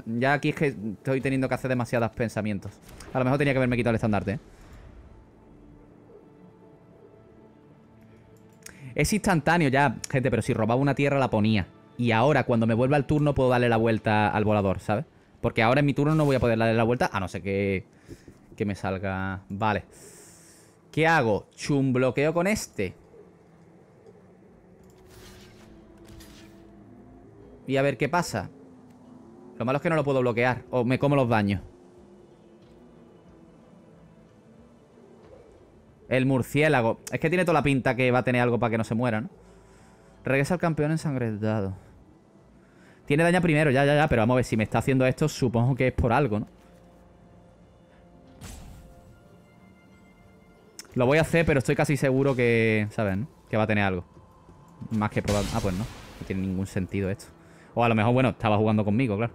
Ya aquí es que estoy teniendo que hacer demasiados pensamientos. A lo mejor tenía que haberme quitado el estandarte, ¿eh? Es instantáneo ya, gente, pero si robaba una tierra la ponía. Y ahora, cuando me vuelva al turno, puedo darle la vuelta al volador, ¿sabes? Porque ahora en mi turno no voy a poder darle la vuelta, a no ser que, que me salga... Vale. ¿Qué hago? bloqueo con este. Y a ver qué pasa. Lo malo es que no lo puedo bloquear. O me como los daños. El murciélago. Es que tiene toda la pinta que va a tener algo para que no se muera, ¿no? Regresa al campeón ensangrentado. Tiene daño primero, ya, ya, ya. Pero vamos a ver, si me está haciendo esto, supongo que es por algo, ¿no? Lo voy a hacer, pero estoy casi seguro que... saben, Que va a tener algo. Más que probable. Ah, pues no. No tiene ningún sentido esto. O a lo mejor, bueno, estaba jugando conmigo, claro.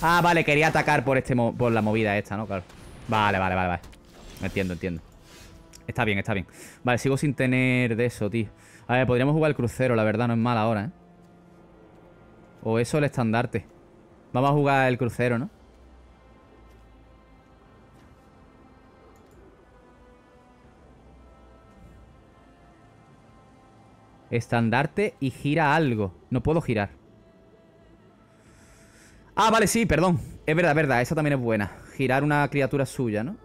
Ah, vale, quería atacar por, este por la movida esta, ¿no? Claro. Vale, vale, vale, vale. Entiendo, entiendo. Está bien, está bien. Vale, sigo sin tener de eso, tío. A ver, podríamos jugar el crucero, la verdad, no es mal ahora, ¿eh? O eso el estandarte. Vamos a jugar el crucero, ¿no? Estandarte y gira algo. No puedo girar. Ah, vale, sí, perdón. Es verdad, verdad, esa también es buena. Girar una criatura suya, ¿no?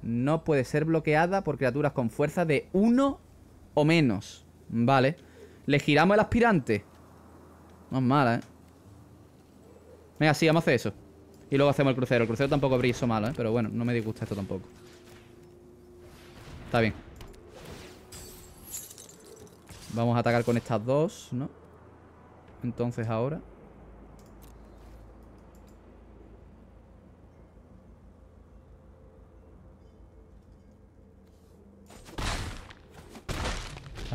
No puede ser bloqueada por criaturas con fuerza de uno o menos. Vale. Le giramos el aspirante. No es mala, ¿eh? Venga, sí, vamos a hacer eso. Y luego hacemos el crucero. El crucero tampoco eso malo, ¿eh? Pero bueno, no me disgusta esto tampoco. Está bien. Vamos a atacar con estas dos, ¿no? Entonces ahora...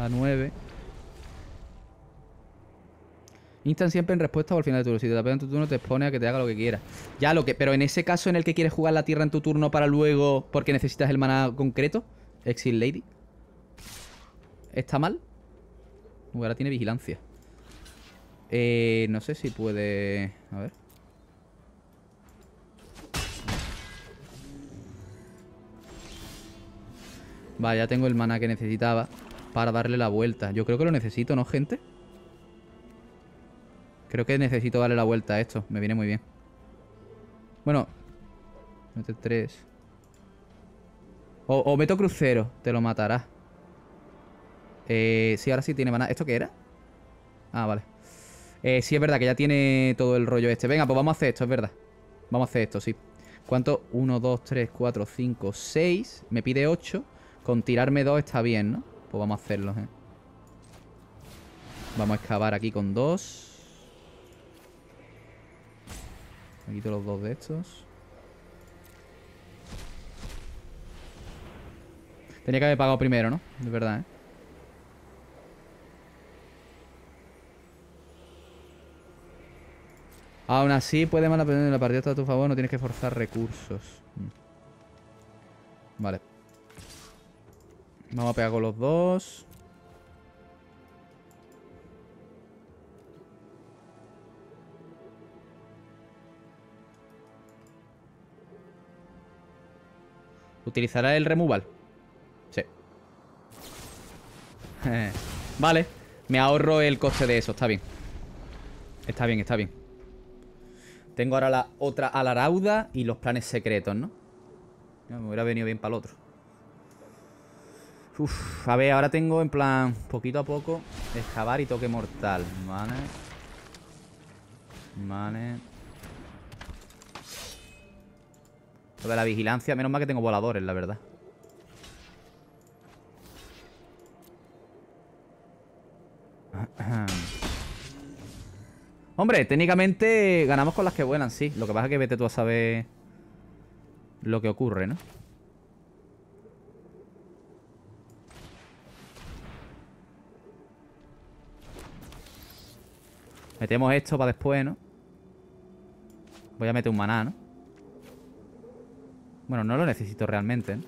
a 9. Instan siempre en respuesta o al final de turno. Si te tapan en tu turno, te expone a que te haga lo que quieras. Ya, lo que. Pero en ese caso en el que quieres jugar la tierra en tu turno para luego. Porque necesitas el mana concreto. Exil Lady. ¿Está mal? Uy, ahora tiene vigilancia. Eh, no sé si puede. A ver. Va, ya tengo el mana que necesitaba para darle la vuelta. Yo creo que lo necesito, ¿no, gente? Creo que necesito darle la vuelta a esto. Me viene muy bien. Bueno. Mete tres. O, meto crucero. Te lo matará. Eh, sí, ahora sí tiene maná. ¿Esto qué era? Ah, vale. Eh, sí, es verdad que ya tiene todo el rollo este. Venga, pues vamos a hacer esto, es verdad. Vamos a hacer esto, sí. ¿Cuánto? 1, 2, 3, 4, 5, seis Me pide ocho Con tirarme dos está bien, ¿no? Pues vamos a hacerlos, ¿eh? Vamos a excavar aquí con dos. Me quito los dos de estos. Tenía que haber pagado primero, ¿no? De verdad, ¿eh? Aún así, puede mal aprender la partida está a tu favor, no tienes que forzar recursos. Mm. Vale. Vamos a pegar con los dos. ¿Utilizará el removal? Sí. vale. Me ahorro el coste de eso. Está bien. Está bien, está bien. Tengo ahora la otra alarauda y los planes secretos, ¿no? me hubiera venido bien para el otro. Uf, a ver, ahora tengo en plan poquito a poco excavar y toque mortal, ¿vale? Vale. Lo la vigilancia, menos mal que tengo voladores, la verdad. Hombre, técnicamente ganamos con las que vuelan, sí. Lo que pasa es que vete tú a saber lo que ocurre, ¿no? Metemos esto para después, ¿no? Voy a meter un maná, ¿no? Bueno, no lo necesito realmente, ¿no?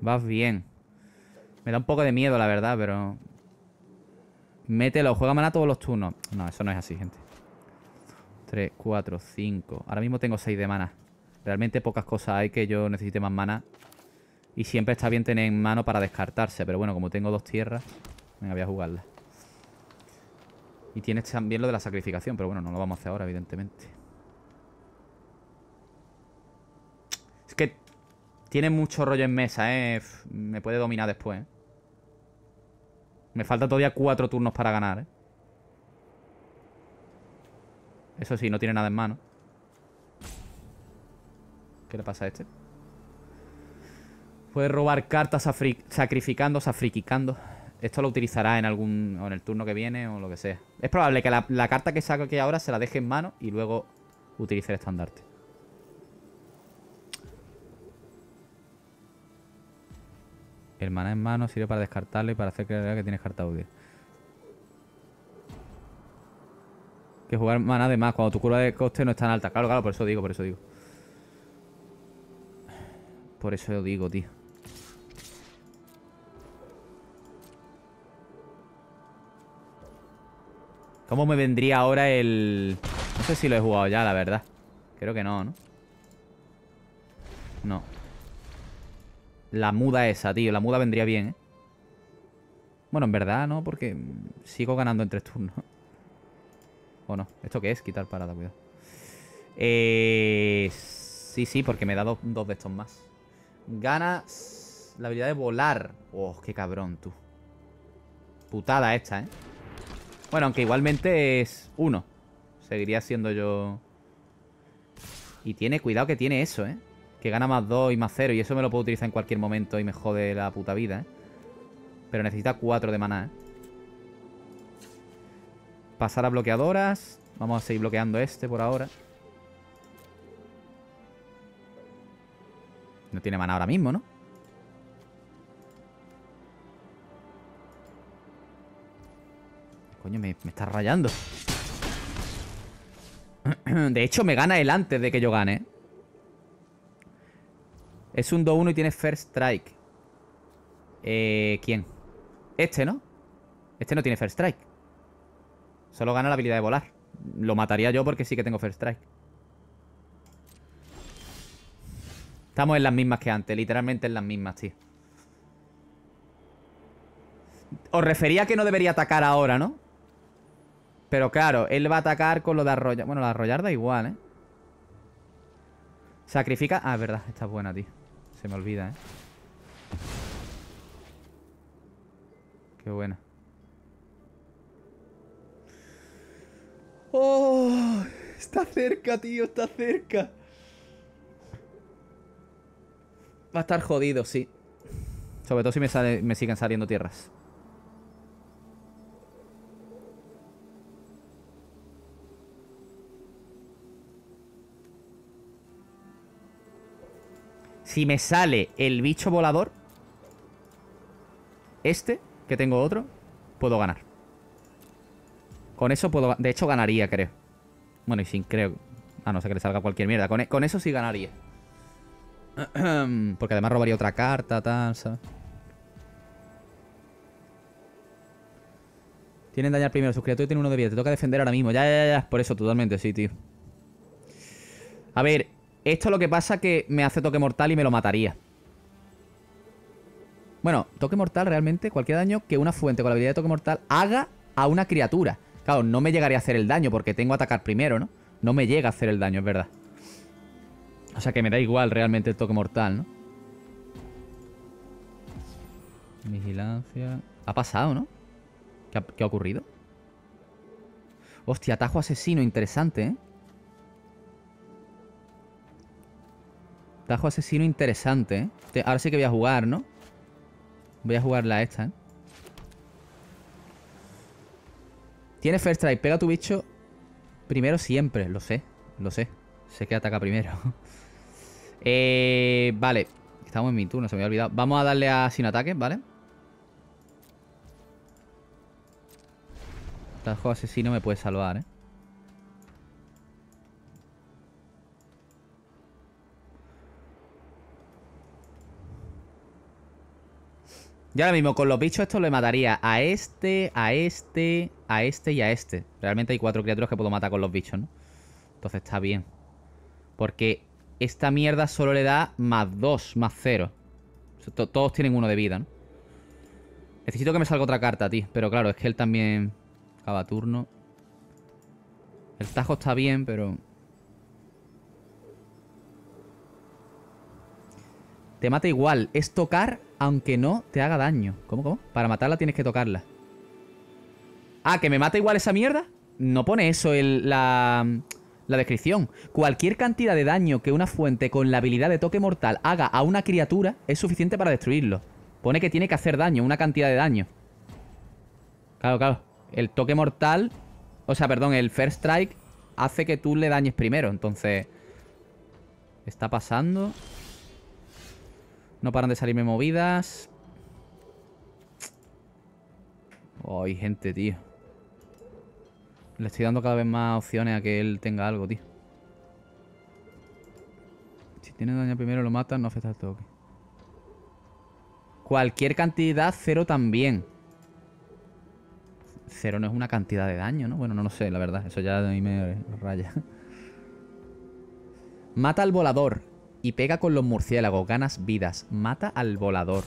Vas bien. Me da un poco de miedo, la verdad, pero... Mételo, juega maná todos los turnos. No, eso no es así, gente. 3, 4, 5. Ahora mismo tengo 6 de mana. Realmente pocas cosas hay que yo necesite más mana y siempre está bien tener en mano para descartarse. Pero bueno, como tengo dos tierras, venga, voy a jugarla. Y tienes también lo de la sacrificación, pero bueno, no lo vamos a hacer ahora, evidentemente. Es que tiene mucho rollo en mesa, ¿eh? Me puede dominar después, ¿eh? Me faltan todavía cuatro turnos para ganar, ¿eh? Eso sí, no tiene nada en mano. ¿Qué le pasa a este? Puede robar cartas sacrificando, sacrificando. Esto lo utilizará en algún. O en el turno que viene o lo que sea. Es probable que la, carta que saque aquí ahora se la deje en mano y luego utilice el estandarte. El maná en mano sirve para descartarle y para hacer creer que tienes carta útil. Que jugar mana Además cuando tu curva de coste no es tan alta. Claro, claro, por eso digo, por eso digo. Por eso digo, tío. ¿Cómo me vendría ahora el...? No sé si lo he jugado ya, la verdad. Creo que no, ¿no? No. La muda esa, tío. La muda vendría bien, ¿eh? Bueno, en verdad, ¿no? Porque sigo ganando en tres turnos. ¿O no? ¿Esto qué es? Quitar parada, cuidado. Eh... Sí, sí, porque me da dos, dos de estos más. Ganas la habilidad de volar. Oh, qué cabrón, tú. Putada esta, ¿eh? Bueno, aunque igualmente es uno. Seguiría siendo yo... Y tiene cuidado que tiene eso, ¿eh? Que gana más 2 y más 0. Y eso me lo puedo utilizar en cualquier momento y me jode la puta vida, ¿eh? Pero necesita cuatro de maná, ¿eh? Pasar a bloqueadoras. Vamos a seguir bloqueando este por ahora. No tiene maná ahora mismo, ¿no? Coño, me, está rayando. De hecho, me gana él antes de que yo gane. Es un 2-1 y tiene First Strike. Eh, ¿Quién? Este, ¿no? Este no tiene First Strike. Solo gana la habilidad de volar. Lo mataría yo porque sí que tengo First Strike. Estamos en las mismas que antes. Literalmente en las mismas, tío. Os refería que no debería atacar ahora, ¿no? Pero claro, él va a atacar con lo de arrollar. Bueno, la arrollar da igual, ¿eh? Sacrifica... Ah, es verdad, esta es buena, tío. Se me olvida, ¿eh? Qué buena. ¡Oh! Está cerca, tío, está cerca. Va a estar jodido, sí. Sobre todo si me, me siguen saliendo tierras. Si me sale el bicho volador, este, que tengo otro, puedo ganar. Con eso puedo... De hecho, ganaría, creo. Bueno, y sin creo... A no ser que le salga cualquier mierda. Con, e, eso sí ganaría. Porque además robaría otra carta, tal, ¿sabes? Tienen dañar primero. Sus criaturas tienen uno de vida. Te toca defender ahora mismo. Ya, ya, ya. Por eso, totalmente, sí, tío. A ver, esto lo que pasa que me hace toque mortal y me lo mataría. Bueno, toque mortal realmente, cualquier daño que una fuente con la habilidad de toque mortal haga a una criatura. Claro, no me llegaría a hacer el daño porque tengo a atacar primero, ¿no? No me llega a hacer el daño, es verdad. O sea que me da igual realmente el toque mortal, ¿no? Vigilancia... Ha pasado, ¿no? ¿Qué qué ha ocurrido? Hostia, atajo asesino, interesante, ¿eh? Tajo asesino interesante, ¿eh? Ahora sí que voy a jugar, ¿no? Voy a jugar la esta, ¿eh? Tiene first strike. Pega a tu bicho primero siempre. Lo sé, lo sé. Sé que ataca primero. eh, vale. Estamos en mi turno, se me había olvidado. Vamos a darle a sin ataque, ¿vale? Tajo asesino me puede salvar, ¿eh? Y ahora mismo con los bichos esto le mataría a este, a este, a este y a este. Realmente hay cuatro criaturas que puedo matar con los bichos, ¿no? Entonces está bien. Porque esta mierda solo le da más dos, más cero. Todos tienen uno de vida, ¿no? Necesito que me salga otra carta, tío. Pero claro, es que él también... Acaba turno. El tajo está bien, pero... Te mata igual. Es tocar aunque no te haga daño. ¿Cómo, cómo? Para matarla tienes que tocarla. Ah, ¿que me mata igual esa mierda? No pone eso en mm, la, descripción. Cualquier cantidad de daño que una fuente con la habilidad de toque mortal haga a una criatura es suficiente para destruirlo. Pone que tiene que hacer daño, una cantidad de daño. Claro, claro. El toque mortal... O sea, perdón, el first strike hace que tú le dañes primero. Entonces... Está pasando... No paran de salirme movidas. Ay, gente, tío. Le estoy dando cada vez más opciones a que él tenga algo, tío. Si tiene daño primero lo matan, no afecta el toque. Cualquier cantidad, cero también. Cero no es una cantidad de daño, ¿no? Bueno, no lo sé, la verdad. Eso ya a mí me raya. Mata al volador. Y pega con los murciélagos. Ganas vidas. Mata al volador.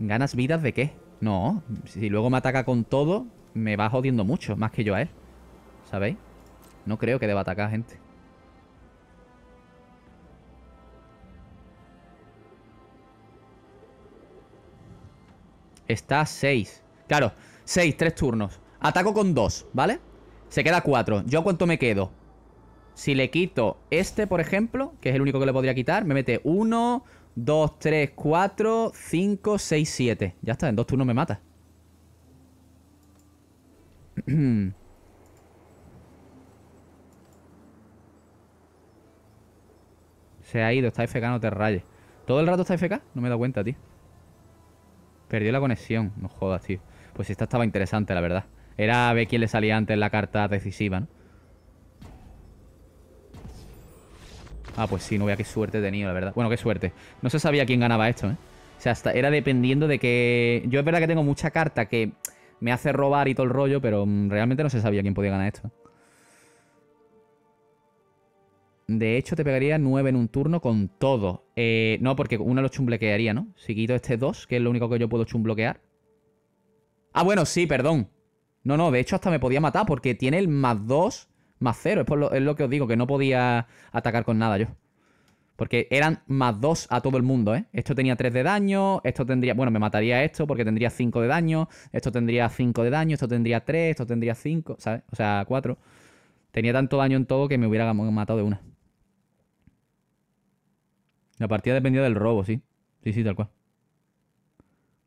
¿Ganas vidas de qué? No, si luego me ataca con todo, me va jodiendo mucho, más que yo a él. ¿Sabéis? No creo que deba atacar, gente. Está 6. Claro, 6, 3 turnos. Ataco con 2, ¿vale? Se queda 4. ¿Yo cuánto me quedo? Si le quito este, por ejemplo, que es el único que le podría quitar, me mete 1, 2, 3, 4, 5, 6, 7. Ya está, en dos turnos me mata. Se ha ido, está FK, no te rayes. ¿Todo el rato está FK? No me he dado cuenta, tío. Perdió la conexión, no jodas, tío. Pues esta estaba interesante, la verdad. Era a ver quién le salía antes la carta decisiva, ¿no? Ah, pues sí, no vea qué suerte he tenido, la verdad. Bueno, qué suerte. No se sabía quién ganaba esto, ¿eh? O sea, hasta era dependiendo de que... Yo es verdad que tengo mucha carta que me hace robar y todo el rollo, pero mm, realmente no se sabía quién podía ganar esto. De hecho, te pegaría 9 en un turno con todo. Eh, no, porque uno lo chumblequearía, ¿no? Si quito este 2, que es lo único que yo puedo chumbloquear. Ah, bueno, sí, perdón. No, no, de hecho hasta me podía matar porque tiene el más 2 más cero. Es, lo, que os digo, que no podía atacar con nada yo. Porque eran más dos a todo el mundo, ¿eh? Esto tenía tres de daño, esto tendría... Bueno, me mataría esto porque tendría cinco de daño, esto tendría cinco de daño, esto tendría 3, esto tendría cinco ¿sabes? O sea, cuatro Tenía tanto daño en todo que me hubiera matado de una. La partida dependía del robo, sí. Sí, sí, tal cual.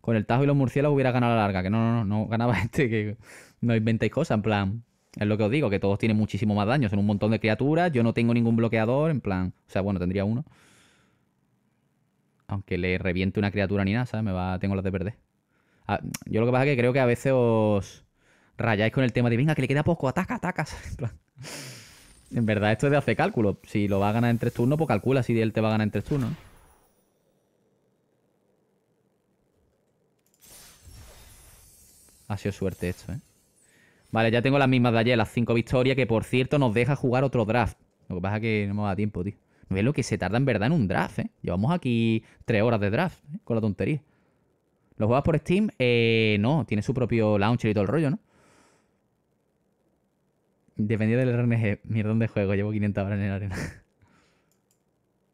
Con el tajo y los murciélagos hubiera ganado a la larga. Que no, no, no, no ganaba este que... No inventéis cosas, en plan... Es lo que os digo, que todos tienen muchísimo más daño. Son un montón de criaturas. Yo no tengo ningún bloqueador. En plan. O sea, bueno, tendría uno. Aunque le reviente una criatura ni nada, ¿sabes? Me va. Tengo las de perder. Ah, yo lo que pasa es que creo que a veces os rayáis con el tema de venga, que le queda poco, ataca, ataca. En, plan, en verdad, esto es de hacer cálculo. Si lo va a ganar en tres turnos, pues calcula si él te va a ganar en tres turnos. Ha sido suerte esto, ¿eh? Vale, ya tengo las mismas de ayer, las 5 victorias, que por cierto nos deja jugar otro draft. Lo que pasa es que no me da tiempo, tío. No es lo que se tarda en verdad en un draft, ¿eh? Llevamos aquí 3 horas de draft, ¿eh? con la tontería. ¿Lo juegas por Steam? Eh, no, tiene su propio launcher y todo el rollo, ¿no? Dependiendo del RNG. Mierdón de juego, llevo 500 horas en el arena.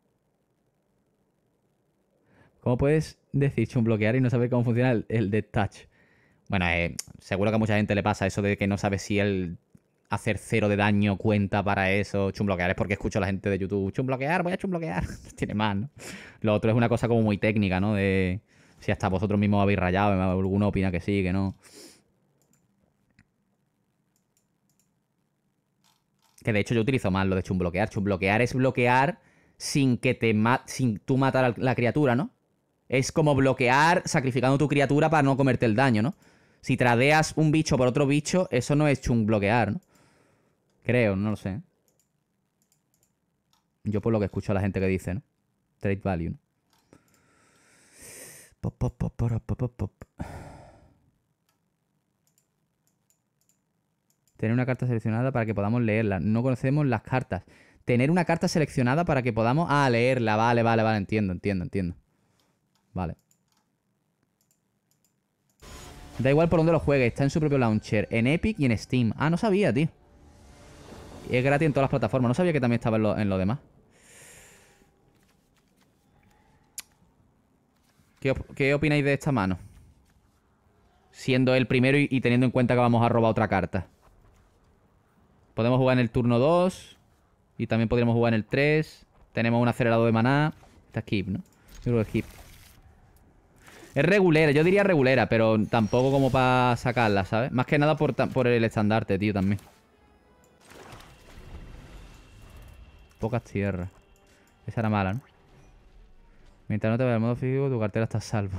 ¿Cómo puedes decir bloquear y no saber cómo funciona el, el detach? Bueno, eh, seguro que a mucha gente le pasa eso de que no sabe si el hacer cero de daño cuenta para eso. Chumbloquear es porque escucho a la gente de YouTube, chumbloquear, voy a chumbloquear. Tiene más, ¿no? Lo otro es una cosa como muy técnica, ¿no? De si hasta vosotros mismos habéis rayado, alguno opina que sí, que no. Que de hecho yo utilizo más lo de chumbloquear. Chumbloquear es bloquear sin que te sin tú matar a la criatura, ¿no? Es como bloquear sacrificando tu criatura para no comerte el daño, ¿no? si tradeas un bicho por otro bicho, eso no es chung bloquear, ¿no? Creo, no lo sé. Yo por lo que escucho a la gente que dice, ¿no? Trade value, ¿no? Tener una carta seleccionada para que podamos leerla. No conocemos las cartas. Tener una carta seleccionada para que podamos... Ah, leerla. Vale, vale, vale. Entiendo, entiendo, entiendo. Vale. Da igual por dónde lo juegue, está en su propio launcher, en Epic y en Steam. Ah, no sabía, tío. Es gratis en todas las plataformas, no sabía que también estaba en lo, demás. ¿Qué, opináis de esta mano? Siendo el primero y, teniendo en cuenta que vamos a robar otra carta. Podemos jugar en el turno 2. Y también podríamos jugar en el 3. Tenemos un acelerado de maná. Está skip, ¿no? Yo creo que es regulera, yo diría regulera, pero tampoco como para sacarla, ¿sabes? Más que nada por, el estandarte, tío, también. Pocas tierras. Esa era mala, ¿no? Mientras no te veas el modo físico, tu cartera está a salvo.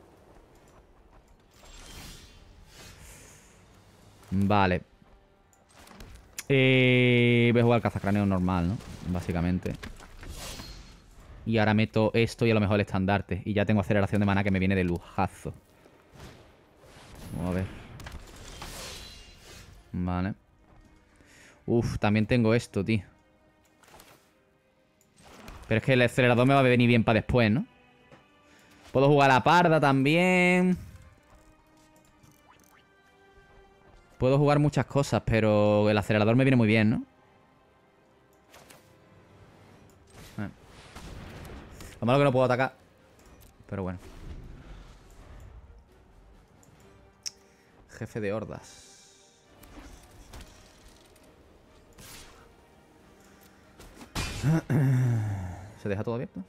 vale. Eh, voy a jugar cazacraneo normal, ¿no? Básicamente. Y ahora meto esto y a lo mejor el estandarte. Y ya tengo aceleración de mana que me viene de lujazo. Vamos a ver. Vale. Uf, también tengo esto, tío. Pero es que el acelerador me va a venir bien para después, ¿no? Puedo jugar a la parda también. Puedo jugar muchas cosas, pero el acelerador me viene muy bien, ¿no? Lo malo que no puedo atacar. Pero bueno. Jefe de hordas. ¿Se deja todo abierto?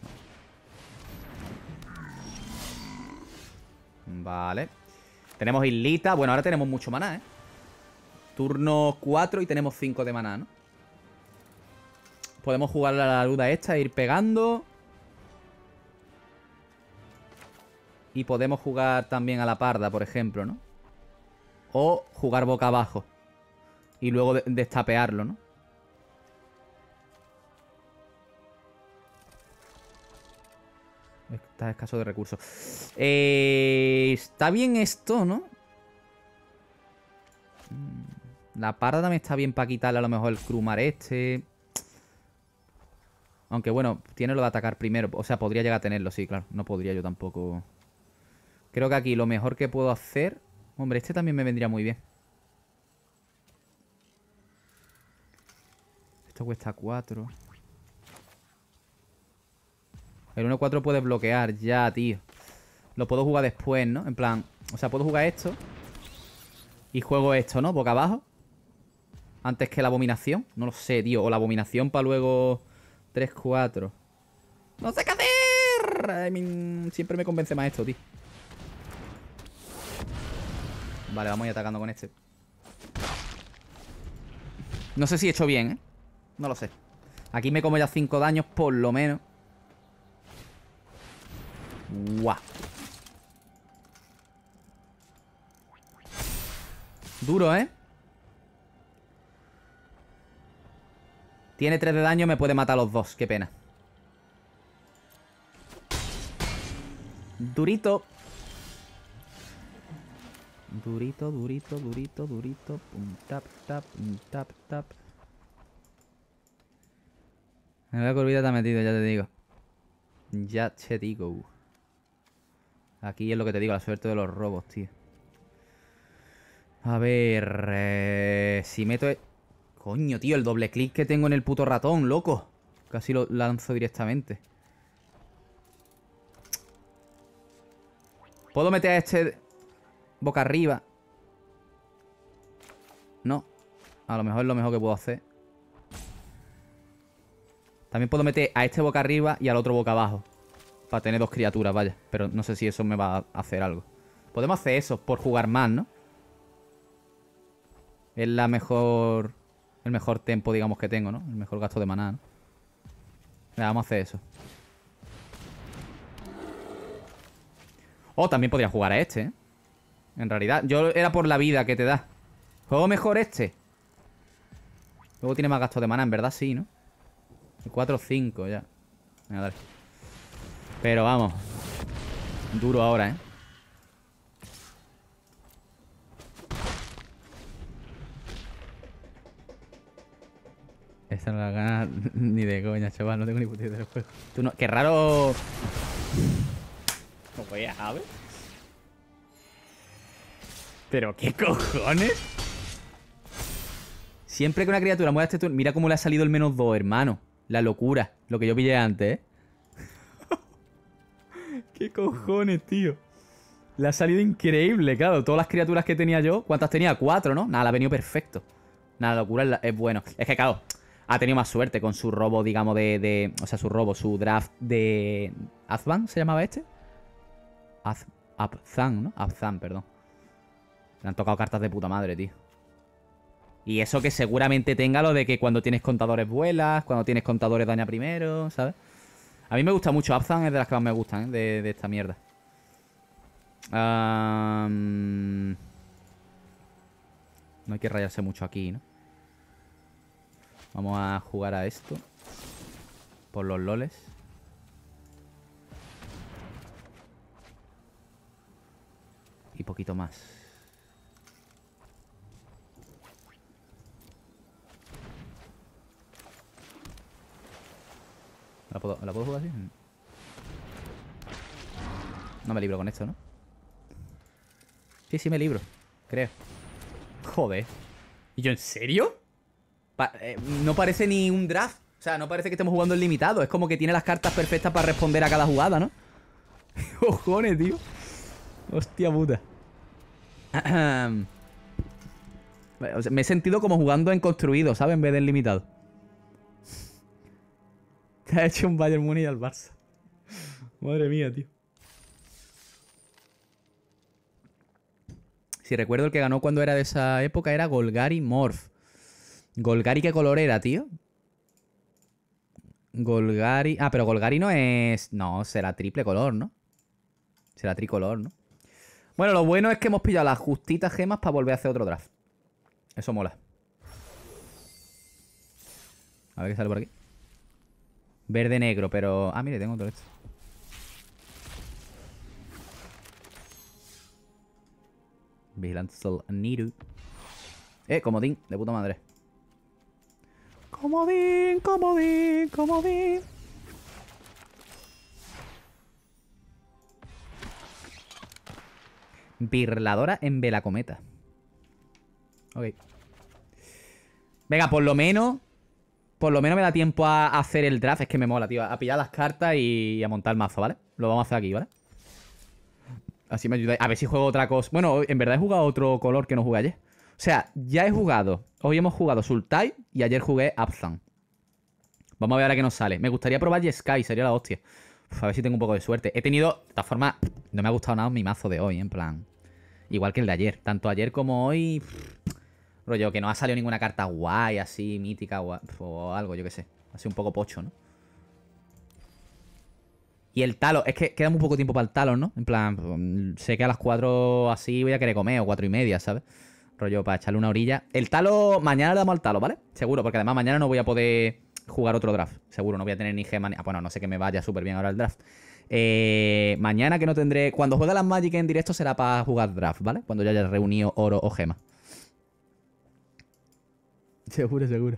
Vale. Tenemos islita. Bueno, ahora tenemos mucho maná, ¿eh? Turno 4 y tenemos 5 de maná, ¿no? Podemos jugar la duda esta e ir pegando. y podemos jugar también a la parda, por ejemplo, ¿no? O jugar boca abajo y luego destapearlo, ¿no? Está escaso de recursos. Eh, está bien esto, ¿no? Mm, la parda también está bien para quitarle a lo mejor el crumar este. Aunque bueno, tiene lo de atacar primero. O sea, podría llegar a tenerlo, sí, claro. No podría yo tampoco... Creo que aquí lo mejor que puedo hacer... Hombre, este también me vendría muy bien. Esto cuesta 4. El 1-4 puede bloquear ya, tío. Lo puedo jugar después, ¿no? En plan... O sea, puedo jugar esto. Y juego esto, ¿no? Boca abajo. Antes que la abominación. No lo sé, tío. O la abominación para luego... 3-4. ¡No sé qué hacer! siempre me convence más esto, tío. Vale, vamos a ir atacando con este. No sé si he hecho bien, ¿eh? No lo sé. Aquí me como ya 5 daños, por lo menos. Guau. Duro, ¿eh? Tiene 3 de daño, me puede matar los dos. Qué pena. Durito. Durito, durito, durito, durito. Pum, tap, tap, tap, tap. En la curvita te metido, ya te digo. Ya te digo. Aquí es lo que te digo, la suerte de los robos, tío. A ver... Eh, si meto... E-, coño, tío, el doble clic que tengo en el puto ratón, loco. Casi lo lanzo directamente. Puedo meter a este boca arriba. No. A lo mejor es lo mejor que puedo hacer. También puedo meter a este boca arriba y al otro boca abajo. Para tener dos criaturas, vaya. Pero no sé si eso me va a hacer algo. Podemos hacer eso por jugar más, ¿no? Es la mejor... El mejor tempo, digamos, que tengo, ¿no? El mejor gasto de maná, ¿no? vamos a hacer eso. Oh, también podría jugar a este, ¿eh? En realidad, yo era por la vida que te da. Juego mejor este. Luego tiene más gasto de mana, en verdad sí, ¿no? 4 5 ya. Venga, dale. Pero vamos. Duro ahora, ¿eh? Esta no la gana ni de coña, chaval. No tengo ni puta idea del juego. Tú no... Qué raro... No voy a ver. ¿Pero qué cojones? Siempre que una criatura muera este turno... Mira cómo le ha salido el menos dos, hermano. La locura. Lo que yo pillé antes, ¿eh? ¿Qué cojones, tío? Le ha salido increíble, claro. Todas las criaturas que tenía yo... ¿Cuántas tenía? Cuatro, ¿no? Nada, ha venido perfecto. Nada, la locura es bueno. Es que, claro, ha tenido más suerte con su robo, digamos, de... o sea, su robo, su draft de... ¿Azban se llamaba este? Az... Abzan, ¿no? Abzan, perdón. Me han tocado cartas de puta madre, tío. Y eso que seguramente tenga lo de que cuando tienes contadores vuelas, cuando tienes contadores daña primero, ¿sabes? A mí me gusta mucho. Abzan es de las que más me gustan, ¿eh? de, esta mierda. No hay que rayarse mucho aquí, ¿no? Vamos a jugar a esto. Por los loles. Y poquito más. ¿La puedo, ¿La puedo, jugar así? No me libro con esto, ¿no? Sí, sí me libro. Creo. Joder. ¿Y yo en serio? Eh, no parece ni un draft. O sea, no parece que estemos jugando en limitado. Es como que tiene las cartas perfectas para responder a cada jugada, ¿no? Cojones, tío. Hostia puta. me he sentido como jugando en construido, ¿sabes? En vez de limitado. Te ha hecho un Bayern Múnich al Barça. Madre mía, tío. Si recuerdo el que ganó cuando era de esa época era Golgari Morph. Golgari, ¿qué color era, tío? Golgari. Ah, pero Golgari no es. No, será triple color, ¿no? Será tricolor, ¿no? Bueno, lo bueno es que hemos pillado las justitas gemas para volver a hacer otro draft. Eso mola. A ver qué sale por aquí. Verde-negro, pero... Ah, mire, tengo otro esto. Vigilante Sol Niru. Eh, comodín, de puta madre. Comodín, comodín, comodín. Birladora en Velacometa. Ok. Venga, por lo menos por lo menos me da tiempo a, hacer el draft. Es que me mola, tío. A pillar las cartas y, a montar el mazo, ¿vale? Lo vamos a hacer aquí, ¿vale? Así me ayuda. A ver si juego otra cosa. Bueno, en verdad he jugado otro color que no jugué ayer. O sea, ya he jugado. Hoy hemos jugado Sultai y ayer jugué Abzan. Vamos a ver ahora qué nos sale. Me gustaría probar Sky, sería la hostia. a ver si tengo un poco de suerte. He tenido... De todas formas, no me ha gustado nada mi mazo de hoy, en plan... Igual que el de ayer. Tanto ayer como hoy... Rollo, que no ha salido ninguna carta guay, así, mítica o, algo, yo qué sé. sido un poco pocho, ¿no? Y el talo, es que queda muy poco tiempo para el talo, ¿no? En plan, mm, sé que a las 4 así voy a querer comer, o 4 y media, ¿sabes? Rollo, para echarle una orilla. El talo, mañana le damos al talo, ¿vale? Seguro, porque además mañana no voy a poder jugar otro draft. Seguro, no voy a tener ni gema ni... Ah, bueno, no sé que me vaya súper bien ahora el draft. Eh, mañana que no tendré... Cuando juega las Magic en directo será para jugar draft, ¿vale? Cuando ya haya reunido oro o gema. Seguro, seguro.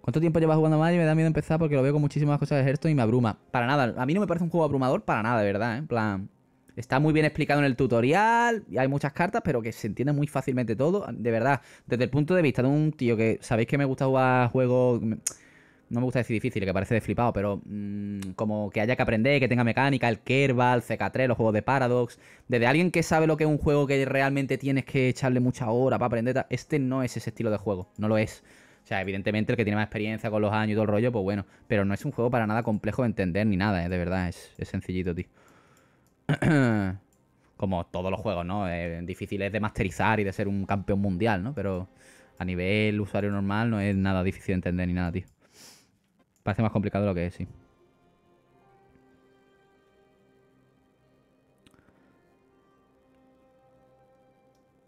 ¿Cuánto tiempo llevas jugando a Mario? Me da miedo empezar porque lo veo con muchísimas cosas de Hearthstone y me abruma. Para nada, a mí no me parece un juego abrumador para nada, de verdad, ¿eh? En plan, está muy bien explicado en el tutorial, y hay muchas cartas, pero que se entiende muy fácilmente todo. De verdad, desde el punto de vista de un tío que sabéis que me gusta jugar juegos no me gusta decir difícil, que parece de flipado, pero mm, como que haya que aprender, que tenga mecánica, el Kerbal, el CK3, los juegos de Paradox. Desde alguien que sabe lo que es un juego que realmente tienes que echarle mucha hora para aprender, este no es ese estilo de juego, no lo es. O sea, evidentemente el que tiene más experiencia con los años y todo el rollo, pues bueno. Pero no es un juego para nada complejo de entender ni nada, eh, de verdad, es, sencillito, tío. como todos los juegos, ¿no? Es eh, difícil es de masterizar y de ser un campeón mundial, ¿no? Pero a nivel usuario normal no es nada difícil de entender ni nada, tío. Parece más complicado lo que es, sí.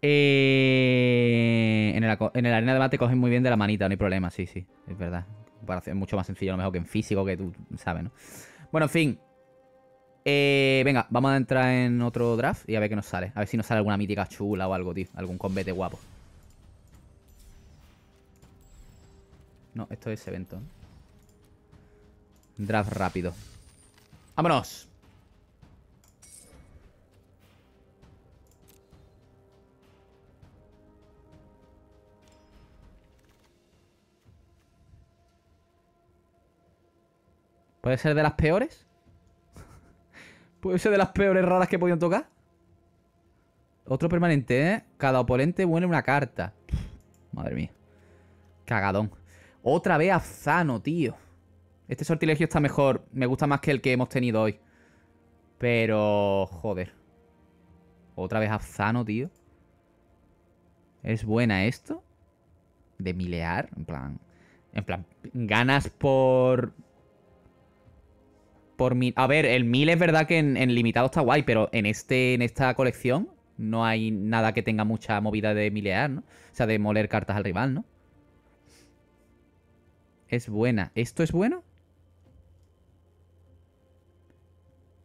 Eh, en, el, arena de mate coges muy bien de la manita, no hay problema, sí, sí, es verdad. Es mucho más sencillo a lo mejor que en físico, que tú sabes, ¿no? Bueno, en fin. Eh, venga, vamos a entrar en otro draft y a ver qué nos sale. A ver si nos sale alguna mítica chula o algo, tío. Algún combate guapo. No, esto es evento. Draft rápido. ¡Vámonos! ¿Puede ser de las peores? ¿Puede ser de las peores raras que podían tocar? Otro permanente, ¿eh? Cada oponente vuelve una carta. Madre mía. Cagadón. Otra vez zano, tío. Este sortilegio está mejor. Me gusta más que el que hemos tenido hoy. Pero... Joder. Otra vez Afzano, tío. ¿Es buena esto? ¿De milear? En plan... En plan, ganas por... Por mil... A ver, el mil es verdad que en, limitado está guay, pero en, este, en esta colección no hay nada que tenga mucha movida de milear, ¿no? O sea, de moler cartas al rival, ¿no? Es buena. ¿Esto es bueno?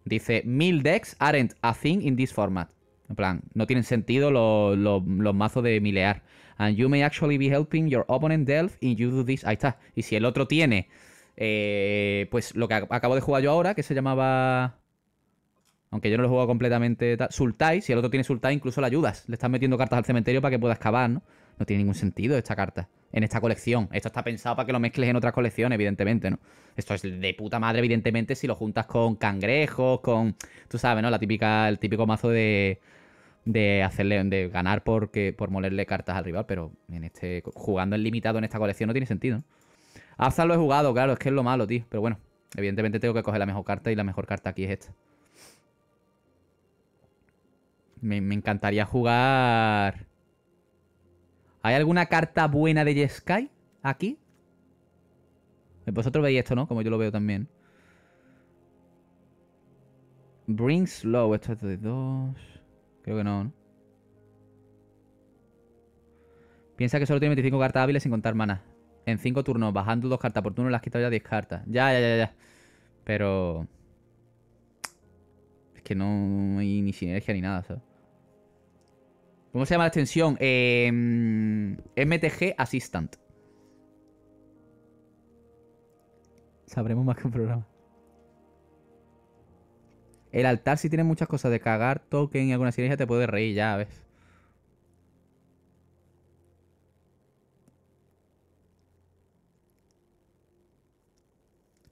Dice, mil decks aren't a thing in this format. En plan, no tienen sentido los, mazos de milear. And you may actually be helping your opponent delve In you do this. Ahí está. Y si el otro tiene, eh, pues lo que acabo de jugar yo ahora, que se llamaba... Aunque yo no lo he jugado completamente... Sultai, si el otro tiene Sultai, incluso le ayudas. Le estás metiendo cartas al cementerio para que pueda excavar, ¿no? No tiene ningún sentido esta carta en esta colección. Esto está pensado para que lo mezcles en otras colecciones, evidentemente, ¿no? Esto es de puta madre, evidentemente, si lo juntas con cangrejos, con. Tú sabes, ¿no? La típica, el típico mazo de. De hacerle. De ganar porque, por molerle cartas al rival. Pero en este. Jugando en limitado en esta colección no tiene sentido, ¿no? lo he jugado, claro, es que es lo malo, tío. Pero bueno, evidentemente tengo que coger la mejor carta y la mejor carta aquí es esta. Me, me encantaría jugar. ¿Hay alguna carta buena de Jeskai aquí? Eh, vosotros veis esto, ¿no? Como yo lo veo también. Bring slow. Esto es de dos. Creo que no, ¿no? Piensa que solo tiene 25 cartas hábiles sin contar mana. En 5 turnos, bajando dos cartas por turno, le has quitado ya 10 cartas. Ya, ya, ya, ya. Pero... Es que no hay ni sinergia ni nada, ¿sabes? ¿Cómo se llama la extensión? MTG em, Assistant. Sabremos más que un programa. El altar si tiene muchas cosas de cagar, token y alguna sinergia te puede reír, ya a ves.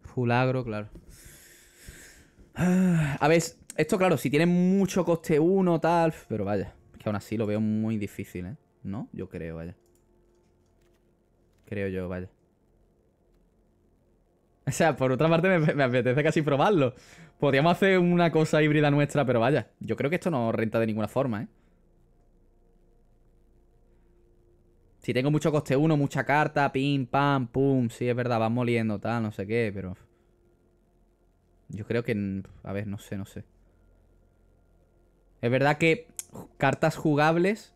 Fulagro, claro. Ah, a ver, esto claro, si tiene mucho coste 1, tal, pero vaya. Que aún así lo veo muy difícil, ¿eh? ¿No? Yo creo, vaya. Creo yo, vaya. O sea, por otra parte me, apetece casi probarlo. Podríamos hacer una cosa híbrida nuestra, pero vaya. Yo creo que esto no renta de ninguna forma, ¿eh? Si tengo mucho coste 1, mucha carta, pim, pam, pum. Sí, es verdad, va moliendo, tal, no sé qué, pero... Yo creo que... A ver, no sé, no sé. Es verdad que cartas jugables,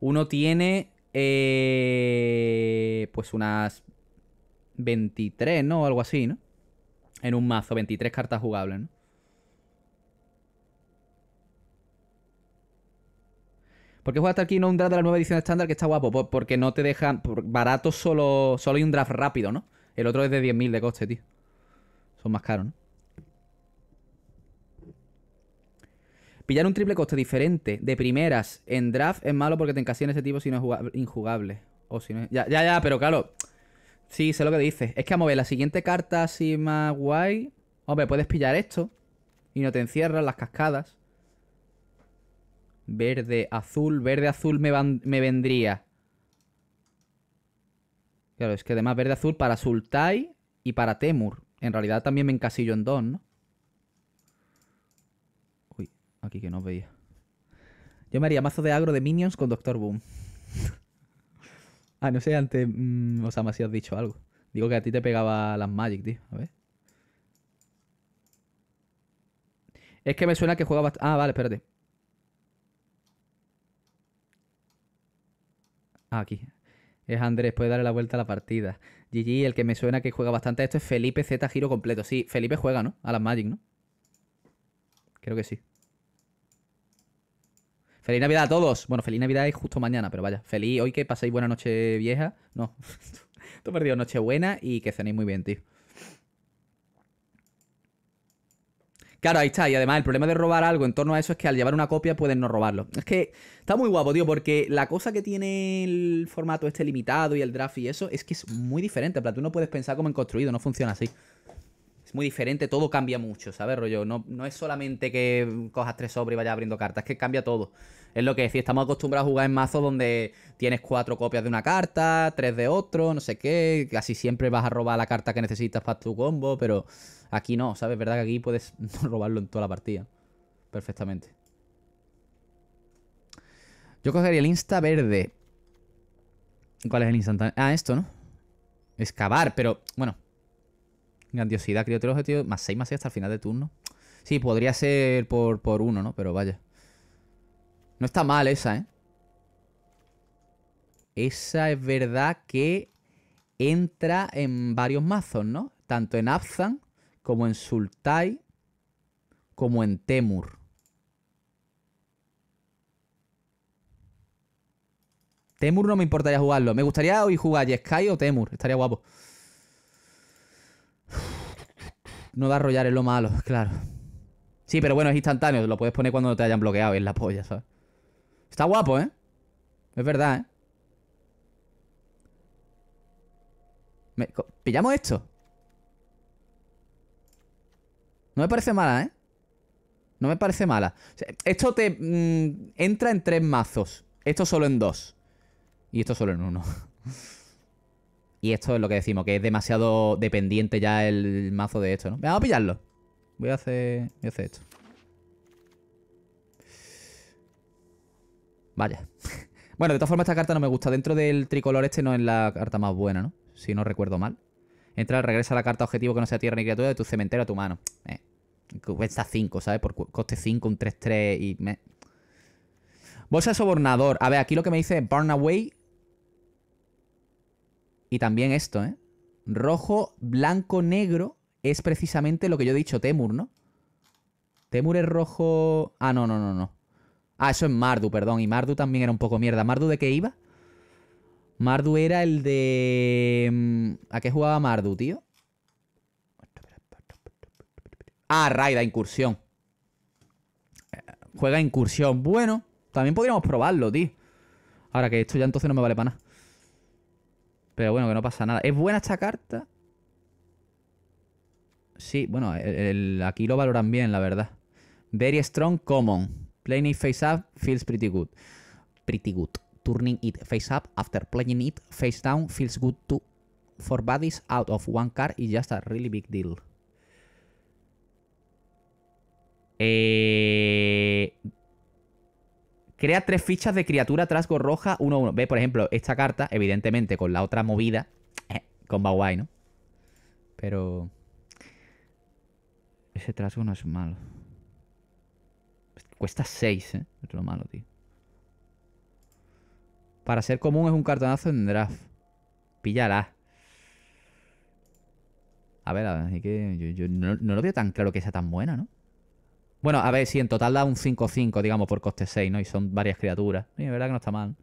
uno tiene eh, pues unas 23, ¿no? O algo así, ¿no? En un mazo, 23 cartas jugables, ¿no? ¿Por qué juegas aquí no un draft de la nueva edición estándar que está guapo? Porque no te dejan. Barato solo, solo hay un draft rápido, ¿no? El otro es de 10.000 de coste, tío. Son más caros, ¿no? Pillar un triple coste diferente de primeras en draft es malo porque te encasillan ese tipo si no es injugable. O si no Ya, ya, ya, pero claro. Sí, sé lo que dices. Es que a mover la siguiente carta así más guay. Hombre, puedes pillar esto. Y no te encierras las cascadas. Verde, azul. Verde, azul me, me vendría. Claro, es que además verde, azul para Sultai y para Temur. En realidad también me encasillo en dos, ¿no? Aquí que no veía. Yo me haría mazo de agro de minions con Doctor Boom. ah, no sé, antes. Mm, sea, más si has dicho algo. Digo que a ti te pegaba las Magic, tío. A ver. Es que me suena que juega bastante. Ah, vale, espérate. Ah, aquí. Es Andrés, puede darle la vuelta a la partida. GG, el que me suena que juega bastante esto es Felipe Z giro completo. Sí, Felipe juega, ¿no? A las Magic, ¿no? Creo que sí. Feliz Navidad a todos. Bueno, feliz Navidad es justo mañana, pero vaya. Feliz hoy que paséis buena noche vieja. No, tú perdido noche buena y que cenéis muy bien, tío. Claro, ahí está. Y además, el problema de robar algo en torno a eso es que al llevar una copia pueden no robarlo. Es que está muy guapo, tío, porque la cosa que tiene el formato este limitado y el draft y eso es que es muy diferente. O tú no puedes pensar como en construido, no funciona así muy diferente, todo cambia mucho, ¿sabes, rollo? No, no es solamente que cojas tres sobres y vayas abriendo cartas, es que cambia todo. Es lo que decía, estamos acostumbrados a jugar en mazos donde tienes cuatro copias de una carta, tres de otro, no sé qué, casi siempre vas a robar la carta que necesitas para tu combo, pero aquí no, ¿sabes? ¿Verdad que aquí puedes robarlo en toda la partida? Perfectamente. Yo cogería el insta verde. ¿Cuál es el insta Ah, esto, ¿no? Excavar, pero bueno, Grandiosidad, creo, objetivo, objetivos. Más 6, más 6 hasta el final de turno. Sí, podría ser por, por uno, ¿no? Pero vaya. No está mal esa, ¿eh? Esa es verdad que entra en varios mazos, ¿no? Tanto en Abzan, como en Sultai, como en Temur. Temur no me importaría jugarlo. Me gustaría hoy jugar Jeskai o Temur. Estaría guapo. No da arrollar en lo malo, claro. Sí, pero bueno, es instantáneo. Lo puedes poner cuando te hayan bloqueado. en la polla, ¿sabes? Está guapo, ¿eh? Es verdad, ¿eh? ¿Pillamos esto? No me parece mala, ¿eh? No me parece mala. esto te... Mm, entra en tres mazos. Esto solo en dos. Y esto solo en uno. Y esto es lo que decimos, que es demasiado dependiente ya el mazo de esto, ¿no? Vamos a pillarlo. Voy a hacer, voy a hacer esto. Vaya. bueno, de todas formas esta carta no me gusta. Dentro del tricolor este no es la carta más buena, ¿no? Si no recuerdo mal. Entra, regresa la carta objetivo que no sea tierra ni criatura de tu cementerio a tu mano. Eh. Cuesta 5, ¿sabes? Por coste 5, un 3-3 y... Me... Bolsa de sobornador. A ver, aquí lo que me dice Burn Away y también esto, ¿eh? Rojo, blanco, negro es precisamente lo que yo he dicho, Temur, ¿no? Temur es rojo... Ah, no, no, no, no. Ah, eso es Mardu, perdón. Y Mardu también era un poco mierda. ¿Mardu de qué iba? Mardu era el de... Mm, ¿A qué jugaba Mardu, tío? Ah, Raida, incursión. Eh, juega incursión. Bueno, también podríamos probarlo, tío. Ahora que esto ya entonces no me vale para nada. Pero bueno, que no pasa nada. ¿Es buena esta carta? Sí, bueno, aquí lo valoran bien, la verdad. Very strong common. Playing it face up feels pretty good. Pretty good. Turning it face up after playing it face down feels good too. Four bodies out of one card is just a really big deal. Eh, Crea tres fichas de criatura trasgo roja 1-1. Ve, por ejemplo, esta carta, evidentemente, con la otra movida. Eh, con Bawai, ¿no? Pero. Ese trasgo no es malo. Cuesta 6, ¿eh? Es lo malo, tío. Para ser común es un cartonazo en draft. Píllala. A ver, así que yo, yo no, no, lo veo tan claro que sea tan buena, ¿no? Bueno, a ver, si en total da un 5-5, digamos, por coste 6, ¿no? Y son varias criaturas. es verdad que no está mal.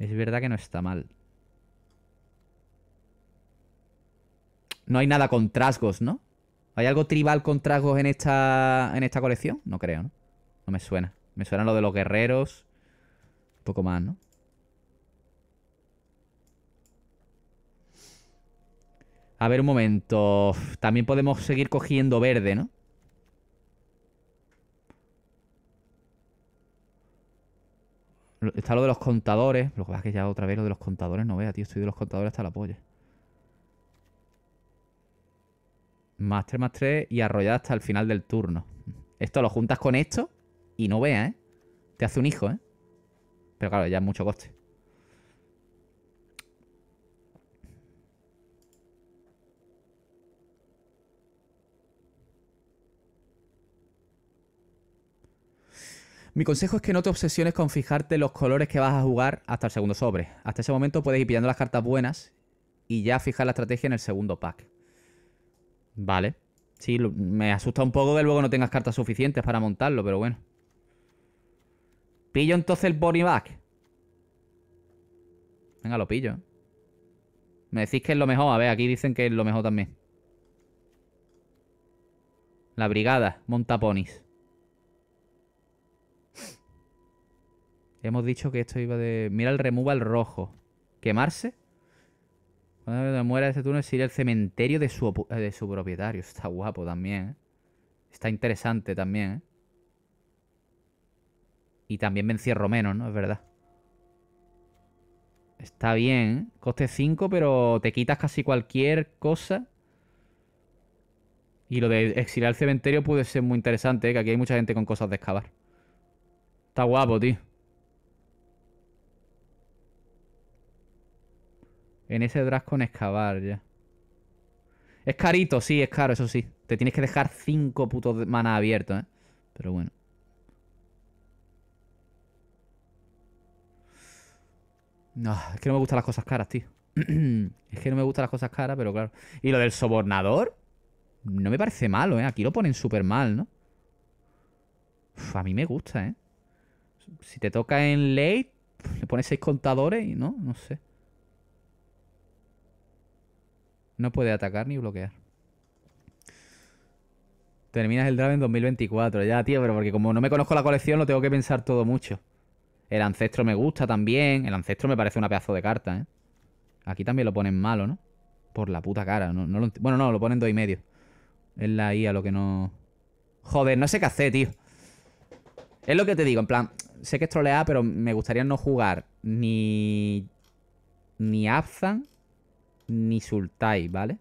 Es verdad que no está mal. No hay nada con trasgos, ¿no? ¿Hay algo tribal con trasgos en esta, en esta colección? No creo, ¿no? No me suena. Me suena lo de los guerreros. Un poco más, ¿no? A ver, un momento. También podemos seguir cogiendo verde, ¿no? Está lo de los contadores. Lo que pasa es que ya otra vez lo de los contadores no vea, tío. Estoy de los contadores hasta la polla. Master más 3 y arrollada hasta el final del turno. Esto lo juntas con esto y no vea, ¿eh? Te hace un hijo, ¿eh? Pero claro, ya es mucho coste. Mi consejo es que no te obsesiones con fijarte los colores que vas a jugar hasta el segundo sobre. Hasta ese momento puedes ir pillando las cartas buenas y ya fijar la estrategia en el segundo pack. Vale. Sí, me asusta un poco que luego no tengas cartas suficientes para montarlo, pero bueno. ¿Pillo entonces el body back? Venga, lo pillo. Me decís que es lo mejor. A ver, aquí dicen que es lo mejor también. La brigada monta ponis. Hemos dicho que esto iba de... Mira el removal rojo. ¿Quemarse? Cuando muera este turno es el cementerio de su, de su propietario. Está guapo también. ¿eh? Está interesante también. ¿eh? Y también me encierro menos, ¿no? Es verdad. Está bien. ¿eh? Coste 5, pero te quitas casi cualquier cosa. Y lo de exiliar el cementerio puede ser muy interesante, que aquí hay mucha gente con cosas de excavar. Está guapo, tío. En ese draft con excavar ya. Es carito, sí, es caro, eso sí. Te tienes que dejar Cinco putos manas abiertos, ¿eh? Pero bueno. No, es que no me gustan las cosas caras, tío. es que no me gustan las cosas caras, pero claro. Y lo del sobornador, no me parece malo, ¿eh? Aquí lo ponen súper mal, ¿no? a mí me gusta, ¿eh? Si te toca en late, le pones seis contadores y no, no sé. No puede atacar ni bloquear. Terminas el draft en 2024. Ya, tío, pero porque como no me conozco la colección, lo tengo que pensar todo mucho. El ancestro me gusta también. El ancestro me parece una pedazo de carta, ¿eh? Aquí también lo ponen malo, ¿no? Por la puta cara. bueno, no, lo ponen dos y medio. Es la IA lo que no... Joder, no sé qué hacer, tío. Es lo que te digo, en plan... Sé que es troleada, pero me gustaría no jugar ni... Ni Abzan ni Sultai ¿vale?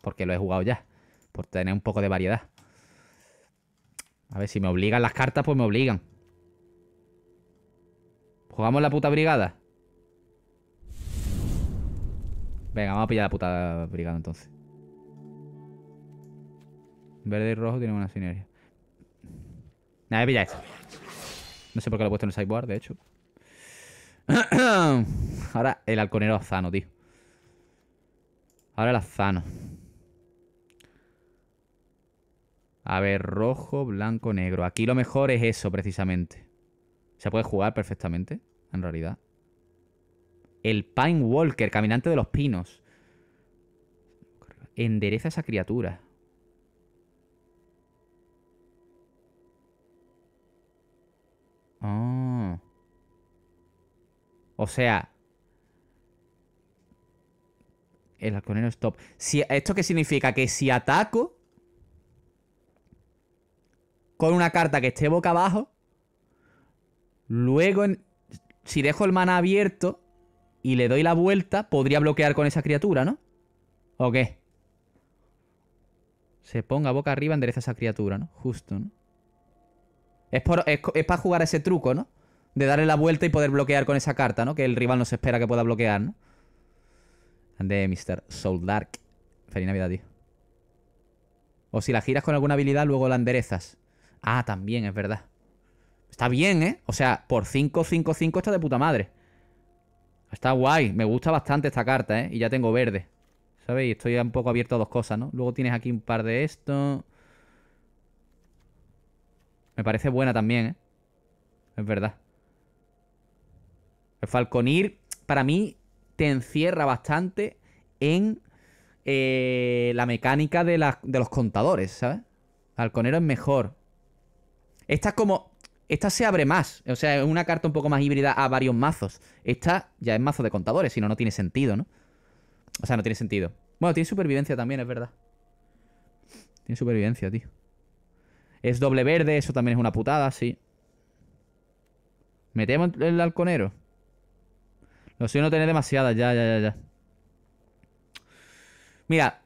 Porque lo he jugado ya. Por tener un poco de variedad. A ver, si me obligan las cartas, pues me obligan. ¿Jugamos la puta brigada? Venga, vamos a pillar la puta brigada entonces. Verde y rojo tienen una sinergia. Nada, pilla esto. No sé por qué lo he puesto en el sideboard, de hecho. Ahora el halconero zano, tío. Ahora la azano. A ver, rojo, blanco, negro. Aquí lo mejor es eso, precisamente. Se puede jugar perfectamente, en realidad. El Pine Walker, caminante de los pinos. Endereza esa criatura. Ah. O sea, el halconero es top. ¿Esto qué significa? Que si ataco con una carta que esté boca abajo, luego si dejo el mana abierto y le doy la vuelta, podría bloquear con esa criatura, ¿no? ¿O qué? Se ponga boca arriba, endereza esa criatura, ¿no? Justo, ¿no? Es, es para jugar ese truco, ¿no? De darle la vuelta y poder bloquear con esa carta, ¿no? Que el rival no se espera que pueda bloquear, ¿no? de Mr. Soul Dark. Feliz Navidad, tío. O si la giras con alguna habilidad, luego la enderezas. Ah, también, es verdad. Está bien, ¿eh? O sea, por 5, 5, 5 está de puta madre. Está guay. Me gusta bastante esta carta, ¿eh? Y ya tengo verde. ¿Sabéis? Estoy un poco abierto a dos cosas, ¿no? Luego tienes aquí un par de esto. Me parece buena también, ¿eh? Es verdad. El Falconir, para mí, te encierra bastante en eh, la mecánica de, de, los contadores, ¿sabes? Halconero es mejor. Esta es como. Esta se abre más. O sea, es una carta un poco más híbrida a varios mazos. Esta ya es mazo de contadores, si no, no tiene sentido, ¿no? O sea, no tiene sentido. Bueno, tiene supervivencia también, es verdad. Tiene supervivencia, tío. Es doble verde, eso también es una putada, sí. ¿Metemos el halconero? No suyo no tener demasiadas, ya, ya, ya, ya. Mira,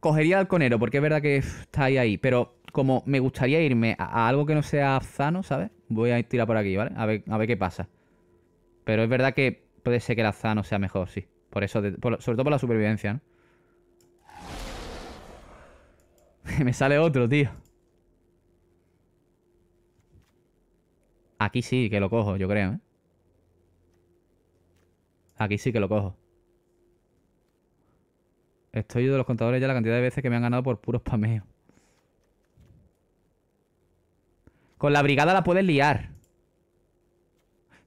cogería al conero, porque es verdad que está ahí, ahí. Pero como me gustaría irme a, algo que no sea Zano, ¿sabes? Voy a tirar por aquí, ¿vale? A ver, qué pasa. Pero es verdad que puede ser que la Zano sea mejor, sí. Por eso, sobre todo por la supervivencia, ¿no? me sale otro, tío. Aquí sí que lo cojo, yo creo, ¿eh? Aquí sí que lo cojo. Estoy de los contadores ya la cantidad de veces que me han ganado por puros pameos. Con la brigada la puedes liar.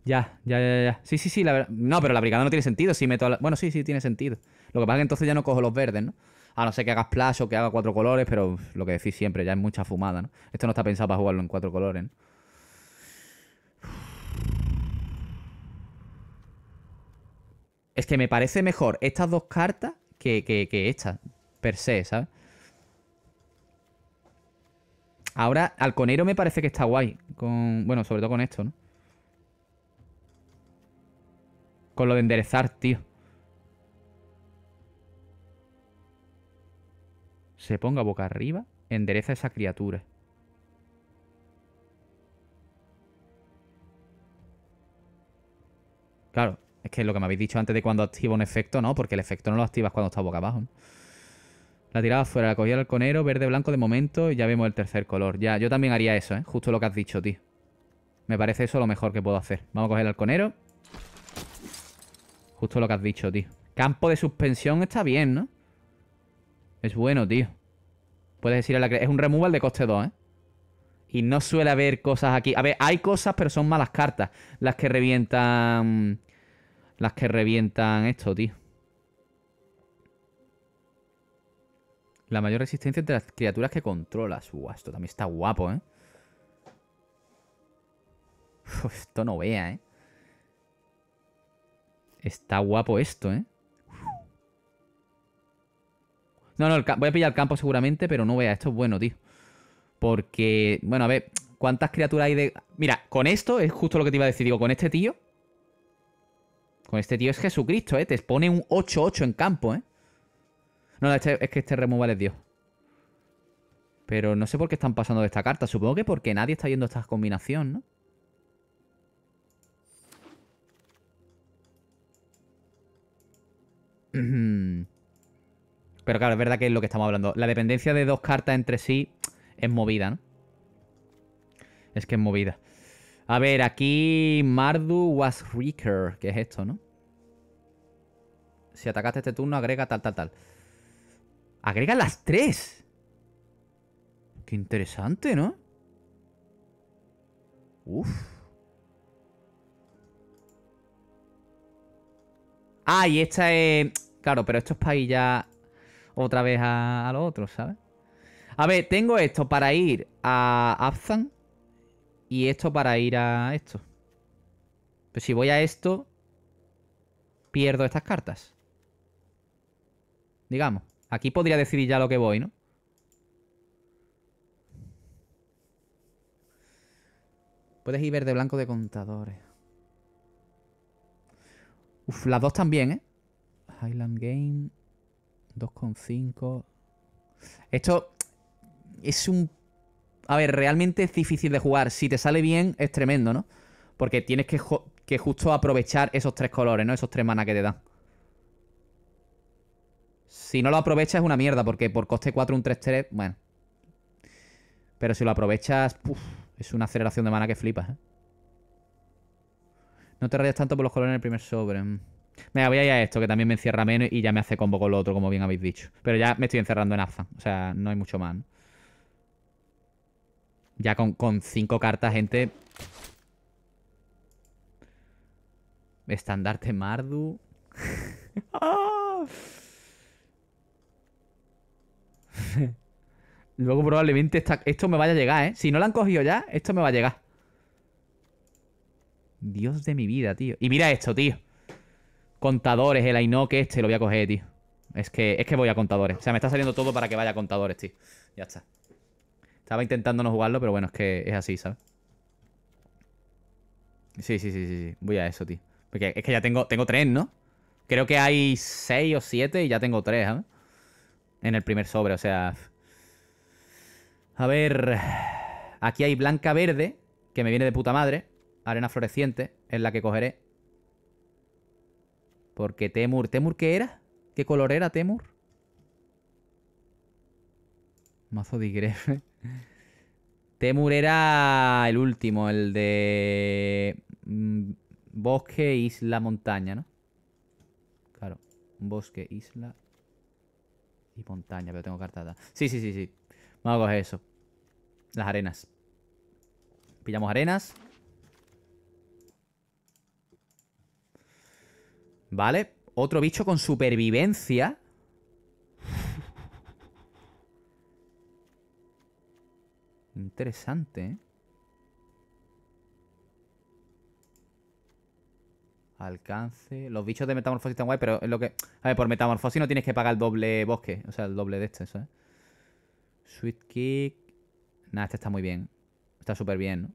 Ya, ya, ya, ya. Sí, sí, sí. La... No, pero la brigada no tiene sentido si meto... Bueno, sí, sí, tiene sentido. Lo que pasa es que entonces ya no cojo los verdes, ¿no? A no ser que hagas splash o que haga cuatro colores, pero lo que decís siempre, ya es mucha fumada, ¿no? Esto no está pensado para jugarlo en cuatro colores, ¿no? Es que me parece mejor estas dos cartas que, que, estas, per se, ¿sabes? Ahora, Alconero me parece que está guay. Con, bueno, sobre todo con esto, ¿no? Con lo de enderezar, tío. Se ponga boca arriba, endereza esa criatura. Claro, es que es lo que me habéis dicho antes de cuando activo un efecto, no, porque el efecto no lo activas cuando está boca abajo. La tirada fuera, la cogía el conero verde, blanco de momento, y ya vemos el tercer color. Ya, yo también haría eso, ¿eh? Justo lo que has dicho, tío. Me parece eso lo mejor que puedo hacer. Vamos a coger el conero. Justo lo que has dicho, tío. Campo de suspensión está bien, ¿no? Es bueno, tío. Puedes decir a la que... Es un removal de coste 2, ¿eh? Y no suele haber cosas aquí. A ver, hay cosas, pero son malas cartas. Las que revientan las que revientan esto, tío. La mayor resistencia entre las criaturas que controlas. esto también está guapo, ¿eh? esto no vea, ¿eh? Está guapo esto, ¿eh? No, no, voy a pillar el campo seguramente, pero no vea, esto es bueno, tío. Porque, bueno, a ver, ¿cuántas criaturas hay de...? Mira, con esto es justo lo que te iba a decir. Digo, con este tío con este tío es Jesucristo, ¿eh? Te pone un 8-8 en campo, ¿eh? No, este, es que este removal es Dios. Pero no sé por qué están pasando de esta carta. Supongo que porque nadie está yendo estas esta combinación, ¿no? Pero claro, es verdad que es lo que estamos hablando. La dependencia de dos cartas entre sí es movida, ¿no? Es que es movida. A ver, aquí Mardu was Reaker, que es esto, ¿no? Si atacaste este turno, agrega tal, tal, tal. Agrega las tres. Qué interesante, ¿no? Uf. Ah, y esta es... Claro, pero esto es para ir ya otra vez a, lo otro, ¿sabes? A ver, tengo esto para ir a Abzan. Y esto para ir a esto. Pero pues si voy a esto, pierdo estas cartas. Digamos. Aquí podría decidir ya lo que voy, ¿no? Puedes ir verde blanco de contadores. Uf, las dos también, ¿eh? Highland Game. 2,5. Esto es un a ver, realmente es difícil de jugar. Si te sale bien, es tremendo, ¿no? Porque tienes que, justo aprovechar esos tres colores, ¿no? Esos tres manas que te dan. Si no lo aprovechas es una mierda, porque por coste 4 un 3-3, bueno. Pero si lo aprovechas, es una aceleración de mana que flipas, ¿eh? No te rayas tanto por los colores en el primer sobre. Venga, voy a ir a esto, que también me encierra menos y ya me hace combo con lo otro, como bien habéis dicho. Pero ya me estoy encerrando en aza o sea, no hay mucho más, ¿no? Ya con, con cinco cartas, gente. Estandarte Mardu. Luego probablemente esto me vaya a llegar, ¿eh? Si no la han cogido ya, esto me va a llegar. Dios de mi vida, tío. Y mira esto, tío. Contadores, el Ainoque este lo voy a coger, tío. Es que, es que voy a contadores. O sea, me está saliendo todo para que vaya a contadores, tío. Ya está. Estaba intentando no jugarlo, pero bueno, es que es así, ¿sabes? Sí, sí, sí, sí, sí. Voy a eso, tío. Porque es que ya tengo, tengo tres, ¿no? Creo que hay seis o siete y ya tengo tres, ¿sabes? ¿eh? En el primer sobre, o sea... A ver... Aquí hay blanca verde, que me viene de puta madre. Arena floreciente, es la que cogeré. Porque Temur... ¿Temur qué era? ¿Qué color era Temur? Mazo de grefe. Temur era el último, el de mm, bosque, isla, montaña, ¿no? Claro, bosque, isla y montaña, pero tengo cartada. Sí, sí, sí, sí. Vamos a coger eso. Las arenas. Pillamos arenas. Vale, otro bicho con supervivencia. Interesante, ¿eh? Alcance. Los bichos de metamorfosis están guay, pero es lo que. A ver, por metamorfosis no tienes que pagar el doble bosque. O sea, el doble de este, ¿sabes? ¿eh? Sweet kick. Nah, este está muy bien. Está súper bien, ¿no?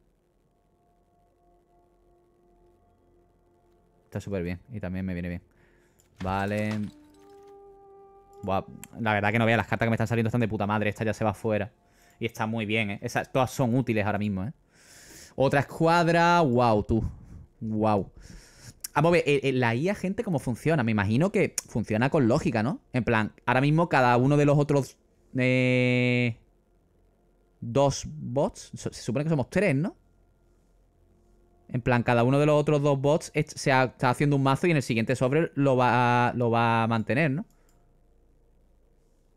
Está súper bien. Y también me viene bien. Vale. la verdad que no veo las cartas que me están saliendo están de puta madre. Esta ya se va afuera y está muy bien, ¿eh? Esas, todas son útiles ahora mismo, ¿eh? Otra escuadra, wow, tú. Wow. Vamos a ver, eh, eh, la IA, gente, ¿cómo funciona? Me imagino que funciona con lógica, ¿no? En plan, ahora mismo cada uno de los otros... Eh, dos bots. Se supone que somos tres, ¿no? En plan, cada uno de los otros dos bots se está haciendo un mazo y en el siguiente sobre lo va, lo va a mantener, ¿no?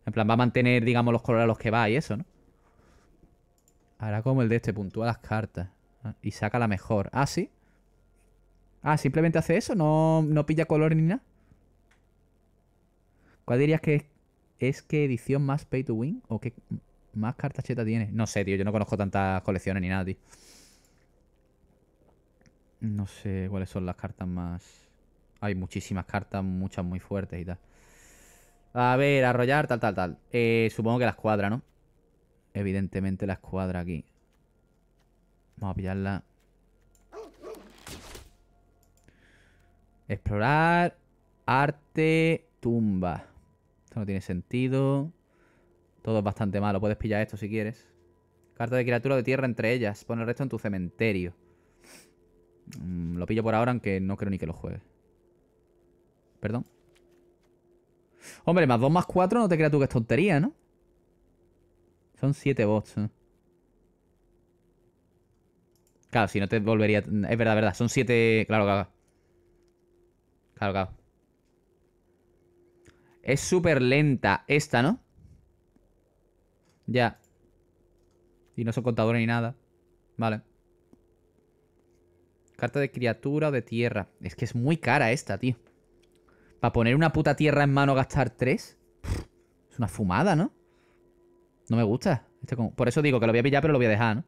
En plan, va a mantener, digamos, los colores a los que va y eso, ¿no? Hará como el de este, puntúa las cartas. Y saca la mejor. Ah, sí. Ah, simplemente hace eso, no, pilla color ni nada. ¿Cuál dirías que es, que edición más pay to win? ¿O qué más cartas cheta tiene? No sé, tío, yo no conozco tantas colecciones ni nada, tío. No sé cuáles son las cartas más... Hay muchísimas cartas, muchas muy fuertes y tal. A ver, arrollar, tal, tal, tal. Eh, supongo que la escuadra, ¿no? evidentemente la escuadra aquí. Vamos a pillarla. Explorar, arte, tumba. Esto no tiene sentido. Todo es bastante malo. Puedes pillar esto si quieres. Carta de criatura de tierra entre ellas. Pon el resto en tu cementerio. Mm, lo pillo por ahora, aunque no creo ni que lo juegue. Perdón. Hombre, más 2 más 4 no te creas tú que es tontería, ¿no? Son siete bots. ¿eh? Claro, si no te volvería... Es verdad, verdad. Son siete... Claro, claro. Claro, claro. Es súper lenta esta, ¿no? Ya. Y no son contadores ni nada. Vale. Carta de criatura o de tierra. Es que es muy cara esta, tío. Para poner una puta tierra en mano gastar 3? Es una fumada, ¿no? No me gusta. Este Por eso digo que lo voy a pillar, pero lo voy a dejar, ¿no?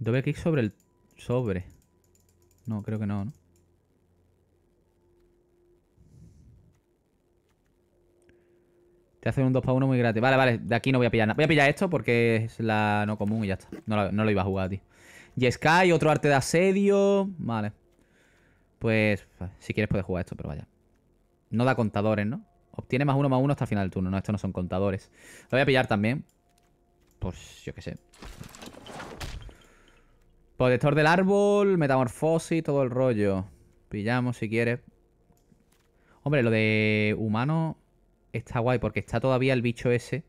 Doble clic sobre el... Sobre. No, creo que no, ¿no? Te hacen un 2 para 1 muy gratis. Vale, vale, de aquí no voy a pillar nada. Voy a pillar esto porque es la no común y ya está. No, lo iba a jugar, tío. Y Sky, otro arte de asedio. Vale. Pues, si quieres puedes jugar esto, pero vaya. No da contadores, ¿no? Obtiene más uno, más uno hasta el final del turno. No, estos no son contadores. Lo voy a pillar también. Pues yo qué sé. Protector del árbol, metamorfosis, todo el rollo. Pillamos si quieres. Hombre, lo de humano está guay porque está todavía el bicho ese.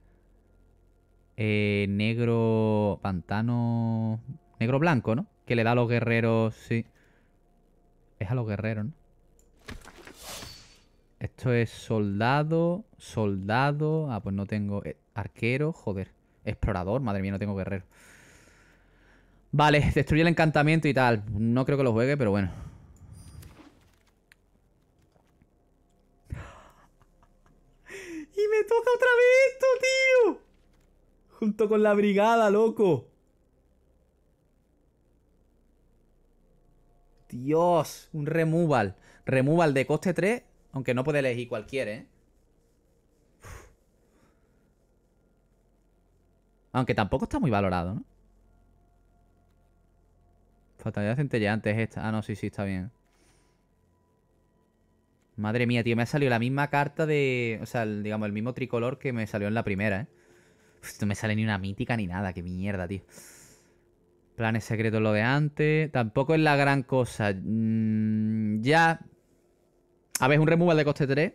Eh, negro, pantano... Negro blanco, ¿no? Que le da a los guerreros, sí. Es a los guerreros, ¿no? Esto es soldado, soldado. Ah, pues no tengo. Eh, arquero, joder. Explorador, madre mía, no tengo guerrero. Vale, destruye el encantamiento y tal. No creo que lo juegue, pero bueno. Y me toca otra vez esto, tío. Junto con la brigada, loco. Dios, un removal. Removal de coste 3 aunque no puede elegir cualquiera, ¿eh? Aunque tampoco está muy valorado, ¿no? Fatalidad centelleante es esta. Ah, no, sí, sí, está bien. Madre mía, tío, me ha salido la misma carta de... O sea, digamos, el mismo tricolor que me salió en la primera, ¿eh? no me sale ni una mítica ni nada, qué mierda, tío. Planes secretos lo de antes. Tampoco es la gran cosa. Mm, ya, a ver, un removal de coste 3.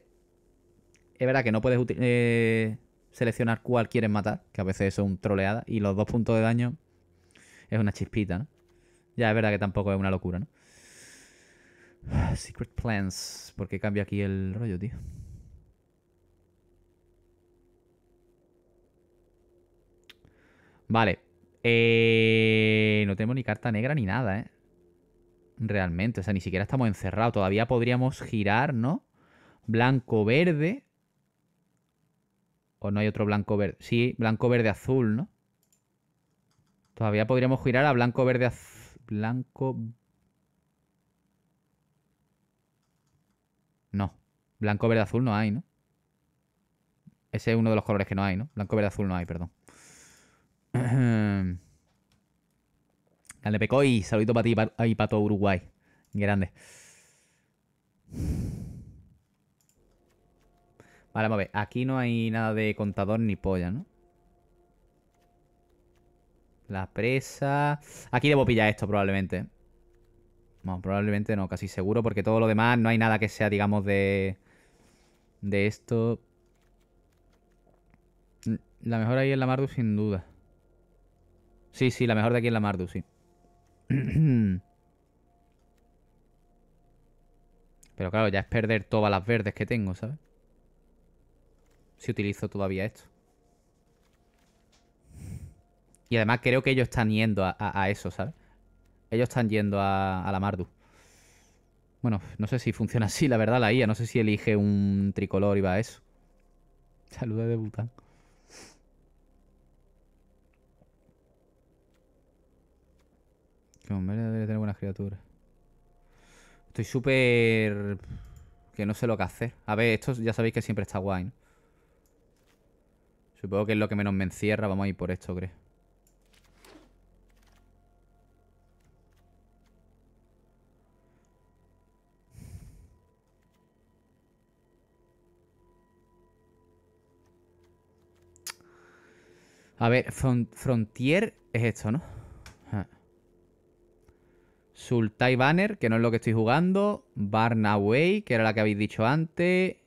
Es verdad que no puedes eh, seleccionar cuál quieres matar, que a veces es un troleada Y los dos puntos de daño es una chispita, ¿no? Ya es verdad que tampoco es una locura, ¿no? Secret Plans. ¿Por qué cambia aquí el rollo, tío? Vale. Eh, no tengo ni carta negra ni nada, ¿eh? realmente. O sea, ni siquiera estamos encerrados. Todavía podríamos girar, ¿no? Blanco-verde. O no hay otro blanco-verde. Sí, blanco-verde-azul, ¿no? Todavía podríamos girar a blanco-verde azul. Blanco. No. Blanco-verde azul no hay, ¿no? Ese es uno de los colores que no hay, ¿no? Blanco-verde azul no hay, perdón. Dale, y saludito para ti y para todo Uruguay. Grande. Vale, vamos a ver. Aquí no hay nada de contador ni polla, ¿no? La presa... Aquí debo pillar esto probablemente. Bueno, probablemente no, casi seguro, porque todo lo demás no hay nada que sea, digamos, de... De esto... La mejor ahí en la Mardu, sin duda. Sí, sí, la mejor de aquí en la Mardu, sí. Pero claro, ya es perder todas las verdes que tengo, ¿sabes? Si utilizo todavía esto. Y además creo que ellos están yendo a, eso, ¿sabes? Ellos están yendo a, la Mardu. Bueno, no sé si funciona así, la verdad, la IA. No sé si elige un tricolor y va a eso. Saludos de Bután. Que tener buenas criaturas. Estoy súper... Que no sé lo que hacer. A ver, esto ya sabéis que siempre está guay, Supongo que es lo que menos me encierra. Vamos a ir por esto, creo. A ver, Frontier es esto, ¿no? Sultai Banner, que no es lo que estoy jugando. Barnaway, que era la que habéis dicho antes.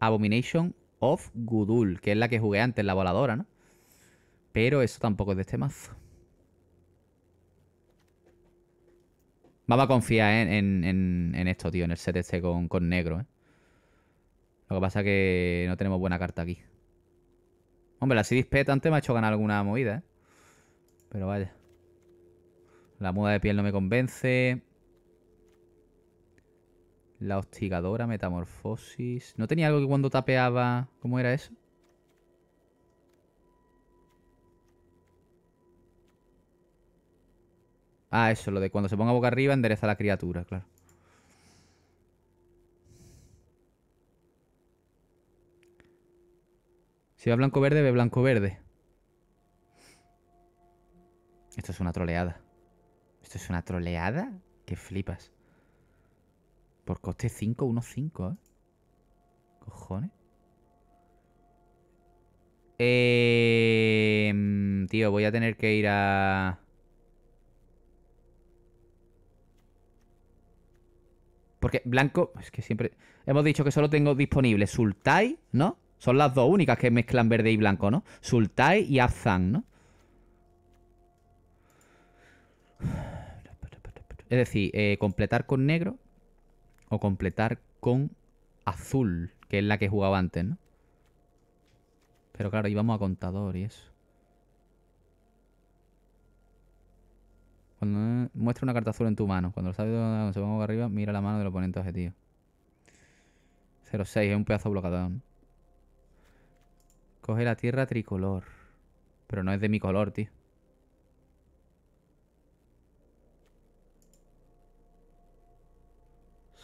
Abomination of Gudul, que es la que jugué antes, la voladora, ¿no? Pero eso tampoco es de este mazo. Vamos a confiar en, esto, tío, en el set este con, negro, ¿eh? Lo que pasa es que no tenemos buena carta aquí. Hombre, la CD Pet antes me ha hecho ganar alguna movida, ¿eh? Pero vaya. La muda de piel no me convence. La hostigadora, metamorfosis... ¿No tenía algo que cuando tapeaba... ¿Cómo era eso? Ah, eso, lo de cuando se ponga boca arriba endereza a la criatura, claro. Si va blanco-verde, ve blanco-verde. Esto es una troleada. Esto es una troleada que flipas. Por coste 5, 1.5, ¿eh? Cojones. Eh, tío, voy a tener que ir a... Porque blanco... Es que siempre... Hemos dicho que solo tengo disponible Sultai, ¿no? Son las dos únicas que mezclan verde y blanco, ¿no? Sultai y Azan, ¿no? Es decir, eh, completar con negro o completar con azul, que es la que jugaba antes, ¿no? Pero claro, íbamos a contador y eso. Eh, muestra una carta azul en tu mano. Cuando lo sabes se ponga arriba, mira la mano del oponente objetivo. 06, es un pedazo bloqueador. Coge la tierra tricolor. Pero no es de mi color, tío.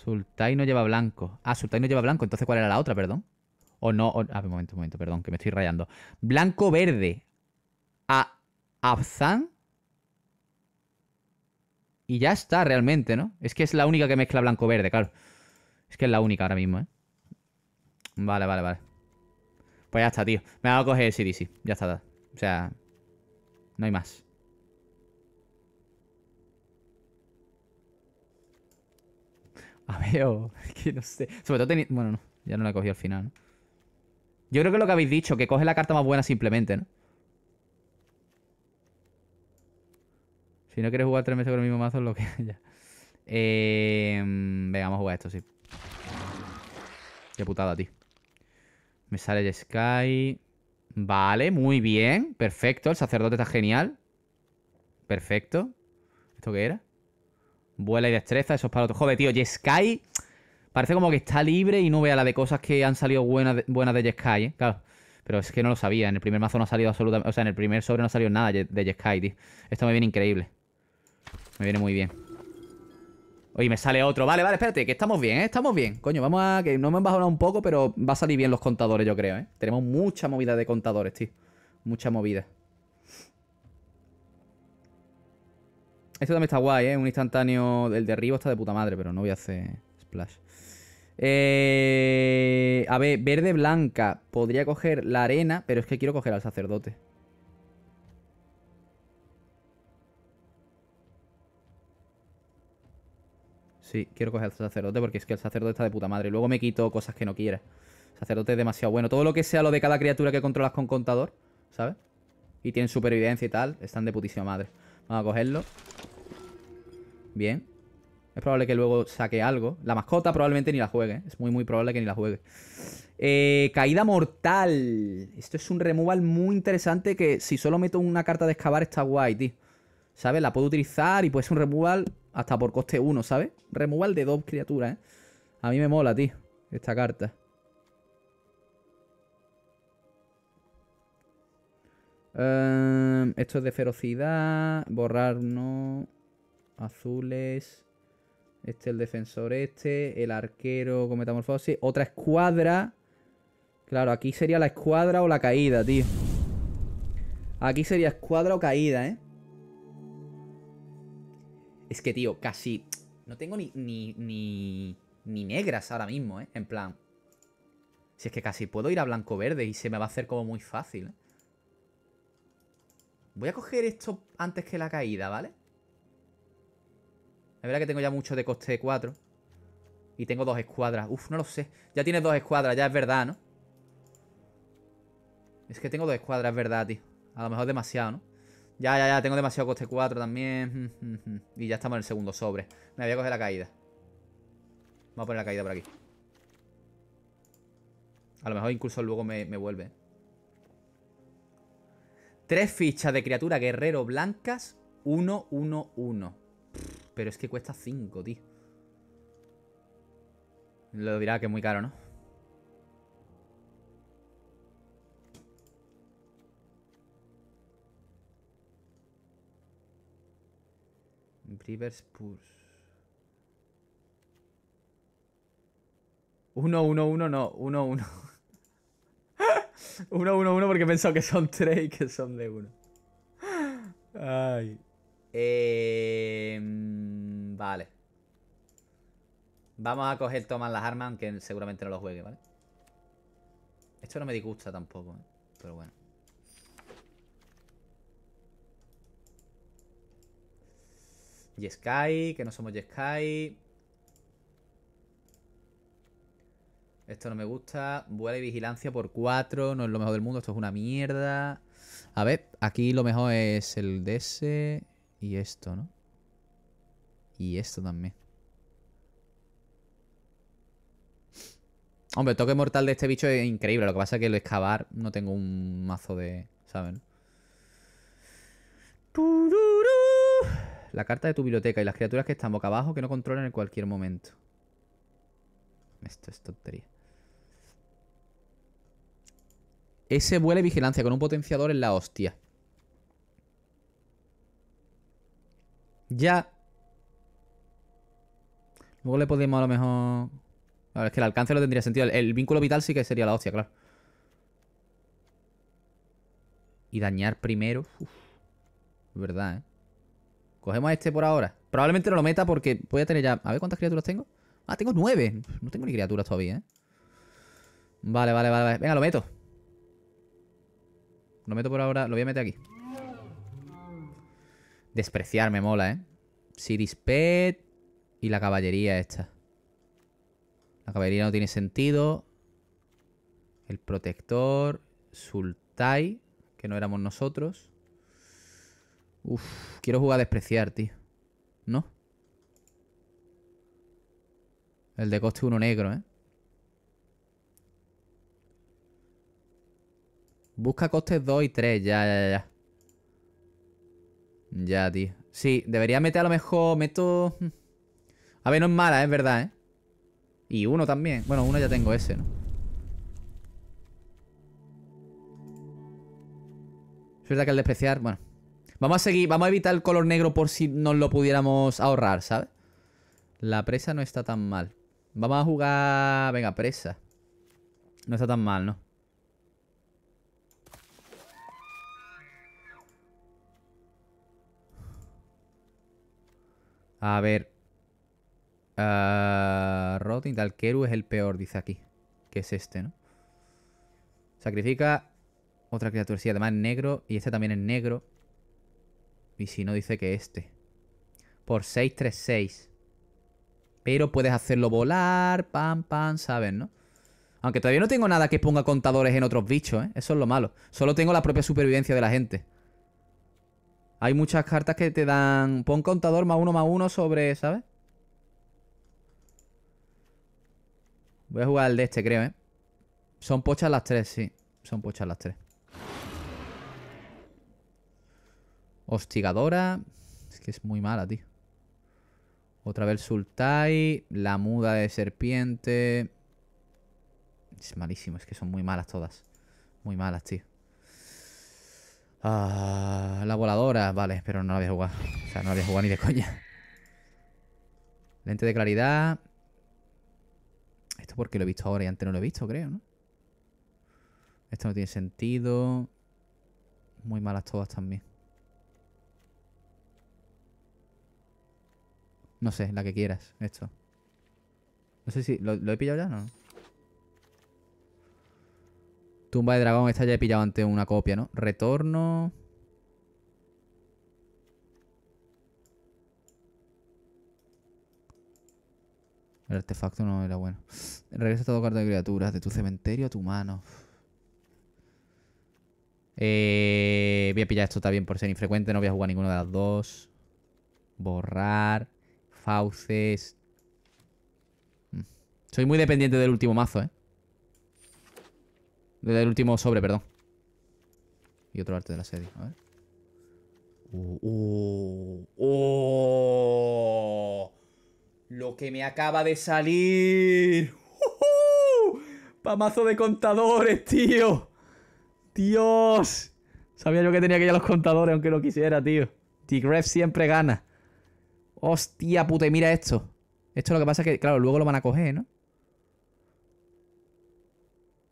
Sultai no lleva blanco. Ah, Sultai no lleva blanco. Entonces, ¿cuál era la otra, perdón? O no. Ah, un momento, un momento, perdón, que me estoy rayando. Blanco verde. A Abzan. Y ya está, realmente, ¿no? Es que es la única que mezcla blanco verde, claro. Es que es la única ahora mismo, ¿eh? Vale, vale, vale. Pues ya está, tío. Me va a coger el CDC. Ya está. O sea, no hay más. A Aveo, que no sé. Sobre todo teniendo. Bueno, no, ya no la cogí al final. ¿no? Yo creo que lo que habéis dicho, que coge la carta más buena simplemente, ¿no? Si no quieres jugar tres meses con el mismo mazo, lo que Eh, venga, vamos a jugar esto, sí. Qué putada, tío. Me sale Sky. Vale, muy bien. Perfecto. El sacerdote está genial. Perfecto. ¿Esto qué era? Vuela y destreza, eso es para otro. Joder, tío, Jeskai parece como que está libre y no vea la de cosas que han salido buenas de, buenas de ¿eh? Claro. Pero es que no lo sabía. En el primer mazo no ha salido absolutamente. O sea, en el primer sobre no ha salido nada de Jeskai, tío. Esto me viene increíble. Me viene muy bien. Oye, me sale otro. Vale, vale, espérate, que estamos bien, ¿eh? Estamos bien. Coño, vamos a... Que no me han bajado un poco, pero va a salir bien los contadores, yo creo, ¿eh? Tenemos mucha movida de contadores, tío. Mucha movida. Este también está guay, ¿eh? Un instantáneo del derribo está de puta madre, pero no voy a hacer splash. Eh, a ver, verde blanca. Podría coger la arena, pero es que quiero coger al sacerdote. Sí, quiero coger al sacerdote porque es que el sacerdote está de puta madre. Luego me quito cosas que no quiera. sacerdote es demasiado bueno. Todo lo que sea lo de cada criatura que controlas con contador, ¿sabes? Y tienen supervivencia y tal, están de putísima madre. Vamos a cogerlo. Bien. Es probable que luego saque algo. La mascota probablemente ni la juegue. Es muy, muy probable que ni la juegue. Eh, caída mortal. Esto es un removal muy interesante que si solo meto una carta de excavar está guay, tío. ¿Sabes? La puedo utilizar y puede ser un removal hasta por coste uno, ¿sabes? Removal de dos criaturas, ¿eh? A mí me mola, tío, esta carta. Em, esto es de ferocidad. Borrar no azules. Este el defensor este, el arquero con metamorfosis. Otra escuadra. Claro, aquí sería la escuadra o la caída, tío. Aquí sería escuadra o caída, ¿eh? Es que, tío, casi... No tengo ni, ni, ni, ni negras ahora mismo, ¿eh? En plan... Si es que casi puedo ir a blanco-verde y se me va a hacer como muy fácil. ¿eh? Voy a coger esto antes que la caída, ¿vale? vale es verdad que tengo ya mucho de coste 4. Y tengo dos escuadras. Uf, no lo sé. Ya tienes dos escuadras, ya es verdad, ¿no? Es que tengo dos escuadras, es verdad, tío. A lo mejor demasiado, ¿no? Ya, ya, ya, tengo demasiado coste 4 también. Y ya estamos en el segundo sobre. Me voy a coger la caída. Vamos a poner la caída por aquí. A lo mejor incluso luego me, vuelve. ¿eh? Tres fichas de criatura guerrero blancas. 1, 1, uno pero es que cuesta 5, tío. Lo dirá que es muy caro, ¿no? Rivers Purse. 1, 1, 1, no. 1, 1. 1, 1, 1 porque he pensado que son 3 y que son de 1. Ay. Em, vale. Vamos a coger tomar las armas, aunque seguramente no lo juegue, ¿vale? Esto no me disgusta tampoco, ¿eh? pero bueno. Yesky que no somos Yesky Esto no me gusta. Vuela y vigilancia por 4. No es lo mejor del mundo. Esto es una mierda. A ver, aquí lo mejor es el DS. Y esto, ¿no? Y esto también. Hombre, el toque mortal de este bicho es increíble. Lo que pasa es que lo excavar no tengo un mazo de... ¿Saben? La carta de tu biblioteca y las criaturas que están boca abajo que no controlan en cualquier momento. Esto es tontería. Ese vuele vigilancia con un potenciador en la hostia. Ya. Luego le podemos a lo mejor... A ver, es que el alcance no tendría sentido. El, vínculo vital sí que sería la hostia, claro. Y dañar primero. verdad, ¿eh? Cogemos a este por ahora. Probablemente no lo meta porque voy a tener ya... A ver cuántas criaturas tengo. Ah, tengo nueve. No tengo ni criaturas todavía, ¿eh? vale, vale. vale. Venga, lo meto. Lo meto por ahora. Lo voy a meter aquí. Despreciar me mola, ¿eh? Pet... y la caballería esta. La caballería no tiene sentido. El protector. Sultai, que no éramos nosotros. Uf, quiero jugar a despreciar, tío. ¿No? El de coste uno negro, ¿eh? Busca costes 2 y 3, ya, ya, ya. Ya, tío. Sí, debería meter a lo mejor... Meto... Hmm. A ver, no es mala, es verdad, ¿eh? Y uno también. Bueno, uno ya tengo ese, ¿no? Es verdad que el despreciar... Bueno. Vamos a seguir... Vamos a evitar el color negro por si nos lo pudiéramos ahorrar, ¿sabes? La presa no está tan mal. Vamos a jugar... Venga, presa. No está tan mal, ¿no? A ver. Ah, Roting tal Dalkeru es el peor, dice aquí. Que es este, ¿no? Sacrifica otra criatura. Sí, además es negro. Y este también es negro. Y si no, dice que este. Por 636. Pero puedes hacerlo volar. Pam, pam, ¿sabes, no? Aunque todavía no tengo nada que ponga contadores en otros bichos, ¿eh? Eso es lo malo. Solo tengo la propia supervivencia de la gente. Hay muchas cartas que te dan... Pon contador más uno más uno sobre... ¿Sabes? Voy a jugar el de este, creo, ¿eh? Son pochas las tres, sí. Son pochas las tres. Hostigadora. Es que es muy mala, tío. Otra vez Sultai. La muda de serpiente. Es malísimo. Es que son muy malas todas. Muy malas, tío. Ah, la voladora, vale, pero no la había jugado. jugar. O sea, no la voy ni de coña. Lente de claridad. Esto porque lo he visto ahora y antes no lo he visto, creo, ¿no? Esto no tiene sentido. Muy malas todas también. No sé, la que quieras, esto. No sé si... ¿Lo, he pillado ya no? Tumba de dragón, esta ya he pillado antes una copia, ¿no? Retorno. El artefacto no era bueno. Regresa todo carta de criaturas de tu cementerio a tu mano. Eh, voy a pillar esto también por ser infrecuente. No voy a jugar ninguna de las dos. Borrar. Fauces. Mm. Soy muy dependiente del último mazo, ¿eh? Del último sobre, perdón. Y otro arte de la serie, A ver. oh, oh, oh. lo que me acaba de salir. pamazo de contadores, tío. Dios. Sabía yo que tenía que ir a los contadores, aunque no quisiera, tío. Tigref siempre gana. Hostia, puta, mira esto. Esto lo que pasa es que, claro, luego lo van a coger, ¿no?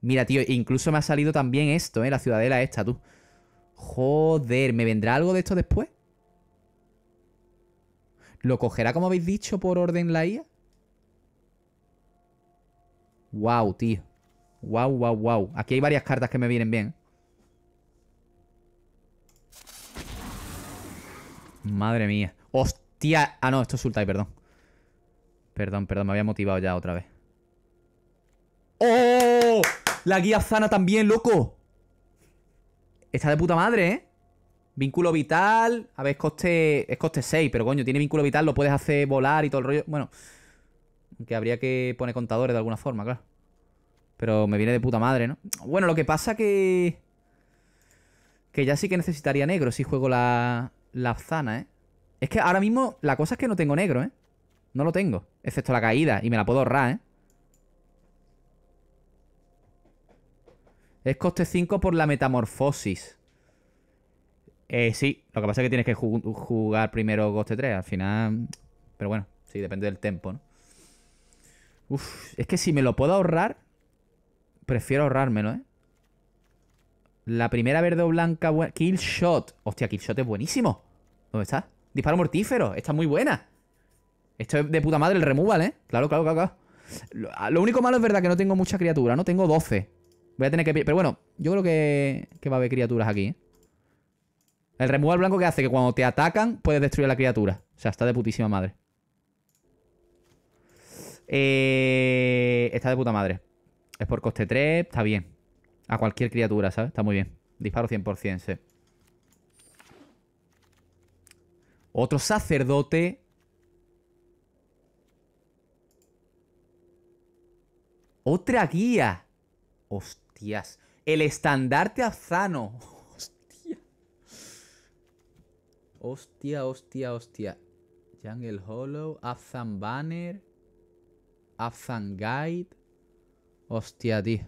Mira, tío, incluso me ha salido también esto, ¿eh? La ciudadela esta, tú. Joder, ¿me vendrá algo de esto después? ¿Lo cogerá, como habéis dicho, por orden la IA? Wow, tío. Wow, wow, wow. Aquí hay varias cartas que me vienen bien. Madre mía. Hostia. Ah, no, esto es Sultai, perdón. Perdón, perdón, me había motivado ya otra vez. ¡Oh! La guía zana también, loco. Está de puta madre, ¿eh? Vínculo vital. A ver, es coste, es coste 6, pero coño, tiene vínculo vital, lo puedes hacer volar y todo el rollo. Bueno, que habría que poner contadores de alguna forma, claro. Pero me viene de puta madre, ¿no? Bueno, lo que pasa que... Que ya sí que necesitaría negro si juego la, la Zana, ¿eh? Es que ahora mismo la cosa es que no tengo negro, ¿eh? No lo tengo, excepto la caída, y me la puedo ahorrar, ¿eh? Es coste 5 por la metamorfosis. Eh, sí, lo que pasa es que tienes que jugar primero coste 3. Al final. Pero bueno, sí, depende del tempo, ¿no? Uf, es que si me lo puedo ahorrar, prefiero ahorrármelo, ¿eh? La primera verde o blanca. Kill Shot. Hostia, Kill Shot es buenísimo. ¿Dónde está? Disparo mortífero. Está muy buena. Esto es de puta madre el removal, ¿eh? Claro, claro, claro, claro. Lo único malo es verdad que no tengo mucha criatura, ¿no? Tengo 12. Voy a tener que... Pero bueno, yo creo que, que va a haber criaturas aquí, ¿eh? El removal blanco que hace que cuando te atacan puedes destruir la criatura. O sea, está de putísima madre. Eh, está de puta madre. Es por coste 3, está bien. A cualquier criatura, ¿sabes? Está muy bien. Disparo 100%, sí. Otro sacerdote. Otra guía. Hostia. El estandarte azano. Hostia. Hostia, hostia, hostia. Jungle Hollow, Azan Banner, Azan Guide. Hostia, tío.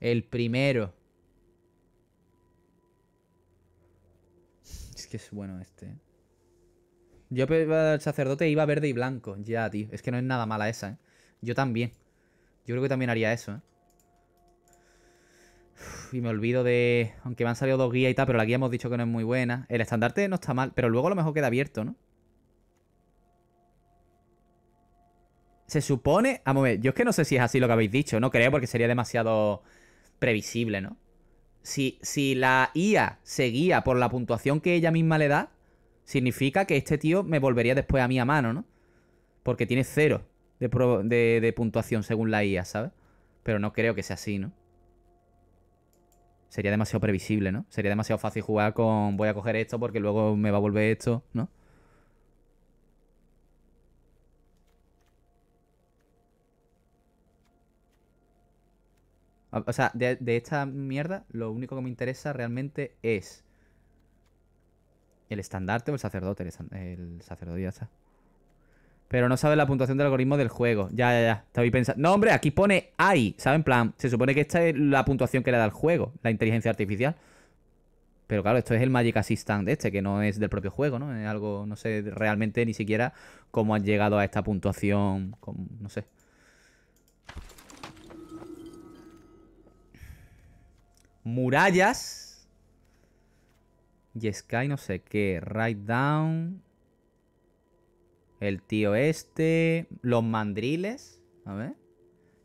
El primero. Es que es bueno este. Eh. Yo el sacerdote iba verde y blanco. Ya, tío. Es que no es nada mala esa, ¿eh? Yo también. Yo creo que también haría eso, ¿eh? y me olvido de... Aunque me han salido dos guías y tal, pero la guía hemos dicho que no es muy buena. El estandarte no está mal, pero luego a lo mejor queda abierto, ¿no? Se supone... a ver, yo es que no sé si es así lo que habéis dicho. No creo porque sería demasiado previsible, ¿no? Si, si la IA seguía por la puntuación que ella misma le da, significa que este tío me volvería después a mí a mano, ¿no? Porque tiene cero de, puntuación según la IA, ¿sabes? Pero no creo que sea así, ¿no? Sería demasiado previsible, ¿no? Sería demasiado fácil jugar con voy a coger esto porque luego me va a volver esto, ¿no? O sea, de, de esta mierda lo único que me interesa realmente es el estandarte o el sacerdote, el, sacerdote ya está. Pero no sabe la puntuación del algoritmo del juego. Ya, ya, ya. Estoy pensando. No, hombre, aquí pone AI, saben En plan, se supone que esta es la puntuación que le da el juego, la inteligencia artificial. Pero claro, esto es el Magic Assistant este, que no es del propio juego, ¿no? Es algo, no sé, realmente ni siquiera cómo han llegado a esta puntuación, no sé. Murallas y Sky no sé qué. Right Down. El tío este. Los mandriles. A ver.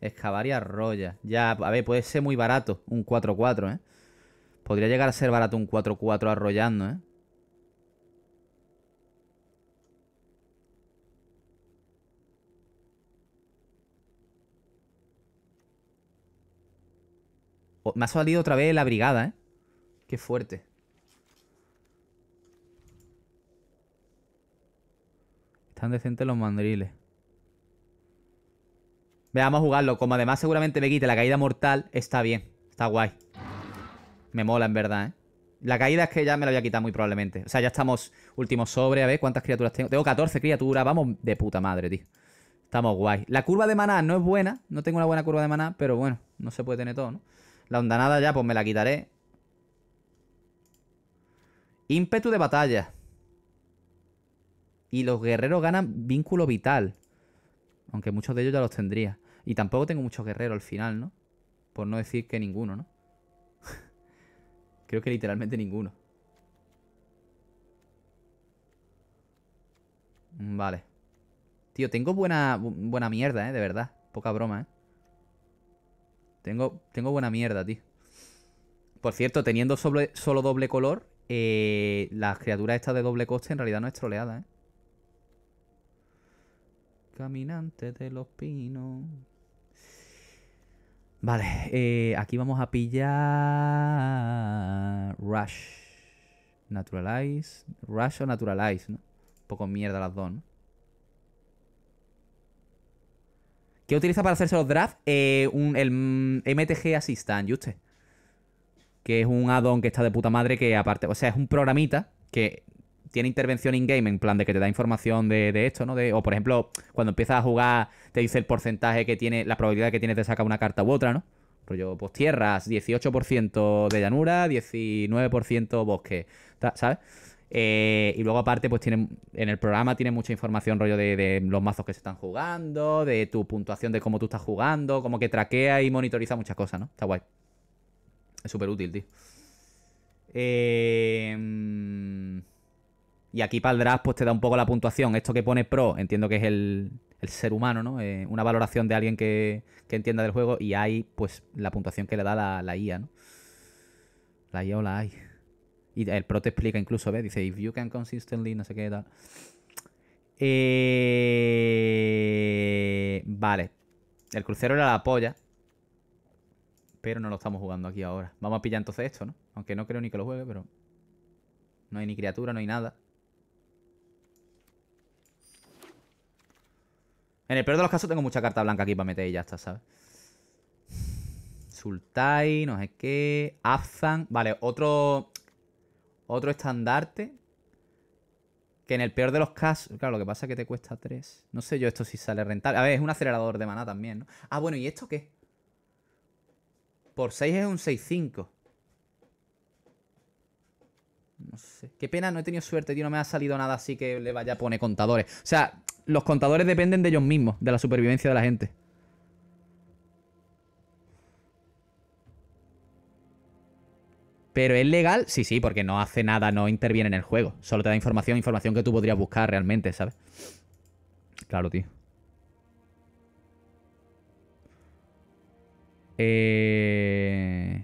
Excavar y arroya. Ya, a ver, puede ser muy barato. Un 4-4, ¿eh? Podría llegar a ser barato un 4-4 arrollando, ¿eh? Me ha salido otra vez la brigada, ¿eh? Qué fuerte. Están decentes los mandriles. Veamos a jugarlo. Como además seguramente me quite la caída mortal, está bien. Está guay. Me mola, en verdad, ¿eh? La caída es que ya me la voy a quitar muy probablemente. O sea, ya estamos último sobre. A ver cuántas criaturas tengo. Tengo 14 criaturas. Vamos de puta madre, tío. Estamos guay. La curva de maná no es buena. No tengo una buena curva de maná, pero bueno. No se puede tener todo, ¿no? La ondanada ya, pues me la quitaré. Ímpetu de batalla. Y los guerreros ganan vínculo vital. Aunque muchos de ellos ya los tendría. Y tampoco tengo muchos guerreros al final, ¿no? Por no decir que ninguno, ¿no? Creo que literalmente ninguno. Mm, vale. Tío, tengo buena, buena mierda, ¿eh? De verdad. Poca broma, ¿eh? Tengo, tengo buena mierda, tío. Por cierto, teniendo solo, doble color, eh, las criaturas estas de doble coste en realidad no es troleada, ¿eh? caminante de los pinos. Vale, eh, aquí vamos a pillar Rush. Naturalize. Rush o Naturalize, ¿no? Un poco mierda las dos, ¿no? ¿Qué utiliza para hacerse los drafts? Eh, un, el MTG mm, Assistant, usted Que es un addon que está de puta madre que aparte... O sea, es un programita que tiene intervención in-game en plan de que te da información de, esto, ¿no? o por ejemplo, cuando empiezas a jugar, te dice el porcentaje que tiene, la probabilidad que tienes de sacar una carta u otra, ¿no? Rollo, pues tierras, 18% de llanura, 19% bosque, ¿sabes? Eh, y luego aparte, pues tienen, en el programa tiene mucha información rollo de, los mazos que se están jugando, de tu puntuación de cómo tú estás jugando, como que traquea y monitoriza muchas cosas, ¿no? Está guay. Es súper útil, tío. Eh, y aquí para el draft pues te da un poco la puntuación. Esto que pone pro, entiendo que es el, ser humano, ¿no? Eh, una valoración de alguien que, entienda del juego y hay pues la puntuación que le da la, la IA, ¿no? La IA o la AI. Y el pro te explica incluso, ¿ves? Dice, if you can consistently, no sé qué tal. Eh... Vale. El crucero era la polla. Pero no lo estamos jugando aquí ahora. Vamos a pillar entonces esto, ¿no? Aunque no creo ni que lo juegue, pero... No hay ni criatura, no hay nada. En el peor de los casos tengo mucha carta blanca aquí para meter y ya está, ¿sabes? Sultai, no sé qué. Afzan. Vale, otro. Otro estandarte. Que en el peor de los casos. Claro, lo que pasa es que te cuesta 3. No sé yo esto si sale rentable. A ver, es un acelerador de maná también, ¿no? Ah, bueno, ¿y esto qué? Por 6 es un 6-5. No sé. Qué pena, no he tenido suerte, tío. No me ha salido nada así que le vaya a poner contadores. O sea, los contadores dependen de ellos mismos, de la supervivencia de la gente. ¿Pero es legal? Sí, sí, porque no hace nada, no interviene en el juego. Solo te da información, información que tú podrías buscar realmente, ¿sabes? Claro, tío. Eh...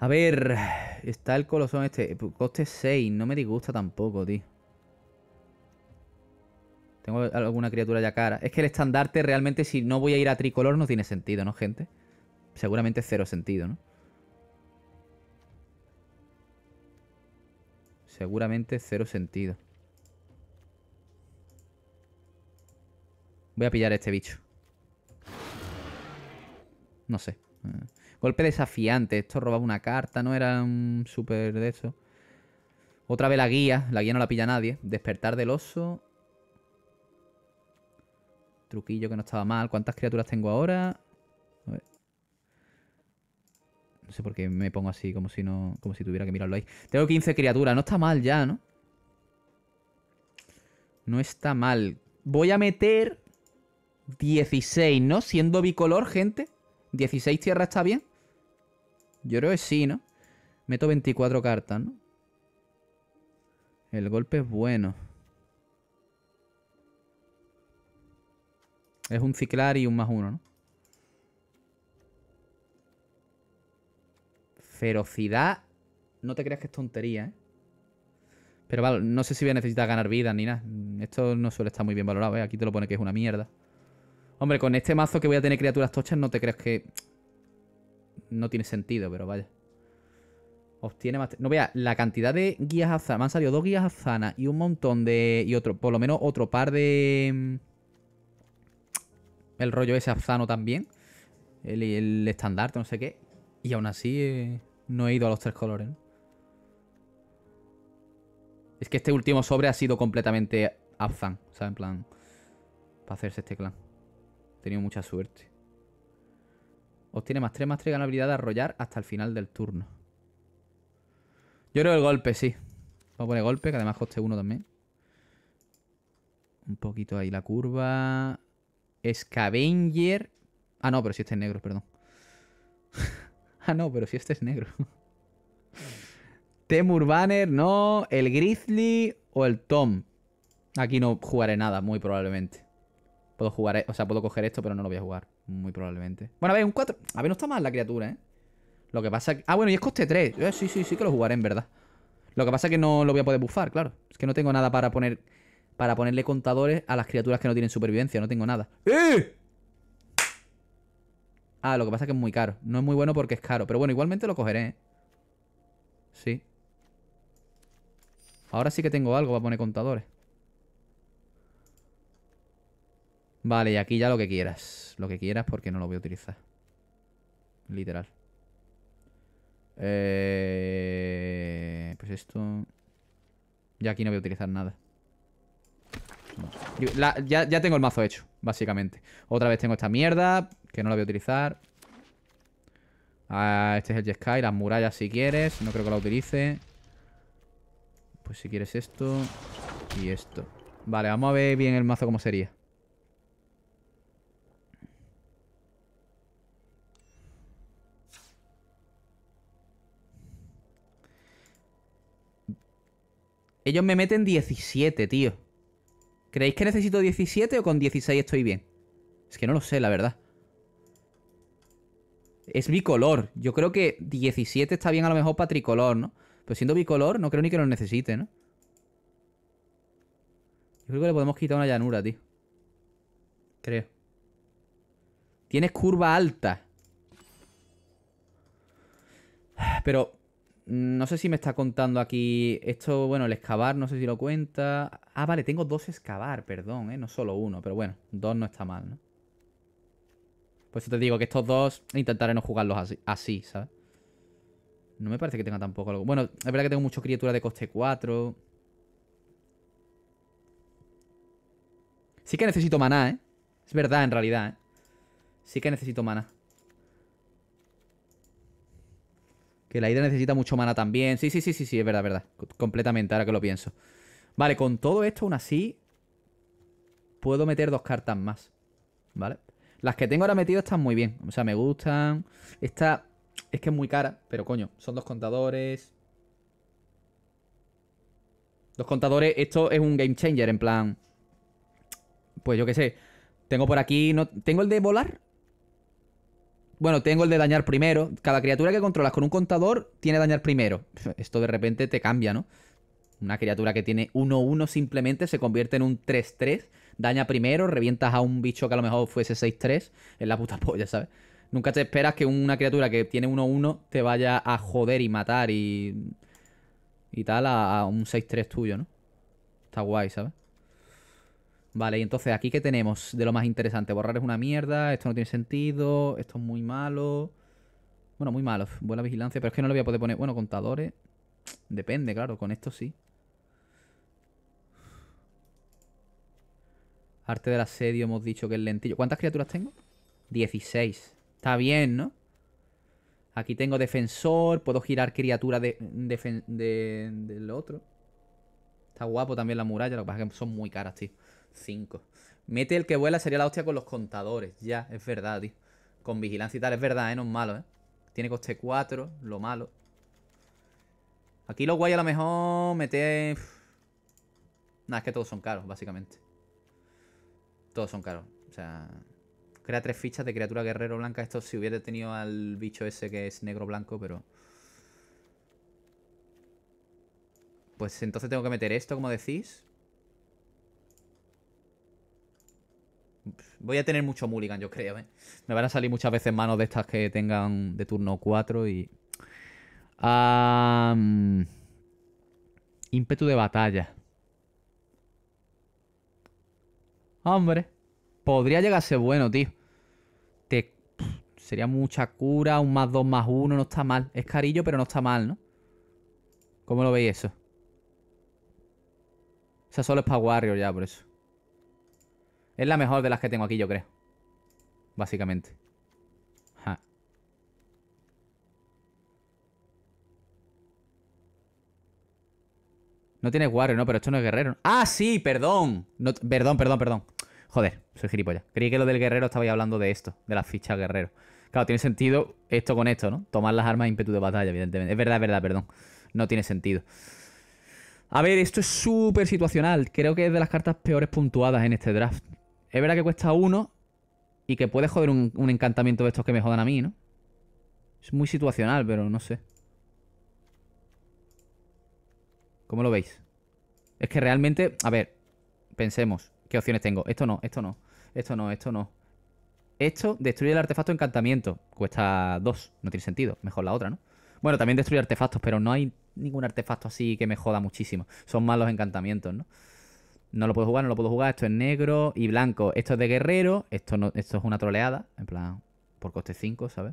A ver, está el colosón este. Coste 6, no me disgusta tampoco, tío. Tengo alguna criatura ya cara. Es que el estandarte realmente, si no voy a ir a tricolor, no tiene sentido, ¿no, gente? Seguramente cero sentido, ¿no? Seguramente cero sentido. Voy a pillar a este bicho. No sé. Golpe desafiante. Esto robaba una carta, ¿no? Era un súper de eso. Otra vez la guía. La guía no la pilla nadie. Despertar del oso. Truquillo que no estaba mal. ¿Cuántas criaturas tengo ahora? No sé por qué me pongo así, como si no. Como si tuviera que mirarlo ahí. Tengo 15 criaturas. No está mal ya, ¿no? No está mal. Voy a meter 16, ¿no? Siendo bicolor, gente. 16 tierra está bien. Yo creo que sí, ¿no? Meto 24 cartas, ¿no? El golpe es bueno. Es un ciclar y un más uno, ¿no? Ferocidad. No te creas que es tontería, ¿eh? Pero vale, no sé si voy a necesitar ganar vida ni nada. Esto no suele estar muy bien valorado, ¿eh? Aquí te lo pone que es una mierda. Hombre, con este mazo que voy a tener criaturas tochas, no te creas que... No tiene sentido, pero vaya. Obtiene más... No vea, la cantidad de guías azanas. Me han salido dos guías Zana y un montón de... Y otro, por lo menos otro par de... Mm, el rollo ese afzano también, el, el estandarte, no sé qué, y aún así eh, no he ido a los tres colores. Es que este último sobre ha sido completamente afzan, o sea, en plan, para hacerse este clan. He tenido mucha suerte. Obtiene más 3, más 3, Ganabilidad habilidad de arrollar hasta el final del turno. Yo creo el golpe, sí. Vamos a poner golpe, que además coste uno también. Un poquito ahí la curva. Scavenger. Ah, no, pero si este es negro, perdón. ah, no, pero si este es negro. Temur Banner, no. El Grizzly o el Tom. Aquí no jugaré nada, muy probablemente. Puedo jugar, eh, o sea, puedo coger esto, pero no lo voy a jugar. Muy probablemente. Bueno, a ver, un 4. A ver, no está mal la criatura, ¿eh? Lo que pasa que... Ah, bueno, y es coste 3. Eh, sí, sí, sí que lo jugaré, en verdad. Lo que pasa es que no lo voy a poder buffar, claro. Es que no tengo nada para poner para ponerle contadores a las criaturas que no tienen supervivencia. No tengo nada. ¡Eh! Ah, lo que pasa es que es muy caro. No es muy bueno porque es caro. Pero bueno, igualmente lo cogeré, ¿eh? Sí. Ahora sí que tengo algo para poner contadores. Vale, y aquí ya lo que quieras. Lo que quieras porque no lo voy a utilizar. Literal. Eh, pues esto... Y aquí no voy a utilizar nada ya, tengo el mazo hecho, básicamente. Otra vez tengo esta mierda, que no la voy a utilizar. Ah, este es el sky las murallas si quieres. No creo que la utilice. Pues si quieres esto y esto. Vale, vamos a ver bien el mazo cómo sería. Ellos me meten 17, tío. ¿Creéis que necesito 17 o con 16 estoy bien? Es que no lo sé, la verdad. Es bicolor. Yo creo que 17 está bien a lo mejor para tricolor, ¿no? Pero siendo bicolor, no creo ni que lo necesite, ¿no? Yo creo que le podemos quitar una llanura, tío. Creo. Tienes curva alta. Pero mm, no sé si me está contando aquí esto, bueno, el excavar, no sé si lo cuenta. Ah, vale, tengo dos excavar, perdón, ¿eh? No solo uno, pero bueno, dos no está mal, ¿no? Por eso te digo que estos dos intentaré no jugarlos así, así ¿sabes? No me parece que tenga tampoco algo... Bueno, es verdad que tengo mucho criatura de coste 4... Sí que necesito maná, ¿eh? Es verdad, en realidad, ¿eh? Sí que necesito maná. Que la idea necesita mucho maná también. Sí, sí, sí, sí, sí, es verdad, es verdad. Completamente, ahora que lo pienso. Vale, con todo esto aún así puedo meter dos cartas más, ¿vale? Las que tengo ahora metidas están muy bien, o sea, me gustan. Esta es que es muy cara, pero coño, son dos contadores. Dos contadores, esto es un game changer, en plan... Pues yo qué sé, tengo por aquí... No, ¿Tengo el de volar? Bueno, tengo el de dañar primero. Cada criatura que controlas con un contador tiene dañar primero. Esto de repente te cambia, ¿no? una criatura que tiene 1-1 simplemente se convierte en un 3-3. Daña primero, revientas a un bicho que a lo mejor fuese 6-3. Es la puta polla, ¿sabes? Nunca te esperas que una criatura que tiene 1-1 te vaya a joder y matar y. Y tal a, un 6-3 tuyo, ¿no? Está guay, ¿sabes? Vale, y entonces aquí que tenemos de lo más interesante. Borrar es una mierda, esto no tiene sentido, esto es muy malo. Bueno, muy malo, buena vigilancia, pero es que no lo voy a poder poner... Bueno, contadores. Depende, claro, con esto sí. Arte del asedio, hemos dicho que es lentillo. ¿Cuántas criaturas tengo? 16. Está bien, ¿no? Aquí tengo defensor, puedo girar criatura del otro. Está guapo también la muralla, lo que pasa es que son muy caras, tío. 5. Mete el que vuela sería la hostia con los contadores. Ya, es verdad, tío. Con vigilancia y tal, es verdad, ¿eh? No es malo, ¿eh? Tiene coste 4, lo malo. Aquí lo guay a lo mejor mete. Nada, es que todos son caros, básicamente. Todos son caros. O sea, crea tres fichas de criatura guerrero blanca. Esto si hubiera tenido al bicho ese que es negro blanco, pero... Pues entonces tengo que meter esto, como decís. Voy a tener mucho mulligan, yo creo, ¿eh? Me van a salir muchas veces manos de estas que tengan de turno 4 y... Impetu Ímpetu de batalla. Hombre. Podría llegarse bueno, tío. Te... Sería mucha cura, un más dos más uno, no está mal. Es carillo, pero no está mal, ¿no? ¿Cómo lo veis eso? O sea, solo es para Warrior ya, por eso. Es la mejor de las que tengo aquí, yo creo. Básicamente. No tiene Warrior, ¿no? Pero esto no es guerrero. ¡Ah, sí! Perdón. No, perdón, perdón, perdón. Joder, soy gilipollas. Creí que lo del guerrero estaba hablando de esto, de las fichas guerrero. Claro, tiene sentido esto con esto, ¿no? Tomar las armas ímpetu de batalla, evidentemente. Es verdad, es verdad, perdón. No tiene sentido. A ver, esto es súper situacional. Creo que es de las cartas peores puntuadas en este draft. Es verdad que cuesta uno y que puede joder un encantamiento de estos que me jodan a mí, ¿no? Es muy situacional, pero no sé. ¿Cómo lo veis? Es que realmente, a ver, pensemos. ¿Qué opciones tengo? Esto no, esto no, esto no, esto no. Esto destruye el artefacto encantamiento. Cuesta dos. no tiene sentido. Mejor la otra, ¿no? Bueno, también destruye artefactos, pero no hay ningún artefacto así que me joda muchísimo. Son malos encantamientos, ¿no? No lo puedo jugar, no lo puedo jugar. Esto es negro y blanco. Esto es de guerrero. Esto, no, esto es una troleada. En plan, por coste 5, ¿sabes?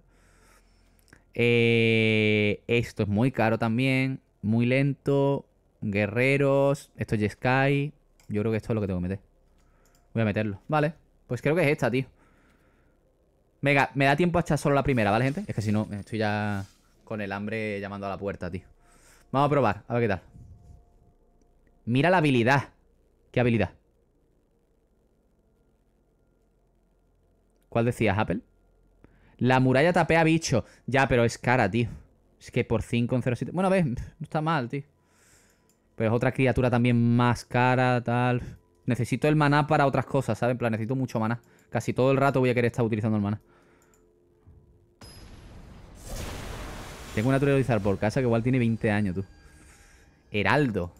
Eh, esto es muy caro también. Muy lento. Guerreros. Esto es Sky. Yo creo que esto es lo que tengo que meter. Voy a meterlo. Vale. Pues creo que es esta, tío. Venga, me da tiempo a echar solo la primera, ¿vale, gente? Es que si no, estoy ya con el hambre llamando a la puerta, tío. Vamos a probar, a ver qué tal. Mira la habilidad. ¿Qué habilidad? ¿Cuál decías, Apple? La muralla tapea bicho. Ya, pero es cara, tío. Es que por 5 0.7 Bueno, a ver no está mal, tío. Pero es otra criatura también más cara, tal... Necesito el maná para otras cosas, ¿sabes? En plan, necesito mucho maná. Casi todo el rato voy a querer estar utilizando el maná. Tengo una naturalizar por casa que igual tiene 20 años, tú. Heraldo.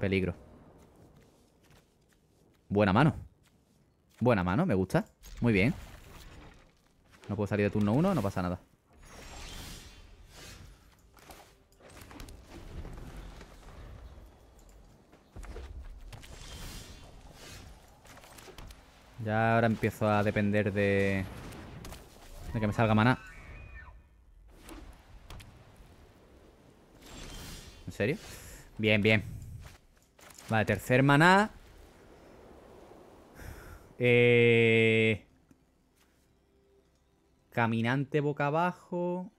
Peligro. Buena mano. Buena mano, me gusta. Muy bien. No puedo salir de turno 1, no pasa nada. Ya ahora empiezo a depender de... De que me salga maná. ¿En serio? Bien, bien. Vale, tercer maná. Eh... Caminante boca abajo.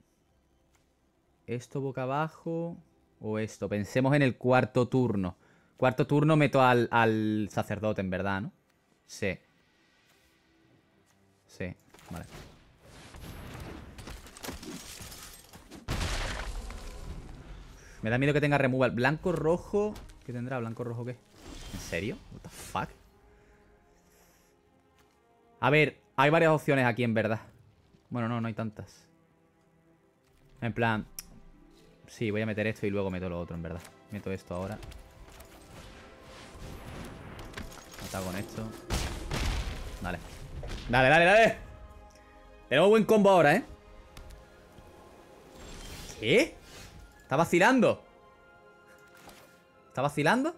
Esto boca abajo. O esto. Pensemos en el cuarto turno. Cuarto turno meto al, al sacerdote, en verdad, ¿no? Sí. Sí, vale. Me da miedo que tenga removal. Blanco, rojo... ¿Qué tendrá? ¿Blanco, rojo qué? ¿En serio? What the fuck? A ver, hay varias opciones aquí, en verdad. Bueno, no, no hay tantas. En plan... Sí, voy a meter esto y luego meto lo otro, en verdad. Meto esto ahora. Mata con esto. Vale. Dale, dale, dale. Tenemos buen combo ahora, ¿eh? ¿Qué? Está vacilando. ¿Está vacilando?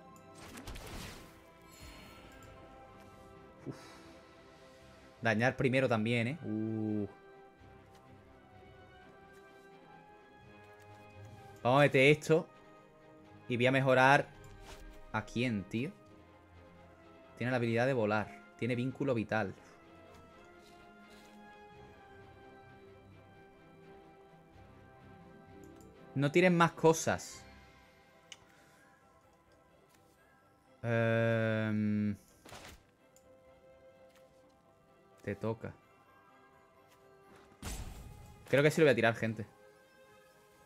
Dañar primero también, ¿eh? Uh. Vamos a meter esto. Y voy a mejorar... ¿A quién, tío? Tiene la habilidad de volar. Tiene vínculo vital. No tienes más cosas. Em, te toca. Creo que sí lo voy a tirar, gente.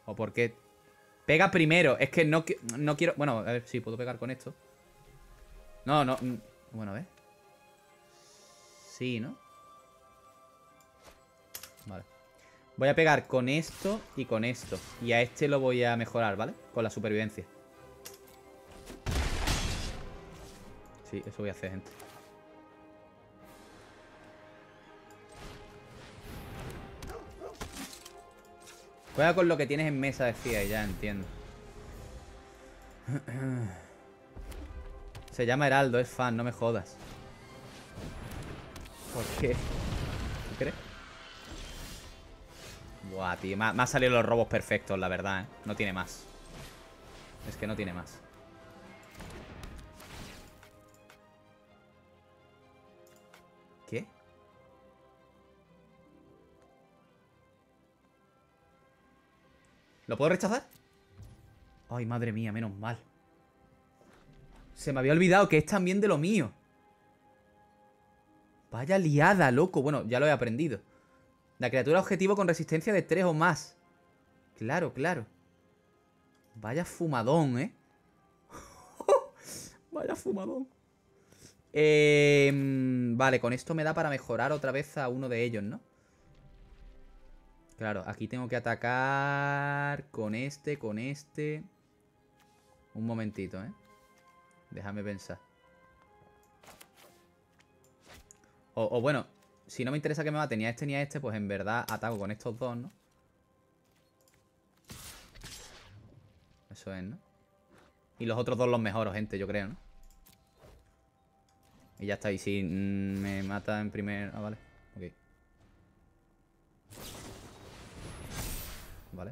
¿O porque... Pega primero. Es que no, no quiero... Bueno, a ver si sí, puedo pegar con esto. No, no... Mm, bueno, a ver. Sí, ¿no? Voy a pegar con esto y con esto. Y a este lo voy a mejorar, ¿vale? Con la supervivencia. Sí, eso voy a hacer, gente. Juega con lo que tienes en mesa, decía, y ya entiendo. Se llama Heraldo, es fan, no me jodas. ¿Por qué? ¿Qué crees? Buah, tío, me, han salido los robos perfectos, la verdad, ¿eh? No tiene más. Es que no tiene más. ¿Qué? ¿Lo puedo rechazar? Ay, madre mía, menos mal. Se me había olvidado que es también de lo mío. Vaya liada, loco. Bueno, ya lo he aprendido. La criatura objetivo con resistencia de 3 o más. Claro, claro. Vaya fumadón, ¿eh? Vaya fumadón. Em, vale, con esto me da para mejorar otra vez a uno de ellos, ¿no? Claro, aquí tengo que atacar con este, con este. Un momentito, ¿eh? Déjame pensar. o bueno, si no me interesa que me mate, ni a este ni a este, pues en verdad ataco con estos dos, ¿no? Eso es, ¿no? Y los otros dos los mejores, gente, yo creo, ¿no? Y ya está. Y si me mata en primer... Ah, vale. Ok. Vale.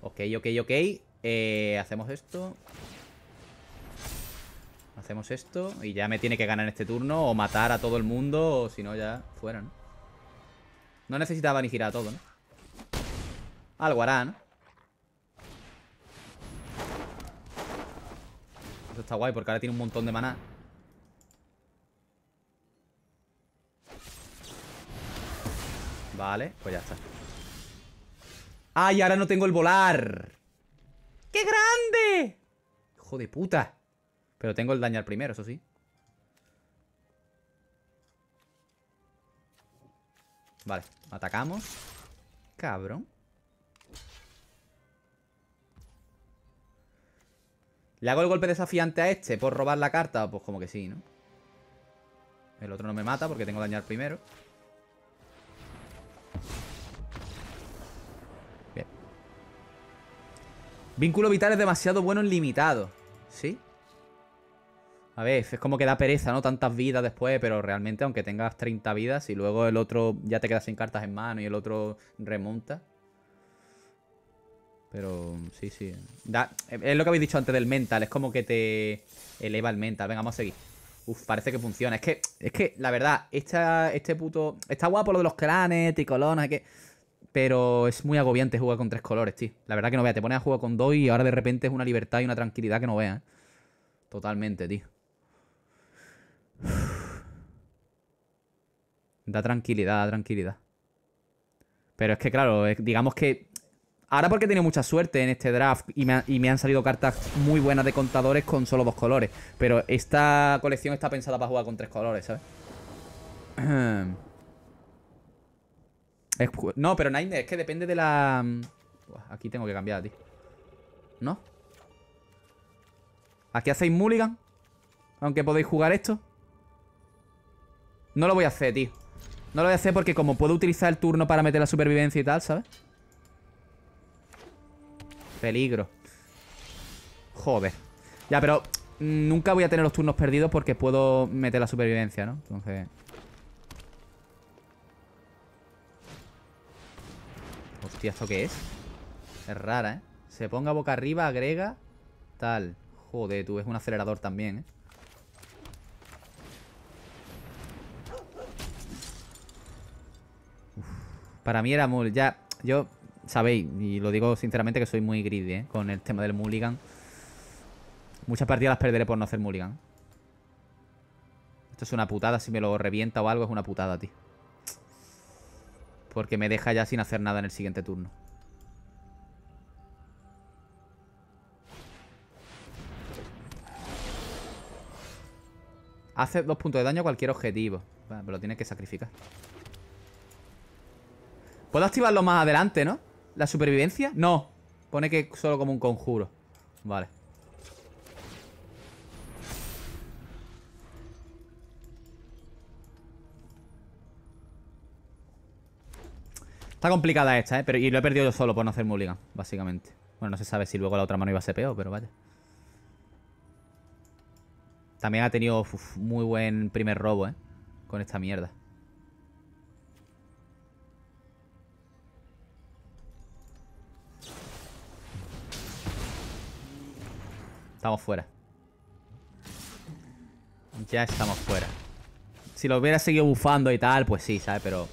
Ok. Ok, ok, ok. Eh, hacemos esto. Hacemos esto y ya me tiene que ganar en este turno o matar a todo el mundo o si no ya fuera, ¿no? No necesitaba ni girar todo, ¿no? Algo hará, ¿no? Eso está guay porque ahora tiene un montón de maná. Vale, pues ya está. ¡Ay, ahora no tengo el volar! ¡Qué grande! ¡Hijo de puta! Pero tengo el dañar primero, eso sí. Vale, atacamos. Cabrón. ¿Le hago el golpe desafiante a este por robar la carta? Pues como que sí, ¿no? El otro no me mata porque tengo dañar primero. Bien. Vínculo vital es demasiado bueno en limitado. ¿Sí? a ver, es como que da pereza, ¿no? Tantas vidas después, pero realmente aunque tengas 30 vidas y luego el otro ya te queda sin cartas en mano y el otro remonta. Pero sí, sí. es lo que habéis dicho antes del mental, es como que te eleva el mental. Venga, vamos a seguir. Uf, parece que funciona. Es que, es que la verdad, este puto... Está guapo lo de los clanes, colonas, que... Pero es muy agobiante jugar con tres colores, tío. La verdad que no veas, te pones a jugar con dos y ahora de repente es una libertad y una tranquilidad que no veas. ¿eh? Totalmente, tío. Da tranquilidad, da tranquilidad. Pero es que, claro, digamos que... Ahora porque he tenido mucha suerte en este draft y me, han salido cartas muy buenas de contadores con solo dos colores. Pero esta colección está pensada para jugar con tres colores, ¿sabes? no, pero Nine es que depende de la... Aquí tengo que cambiar, ti ¿No? ¿Aquí hacéis mulligan? Aunque podéis jugar esto no lo voy a hacer, tío No lo voy a hacer porque como puedo utilizar el turno para meter la supervivencia y tal, ¿sabes? Peligro Joder Ya, pero mm, nunca voy a tener los turnos perdidos porque puedo meter la supervivencia, ¿no? Entonces... Hostia, ¿esto qué es? Es rara, ¿eh? Se ponga boca arriba, agrega... Tal Joder, tú, es un acelerador también, ¿eh? Para mí era muy... Ya, yo, sabéis, y lo digo sinceramente que soy muy greedy, ¿eh? Con el tema del Mulligan. Muchas partidas las perderé por no hacer Mulligan. Esto es una putada. Si me lo revienta o algo, es una putada, tío. Porque me deja ya sin hacer nada en el siguiente turno. Hace dos puntos de daño a cualquier objetivo. Vale, pero lo tienes que sacrificar. ¿Puedo activarlo más adelante, no? ¿La supervivencia? No. Pone que solo como un conjuro. Vale. Está complicada esta, ¿eh? Pero, y lo he perdido yo solo por no hacer mulligan, básicamente. Bueno, no se sabe si luego la otra mano iba a ser peor, pero vaya. También ha tenido muy buen primer robo, ¿eh? Con esta mierda. Estamos fuera. Ya estamos fuera. Si lo hubiera seguido bufando y tal, pues sí, ¿sabes? Pero...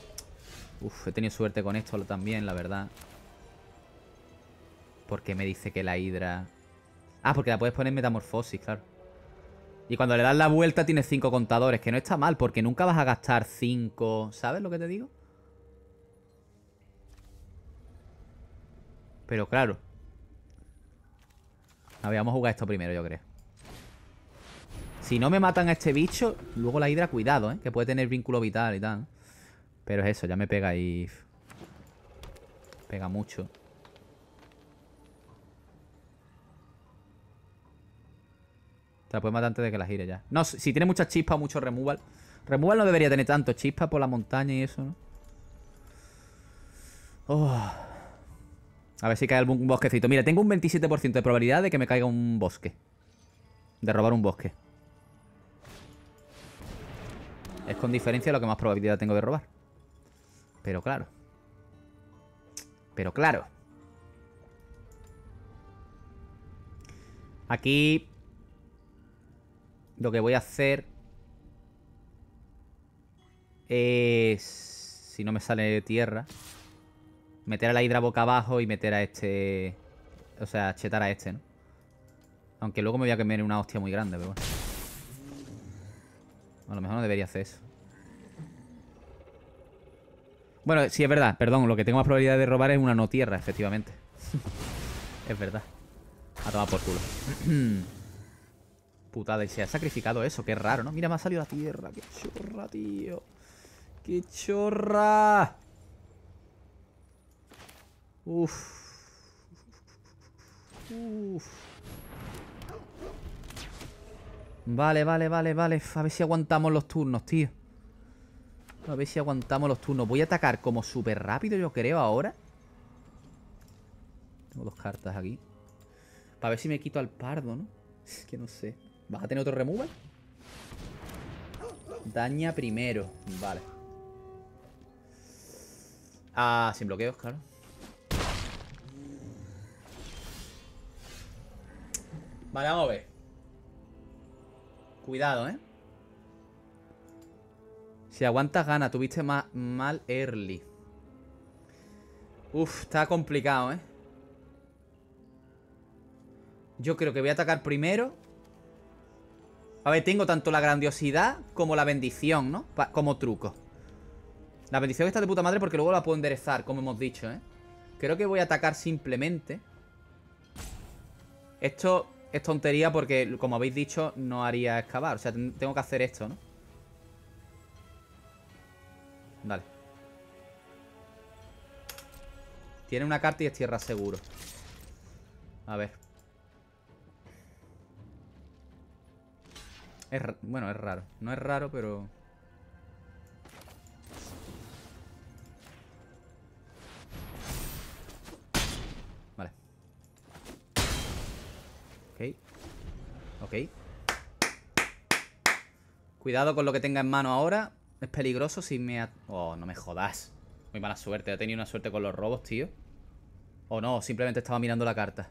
Uf, he tenido suerte con esto también, la verdad. Porque me dice que la hidra... Ah, porque la puedes poner en metamorfosis, claro. Y cuando le das la vuelta tiene cinco contadores, que no está mal, porque nunca vas a gastar cinco ¿Sabes lo que te digo? Pero claro, a ver, vamos a jugar esto primero, yo creo. Si no me matan a este bicho, luego la hidra, cuidado, ¿eh? Que puede tener vínculo vital y tal. Pero es eso, ya me pega ahí Pega mucho. Te la puedes matar antes de que la gire ya. No, si tiene muchas chispas, o mucho removal. Removal no debería tener tanto. Chispa por la montaña y eso, ¿no? Oh... A ver si cae algún bosquecito. Mira, tengo un 27% de probabilidad de que me caiga un bosque. De robar un bosque. Es con diferencia lo que más probabilidad tengo de robar. Pero claro. Pero claro. Aquí... Lo que voy a hacer... Es... Si no me sale tierra... Meter a la hidra boca abajo y meter a este... O sea, chetar a este, ¿no? Aunque luego me voy a comer una hostia muy grande, pero bueno. A lo mejor no debería hacer eso. Bueno, sí, es verdad. Perdón, lo que tengo más probabilidad de robar es una no tierra, efectivamente. es verdad. A tomar por culo. Putada, y se ha sacrificado eso. Qué raro, ¿no? Mira, me ha salido la tierra. Qué chorra, tío. Qué chorra. Uf. Vale, vale, vale, vale. A ver si aguantamos los turnos, tío. A ver si aguantamos los turnos. Voy a atacar como súper rápido, yo creo, ahora. Tengo dos cartas aquí. Para ver si me quito al pardo, ¿no? Es que no sé. ¿Vas a tener otro remover? Daña primero. Vale. Ah, sin bloqueos, claro. Vale, vamos a ver. Cuidado, ¿eh? Si aguantas gana, tuviste mal early. Uf, está complicado, ¿eh? Yo creo que voy a atacar primero. A ver, tengo tanto la grandiosidad como la bendición, ¿no? como truco. La bendición está de puta madre porque luego la puedo enderezar, como hemos dicho, ¿eh? Creo que voy a atacar simplemente. Esto es tontería porque, como habéis dicho, no haría excavar. O sea, tengo que hacer esto, ¿no? Dale. Tiene una carta y es tierra seguro. A ver. bueno, es raro. No es raro, pero... Ok. Cuidado con lo que tenga en mano ahora. Es peligroso si me... Oh, no me jodas. Muy mala suerte. He tenido una suerte con los robos, tío. O no, simplemente estaba mirando la carta.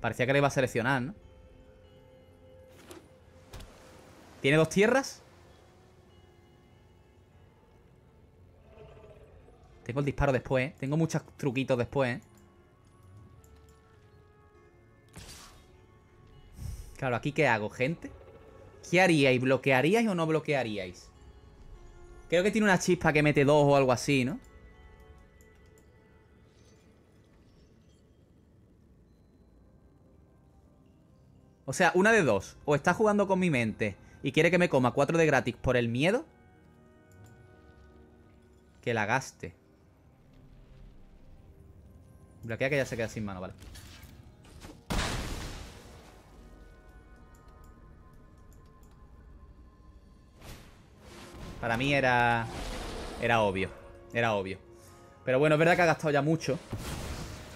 Parecía que la iba a seleccionar, ¿no? ¿Tiene dos tierras? Tengo el disparo después, ¿eh? Tengo muchos truquitos después, ¿eh? Claro, ¿aquí qué hago, gente? ¿Qué haríais? ¿Bloquearíais o no bloquearíais? Creo que tiene una chispa que mete dos o algo así, ¿no? O sea, una de dos. O está jugando con mi mente y quiere que me coma cuatro de gratis por el miedo. Que la gaste. Bloquea que ya se queda sin mano, vale. Para mí era... Era obvio. Era obvio. Pero bueno, es verdad que ha gastado ya mucho.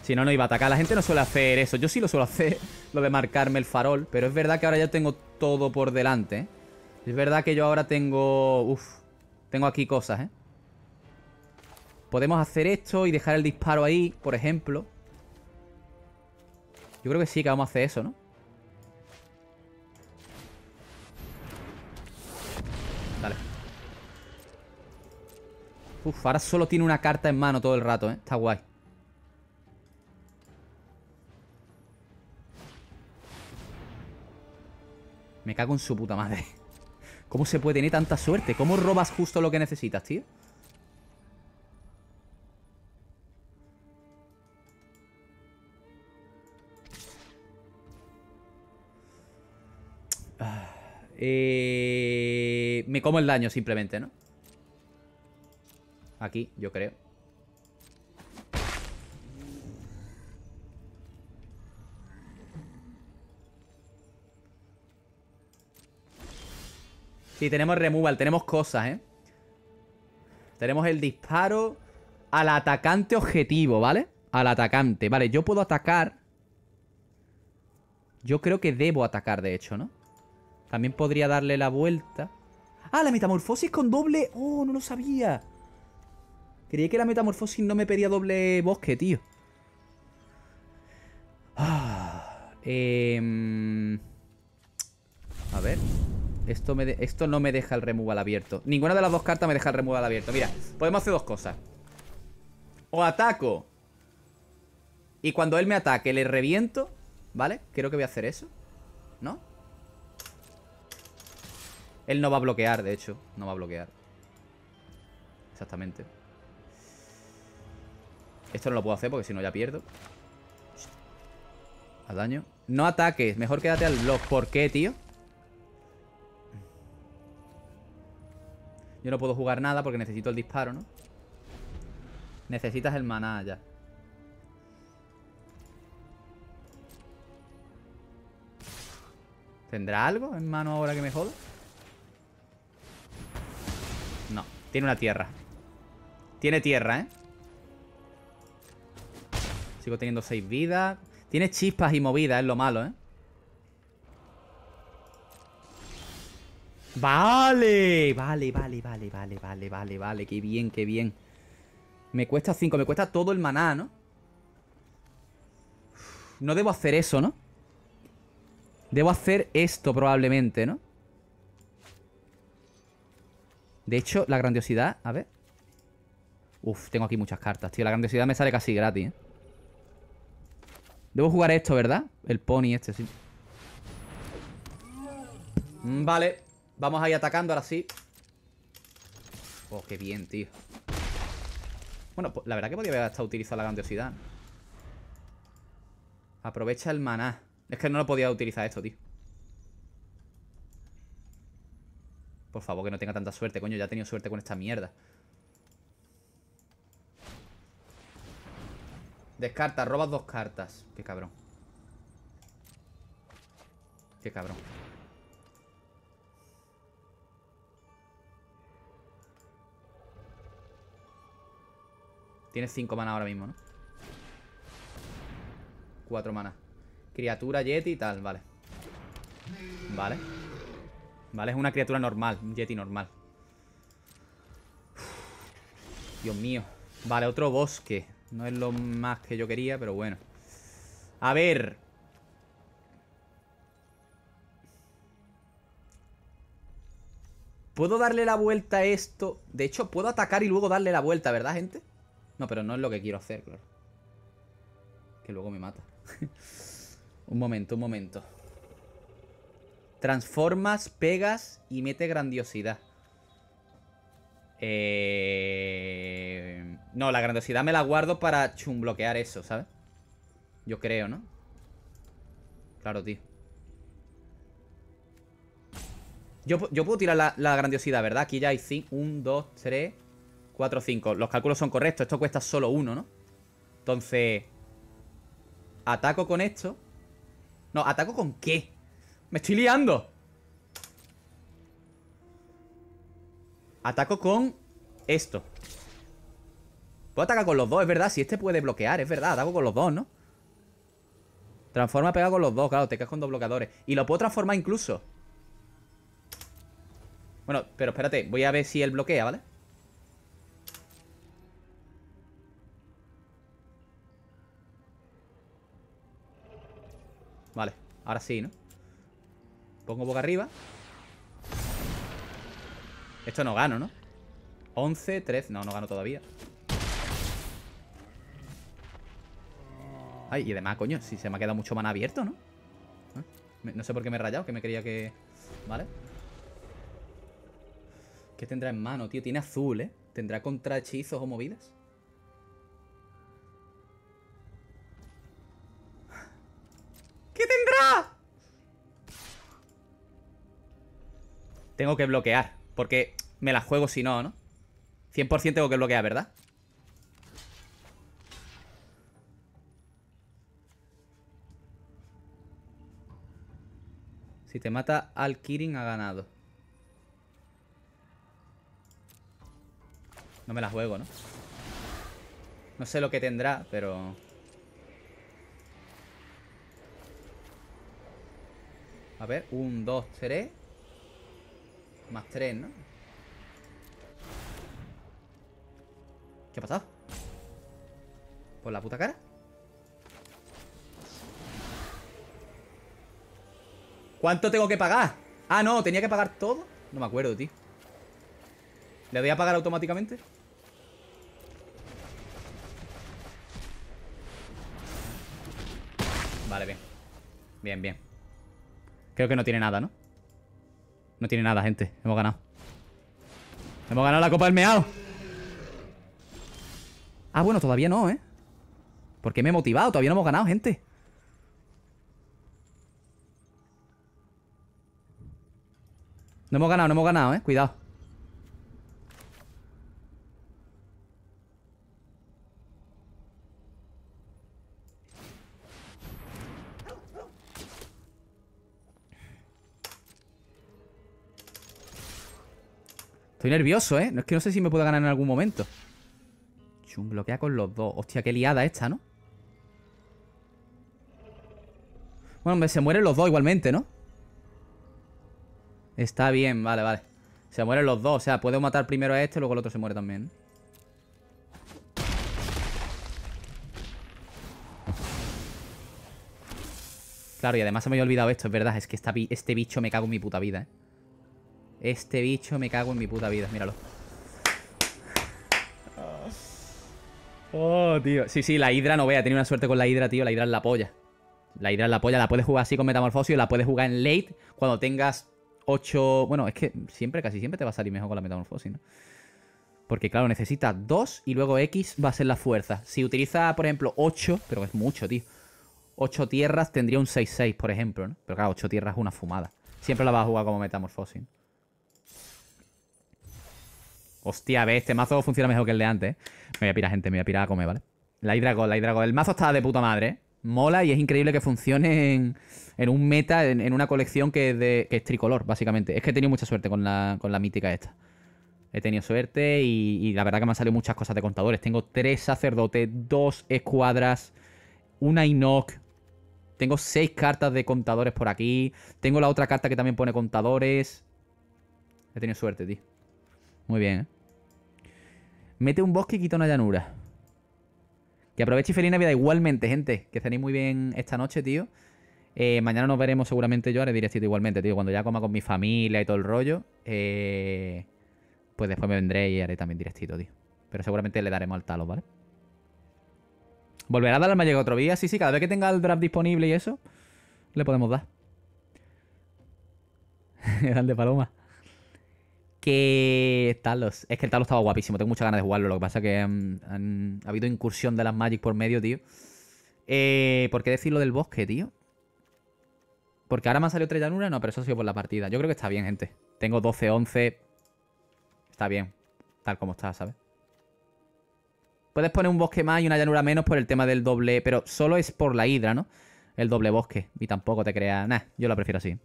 Si no, no iba a atacar. La gente no suele hacer eso. Yo sí lo suelo hacer, lo de marcarme el farol. Pero es verdad que ahora ya tengo todo por delante. ¿eh? Es verdad que yo ahora tengo... Uf, tengo aquí cosas, ¿eh? Podemos hacer esto y dejar el disparo ahí, por ejemplo. Yo creo que sí que vamos a hacer eso, ¿no? Uf, ahora solo tiene una carta en mano todo el rato, ¿eh? Está guay. Me cago en su puta madre. ¿Cómo se puede tener tanta suerte? ¿Cómo robas justo lo que necesitas, tío? Ah, eh... Me como el daño simplemente, ¿no? Aquí, yo creo. Sí, tenemos removal, tenemos cosas, ¿eh? Tenemos el disparo al atacante objetivo, ¿vale? Al atacante. Vale, yo puedo atacar. Yo creo que debo atacar, de hecho, ¿no? También podría darle la vuelta. ¡Ah, la metamorfosis con doble! ¡Oh, no lo sabía! Creí que la metamorfosis no me pedía doble bosque, tío. Ah, em, a ver. Esto, esto no me deja el removal abierto. Ninguna de las dos cartas me deja el removal abierto. Mira, podemos hacer dos cosas. O ataco. Y cuando él me ataque, le reviento. ¿Vale? Creo que voy a hacer eso. ¿No? Él no va a bloquear, de hecho. No va a bloquear. Exactamente. Esto no lo puedo hacer porque si no ya pierdo. Al daño. No ataques, mejor quédate al Los ¿Por qué, tío? Yo no puedo jugar nada porque necesito el disparo, ¿no? Necesitas el maná ya. ¿Tendrá algo en mano ahora que me jodo No, tiene una tierra Tiene tierra, ¿eh? Sigo teniendo 6 vidas. Tiene chispas y movidas, es lo malo, ¿eh? Vale, vale, vale, vale, vale, vale, vale, vale. Qué bien, qué bien. Me cuesta 5, me cuesta todo el maná, ¿no? No debo hacer eso, ¿no? Debo hacer esto probablemente, ¿no? De hecho, la grandiosidad... A ver. Uf, tengo aquí muchas cartas, tío. La grandiosidad me sale casi gratis, ¿eh? Debo jugar esto, ¿verdad? El pony este, sí. Mm, vale. Vamos a atacando ahora sí. Oh, qué bien, tío. Bueno, pues, la verdad que podría haber hasta utilizado la grandiosidad. Aprovecha el maná. Es que no lo podía utilizar esto, tío. Por favor, que no tenga tanta suerte, coño. Ya he tenido suerte con esta mierda. Descarta, robas dos cartas. Qué cabrón. Qué cabrón. Tienes cinco manas ahora mismo, ¿no? Cuatro manas. Criatura, Yeti y tal, vale. Vale. Vale, es una criatura normal, un Yeti normal. Dios mío. Vale, otro bosque. No es lo más que yo quería, pero bueno. A ver. Puedo darle la vuelta a esto. De hecho, puedo atacar y luego darle la vuelta, ¿verdad, gente? No, pero no es lo que quiero hacer, claro. Que luego me mata. un momento, un momento. Transformas, pegas y mete grandiosidad. Eh... No, la grandiosidad me la guardo para chumbloquear eso, ¿sabes? Yo creo, ¿no? Claro, tío. Yo, puedo tirar la, grandiosidad, ¿verdad? Aquí ya hay 1, 2, 3, Cuatro, cinco Los cálculos son correctos. Esto cuesta solo uno, ¿no? Entonces... Ataco con esto. No, ¿ataco con qué? ¡Me estoy liando! Ataco con esto Puedo atacar con los dos, es verdad Si este puede bloquear, es verdad, ataco con los dos, ¿no? Transforma pega con los dos, claro Te quedas con dos bloqueadores Y lo puedo transformar incluso Bueno, pero espérate Voy a ver si él bloquea, ¿vale? Vale, ahora sí, ¿no? Pongo boca arriba esto no gano, ¿no? 11, 13... No, no gano todavía. Ay, y además, coño, si se me ha quedado mucho mana abierto, ¿no? Ah, no sé por qué me he rayado, que me quería que... Vale. ¿Qué tendrá en mano, tío? Tiene azul, ¿eh? ¿Tendrá hechizos o movidas? ¿Qué tendrá? Tengo que bloquear. Porque me las juego si no, ¿no? 100% tengo que bloquear, ¿verdad? Si te mata al Kirin, ha ganado. No me las juego, ¿no? No sé lo que tendrá, pero... A ver, un, dos, tres... Más tres, ¿no? ¿Qué ha pasado? ¿Por la puta cara? ¿Cuánto tengo que pagar? Ah, no, tenía que pagar todo No me acuerdo, tío ¿Le voy a pagar automáticamente? Vale, bien Bien, bien Creo que no tiene nada, ¿no? No tiene nada, gente. Hemos ganado. Hemos ganado la Copa del Meao. Ah, bueno, todavía no, ¿eh? Porque me he motivado. Todavía no hemos ganado, gente. No hemos ganado, no hemos ganado, ¿eh? Cuidado. Estoy nervioso, ¿eh? No es que no sé si me pueda ganar en algún momento. Chum, bloquea con los dos. Hostia, qué liada esta, ¿no? Bueno, hombre, se mueren los dos igualmente, ¿no? Está bien, vale, vale. Se mueren los dos. O sea, puedo matar primero a este, y luego el otro se muere también. Claro, y además se me había olvidado esto, es verdad. Es que este bicho me cago en mi puta vida, ¿eh? Este bicho me cago en mi puta vida, míralo. Oh, tío. Sí, sí, la Hidra no vea. tener una suerte con la Hidra, tío. La Hidra es la polla. La Hidra es la polla. La puedes jugar así con Metamorfosis o la puedes jugar en late cuando tengas 8... Bueno, es que siempre, casi siempre te va a salir mejor con la Metamorfosis, ¿no? Porque, claro, necesitas 2 y luego X va a ser la fuerza. Si utiliza, por ejemplo, 8, pero es mucho, tío. 8 tierras tendría un 6-6, por ejemplo, ¿no? Pero claro, 8 tierras es una fumada. Siempre la vas a jugar como Metamorfosis. Hostia, ve, este mazo funciona mejor que el de antes. Me voy a pirar, gente, me voy a pirar a comer, ¿vale? La Hidrago, la Hidrago. El mazo está de puta madre. Mola y es increíble que funcione en, un meta, en, una colección que es, tricolor, básicamente. Es que he tenido mucha suerte con la, mítica esta. He tenido suerte y, la verdad que me han salido muchas cosas de contadores. Tengo tres sacerdotes, dos escuadras, una Inok. Tengo seis cartas de contadores por aquí. Tengo la otra carta que también pone contadores. He tenido suerte, tío. Muy bien, ¿eh? Mete un bosque y quita una llanura. Que aproveche y feliz Navidad igualmente, gente. Que cenéis muy bien esta noche, tío. Eh, mañana nos veremos seguramente yo haré directito igualmente, tío. Cuando ya coma con mi familia y todo el rollo. Eh, pues después me vendré y haré también directito, tío. Pero seguramente le daremos al talo, ¿vale? ¿Volverá a dar al llega otro día? Sí, sí, cada vez que tenga el draft disponible y eso, le podemos dar. Grande paloma que Talos. Es que el Talos estaba guapísimo. Tengo muchas ganas de jugarlo. Lo que pasa es que em, ha habido incursión de las Magic por medio, tío. Eh, ¿Por qué decir lo del bosque, tío? Porque ahora me ha salido tres llanuras. No, pero eso ha sido por la partida. Yo creo que está bien, gente. Tengo 12, 11. Está bien. Tal como está, ¿sabes? Puedes poner un bosque más y una llanura menos por el tema del doble. Pero solo es por la hidra, ¿no? El doble bosque. Y tampoco te crea. Nah, yo la prefiero así.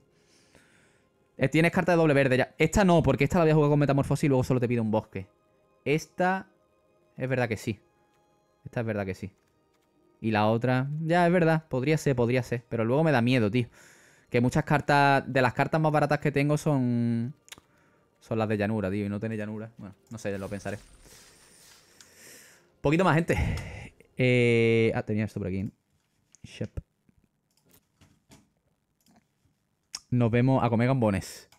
Eh, tienes carta de doble verde ya. Esta no, porque esta la voy a jugar con metamorfosis y luego solo te pido un bosque. Esta... Es verdad que sí. Esta es verdad que sí. Y la otra... Ya, es verdad. Podría ser, podría ser. Pero luego me da miedo, tío. Que muchas cartas... De las cartas más baratas que tengo son... Son las de llanura, tío. Y no tiene llanura. Bueno, no sé, lo pensaré. Poquito más, gente. Eh... Ah, tenía esto por aquí. Shep. nos vemos a comer gambones.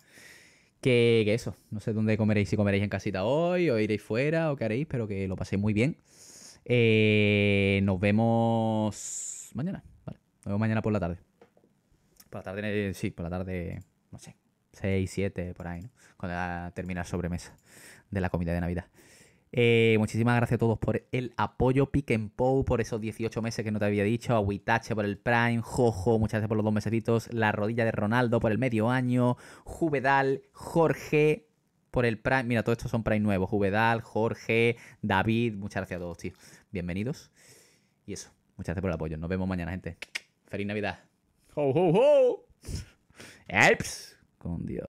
Que, eso, no sé dónde comeréis, si comeréis en casita hoy, o iréis fuera, o qué haréis, pero que lo paséis muy bien. Eh, nos vemos mañana, vale. Nos vemos mañana por la tarde. Por la tarde, eh, sí, por la tarde, no sé, 6, 7, por ahí, ¿no? Cuando termina la sobremesa de la comida de Navidad. Eh, muchísimas gracias a todos por el apoyo. Pick and Pow por esos 18 meses que no te había dicho. A por el Prime. Jojo, muchas gracias por los dos mesecitos. La rodilla de Ronaldo por el medio año. Juvedal, Jorge por el Prime. Mira, todos estos son Prime nuevos. Juvedal, Jorge, David. Muchas gracias a todos, tío. Bienvenidos. Y eso. Muchas gracias por el apoyo. Nos vemos mañana, gente. Feliz Navidad. ¡Ho, ho, ho! ¡Elps! Con Dios.